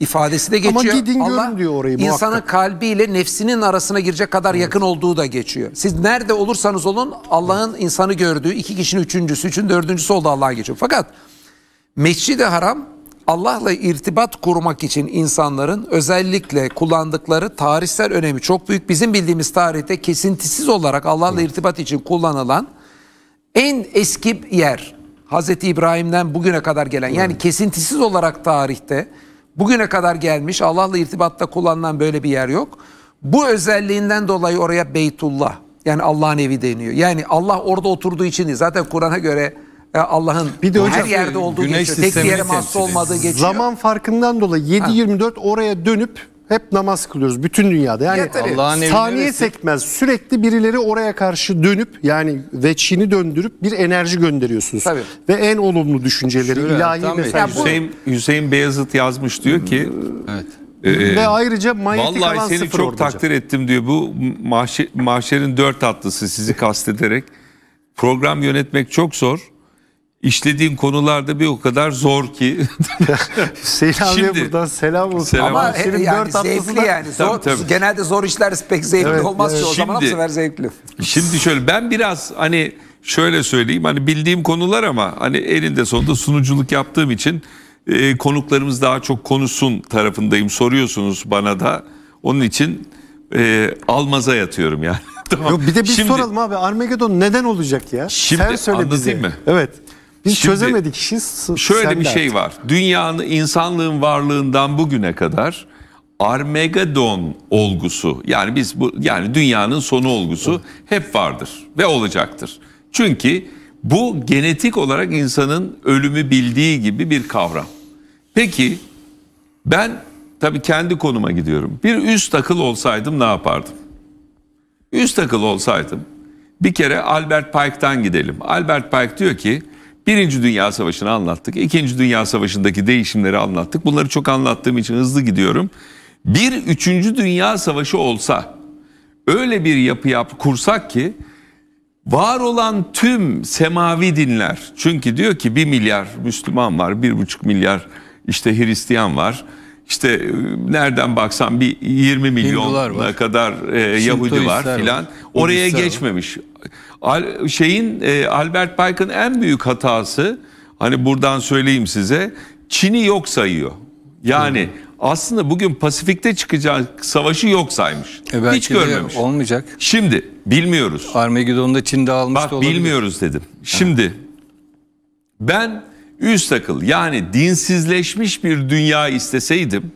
Speaker 2: İfadesi de geçiyor. Ama gidin Allah,
Speaker 4: diyor orayı muhakkak. İnsanın
Speaker 2: kalbiyle nefsinin arasına girecek kadar evet. yakın olduğu da geçiyor. Siz nerede olursanız olun Allah'ın evet. insanı gördüğü iki kişinin üçüncüsü, üçün dördüncüsü oldu Allah'a geçiyor. Fakat Mescid-i Haram Allah'la irtibat kurmak için insanların özellikle kullandıkları tarihsel önemi çok büyük. Bizim bildiğimiz tarihte kesintisiz olarak Allah'la irtibat için kullanılan en eski yer Hazreti İbrahim'den bugüne kadar gelen yani kesintisiz olarak tarihte bugüne kadar gelmiş Allah'la irtibatta kullanılan böyle bir yer yok. Bu özelliğinden dolayı oraya Beytullah yani Allah'ın evi deniyor. Yani Allah orada oturduğu için Zaten Kur'an'a göre e, Allah'ın bir de hocam, her yerde olduğu geçiyor. Tek bir yere mahsus olmadığı geçiyor. Zaman
Speaker 4: farkından dolayı 7-24 oraya dönüp hep namaz kılıyoruz bütün dünyada. Yani Allah'ın saniye sekmez sürekli birileri oraya karşı dönüp yani veçini döndürüp bir enerji gönderiyorsunuz. Tabii. Ve en olumlu düşünceleri Şöyle, ilahi mesajları. Hüseyin,
Speaker 1: Hüseyin Beyazıt yazmış diyor ki evet. E, Ve ayrıca manyetik Vallahi alan seni çok takdir hocam. ettim diyor. Bu mahşer, mahşerin dört atlısı sizi kastederek. Program yönetmek çok zor işlediğin konularda bir o kadar zor ki. <laughs>
Speaker 4: Selam abiye Şimdi, buradan selam olsun. Selam Ama Hüseyin yani
Speaker 2: zevkli yani. Zor, tabii, tabii. Genelde zor işler pek zevkli evet, olmaz evet. ki o şimdi, zaman bu sefer zevkli.
Speaker 1: Şimdi şöyle ben biraz hani şöyle söyleyeyim hani bildiğim konular ama hani elinde sonunda sunuculuk yaptığım için e, konuklarımız daha çok konuşsun tarafındayım soruyorsunuz bana da. Onun için e, almaza yatıyorum yani.
Speaker 4: <laughs> tamam. Yok, bir de bir şimdi, soralım abi Armageddon neden olacak ya? Şimdi Sen söyle anlatayım bize. mı? Evet. Biz Şimdi, çözemedik işi. Şöyle Sen bir şey artık. var.
Speaker 1: Dünyanın insanlığın varlığından bugüne kadar Armageddon olgusu yani biz bu yani dünyanın sonu olgusu hep vardır ve olacaktır. Çünkü bu genetik olarak insanın ölümü bildiği gibi bir kavram. Peki ben tabii kendi konuma gidiyorum. Bir üst takıl olsaydım ne yapardım? Üst takıl olsaydım bir kere Albert Pike'tan gidelim. Albert Pike diyor ki Birinci Dünya Savaşı'nı anlattık. İkinci Dünya Savaşı'ndaki değişimleri anlattık. Bunları çok anlattığım için hızlı gidiyorum. Bir üçüncü Dünya Savaşı olsa öyle bir yapı yap kursak ki var olan tüm semavi dinler çünkü diyor ki bir milyar Müslüman var bir buçuk milyar işte Hristiyan var işte ıı, nereden baksan bir 20 milyon kadar e, Yahudi var filan oraya geçmemiş şeyin e, Albert Pike'ın en büyük hatası hani buradan söyleyeyim size Çin'i yok sayıyor. Yani Hı. aslında bugün Pasifik'te çıkacak savaşı yok saymış. E belki Hiç görmemiş.
Speaker 5: Olmayacak. Şimdi bilmiyoruz. Armageddon'da
Speaker 1: Çin dağılmış Bak, da olabilir. bilmiyoruz dedim. Şimdi ha. ben üst akıl yani dinsizleşmiş bir dünya isteseydim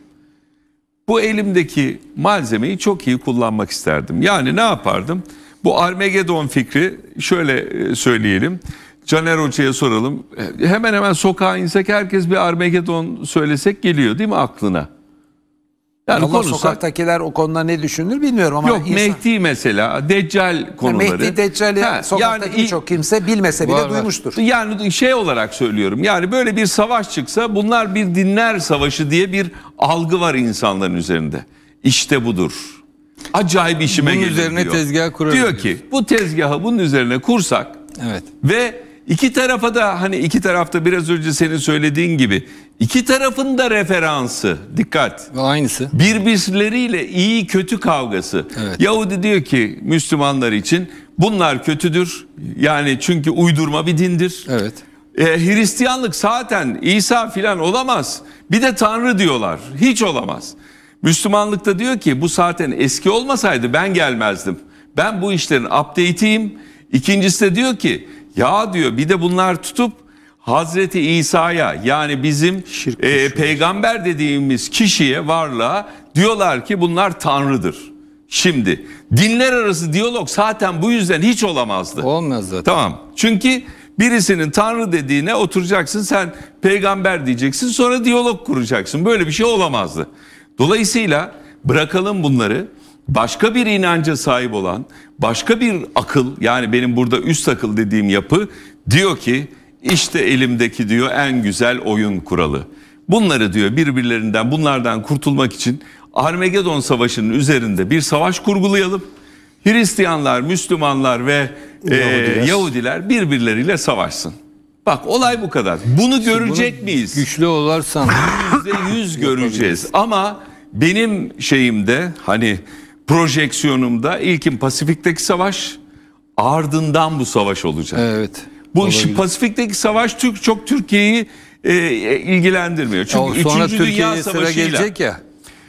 Speaker 1: bu elimdeki malzemeyi çok iyi kullanmak isterdim. Yani ne yapardım? Bu Armageddon fikri şöyle e, söyleyelim. Caner Hoca'ya soralım. Hemen hemen sokağa insek herkes bir Armageddon söylesek geliyor değil mi aklına?
Speaker 6: Yani Valla konuşsak...
Speaker 2: sokaktakiler o konuda ne düşünür bilmiyorum ama... Yok insan...
Speaker 1: Mehdi mesela, Deccal konuları. Yani Mehdi Deccal'i sokaktaki yani, birçok kimse bilmese bile var, duymuştur. Yani şey olarak söylüyorum yani böyle bir savaş çıksa bunlar bir dinler savaşı diye bir algı var insanların üzerinde. İşte budur. Acayip işime bunun geliyor. üzerine diyor. tezgah kurabiliriz. Diyor ki bu tezgahı bunun üzerine kursak evet. ve iki tarafa da hani iki tarafta biraz önce senin söylediğin gibi iki tarafın da referansı dikkat. aynısı. Birbirleriyle iyi kötü kavgası. Evet. Yahudi diyor ki Müslümanlar için bunlar kötüdür. Yani çünkü uydurma bir dindir. Evet. E, Hristiyanlık zaten İsa filan olamaz. Bir de Tanrı diyorlar. Hiç olamaz. Müslümanlıkta diyor ki bu zaten eski olmasaydı ben gelmezdim. Ben bu işlerin update'iyim. İkincisi de diyor ki ya diyor bir de bunlar tutup Hazreti İsa'ya yani bizim e, peygamber dediğimiz kişiye varlığa diyorlar ki bunlar tanrıdır. Şimdi dinler arası diyalog zaten bu yüzden hiç olamazdı. Olmaz zaten. Tamam. Çünkü birisinin tanrı dediğine oturacaksın sen peygamber diyeceksin sonra diyalog kuracaksın. Böyle bir şey olamazdı. Dolayısıyla bırakalım bunları başka bir inanca sahip olan, başka bir akıl yani benim burada üst akıl dediğim yapı diyor ki işte elimdeki diyor en güzel oyun kuralı. Bunları diyor birbirlerinden bunlardan kurtulmak için Armagedon Savaşı'nın üzerinde bir savaş kurgulayalım. Hristiyanlar, Müslümanlar ve e, Yahudiler. E, Yahudiler birbirleriyle savaşsın. Bak olay bu kadar. Bunu görecek Bunu miyiz? Güçlü olarsan. <laughs> Yüzde yüz <laughs> göreceğiz. Ama benim şeyimde hani projeksiyonumda ilkin Pasifik'teki savaş ardından bu savaş olacak. Evet. Bu olabilir. Pasifik'teki savaş Türk çok Türkiye'yi e, e ilgilendirmiyor. Çünkü ya, 3. Dünya savaşıyla, gelecek ya.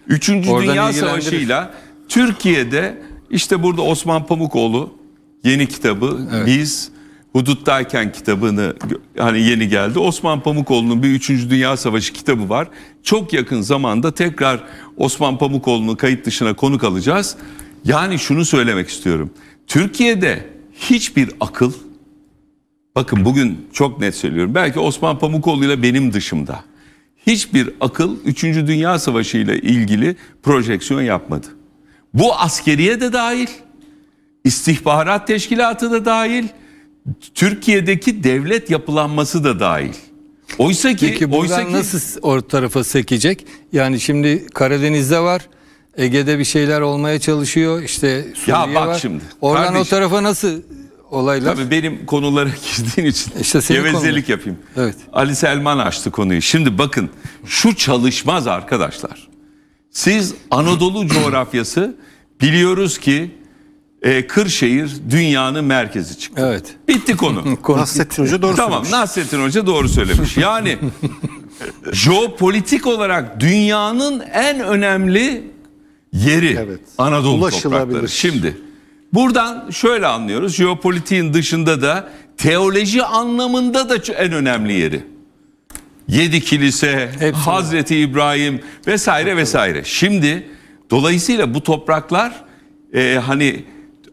Speaker 1: 3. Dünya Savaşı'yla Türkiye'de işte burada Osman Pamukoğlu yeni kitabı evet. biz Huduttayken kitabını hani yeni geldi. Osman Pamukoğlu'nun bir 3. Dünya Savaşı kitabı var. Çok yakın zamanda tekrar Osman Pamukoğlu'nu kayıt dışına konuk alacağız. Yani şunu söylemek istiyorum. Türkiye'de hiçbir akıl bakın bugün çok net söylüyorum. Belki Osman Pamukoğlu ile benim dışımda hiçbir akıl 3. Dünya Savaşı ile ilgili projeksiyon yapmadı. Bu askeriye de dahil, istihbarat teşkilatı da dahil, Türkiye'deki devlet yapılanması da dahil. Oysa ki Peki oysa ki nasıl
Speaker 5: o tarafa sekecek? Yani şimdi Karadeniz'de var. Ege'de bir şeyler olmaya çalışıyor. İşte Suriye ya bak var. şimdi. Oradan kardeşim, o tarafa nasıl olaylar? Tabii benim konulara <laughs> girdiğin için İşte gevezelik konu. yapayım. Evet. Ali Selman
Speaker 1: açtı konuyu. Şimdi bakın şu çalışmaz arkadaşlar. Siz Anadolu <clears throat> coğrafyası biliyoruz ki e, Kırşehir dünyanın merkezi çıktı. Evet. Bitti konu. <laughs> Nasrettin Hoca doğru tamam, söylemiş. Tamam Nasrettin Hoca doğru söylemiş. Yani <laughs> e, jeopolitik olarak dünyanın en önemli yeri evet. Anadolu toprakları. Şimdi buradan şöyle anlıyoruz. Jeopolitiğin dışında da teoloji anlamında da en önemli yeri. Yedi kilise, Hepsi Hazreti var. İbrahim vesaire vesaire. Şimdi dolayısıyla bu topraklar e, hani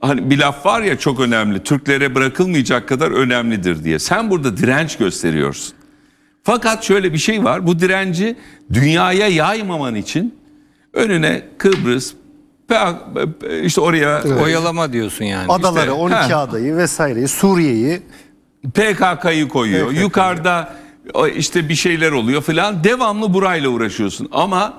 Speaker 1: hani bir laf var ya çok önemli. Türklere bırakılmayacak kadar önemlidir diye. Sen burada direnç gösteriyorsun. Fakat şöyle bir şey var. Bu direnci dünyaya yaymaman için önüne Kıbrıs, işte oraya evet. oyalama diyorsun yani. Adaları, işte, 12 ha.
Speaker 4: adayı vesaireyi, Suriye'yi PKK'yı
Speaker 1: koyuyor. PKK Yukarıda işte bir şeyler oluyor falan. Devamlı burayla uğraşıyorsun. Ama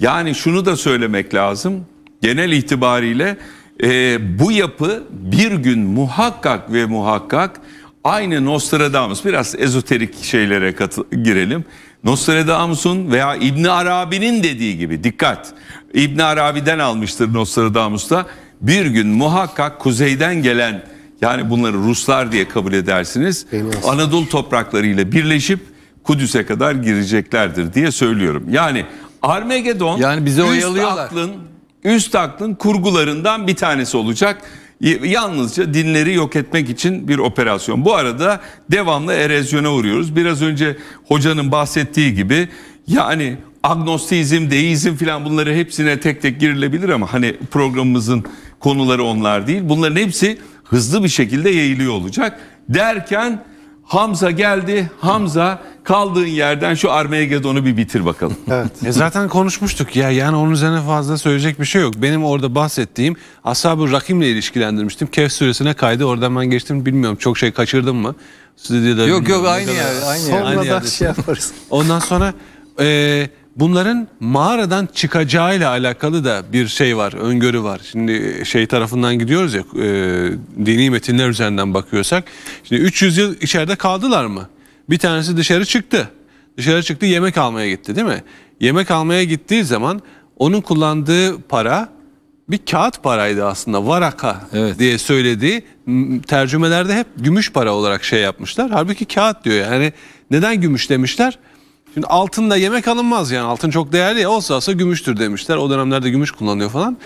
Speaker 1: yani şunu da söylemek lazım. Genel itibariyle e, bu yapı bir gün muhakkak ve muhakkak aynı Nostradamus biraz ezoterik şeylere katı, girelim. Nostradamus'un veya İbn Arabi'nin dediği gibi dikkat. İbn Arabi'den almıştır Nostradamus'ta. Bir gün muhakkak kuzeyden gelen yani bunları Ruslar diye kabul edersiniz. Anadolu topraklarıyla birleşip Kudüs'e kadar gireceklerdir diye söylüyorum. Yani Armagedon yani bize üst oyalıyorlar. aklın üst aklın kurgularından bir tanesi olacak. Yalnızca dinleri yok etmek için bir operasyon. Bu arada devamlı erozyona uğruyoruz. Biraz önce hocanın bahsettiği gibi yani agnostizm, deizm filan bunları hepsine tek tek girilebilir ama hani programımızın konuları onlar değil. Bunların hepsi hızlı bir şekilde yayılıyor olacak. Derken Hamza geldi. Hamza kaldığın yerden şu Armageddon'u bir bitir bakalım. <laughs>
Speaker 3: Evet. e zaten konuşmuştuk ya yani onun üzerine fazla söyleyecek bir şey yok. Benim orada bahsettiğim Ashab-ı Rakim'le ilişkilendirmiştim. Kehf suresine kaydı oradan ben geçtim bilmiyorum çok şey kaçırdım mı? Stüdyoda yok yok aynı yer. Aynı Sonra aynı da şey yaparız. Ondan sonra... E, Bunların mağaradan çıkacağıyla alakalı da bir şey var, öngörü var. Şimdi şey tarafından gidiyoruz ya, e, dini metinler üzerinden bakıyorsak. Şimdi 300 yıl içeride kaldılar mı? Bir tanesi dışarı çıktı. Dışarı çıktı, yemek almaya gitti değil mi? Yemek almaya gittiği zaman onun kullandığı para bir kağıt paraydı aslında varaka evet. diye söylediği tercümelerde hep gümüş para olarak şey yapmışlar. Halbuki kağıt diyor yani hani neden gümüş demişler? Şimdi altınla yemek alınmaz yani altın çok değerli ya olsa olsa gümüştür demişler. O dönemlerde gümüş kullanıyor falan.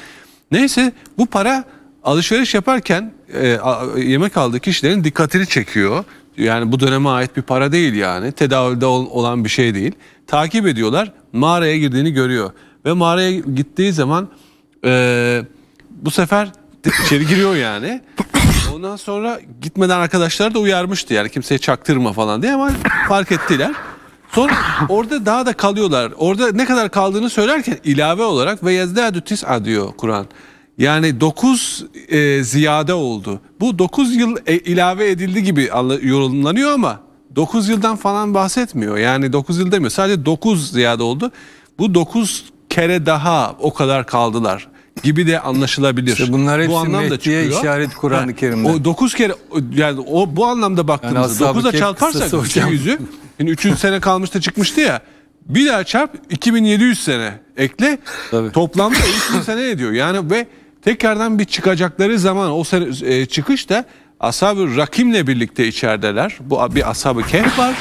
Speaker 3: Neyse bu para alışveriş yaparken e, yemek aldığı kişilerin dikkatini çekiyor. Yani bu döneme ait bir para değil yani. Tedavülde olan bir şey değil. Takip ediyorlar. Mağaraya girdiğini görüyor. Ve mağaraya gittiği zaman e, bu sefer içeri giriyor yani. Ondan sonra gitmeden arkadaşlar da uyarmıştı yani kimseye çaktırma falan diye ama fark ettiler. Sonra <laughs> orada daha da kalıyorlar. Orada ne kadar kaldığını söylerken ilave olarak ve yezdâdü tis'a diyor Kur'an. Yani 9 e, ziyade oldu. Bu 9 yıl e, ilave edildi gibi yorumlanıyor ama 9 yıldan falan bahsetmiyor. Yani 9 yıl demiyor. Sadece 9 ziyade oldu. Bu 9 kere daha o kadar kaldılar gibi de anlaşılabilir. İşte bunlar hepsi bu anlamda Mehdi'ye işaret Kur'an-ı Kerim'de. O 9 kere yani o bu anlamda baktığımızda yani 9'a çarparsak 200'ü Şimdi 300 sene kalmıştı çıkmıştı ya. Bir daha çarp 2700 sene ekle. Tabii. Toplamda 3000 sene ediyor. Yani ve tekrardan bir çıkacakları zaman o sene, e, çıkış da Ashab-ı Rakim'le birlikte içerideler. Bu bir Ashab-ı Kehf var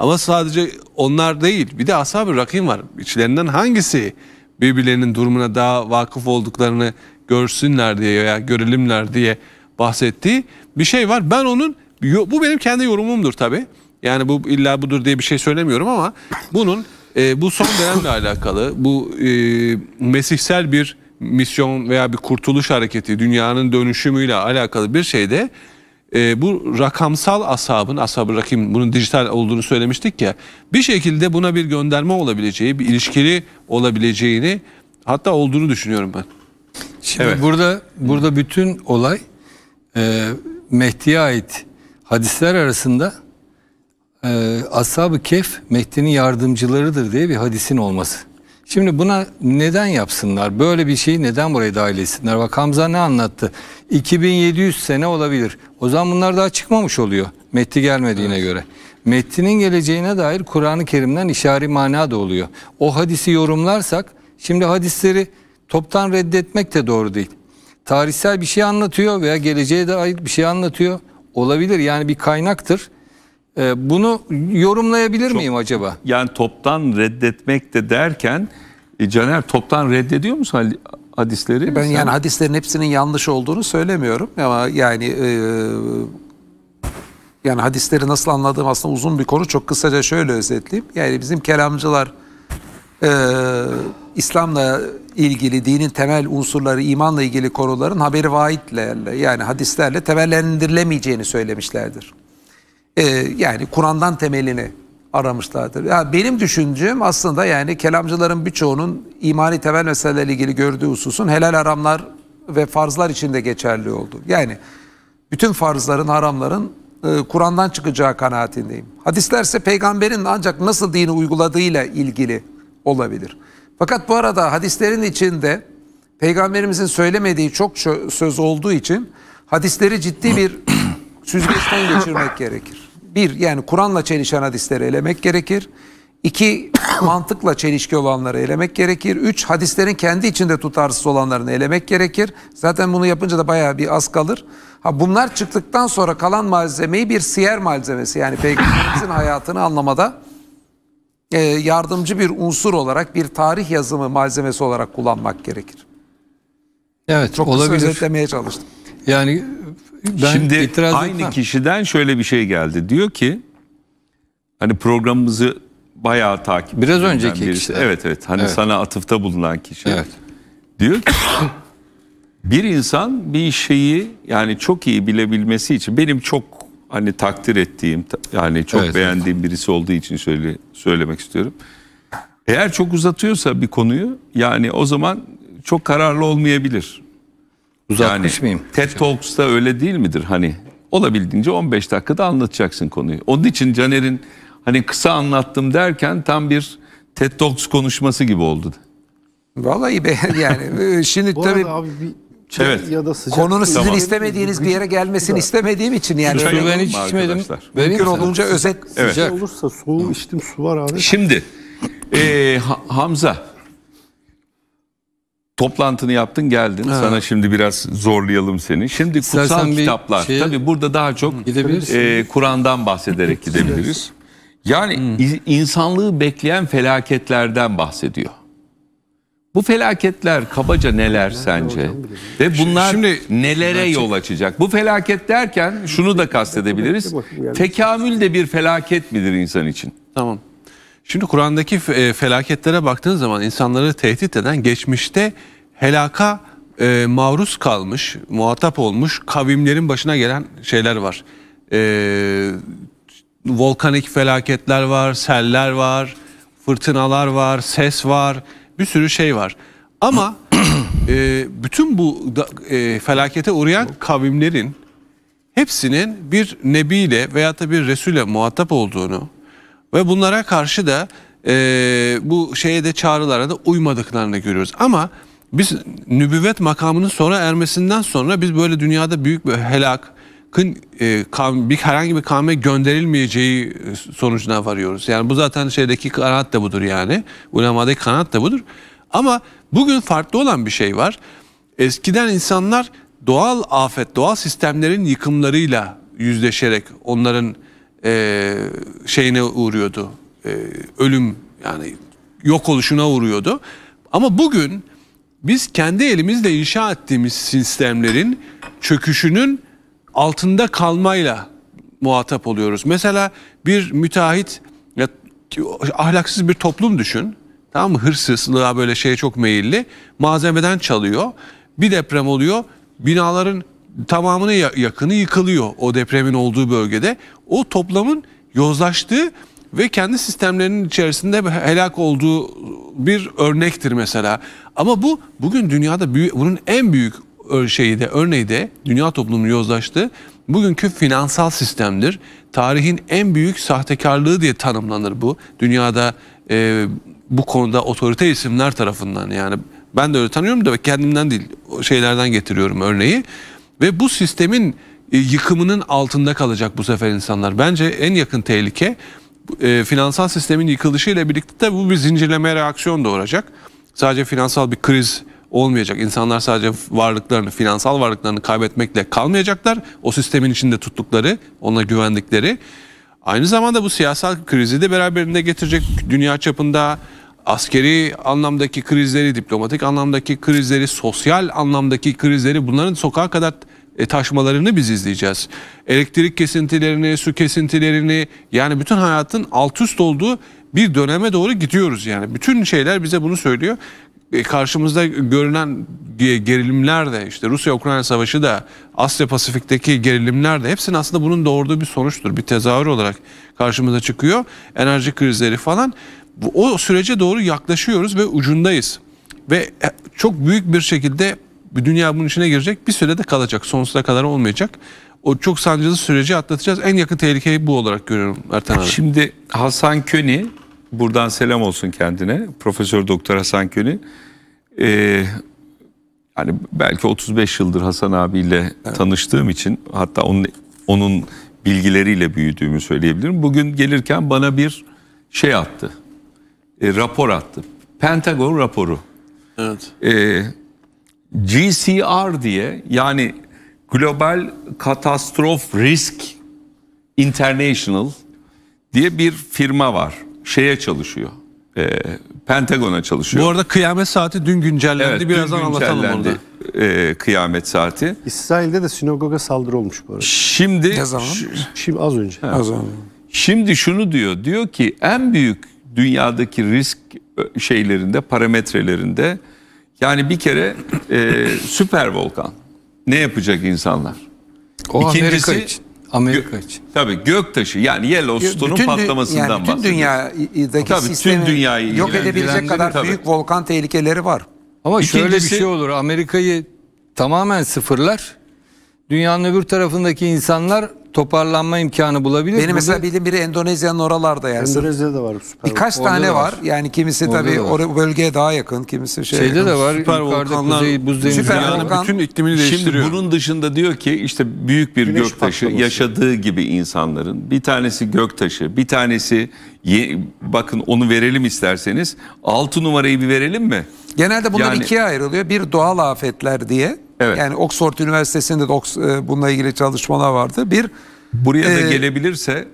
Speaker 3: ama sadece onlar değil. Bir de Ashab-ı Rakim var. İçlerinden hangisi birbirlerinin durumuna daha vakıf olduklarını görsünler diye veya görelimler diye bahsettiği bir şey var. Ben onun bu benim kendi yorumumdur tabii. Yani bu illa budur diye bir şey söylemiyorum ama bunun e, bu son dönemle <laughs> alakalı bu e, mesihsel bir misyon veya bir kurtuluş hareketi dünyanın dönüşümüyle alakalı bir şeyde e, bu rakamsal asabın asabı rakim bunun dijital olduğunu söylemiştik ya bir şekilde buna bir gönderme olabileceği bir ilişkili olabileceğini hatta olduğunu düşünüyorum ben.
Speaker 5: Şimdi evet. burada burada bütün olay e, Mehdi'ye ait hadisler arasında e, Ashab-ı Kef Mehdi'nin yardımcılarıdır diye bir hadisin olması. Şimdi buna neden yapsınlar? Böyle bir şeyi neden buraya dahil etsinler? Bak Hamza ne anlattı? 2700 sene olabilir. O zaman bunlar daha çıkmamış oluyor. Metti gelmediğine evet. göre. Metninin geleceğine dair Kur'an-ı Kerim'den işari mana da oluyor. O hadisi yorumlarsak şimdi hadisleri toptan reddetmek de doğru değil. Tarihsel bir şey anlatıyor veya geleceğe dair bir şey anlatıyor. Olabilir yani bir kaynaktır. Ee, bunu yorumlayabilir Çok, miyim acaba? Yani
Speaker 1: toptan reddetmek de derken e, Caner toptan reddediyor musun
Speaker 2: hadisleri? Ben sen... yani hadislerin hepsinin yanlış olduğunu söylemiyorum ama yani e, yani hadisleri nasıl anladığım aslında uzun bir konu. Çok kısaca şöyle özetleyeyim. Yani bizim kelamcılar e, İslam'la ilgili dinin temel unsurları, imanla ilgili konuların haberi vaidlerle yani hadislerle temellendirilemeyeceğini söylemişlerdir e, yani Kur'an'dan temelini aramışlardır. Ya benim düşüncem aslında yani kelamcıların birçoğunun imani temel meselelerle ilgili gördüğü hususun helal haramlar ve farzlar içinde geçerli oldu. Yani bütün farzların, haramların e, Kur'an'dan çıkacağı kanaatindeyim. Hadislerse peygamberin ancak nasıl dini uyguladığıyla ilgili olabilir. Fakat bu arada hadislerin içinde peygamberimizin söylemediği çok söz olduğu için hadisleri ciddi bir <clears throat> süzgeçten geçirmek gerekir. Bir, yani Kur'an'la çelişen hadisleri elemek gerekir. İki, mantıkla çelişki olanları elemek gerekir. Üç, hadislerin kendi içinde tutarsız olanlarını elemek gerekir. Zaten bunu yapınca da bayağı bir az kalır. Ha bunlar çıktıktan sonra kalan malzemeyi bir siyer malzemesi yani peygamberimizin hayatını anlamada e, yardımcı bir unsur olarak bir tarih yazımı malzemesi olarak kullanmak gerekir.
Speaker 5: Evet Çok olabilir. Çok özetlemeye çalıştım. Yani ben Şimdi itiraz aynı
Speaker 1: etmem. kişiden şöyle bir şey geldi. Diyor ki hani programımızı bayağı takip Biraz önceki birisi. kişi. Evet evet. Hani evet. sana atıfta bulunan kişi. Evet. Diyor ki bir insan bir şeyi yani çok iyi bilebilmesi için benim çok hani takdir ettiğim yani çok evet, beğendiğim evet. birisi olduğu için söyle, söylemek istiyorum. Eğer çok uzatıyorsa bir konuyu yani o zaman çok kararlı olmayabilir. Uzatmış yani, mıyım? TED Talks'ta öyle değil midir hani? Olabildiğince 15 dakikada anlatacaksın konuyu. Onun için Caner'in hani kısa anlattım derken tam bir TED Talks konuşması gibi oldu.
Speaker 2: Vallahi be <laughs> yani e, şimdi tabii... Abi bir çay şey evet. ya da sıcak konunun sizin tamam. istemediğiniz bir yere gelmesini istemediğim için yani. Çayı ben hiç içmedim. Arkadaşlar. Mümkün olunca özet. Evet.
Speaker 4: olursa soğuk içtim su var abi.
Speaker 1: Şimdi e, Hamza Toplantını yaptın geldin. Ha. Sana şimdi biraz zorlayalım seni. Şimdi kutsal İstersen kitaplar. Şey... Tabii burada daha çok e, Kur'an'dan bahsederek gidebiliriz. Yani hmm. insanlığı bekleyen felaketlerden bahsediyor. Bu felaketler kabaca neler sence? Ve bunlar Şimdi, nelere yol açacak? Bu felaket derken şunu da kastedebiliriz. Tekamül de bir felaket midir insan için? Tamam. Şimdi
Speaker 3: Kur'an'daki e, felaketlere baktığınız zaman insanları tehdit eden geçmişte helaka e, maruz kalmış, muhatap olmuş kavimlerin başına gelen şeyler var. E, volkanik felaketler var, seller var, fırtınalar var, ses var, bir sürü şey var. Ama e, bütün bu felakete uğrayan kavimlerin hepsinin bir nebiyle veya da bir resule muhatap olduğunu, ve bunlara karşı da e, bu şeye de çağrılara da uymadıklarını görüyoruz. Ama biz nübüvvet makamının sonra ermesinden sonra biz böyle dünyada büyük bir helak, kın e, kavm, bir herhangi bir kavme gönderilmeyeceği e, sonucuna varıyoruz. Yani bu zaten şeydeki kanat da budur yani. Ulemadaki kanat da budur. Ama bugün farklı olan bir şey var. Eskiden insanlar doğal afet, doğal sistemlerin yıkımlarıyla yüzleşerek onların e, şeyine uğruyordu. E, ölüm yani yok oluşuna uğruyordu. Ama bugün biz kendi elimizle inşa ettiğimiz sistemlerin çöküşünün altında kalmayla muhatap oluyoruz. Mesela bir müteahhit ya, ahlaksız bir toplum düşün. Tamam mı? Hırsızlığa böyle şeye çok meyilli. Malzemeden çalıyor. Bir deprem oluyor. Binaların tamamını yakını yıkılıyor o depremin olduğu bölgede o toplamın yozlaştığı ve kendi sistemlerinin içerisinde helak olduğu bir örnektir mesela. Ama bu bugün dünyada bunun en büyük şeyi de örneği de dünya toplumu yozlaştı. Bugünkü finansal sistemdir. Tarihin en büyük sahtekarlığı diye tanımlanır bu. Dünyada e, bu konuda otorite isimler tarafından yani ben de öyle tanıyorum da kendimden değil şeylerden getiriyorum örneği. Ve bu sistemin e, yıkımının altında kalacak bu sefer insanlar. Bence en yakın tehlike e, finansal sistemin yıkılışıyla birlikte de bu bir zincirleme reaksiyon doğuracak. Sadece finansal bir kriz olmayacak. İnsanlar sadece varlıklarını, finansal varlıklarını kaybetmekle kalmayacaklar. O sistemin içinde tuttukları, ona güvendikleri. Aynı zamanda bu siyasal krizi de beraberinde getirecek dünya çapında askeri anlamdaki krizleri, diplomatik anlamdaki krizleri, sosyal anlamdaki krizleri bunların sokağa kadar e, taşmalarını biz izleyeceğiz. Elektrik kesintilerini, su kesintilerini yani bütün hayatın alt üst olduğu bir döneme doğru gidiyoruz yani. Bütün şeyler bize bunu söylüyor. E, karşımızda görünen gerilimler de işte Rusya-Ukrayna savaşı da Asya Pasifik'teki gerilimler de hepsinin aslında bunun doğurduğu bir sonuçtur. Bir tezahür olarak karşımıza çıkıyor. Enerji krizleri falan. O sürece doğru yaklaşıyoruz ve ucundayız. Ve e, çok büyük bir şekilde bir dünya bunun içine girecek bir süre de kalacak. Sonsuza kadar olmayacak. O çok sancılı süreci
Speaker 1: atlatacağız. En yakın tehlikeyi bu olarak görüyorum Ertan abi. Şimdi Hasan Köni buradan selam olsun kendine. Profesör Doktor Hasan Köni. Ee, hani belki 35 yıldır Hasan abiyle evet. tanıştığım için hatta onun onun bilgileriyle büyüdüğümü söyleyebilirim. Bugün gelirken bana bir şey attı. E, rapor attı. Pentagon raporu. Evet. E, GCR diye yani Global Katastrof Risk International diye bir firma var. Şeye çalışıyor. E, Pentagon'a çalışıyor. Bu
Speaker 3: arada kıyamet saati dün güncellendi. Evet, Birazdan dün anlatalım orada.
Speaker 1: E, kıyamet saati.
Speaker 4: İsrail'de de sinagoga saldırı olmuş bu arada. Şimdi ne zaman? Şimdi az önce. az önce.
Speaker 1: Şimdi şunu diyor. Diyor ki en büyük dünyadaki risk e, şeylerinde, parametrelerinde yani bir kere e, süper volkan. Ne yapacak insanlar?
Speaker 6: O İkincisi, Amerika için.
Speaker 5: Amerika
Speaker 1: için. Tabii göktaşı yani Yellowstone'un bütün, patlamasından yani bütün
Speaker 5: dünyadaki tabii,
Speaker 1: sistemi
Speaker 2: tüm dünyayı yok edebilecek kadar tabii. büyük
Speaker 5: volkan tehlikeleri var. Ama İkincisi, şöyle bir şey olur. Amerika'yı tamamen sıfırlar. Dünyanın öbür tarafındaki insanlar toparlanma imkanı bulabilir. Benim Burada... mesela bildiğim biri Endonezya'nın oralarda
Speaker 2: yani.
Speaker 4: Endonezya'da var süper. Birkaç Orada
Speaker 2: tane var. var. Yani kimisi Orada tabii o bölgeye daha yakın, kimisi şey. Şeyde de var. Süper volkanlar, buz denizi. Süper yani volkan. bütün
Speaker 1: iklimini değiştiriyor. Şimdi bunun dışında diyor ki işte büyük bir Güneş göktaşı patlaması. yaşadığı gibi insanların bir tanesi göktaşı, bir tanesi bakın onu verelim isterseniz. altı numarayı bir verelim mi?
Speaker 2: Genelde bunlar yani, ikiye ayrılıyor. Bir doğal afetler diye. Evet. Yani Oxford Üniversitesi'nde de e, bununla ilgili çalışmalar vardı. Bir buraya da e, gelebilirse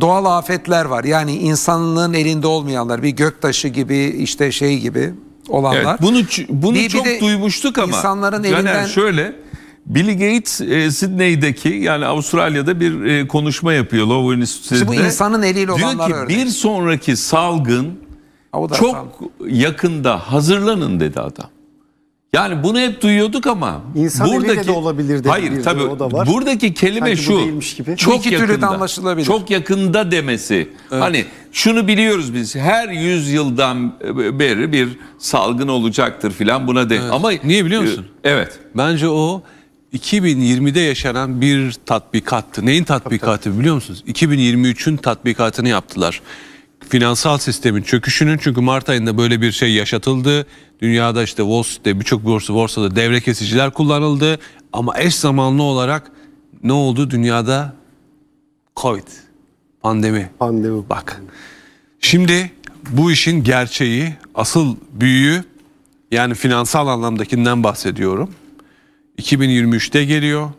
Speaker 2: doğal afetler var. Yani insanlığın elinde olmayanlar, bir göktaşı gibi işte şey gibi olanlar.
Speaker 1: Evet, bunu bunu bir, çok bir de duymuştuk ama insanların yani elinden şöyle Bill Gates e, Sydney'deki yani Avustralya'da bir e, konuşma yapıyor Lowell Enstitüsü'nde. Bu insanın eliyle olanlar Diyor ki örnek. bir sonraki salgın çok salgın. yakında hazırlanın dedi adam. Yani bunu hep duyuyorduk ama İnsan buradaki de olabilir Hayır tabii o da var. buradaki kelime Sanki şu. Bu gibi. Çok iki yakında. anlaşılabilir. Çok yakında demesi. Evet. Hani şunu biliyoruz biz. Her yüzyıldan beri bir salgın olacaktır filan buna de. Evet. Ama niye biliyor e, musun?
Speaker 3: Evet. Bence o 2020'de yaşanan bir tatbikattı. Neyin tatbikatı biliyor musunuz? 2023'ün tatbikatını yaptılar finansal sistemin çöküşünün çünkü Mart ayında böyle bir şey yaşatıldı. Dünyada işte Wall Street'te birçok borsa borsada devre kesiciler kullanıldı ama eş zamanlı olarak ne oldu dünyada? Covid, pandemi. Pandemi. Bak. Şimdi bu işin gerçeği, asıl büyüğü yani finansal anlamdakinden bahsediyorum. 2023'te geliyor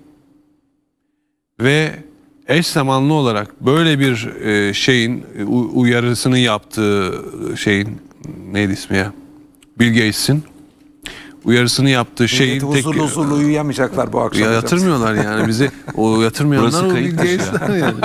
Speaker 3: ve eş zamanlı olarak böyle bir e, şeyin e, uyarısını yaptığı e, şeyin neydi ismi ya? bilgeysin uyarısını yaptığı şeyi tek uzun huzurlu
Speaker 2: uyuyamayacaklar bu akşam. Ya yatırmıyorlar yani bizi. O yatırmıyorlar o bilgeysler ya. yani.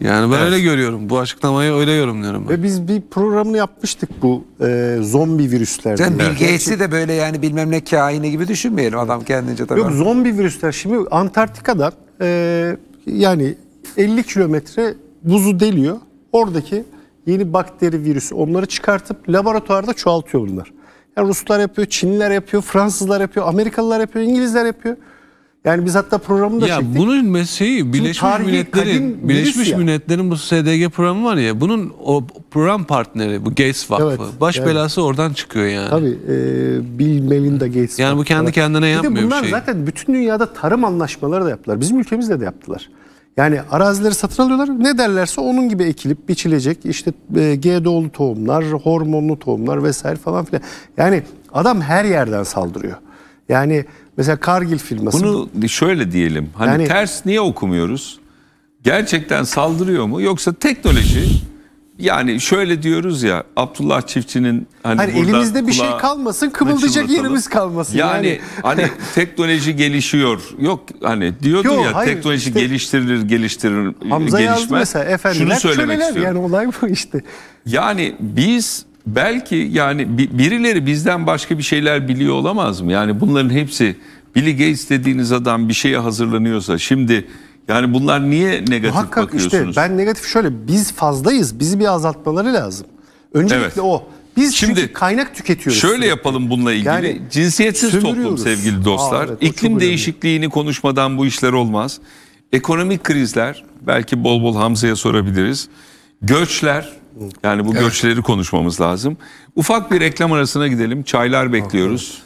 Speaker 3: Yani ben evet. öyle görüyorum. Bu açıklamayı öyle yorumluyorum ben. Ve
Speaker 4: biz bir programını yapmıştık bu e, zombi virüslerden. Sen Bill Gates'i de
Speaker 2: böyle yani bilmem ne kaini gibi düşünmeyelim adam kendince tabii. Yok
Speaker 4: zombi virüsler. Şimdi Antarktika'da e, yani 50 kilometre buzu deliyor. Oradaki yeni bakteri, virüsü onları çıkartıp laboratuvarda çoğaltıyor bunlar. Yani Ruslar yapıyor, Çinliler yapıyor, Fransızlar yapıyor, Amerikalılar yapıyor, İngilizler yapıyor. Yani biz hatta programı da ya çektik.
Speaker 3: Bunun mesleği Birleşmiş Milletler'in Birleşmiş Milletler'in bu SDG programı var ya bunun o program partneri bu Gates Vakfı. Evet, Baş evet. belası oradan çıkıyor yani.
Speaker 4: Tabii e, Bill Melinda Gates
Speaker 3: Yani Vakfı. bu kendi kendine yapmıyor bir bunlar bir şey.
Speaker 4: zaten bütün dünyada tarım anlaşmaları da yaptılar. Bizim ülkemizde de yaptılar. Yani arazileri satın alıyorlar. Ne derlerse onun gibi ekilip biçilecek işte e, GDO'lu tohumlar, hormonlu tohumlar vesaire falan filan. Yani adam her yerden saldırıyor. Yani Mesela Kargil filması. Bunu
Speaker 1: şöyle diyelim. Hani yani, ters niye okumuyoruz? Gerçekten saldırıyor mu? Yoksa teknoloji yani şöyle diyoruz ya Abdullah Çiftçi'nin hani, hani elimizde bir şey
Speaker 4: kalmasın kımıldayacak yerimiz kalmasın. Yani, yani. hani
Speaker 1: <laughs> teknoloji gelişiyor. Yok hani diyordu Yok, ya hayır, teknoloji işte, geliştirilir geliştirir Hamza gelişmez. Mesela, efendiler, Şunu söylemek istiyorum. Yani
Speaker 4: olay bu işte.
Speaker 1: Yani biz belki yani birileri bizden başka bir şeyler biliyor olamaz mı? Yani bunların hepsi Bill Gates dediğiniz adam bir şeye hazırlanıyorsa şimdi yani bunlar niye negatif Muhakkak bakıyorsunuz? işte
Speaker 4: ben negatif şöyle biz fazlayız bizi bir azaltmaları lazım. Öncelikle evet. o. Biz Şimdi, çünkü kaynak tüketiyoruz. Şöyle sürekli.
Speaker 1: yapalım bununla ilgili. Yani, Cinsiyetsiz toplum sevgili dostlar. Aa, evet, İklim değişikliğini önemli. konuşmadan bu işler olmaz. Ekonomik krizler belki bol bol Hamza'ya sorabiliriz. Göçler yani bu göçleri konuşmamız lazım. Ufak bir reklam arasına gidelim. Çaylar bekliyoruz.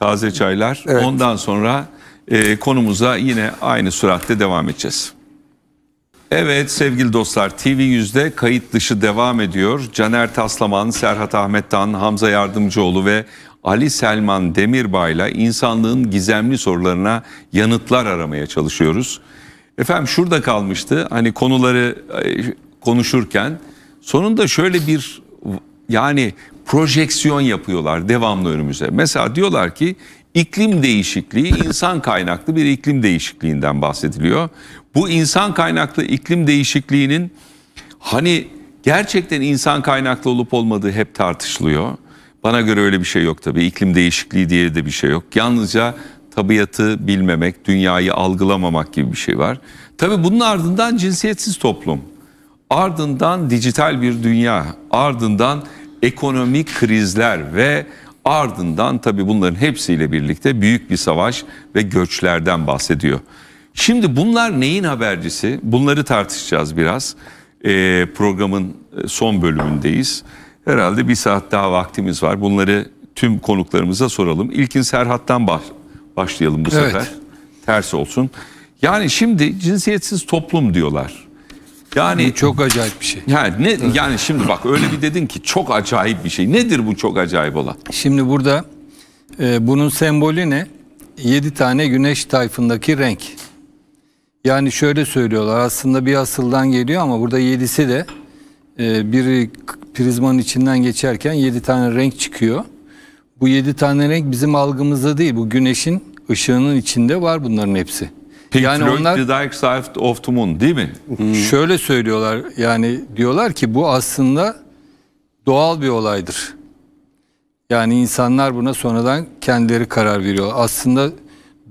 Speaker 1: Taze çaylar. Evet. Ondan sonra e, konumuza yine aynı süratte devam edeceğiz. Evet sevgili dostlar TV yüzde kayıt dışı devam ediyor. Caner Taslaman, Serhat Ahmettan, Hamza Yardımcıoğlu ve Ali Selman Demirbay'la insanlığın gizemli sorularına yanıtlar aramaya çalışıyoruz. Efendim şurada kalmıştı hani konuları e, konuşurken Sonunda şöyle bir yani projeksiyon yapıyorlar devamlı önümüze. Mesela diyorlar ki iklim değişikliği insan kaynaklı bir iklim değişikliğinden bahsediliyor. Bu insan kaynaklı iklim değişikliğinin hani gerçekten insan kaynaklı olup olmadığı hep tartışılıyor. Bana göre öyle bir şey yok tabii. İklim değişikliği diye de bir şey yok. Yalnızca tabiatı bilmemek, dünyayı algılamamak gibi bir şey var. Tabii bunun ardından cinsiyetsiz toplum ardından dijital bir dünya, ardından ekonomik krizler ve ardından tabii bunların hepsiyle birlikte büyük bir savaş ve göçlerden bahsediyor. Şimdi bunlar neyin habercisi? Bunları tartışacağız biraz. E, programın son bölümündeyiz. Herhalde bir saat daha vaktimiz var. Bunları tüm konuklarımıza soralım. İlkin Serhat'tan baş, başlayalım bu sefer. Evet. Ters olsun. Yani şimdi cinsiyetsiz toplum diyorlar. Yani bu çok acayip bir şey. Yani ne yani şimdi bak öyle bir dedin ki çok acayip bir şey. Nedir bu çok acayip olan?
Speaker 5: Şimdi burada e, bunun sembolü ne? 7 tane güneş tayfındaki renk. Yani şöyle söylüyorlar aslında bir asıldan geliyor ama burada yedisi de e, biri prizmanın içinden geçerken 7 tane renk çıkıyor. Bu 7 tane renk bizim algımızda değil bu güneşin ışığının içinde var bunların hepsi. Pink yani Floyd, onlar The Dark Side of the Moon değil mi? Hmm. Şöyle söylüyorlar yani diyorlar ki bu aslında doğal bir olaydır. Yani insanlar buna sonradan kendileri karar veriyor. Aslında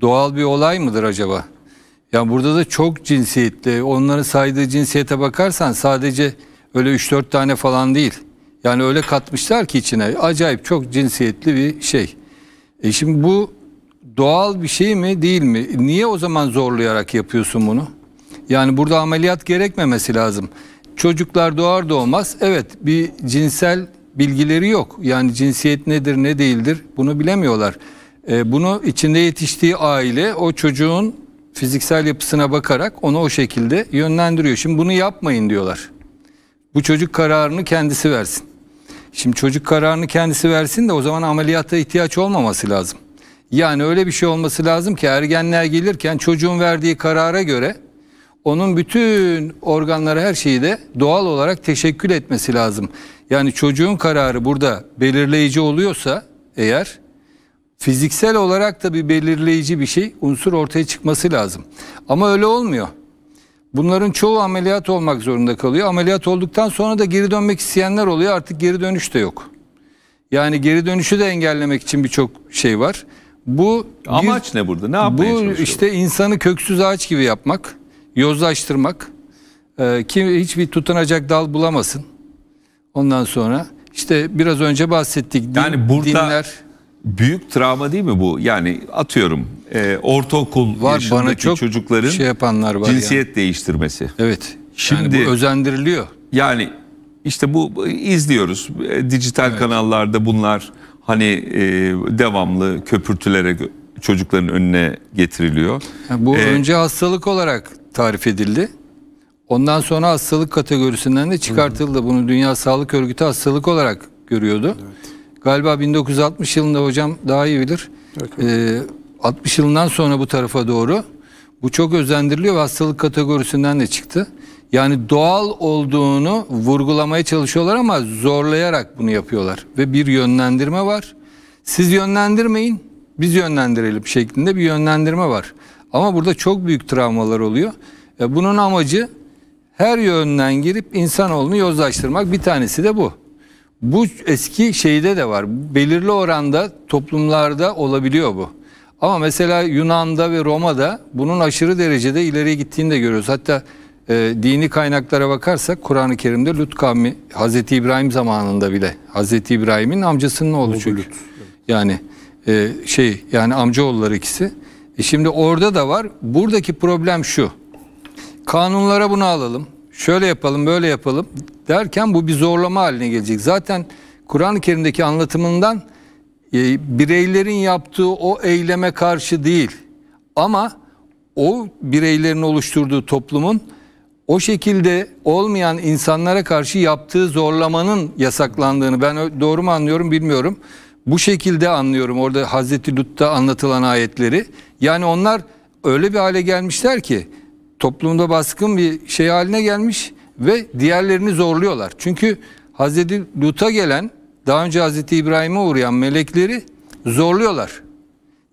Speaker 5: doğal bir olay mıdır acaba? Yani burada da çok cinsiyetli. Onların saydığı cinsiyete bakarsan sadece öyle 3-4 tane falan değil. Yani öyle katmışlar ki içine acayip çok cinsiyetli bir şey. E şimdi bu doğal bir şey mi değil mi? Niye o zaman zorlayarak yapıyorsun bunu? Yani burada ameliyat gerekmemesi lazım. Çocuklar doğar doğmaz evet bir cinsel bilgileri yok. Yani cinsiyet nedir ne değildir bunu bilemiyorlar. E, bunu içinde yetiştiği aile o çocuğun fiziksel yapısına bakarak onu o şekilde yönlendiriyor. Şimdi bunu yapmayın diyorlar. Bu çocuk kararını kendisi versin. Şimdi çocuk kararını kendisi versin de o zaman ameliyata ihtiyaç olmaması lazım. Yani öyle bir şey olması lazım ki ergenler gelirken çocuğun verdiği karara göre onun bütün organları her şeyi de doğal olarak teşekkül etmesi lazım. Yani çocuğun kararı burada belirleyici oluyorsa eğer fiziksel olarak da bir belirleyici bir şey unsur ortaya çıkması lazım. Ama öyle olmuyor. Bunların çoğu ameliyat olmak zorunda kalıyor. Ameliyat olduktan sonra da geri dönmek isteyenler oluyor. Artık geri dönüş de yok. Yani geri dönüşü de engellemek için birçok şey var. Bu amaç yüz, ne burada? Ne yapmaya Bu işte insanı köksüz ağaç gibi yapmak, yozlaştırmak. E, kim hiçbir tutunacak dal bulamasın. Ondan sonra işte biraz önce bahsettik din, yani burada dinler büyük travma değil mi bu? Yani atıyorum e, ortaokul var, yaşındaki bana çok çocukların şey yapanlar var cinsiyet
Speaker 1: yani. değiştirmesi. Evet.
Speaker 5: Şimdi yani bu özendiriliyor. Yani işte bu
Speaker 1: izliyoruz. E, dijital evet. kanallarda bunlar hani e, devamlı köpürtülerek çocukların önüne getiriliyor.
Speaker 5: Yani bu ee, önce hastalık olarak tarif edildi. Ondan sonra hastalık kategorisinden de çıkartıldı. Bunu Dünya Sağlık Örgütü hastalık olarak görüyordu. Evet. Galiba 1960 yılında hocam daha iyi bilir. Evet, evet. Ee, 60 yılından sonra bu tarafa doğru bu çok özendiriliyor ve hastalık kategorisinden de çıktı. Yani doğal olduğunu vurgulamaya çalışıyorlar ama zorlayarak bunu yapıyorlar. Ve bir yönlendirme var. Siz yönlendirmeyin, biz yönlendirelim şeklinde bir yönlendirme var. Ama burada çok büyük travmalar oluyor. E, bunun amacı her yönden girip insanoğlunu yozlaştırmak bir tanesi de bu. Bu eski şeyde de var. Belirli oranda toplumlarda olabiliyor bu. Ama mesela Yunan'da ve Roma'da bunun aşırı derecede ileriye gittiğini de görüyoruz. Hatta e, dini kaynaklara bakarsak Kur'an-ı Kerim'de Lut kavmi Hazreti İbrahim zamanında bile Hazreti İbrahim'in amcasının oğlu çünkü. Lut. Yani e, şey yani amcaoğulları ikisi. E şimdi orada da var. Buradaki problem şu. Kanunlara bunu alalım. Şöyle yapalım, böyle yapalım derken bu bir zorlama haline gelecek. Zaten Kur'an-ı Kerim'deki anlatımından e, bireylerin yaptığı o eyleme karşı değil ama o bireylerin oluşturduğu toplumun o şekilde olmayan insanlara karşı yaptığı zorlamanın yasaklandığını ben doğru mu anlıyorum bilmiyorum. Bu şekilde anlıyorum orada Hazreti Lut'ta anlatılan ayetleri. Yani onlar öyle bir hale gelmişler ki toplumda baskın bir şey haline gelmiş ve diğerlerini zorluyorlar. Çünkü Hazreti Lut'a gelen daha önce Hazreti İbrahim'e uğrayan melekleri zorluyorlar.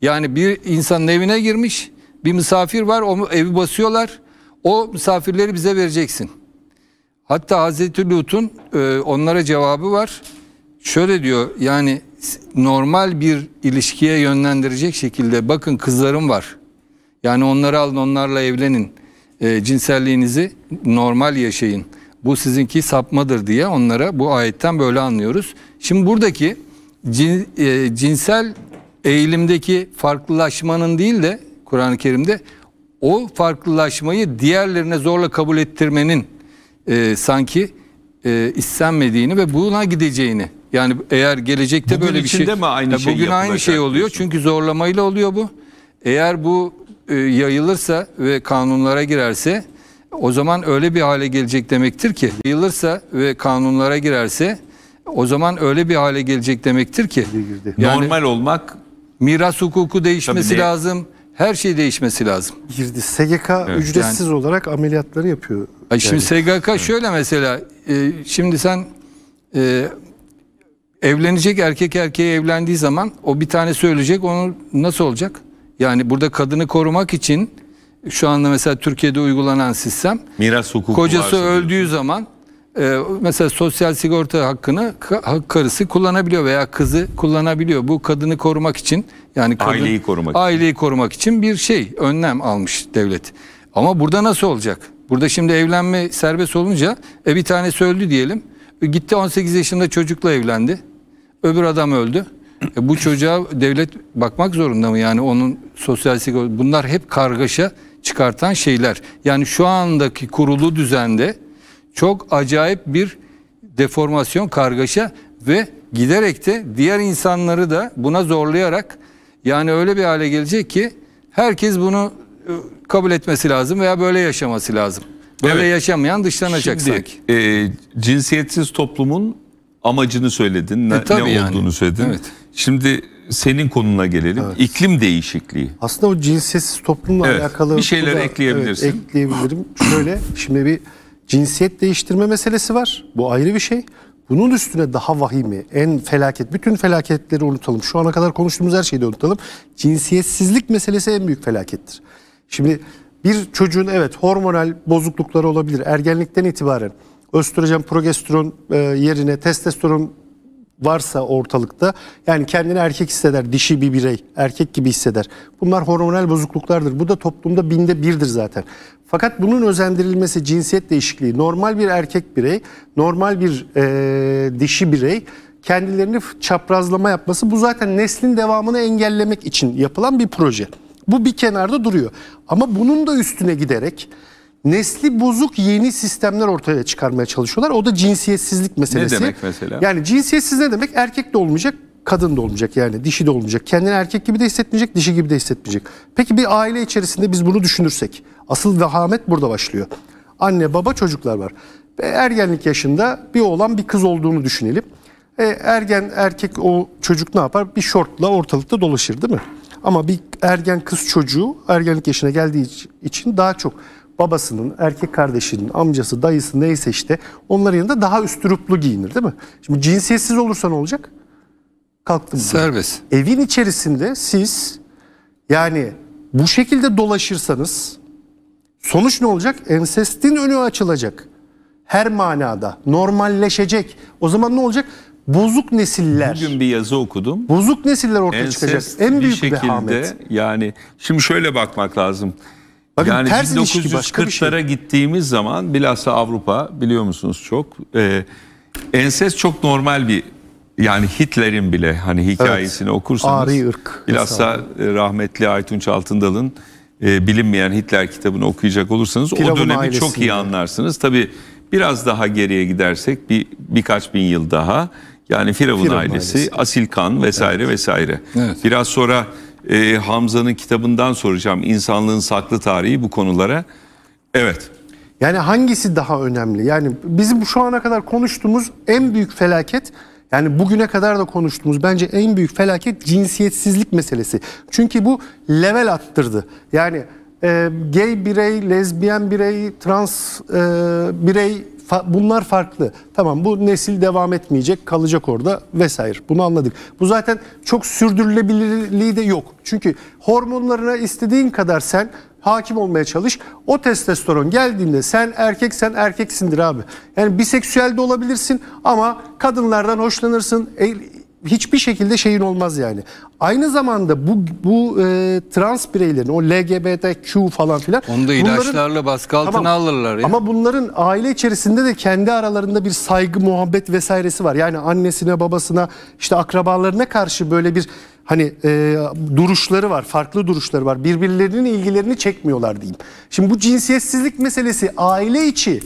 Speaker 5: Yani bir insanın evine girmiş bir misafir var onu evi basıyorlar o misafirleri bize vereceksin. Hatta Hazreti Lut'un e, onlara cevabı var. Şöyle diyor yani normal bir ilişkiye yönlendirecek şekilde bakın kızlarım var. Yani onları alın onlarla evlenin. E, cinselliğinizi normal yaşayın. Bu sizinki sapmadır diye onlara bu ayetten böyle anlıyoruz. Şimdi buradaki cin, e, cinsel eğilimdeki farklılaşmanın değil de Kur'an-ı Kerim'de o farklılaşmayı diğerlerine zorla kabul ettirmenin e, sanki e, istenmediğini ve buna gideceğini yani eğer gelecekte bugün böyle bir şey mi aynı ya bugün aynı şey oluyor çünkü zorlamayla oluyor bu. Eğer bu e, yayılırsa ve kanunlara girerse o zaman öyle bir hale gelecek demektir ki yayılırsa ve kanunlara girerse o zaman öyle bir hale gelecek demektir ki yani, normal olmak miras hukuku değişmesi de, lazım her şey değişmesi lazım.
Speaker 4: Girdi. SGK evet, ücretsiz yani, olarak ameliyatları yapıyor. Yani. Şimdi
Speaker 5: SGK evet. şöyle mesela e, şimdi sen e, evlenecek erkek erkeğe evlendiği zaman o bir tane söyleyecek onu nasıl olacak? Yani burada kadını korumak için şu anda mesela Türkiye'de uygulanan sistem
Speaker 1: miras hukuku kocası öldüğü
Speaker 5: diyorsun. zaman e, mesela sosyal sigorta hakkını karısı kullanabiliyor veya kızı kullanabiliyor. Bu kadını korumak için yani kadın, aileyi korumak. Aileyi için. korumak için bir şey, önlem almış devlet. Ama burada nasıl olacak? Burada şimdi evlenme serbest olunca e bir tane öldü diyelim. E, gitti 18 yaşında çocukla evlendi. Öbür adam öldü. E bu çocuğa devlet bakmak zorunda mı? Yani onun sosyal sigorta bunlar hep kargaşa çıkartan şeyler. Yani şu andaki kurulu düzende çok acayip bir deformasyon, kargaşa ve giderek de diğer insanları da buna zorlayarak yani öyle bir hale gelecek ki herkes bunu e, kabul etmesi lazım veya böyle yaşaması lazım. Böyle evet. yaşamayan dışlanacak Şimdi, sanki.
Speaker 1: E, cinsiyetsiz toplumun amacını söyledin, e, ne, ne yani. olduğunu söyledin. Evet. Şimdi senin konuna gelelim. Evet.
Speaker 4: İklim değişikliği. Aslında o cinsiyetsiz toplumla evet. alakalı bir şeyler ekleyebilirsin. Evet, ekleyebilirim. Şöyle şimdi bir cinsiyet değiştirme meselesi var. Bu ayrı bir şey. Bunun üstüne daha vahimi, en felaket, bütün felaketleri unutalım. Şu ana kadar konuştuğumuz her şeyi de unutalım. Cinsiyetsizlik meselesi en büyük felakettir. Şimdi bir çocuğun evet hormonal bozuklukları olabilir. Ergenlikten itibaren östrojen, progesteron e, yerine testosteron varsa ortalıkta yani kendini erkek hisseder, dişi bir birey, erkek gibi hisseder. Bunlar hormonal bozukluklardır. Bu da toplumda binde birdir zaten. Fakat bunun özendirilmesi cinsiyet değişikliği. Normal bir erkek birey, normal bir e, dişi birey kendilerini çaprazlama yapması bu zaten neslin devamını engellemek için yapılan bir proje. Bu bir kenarda duruyor. Ama bunun da üstüne giderek nesli bozuk yeni sistemler ortaya çıkarmaya çalışıyorlar. O da cinsiyetsizlik meselesi. Ne demek mesela? Yani cinsiyetsiz ne demek? Erkek de olmayacak, kadın da olmayacak yani dişi de olmayacak. Kendini erkek gibi de hissetmeyecek, dişi gibi de hissetmeyecek. Peki bir aile içerisinde biz bunu düşünürsek asıl vehamet burada başlıyor. Anne, baba, çocuklar var. E, ergenlik yaşında bir oğlan bir kız olduğunu düşünelim. E, ergen erkek o çocuk ne yapar? Bir şortla ortalıkta dolaşır değil mi? Ama bir ergen kız çocuğu ergenlik yaşına geldiği için daha çok babasının, erkek kardeşinin, amcası, dayısı neyse işte onların yanında daha üstüruplu giyinir değil mi? Şimdi cinsiyetsiz olursa ne olacak? Kalktım. Serbest. Diye. Evin içerisinde siz yani bu şekilde dolaşırsanız sonuç ne olacak? Ensestin önü açılacak. Her manada normalleşecek. O zaman ne olacak? Bozuk nesiller.
Speaker 1: Bugün bir yazı okudum.
Speaker 4: Bozuk nesiller ortaya Ensest çıkacak. En büyük bir
Speaker 1: şekilde, bir Yani şimdi şöyle bakmak lazım. Bakın yani ters ilişki şey. gittiğimiz zaman bilhassa Avrupa biliyor musunuz çok e, ensest çok normal bir yani Hitler'in bile hani hikayesini evet. okursanız Ari ırk. bilhassa rahmetli Aytunç Altındal'ın e, bilinmeyen Hitler kitabını okuyacak olursanız Pilavun o dönemi çok iyi anlarsınız. Tabi biraz daha geriye gidersek bir birkaç bin yıl daha yani Firavun, Firavun ailesi, ailesi, Asilkan vesaire evet. vesaire. Evet. Biraz sonra e, Hamza'nın kitabından soracağım. insanlığın saklı tarihi bu konulara. Evet.
Speaker 4: Yani hangisi daha önemli? Yani bizim şu ana kadar konuştuğumuz en büyük felaket yani bugüne kadar da konuştuğumuz bence en büyük felaket cinsiyetsizlik meselesi. Çünkü bu level attırdı. Yani e, gay birey, lezbiyen birey, trans e, birey fa bunlar farklı. Tamam bu nesil devam etmeyecek, kalacak orada vesaire. Bunu anladık. Bu zaten çok sürdürülebilirliği de yok. Çünkü hormonlarına istediğin kadar sen hakim olmaya çalış. O testosteron geldiğinde sen erkek sen erkeksindir abi. Yani biseksüel de olabilirsin ama kadınlardan hoşlanırsın. E, hiçbir şekilde şeyin olmaz yani. Aynı zamanda bu bu e, trans bireylerin o LGBTQ falan filan. Onu da ilaçlarla bunların, baskı altına tamam,
Speaker 5: alırlar. Ya. Ama
Speaker 4: bunların aile içerisinde de kendi aralarında bir saygı, muhabbet vesairesi var. Yani annesine, babasına, işte akrabalarına karşı böyle bir hani e, duruşları var, farklı duruşları var. Birbirlerinin ilgilerini çekmiyorlar diyeyim. Şimdi bu cinsiyetsizlik meselesi aile içi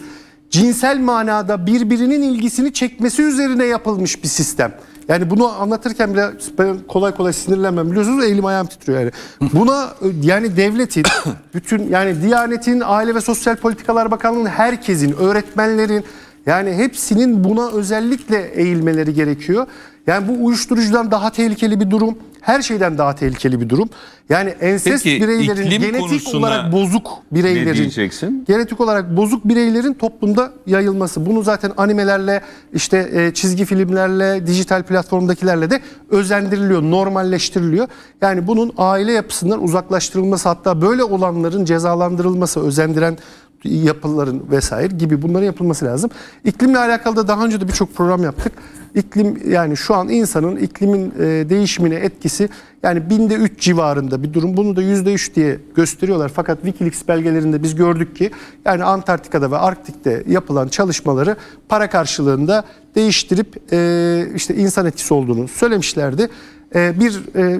Speaker 4: cinsel manada birbirinin ilgisini çekmesi üzerine yapılmış bir sistem. Yani bunu anlatırken bile ben kolay kolay sinirlenmem biliyorsunuz elim ayağım titriyor yani. Buna yani devletin, <coughs> bütün yani Diyanet'in, Aile ve Sosyal Politikalar Bakanlığı'nın, herkesin, öğretmenlerin yani hepsinin buna özellikle eğilmeleri gerekiyor. Yani bu uyuşturucudan daha tehlikeli bir durum her şeyden daha tehlikeli bir durum. Yani ensest Peki, bireylerin genetik olarak bozuk bireylerin genetik olarak bozuk bireylerin toplumda yayılması. Bunu zaten animelerle işte e, çizgi filmlerle, dijital platformdakilerle de özendiriliyor, normalleştiriliyor. Yani bunun aile yapısından uzaklaştırılması hatta böyle olanların cezalandırılması özendiren yapıların vesaire gibi bunların yapılması lazım. İklimle alakalı da daha önce de birçok program yaptık. İklim yani şu an insanın iklimin e, değişimine etkisi yani binde 3 civarında bir durum. Bunu da %3 diye gösteriyorlar. Fakat Wikileaks belgelerinde biz gördük ki yani Antarktika'da ve Arktik'te yapılan çalışmaları para karşılığında değiştirip e, işte insan etkisi olduğunu söylemişlerdi. E, bir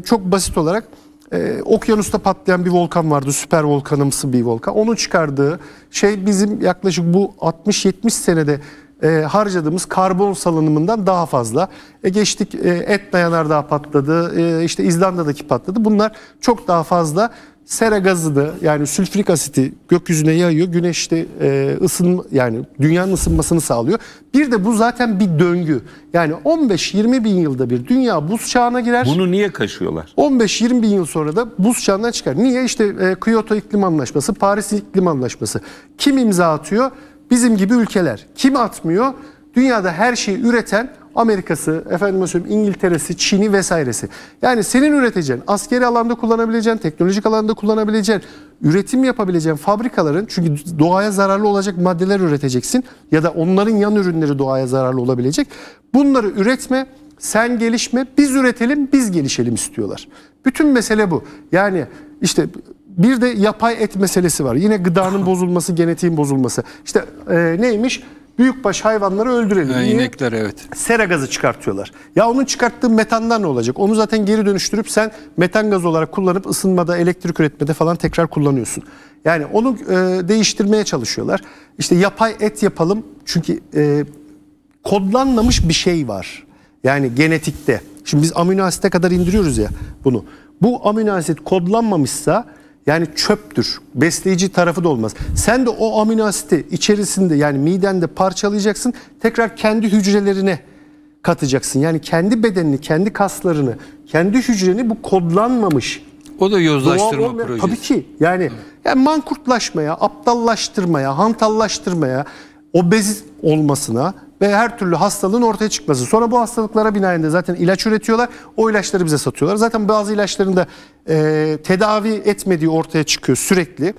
Speaker 4: çok basit olarak ee, okyanusta patlayan bir volkan vardı. Süper volkanımsı bir volkan. Onun çıkardığı şey bizim yaklaşık bu 60-70 senede e, harcadığımız karbon salınımından daha fazla. E, geçtik e, Etna yanardağı patladı, e, işte İzlanda'daki patladı. Bunlar çok daha fazla sera gazını yani sülfürik asiti gökyüzüne yayıyor. Güneşte e, ısınma yani dünyanın ısınmasını sağlıyor. Bir de bu zaten bir döngü. Yani 15-20 bin yılda bir dünya buz çağına girer.
Speaker 1: Bunu niye kaşıyorlar?
Speaker 4: 15-20 bin yıl sonra da buz çağından çıkar. Niye? İşte e, Kyoto İklim Anlaşması, Paris İklim Anlaşması. Kim imza atıyor? Bizim gibi ülkeler. Kim atmıyor? Dünyada her şeyi üreten Amerika'sı, efendim söyleyeyim İngiltere'si, Çin'i vesairesi. Yani senin üreteceğin, askeri alanda kullanabileceğin, teknolojik alanda kullanabileceğin, üretim yapabileceğin fabrikaların çünkü doğaya zararlı olacak maddeler üreteceksin ya da onların yan ürünleri doğaya zararlı olabilecek. Bunları üretme, sen gelişme, biz üretelim, biz gelişelim istiyorlar. Bütün mesele bu. Yani işte bir de yapay et meselesi var. Yine gıdanın bozulması, genetiğin bozulması. İşte e, neymiş? büyükbaş hayvanları öldürelim. Yani inekler evet. Sera gazı çıkartıyorlar. Ya onun çıkarttığı metandan ne olacak? Onu zaten geri dönüştürüp sen metan gazı olarak kullanıp ısınmada, elektrik üretmede falan tekrar kullanıyorsun. Yani onu e, değiştirmeye çalışıyorlar. İşte yapay et yapalım. Çünkü e, kodlanmamış bir şey var. Yani genetikte. Şimdi biz amino asite kadar indiriyoruz ya bunu. Bu amino asit kodlanmamışsa yani çöptür. Besleyici tarafı da olmaz. Sen de o amino asiti içerisinde yani midende parçalayacaksın. Tekrar kendi hücrelerine katacaksın. Yani kendi bedenini, kendi kaslarını, kendi hücreni bu kodlanmamış. O da yozlaştırma olmayan, projesi. Tabii ki. Yani, yani mankurtlaşmaya, aptallaştırmaya, hantallaştırmaya, obez olmasına ve her türlü hastalığın ortaya çıkması. Sonra bu hastalıklara binaen de zaten ilaç üretiyorlar. O ilaçları bize satıyorlar. Zaten bazı ilaçların da e, tedavi etmediği ortaya çıkıyor sürekli.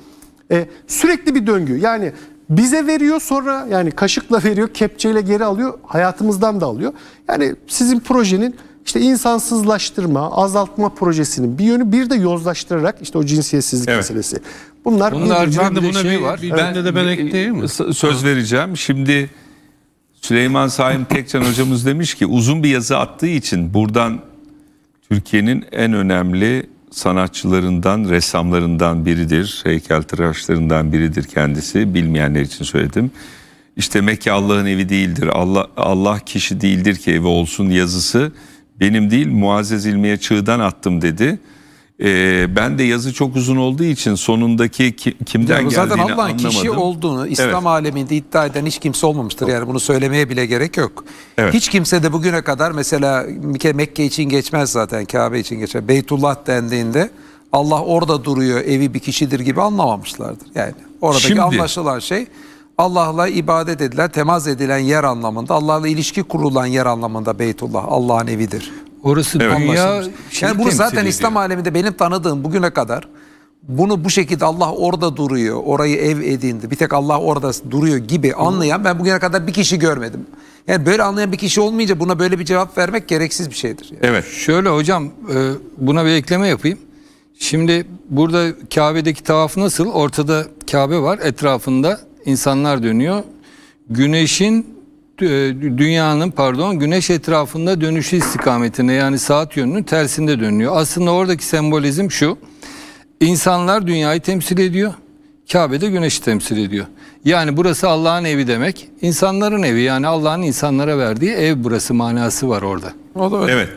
Speaker 4: E, sürekli bir döngü. Yani bize veriyor sonra yani kaşıkla <laughs> veriyor, kepçeyle geri alıyor, hayatımızdan da alıyor. Yani sizin projenin işte insansızlaştırma, azaltma projesinin bir yönü bir de yozlaştırarak işte o cinsiyetsizlik evet. meselesi. Bunlar Bunlar Bunun de buna şey, bir şey var. Bir, ben, de ben
Speaker 1: ekleyeyim mi? Söz vereceğim. Şimdi Süleyman Saim Tekcan hocamız demiş ki uzun bir yazı attığı için buradan Türkiye'nin en önemli sanatçılarından, ressamlarından biridir. Heykeltıraşlarından biridir kendisi. Bilmeyenler için söyledim. İşte Mekke Allah'ın evi değildir. Allah, Allah kişi değildir ki evi olsun yazısı benim değil Muazzez İlmiye Çığ'dan attım dedi. Ee, ben de yazı çok uzun olduğu için sonundaki ki, kimden yani zaten Allah'ın kişi
Speaker 5: olduğunu
Speaker 2: İslam evet. aleminde iddia eden hiç kimse olmamıştır. Yani bunu söylemeye bile gerek yok. Evet. Hiç kimse de bugüne kadar mesela Mekke için geçmez zaten Kabe için geçer. Beytullah dendiğinde Allah orada duruyor evi bir kişidir gibi anlamamışlardır. Yani oradaki Şimdi, anlaşılan şey Allah'la ibadet edilen, temas edilen yer anlamında, Allah'la ilişki kurulan yer anlamında Beytullah, Allah'ın evidir. Orası evet. dünya şey Yani bunu zaten İslam aleminde benim tanıdığım bugüne kadar bunu bu şekilde Allah orada duruyor, orayı ev edindi, bir tek Allah orada duruyor gibi anlayan ben bugüne kadar bir kişi görmedim. Yani böyle anlayan bir kişi olmayınca buna
Speaker 5: böyle bir cevap vermek gereksiz bir şeydir. Yani. Evet. Şöyle hocam e, buna bir ekleme yapayım. Şimdi burada Kabe'deki tavaf nasıl? Ortada Kabe var, etrafında insanlar dönüyor. Güneşin e, dünyanın pardon güneş etrafında dönüşü istikametine yani saat yönünün tersinde dönüyor. Aslında oradaki sembolizm şu. İnsanlar dünyayı temsil ediyor. Kabe de güneşi temsil ediyor. Yani burası Allah'ın evi demek. İnsanların evi yani Allah'ın insanlara verdiği ev burası manası var orada. O da öyle.
Speaker 1: Evet.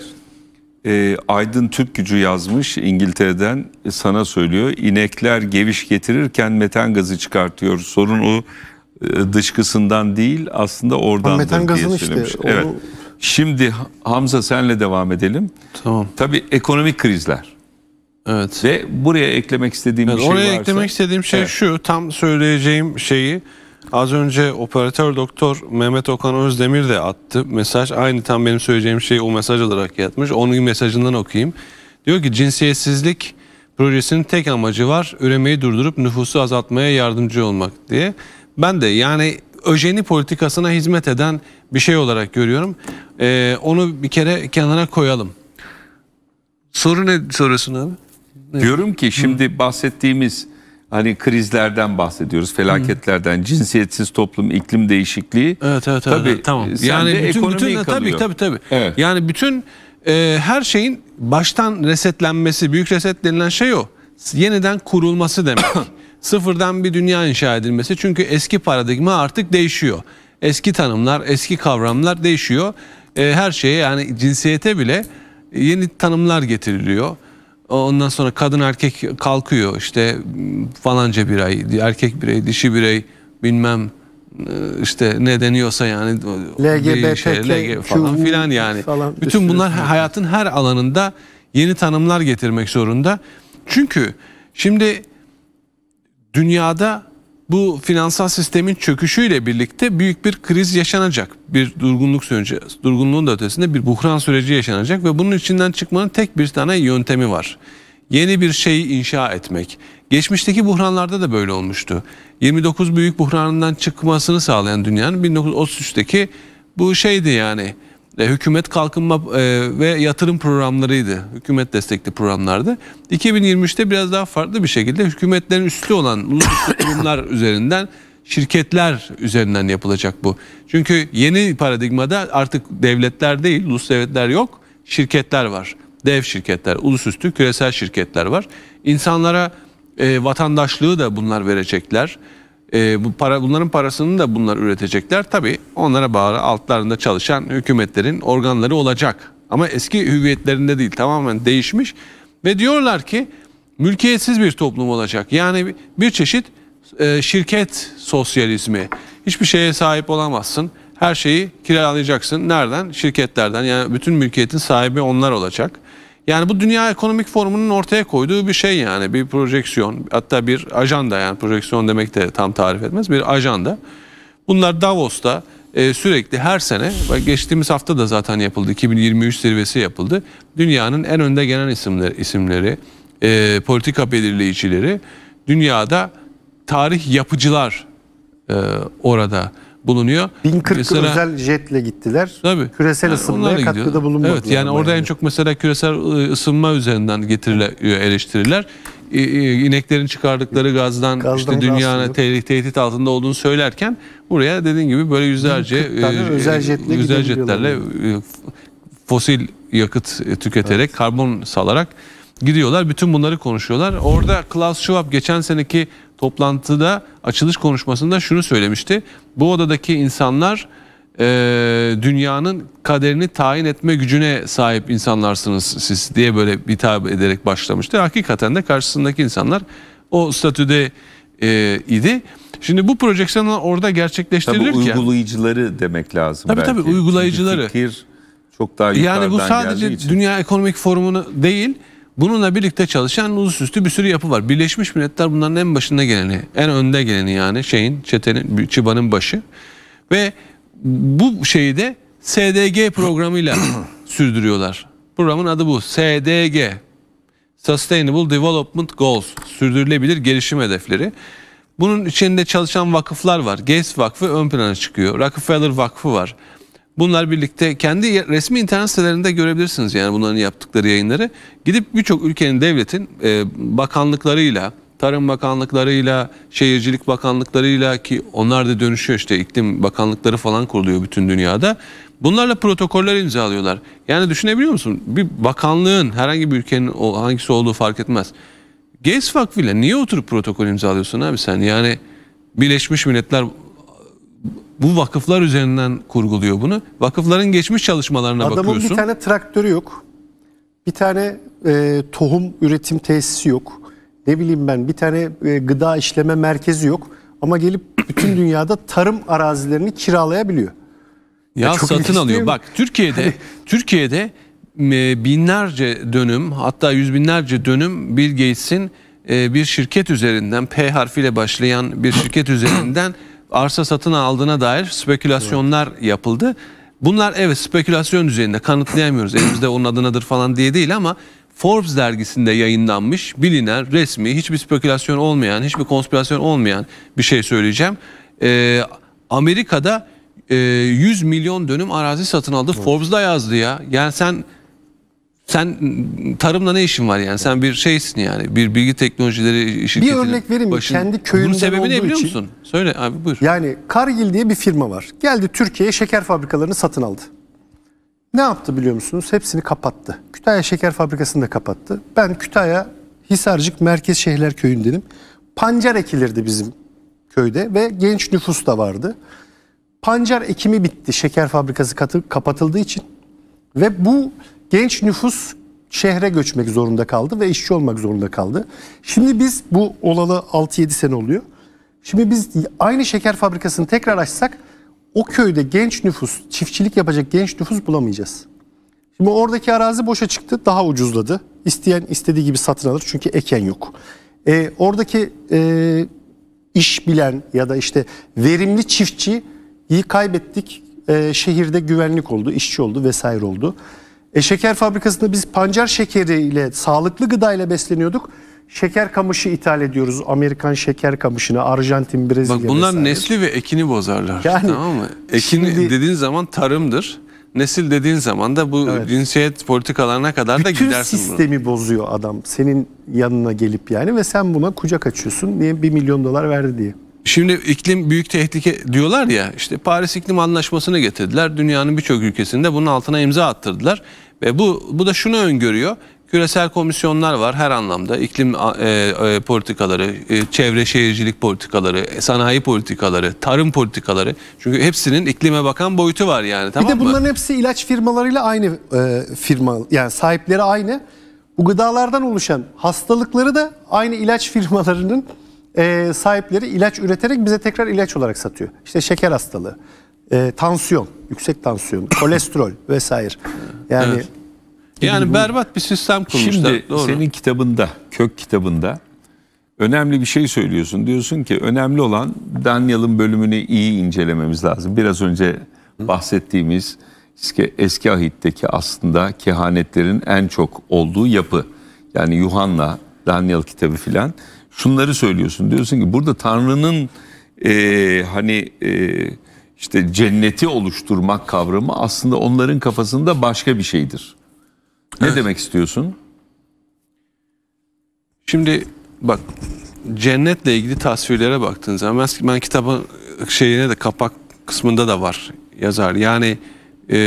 Speaker 1: E, Aydın Türk Gücü yazmış İngiltere'den sana söylüyor. İnekler geviş getirirken metan gazı çıkartıyor. Sorun o e, dışkısından değil aslında oradan metan diye gazını işte. söylemiş. o- Evet. Şimdi Hamza senle devam edelim. Tamam. Tabii ekonomik krizler Evet. ve buraya eklemek istediğim bir şey oraya varsa. eklemek
Speaker 3: istediğim şey Evet. şu. Tam söyleyeceğim şeyi az önce operatör doktor Mehmet Okan Özdemir de attı. Mesaj aynı tam benim söyleyeceğim şeyi o mesaj olarak yatmış. Onun mesajından okuyayım. Diyor ki cinsiyetsizlik projesinin tek amacı var. Üremeyi durdurup nüfusu azaltmaya yardımcı olmak diye. Ben de yani öjeni politikasına hizmet eden bir şey olarak görüyorum.
Speaker 1: Ee, onu bir kere kenara koyalım. Soru ne soruyorsun abi? Ne? Diyorum ki şimdi Hı. bahsettiğimiz hani krizlerden bahsediyoruz, felaketlerden, Hı. cinsiyetsiz toplum, iklim değişikliği. Evet evet tabii, evet tamam. E, yani bütün bütün tabii tabii
Speaker 3: tabii. Evet. Yani bütün e, her şeyin baştan resetlenmesi, büyük reset denilen şey o. Yeniden kurulması demek. <coughs> sıfırdan bir dünya inşa edilmesi. Çünkü eski paradigma artık değişiyor. Eski tanımlar, eski kavramlar değişiyor. E, her şeye yani cinsiyete bile e, yeni tanımlar getiriliyor. Ondan sonra kadın erkek kalkıyor işte falanca birey, erkek birey, dişi birey bilmem e, işte ne deniyorsa yani LGBT şey, LG falan filan yani. Falan Bütün bunlar hayatın her alanında yeni tanımlar getirmek zorunda. Çünkü şimdi dünyada bu finansal sistemin çöküşüyle birlikte büyük bir kriz yaşanacak. Bir durgunluk süreci, durgunluğun da ötesinde bir buhran süreci yaşanacak ve bunun içinden çıkmanın tek bir tane yöntemi var. Yeni bir şey inşa etmek. Geçmişteki buhranlarda da böyle olmuştu. 29 büyük buhranından çıkmasını sağlayan dünyanın 1933'teki bu şeydi yani e, hükümet kalkınma e, ve yatırım programlarıydı. Hükümet destekli programlardı. 2023'te biraz daha farklı bir şekilde hükümetlerin üstü olan uluslararası <coughs> kurumlar üzerinden şirketler üzerinden yapılacak bu. Çünkü yeni paradigmada artık devletler değil, ulus devletler yok, şirketler var. Dev şirketler, ulusüstü küresel şirketler var. İnsanlara e, vatandaşlığı da bunlar verecekler. E, bu para bunların parasını da bunlar üretecekler. Tabii onlara bağlı altlarında çalışan hükümetlerin organları olacak. Ama eski hüviyetlerinde değil tamamen değişmiş ve diyorlar ki mülkiyetsiz bir toplum olacak. Yani bir çeşit e, şirket sosyalizmi. Hiçbir şeye sahip olamazsın. Her şeyi kiralayacaksın. Nereden? Şirketlerden. Yani bütün mülkiyetin sahibi onlar olacak. Yani bu Dünya Ekonomik Forumu'nun ortaya koyduğu bir şey yani bir projeksiyon hatta bir ajanda yani projeksiyon demek de tam tarif etmez bir ajanda. Bunlar Davos'ta e, sürekli her sene geçtiğimiz hafta da zaten yapıldı 2023 zirvesi yapıldı. Dünyanın en önde gelen isimleri, isimleri e, politika belirleyicileri dünyada tarih yapıcılar e, orada bulunuyor. 1040 mesela, özel
Speaker 4: jetle gittiler. Tabii. Küresel yani ısınmaya katkıda gidiyor. bulunmadılar. Evet yani orada
Speaker 3: yani. en çok mesela küresel ıı, ısınma üzerinden getiriliyor ıı, eleştiriler. Iı, ineklerin çıkardıkları gazdan, gazdan işte dünyanın te tehdit altında olduğunu söylerken buraya dediğin gibi böyle yüzlerce özel, jetle özel jetlerle fosil yakıt tüketerek, evet. karbon salarak gidiyorlar. Bütün bunları konuşuyorlar. Orada Klaus Schwab geçen seneki toplantıda açılış konuşmasında şunu söylemişti. Bu odadaki insanlar e, dünyanın kaderini tayin etme gücüne sahip insanlarsınız siz diye böyle hitap ederek başlamıştı. Hakikaten de karşısındaki insanlar o statüde e, idi. Şimdi bu projeksiyonlar orada gerçekleştirilirken... Tabii
Speaker 1: uygulayıcıları demek lazım tabii, belki. Tabii tabii uygulayıcıları. Çünkü fikir çok daha yukarıdan Yani bu sadece
Speaker 3: Dünya Ekonomik Forumu'nu değil Bununla birlikte çalışan ulusüstü bir sürü yapı var. Birleşmiş Milletler bunların en başında geleni, en önde geleni yani şeyin, çetenin, çıbanın başı. Ve bu şeyi de SDG programıyla <clears throat> sürdürüyorlar. Programın adı bu. SDG. Sustainable Development Goals. Sürdürülebilir gelişim hedefleri. Bunun içinde çalışan vakıflar var. Gates Vakfı ön plana çıkıyor. Rockefeller Vakfı var. Bunlar birlikte kendi resmi internet sitelerinde görebilirsiniz yani bunların yaptıkları yayınları. Gidip birçok ülkenin devletin e, bakanlıklarıyla, tarım bakanlıklarıyla, şehircilik bakanlıklarıyla ki onlar da dönüşüyor işte iklim bakanlıkları falan kuruluyor bütün dünyada. Bunlarla protokoller imzalıyorlar. Yani düşünebiliyor musun? Bir bakanlığın herhangi bir ülkenin hangisi olduğu fark etmez. vakfı ile niye oturup protokol imzalıyorsun abi sen? Yani Birleşmiş Milletler bu vakıflar üzerinden kurguluyor bunu. Vakıfların geçmiş çalışmalarına Adamın bakıyorsun. Adamın
Speaker 4: bir tane traktörü yok. Bir tane e, tohum üretim tesisi yok. Ne bileyim ben bir tane e, gıda işleme merkezi yok. Ama gelip bütün <clears throat> dünyada tarım arazilerini kiralayabiliyor. Ya, ya satın alıyor. Bak
Speaker 3: Türkiye'de hani- Türkiye'de e, binlerce dönüm hatta yüz binlerce dönüm Bill Gates'in e, bir şirket üzerinden P harfiyle başlayan bir şirket üzerinden <clears throat> arsa satın aldığına dair spekülasyonlar evet. yapıldı. Bunlar evet spekülasyon düzeyinde kanıtlayamıyoruz elimizde onun adınadır falan diye değil ama Forbes dergisinde yayınlanmış bilinen resmi hiçbir spekülasyon olmayan hiçbir konspirasyon olmayan bir şey söyleyeceğim. Ee, Amerika'da e, 100 milyon dönüm arazi satın aldı evet. Forbes'da yazdı ya yani sen sen tarımla ne işin var yani? Sen bir şeysin yani. Bir bilgi teknolojileri şirketinin Bir örnek vereyim başın... kendi köyümden Bunun sebebi ne biliyor için, musun? Söyle abi buyur.
Speaker 4: Yani Kargil diye bir firma var. Geldi Türkiye'ye şeker fabrikalarını satın aldı. Ne yaptı biliyor musunuz? Hepsini kapattı. Kütahya Şeker Fabrikası'nı da kapattı. Ben Kütahya Hisarcık Merkez Şehirler Köyü'ndeydim. Pancar ekilirdi bizim köyde ve genç nüfus da vardı. Pancar ekimi bitti şeker fabrikası katı, kapatıldığı için. Ve bu Genç nüfus şehre göçmek zorunda kaldı ve işçi olmak zorunda kaldı. Şimdi biz bu olalı 6-7 sene oluyor. Şimdi biz aynı şeker fabrikasını tekrar açsak o köyde genç nüfus, çiftçilik yapacak genç nüfus bulamayacağız. Şimdi oradaki arazi boşa çıktı, daha ucuzladı. İsteyen istediği gibi satın alır çünkü eken yok. E, oradaki e, iş bilen ya da işte verimli çiftçiyi kaybettik. E, şehirde güvenlik oldu, işçi oldu vesaire oldu. E, şeker fabrikasında biz pancar şekeriyle sağlıklı gıdayla besleniyorduk. Şeker kamışı ithal ediyoruz. Amerikan şeker kamışını, Arjantin, Brezilya Bak bunlar vesaire. nesli
Speaker 3: ve ekini bozarlar. Yani, tamam mı? Ekini şimdi, dediğin zaman tarımdır. Nesil dediğin zaman da bu evet. cinsiyet politikalarına kadar Bütün da gidersin. Bütün
Speaker 4: sistemi bunu. bozuyor adam senin yanına gelip yani ve sen buna kucak açıyorsun niye bir milyon dolar verdi diye. Şimdi iklim büyük
Speaker 3: tehlike diyorlar ya işte Paris İklim Anlaşması'nı getirdiler. Dünyanın birçok ülkesinde bunun altına imza attırdılar. Ve bu, bu da şunu öngörüyor. Küresel komisyonlar var her anlamda. İklim e, e, politikaları, e, çevre şehircilik politikaları, sanayi politikaları, tarım politikaları. Çünkü hepsinin iklime bakan boyutu var yani tamam Bir de bunların
Speaker 4: mı? hepsi ilaç firmalarıyla aynı e, firma yani sahipleri aynı. Bu gıdalardan oluşan hastalıkları da aynı ilaç firmalarının e, sahipleri ilaç üreterek bize tekrar ilaç olarak satıyor. İşte şeker hastalığı, e, tansiyon, yüksek tansiyon, <coughs> kolesterol vesaire. Yani evet. yani bu, berbat bir sistem kurmuşlar. Şimdi Doğru. senin
Speaker 1: kitabında, kök kitabında önemli bir şey söylüyorsun. Diyorsun ki önemli olan Daniel'ın bölümünü iyi incelememiz lazım. Biraz önce bahsettiğimiz eski, eski ahitteki aslında kehanetlerin en çok olduğu yapı. Yani Yuhanna, Daniel kitabı filan. Şunları söylüyorsun. Diyorsun ki burada Tanrı'nın e, hani e, işte cenneti oluşturmak kavramı aslında onların kafasında başka bir şeydir. Ne evet. demek istiyorsun?
Speaker 3: Şimdi bak cennetle ilgili tasvirlere baktığın zaman ben, kitabın şeyine de kapak kısmında da var yazar. Yani e,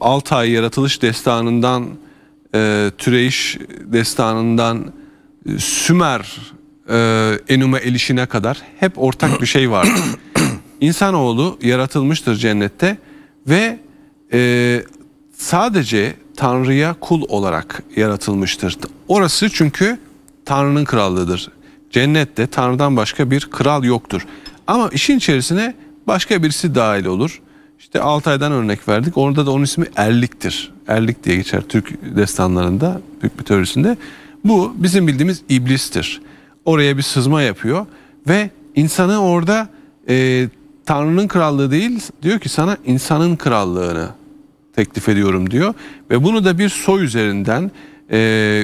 Speaker 3: Altay yaratılış destanından e, Türeyiş destanından e, Sümer e, Enuma Elişine kadar hep ortak bir şey vardı. <coughs> İnsanoğlu yaratılmıştır cennette ve e, sadece Tanrı'ya kul olarak yaratılmıştır. Orası çünkü Tanrı'nın krallığıdır. Cennette Tanrı'dan başka bir kral yoktur. Ama işin içerisine başka birisi dahil olur. İşte Altay'dan örnek verdik. Orada da onun ismi Erlik'tir. Erlik diye geçer Türk destanlarında, Türk mitolojisinde. Bu bizim bildiğimiz iblistir. Oraya bir sızma yapıyor ve insanı orada e, Tanrı'nın krallığı değil diyor ki sana insanın krallığını teklif ediyorum diyor. Ve bunu da bir soy üzerinden e,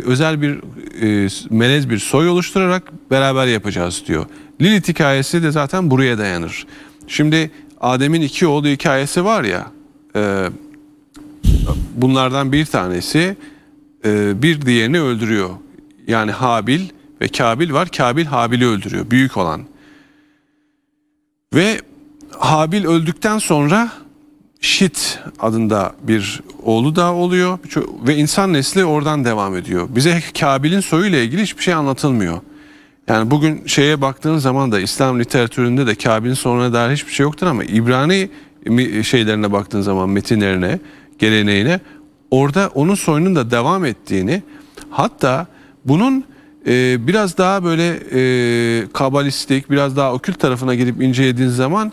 Speaker 3: özel bir e, melez bir soy oluşturarak beraber yapacağız diyor. Lilith hikayesi de zaten buraya dayanır. Şimdi Adem'in iki oğlu hikayesi var ya e, bunlardan bir tanesi e, bir diğerini öldürüyor. Yani Habil ve Kabil var. Kabil Habil'i öldürüyor. Büyük olan. Ve Habil öldükten sonra Şit adında bir oğlu da oluyor ve insan nesli oradan devam ediyor. Bize Kabil'in soyuyla ilgili hiçbir şey anlatılmıyor. Yani bugün şeye baktığın zaman da İslam literatüründe de Kabil'in sonuna dair hiçbir şey yoktur ama İbrani şeylerine baktığın zaman metinlerine, geleneğine orada onun soyunun da devam ettiğini hatta bunun e, biraz daha böyle e, kabalistik, biraz daha okült tarafına girip incelediğin zaman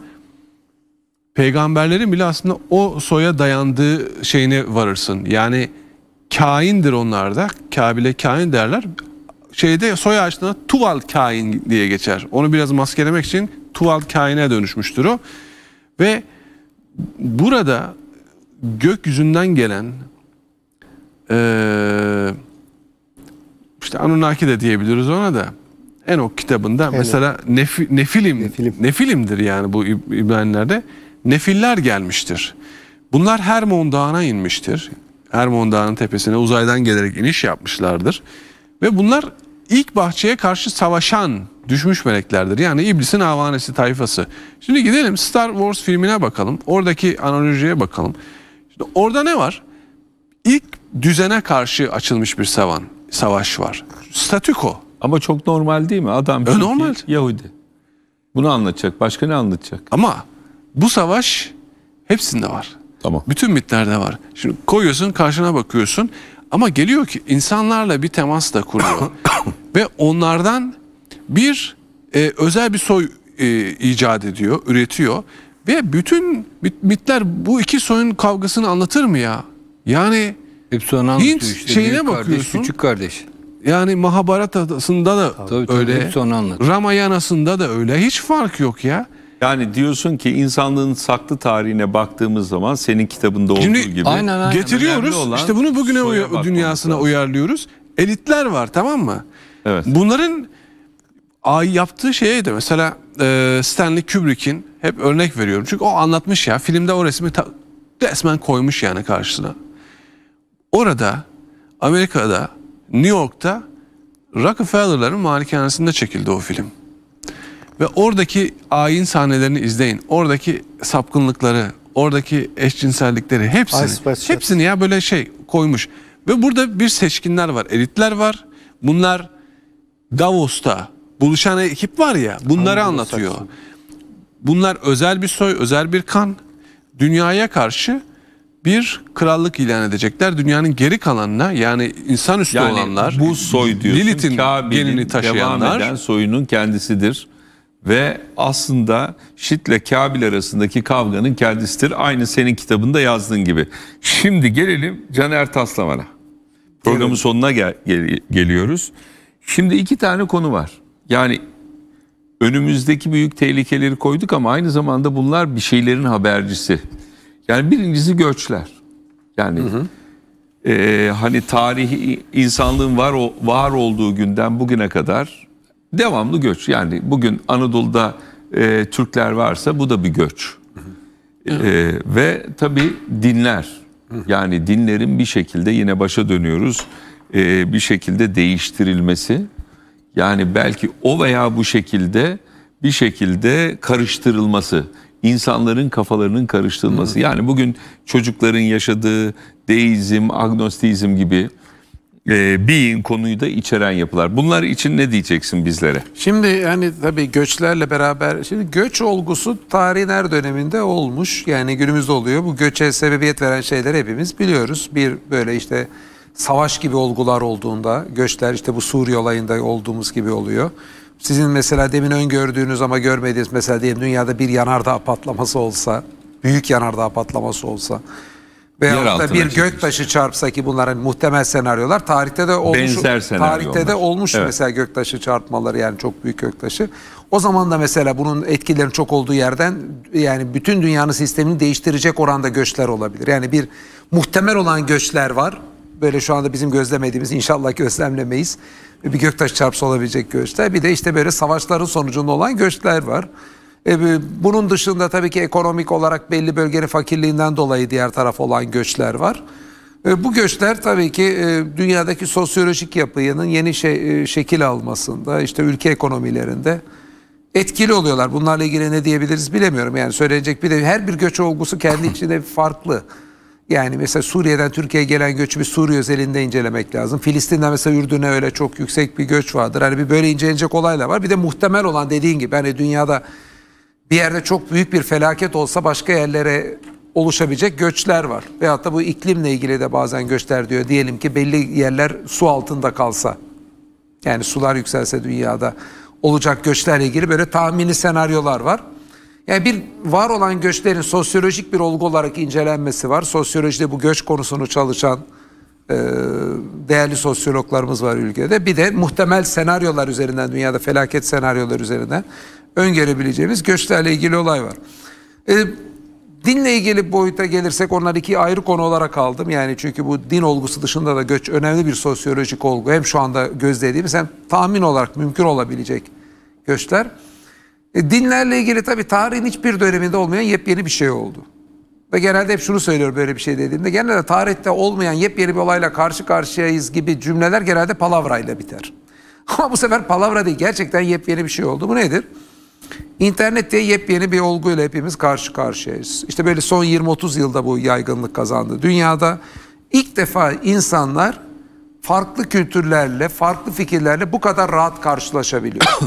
Speaker 3: peygamberlerin bile aslında o soya dayandığı şeyine varırsın. Yani kaindir onlar da, Kabil'e kain derler. Şeyde soy ağaçlarına tuval kain diye geçer. Onu biraz maskelemek için tuval kaine dönüşmüştür o. Ve burada gökyüzünden gelen ee, işte Anunnaki de diyebiliriz ona da Enok kitabında Hele. mesela nefi, nefilim, nefilim nefilimdir yani bu İbraniler'de nefiller gelmiştir. Bunlar Hermon Dağı'na inmiştir. Hermon Dağı'nın tepesine uzaydan gelerek iniş yapmışlardır. Ve bunlar ilk bahçeye karşı savaşan düşmüş meleklerdir. Yani iblisin havanesi tayfası. Şimdi gidelim Star Wars filmine bakalım. Oradaki analojiye bakalım. Şimdi orada ne var? İlk düzene karşı açılmış bir savan, savaş var. Statüko.
Speaker 1: Ama çok normal değil mi? Adam e, normal. Yahudi. Bunu anlatacak. Başka ne anlatacak? Ama bu savaş hepsinde var. Tamam. Bütün mitlerde var. Şimdi
Speaker 3: koyuyorsun karşına bakıyorsun ama geliyor ki insanlarla bir temas da kuruyor. <coughs> Ve onlardan bir e, özel bir soy e, icat ediyor, üretiyor. Ve bütün mitler bu iki soyun kavgasını anlatır mı ya? Yani Hepsi Hint işte, şeyine bakıyorsun. küçük kardeş. Yani Mahabharatasında
Speaker 1: da tabii,
Speaker 5: öyle. Tabii,
Speaker 1: Ramayanasında da öyle. Hiç fark yok ya. Yani diyorsun ki insanlığın saklı tarihine baktığımız zaman senin kitabında olduğu Şimdi, gibi aynen, aynen. getiriyoruz. İşte bunu bugüne uya, dünyasına lazım. uyarlıyoruz. Elitler var tamam mı?
Speaker 3: Evet. Bunların yaptığı şeye de mesela e, Stanley Kubrick'in hep örnek veriyorum. Çünkü o anlatmış ya filmde o resmi resmen koymuş yani karşısına. Orada Amerika'da New York'ta Rockefeller'ların malikanesinde çekildi o film. Ve oradaki ayin sahnelerini izleyin. Oradaki sapkınlıkları, oradaki eşcinsellikleri hepsini. Hepsini ya böyle şey koymuş. Ve burada bir seçkinler var, elitler var. Bunlar Davos'ta buluşan ekip var ya bunları Anladım, anlatıyor. Bunlar özel bir soy, özel bir kan. Dünyaya karşı bir krallık ilan edecekler. Dünyanın geri kalanına yani insanüstü yani olanlar. bu soy diyorsun. Lilith'in genini taşıyanlar. Devam eden
Speaker 1: soyunun kendisidir ve aslında Şit'le Kabil arasındaki kavganın kendisidir. Aynı senin kitabında yazdığın gibi. Şimdi gelelim Caner Taslaman'a. Programın evet. sonuna gel gel geliyoruz. Şimdi iki tane konu var. Yani önümüzdeki büyük tehlikeleri koyduk ama aynı zamanda bunlar bir şeylerin habercisi. Yani birincisi göçler. Yani hı hı. E, hani tarihi insanlığın var var olduğu günden bugüne kadar Devamlı göç. Yani bugün Anadolu'da e, Türkler varsa bu da bir göç. E, ve tabii dinler. yani dinlerin bir şekilde yine başa dönüyoruz. E, bir şekilde değiştirilmesi. Yani belki o veya bu şekilde bir şekilde karıştırılması. insanların kafalarının karıştırılması. Yani bugün çocukların yaşadığı deizm, agnostizm gibi e, bir konuyu da içeren yapılar. Bunlar için ne diyeceksin bizlere?
Speaker 2: Şimdi yani tabii göçlerle beraber şimdi göç olgusu tarihin her döneminde olmuş. Yani günümüzde oluyor. Bu göçe sebebiyet veren şeyler hepimiz biliyoruz. Bir böyle işte savaş gibi olgular olduğunda göçler işte bu Suriye olayında olduğumuz gibi oluyor. Sizin mesela demin öngördüğünüz ama görmediğiniz mesela diyelim dünyada bir yanardağ patlaması olsa, büyük yanardağ patlaması olsa
Speaker 6: Veyahut da bir
Speaker 2: göktaşı çarpsa ki bunların muhtemel senaryolar tarihte de olmuş. Benzer senaryo Tarihte de olmuş evet. mesela göktaşı çarpmaları yani çok büyük göktaşı. O zaman da mesela bunun etkilerin çok olduğu yerden yani bütün dünyanın sistemini değiştirecek oranda göçler olabilir. Yani bir muhtemel olan göçler var. Böyle şu anda bizim gözlemediğimiz inşallah gözlemlemeyiz. Bir göktaş çarpsa olabilecek göçler. Bir de işte böyle savaşların sonucunda olan göçler var. E, e, bunun dışında tabii ki ekonomik olarak belli bölgenin fakirliğinden dolayı diğer taraf olan göçler var. E, bu göçler tabii ki dünyadaki sosyolojik yapının yeni şey, şekil almasında, işte ülke ekonomilerinde etkili oluyorlar. Bunlarla ilgili ne diyebiliriz bilemiyorum. Yani söylenecek bir de her bir göç olgusu kendi <laughs> içinde farklı. Yani mesela Suriye'den Türkiye'ye gelen göçü bir Suriye özelinde incelemek lazım. Filistin'den mesela Ürdün'e öyle çok yüksek bir göç vardır. Hani bir böyle incelenecek olaylar var. Bir de muhtemel olan dediğin gibi hani dünyada bir yerde çok büyük bir felaket olsa başka yerlere oluşabilecek göçler var. Veyahut da bu iklimle ilgili de bazen göçler diyor. Diyelim ki belli yerler su altında kalsa. Yani sular yükselse dünyada olacak göçlerle ilgili böyle tahmini senaryolar var. Yani bir var olan göçlerin sosyolojik bir olgu olarak incelenmesi var. Sosyolojide bu göç konusunu çalışan e, değerli sosyologlarımız var ülkede. Bir de muhtemel senaryolar üzerinden dünyada felaket senaryolar üzerinden öngörebileceğimiz göçlerle ilgili olay var. E, dinle ilgili boyuta gelirsek onlar iki ayrı konu olarak aldım. Yani çünkü bu din olgusu dışında da göç önemli bir sosyolojik olgu. Hem şu anda gözlediğimiz hem tahmin olarak mümkün olabilecek göçler. E, dinlerle ilgili tabi tarihin hiçbir döneminde olmayan yepyeni bir şey oldu. Ve genelde hep şunu söylüyorum böyle bir şey dediğimde. Genelde tarihte olmayan yepyeni bir olayla karşı karşıyayız gibi cümleler genelde palavrayla biter. <laughs> Ama bu sefer palavra değil gerçekten yepyeni bir şey oldu. Bu nedir? İnternet diye yepyeni bir olguyla hepimiz karşı karşıyayız. İşte böyle son 20-30 yılda bu yaygınlık kazandı. Dünyada ilk defa insanlar farklı kültürlerle, farklı fikirlerle bu kadar rahat karşılaşabiliyor. <coughs>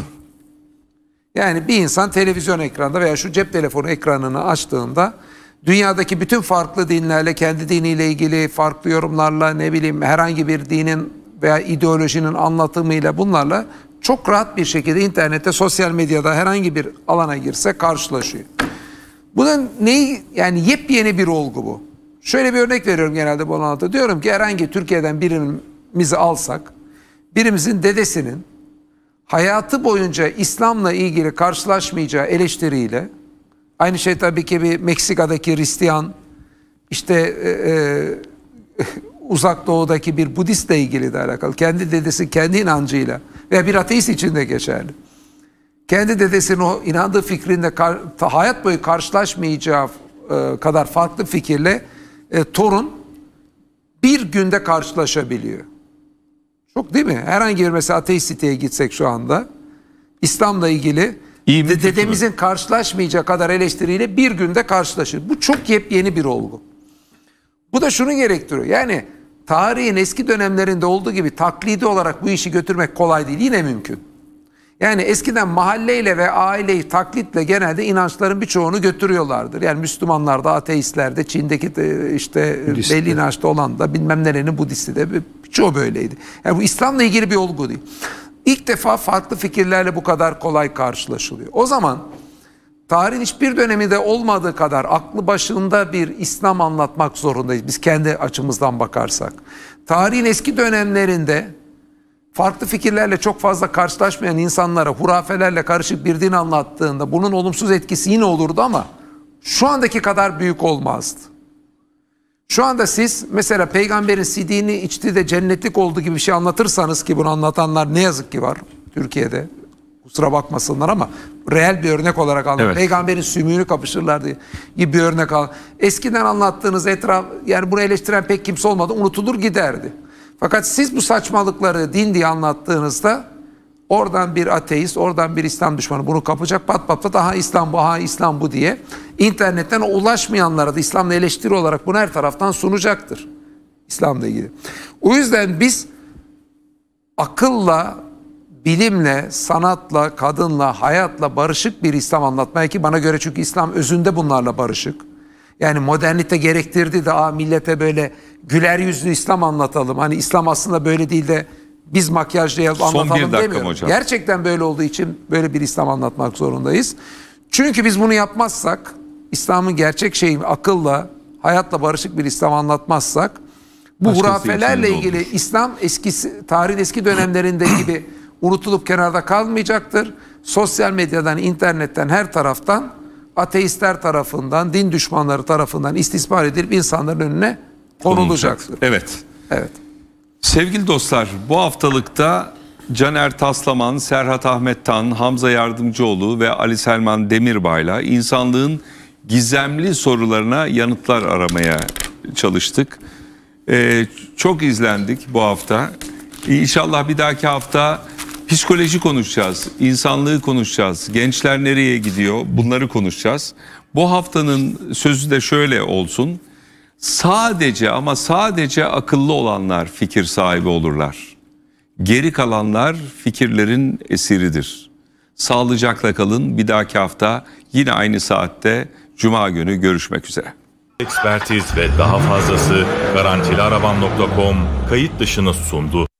Speaker 2: yani bir insan televizyon ekranda veya şu cep telefonu ekranını açtığında dünyadaki bütün farklı dinlerle, kendi diniyle ilgili farklı yorumlarla, ne bileyim herhangi bir dinin veya ideolojinin anlatımıyla bunlarla çok rahat bir şekilde internette, sosyal medyada herhangi bir alana girse karşılaşıyor. Bu da neyi yani yepyeni bir olgu bu. Şöyle bir örnek veriyorum genelde bu alanda. Diyorum ki herhangi Türkiye'den birimizi alsak, birimizin dedesinin hayatı boyunca İslam'la ilgili karşılaşmayacağı eleştiriyle, aynı şey tabii ki bir Meksika'daki Hristiyan, işte e, e, <laughs> uzak doğudaki bir Budist'le ilgili de alakalı. Kendi dedesi kendi inancıyla veya bir ateist için de geçerli. Kendi dedesinin o inandığı fikrinde hayat boyu karşılaşmayacağı e, kadar farklı fikirle e, torun bir günde karşılaşabiliyor. Çok değil mi? Herhangi bir mesela ateist siteye gitsek şu anda İslam'la ilgili İyi de, dedemizin mi? karşılaşmayacağı kadar eleştiriyle bir günde karşılaşır. Bu çok yepyeni bir olgu. Bu da şunu gerektiriyor. Yani tarihin eski dönemlerinde olduğu gibi taklidi olarak bu işi götürmek kolay değil yine mümkün. Yani eskiden mahalleyle ve aileyi taklitle genelde inançların birçoğunu götürüyorlardır. Yani Müslümanlar da ateistler de Çin'deki de işte Budistler. belli inançta olan da bilmem nerenin Budisti de birçoğu böyleydi. Yani bu İslam'la ilgili bir olgu değil. İlk defa farklı fikirlerle bu kadar kolay karşılaşılıyor. O zaman Tarih hiçbir döneminde olmadığı kadar aklı başında bir İslam anlatmak zorundayız. Biz kendi açımızdan bakarsak. Tarihin eski dönemlerinde farklı fikirlerle çok fazla karşılaşmayan insanlara hurafelerle karışık bir din anlattığında bunun olumsuz etkisi yine olurdu ama şu andaki kadar büyük olmazdı. Şu anda siz mesela peygamberin sidiğini içti de cennetlik oldu gibi bir şey anlatırsanız ki bunu anlatanlar ne yazık ki var Türkiye'de kusura bakmasınlar ama reel bir örnek olarak aldım. Evet. Peygamberin sümüğünü kapışırlar diye gibi bir örnek al. Eskiden anlattığınız etraf yani bunu eleştiren pek kimse olmadı. Unutulur giderdi. Fakat siz bu saçmalıkları din diye anlattığınızda oradan bir ateist, oradan bir İslam düşmanı bunu kapacak pat pat pat aha İslam bu, aha İslam bu diye internetten ulaşmayanlara da İslam'la eleştiri olarak bunu her taraftan sunacaktır. İslam'la ilgili. O yüzden biz akılla bilimle, sanatla, kadınla, hayatla barışık bir İslam anlatmaya ki bana göre çünkü İslam özünde bunlarla barışık. Yani modernite gerektirdi de Aa, millete böyle güler yüzlü İslam anlatalım. Hani İslam aslında böyle değil de biz makyajla yap, anlatalım Son demiyorum. Hocam. Gerçekten böyle olduğu için böyle bir İslam anlatmak zorundayız. Çünkü biz bunu yapmazsak İslam'ın gerçek şeyi akılla, hayatla barışık bir İslam anlatmazsak
Speaker 6: bu Başkası hurafelerle ilgili
Speaker 2: olur. İslam eskisi tarih eski dönemlerinde gibi <clears throat> unutulup kenarda kalmayacaktır. Sosyal medyadan, internetten, her taraftan ateistler tarafından, din düşmanları tarafından istismar edilip insanların önüne konulacaktır.
Speaker 1: Evet. Evet. Sevgili dostlar, bu haftalıkta Caner Taslaman, Serhat Ahmet Tan, Hamza Yardımcıoğlu ve Ali Selman Demirbay'la insanlığın gizemli sorularına yanıtlar aramaya çalıştık. Ee, çok izlendik bu hafta. İnşallah bir dahaki hafta Psikoloji konuşacağız, insanlığı konuşacağız, gençler nereye gidiyor bunları konuşacağız. Bu haftanın sözü de şöyle olsun. Sadece ama sadece akıllı olanlar fikir sahibi olurlar. Geri kalanlar fikirlerin esiridir. Sağlıcakla kalın. Bir dahaki hafta yine aynı saatte Cuma günü görüşmek üzere. Ekspertiz ve daha fazlası garantiliarabam.com kayıt dışını sundu.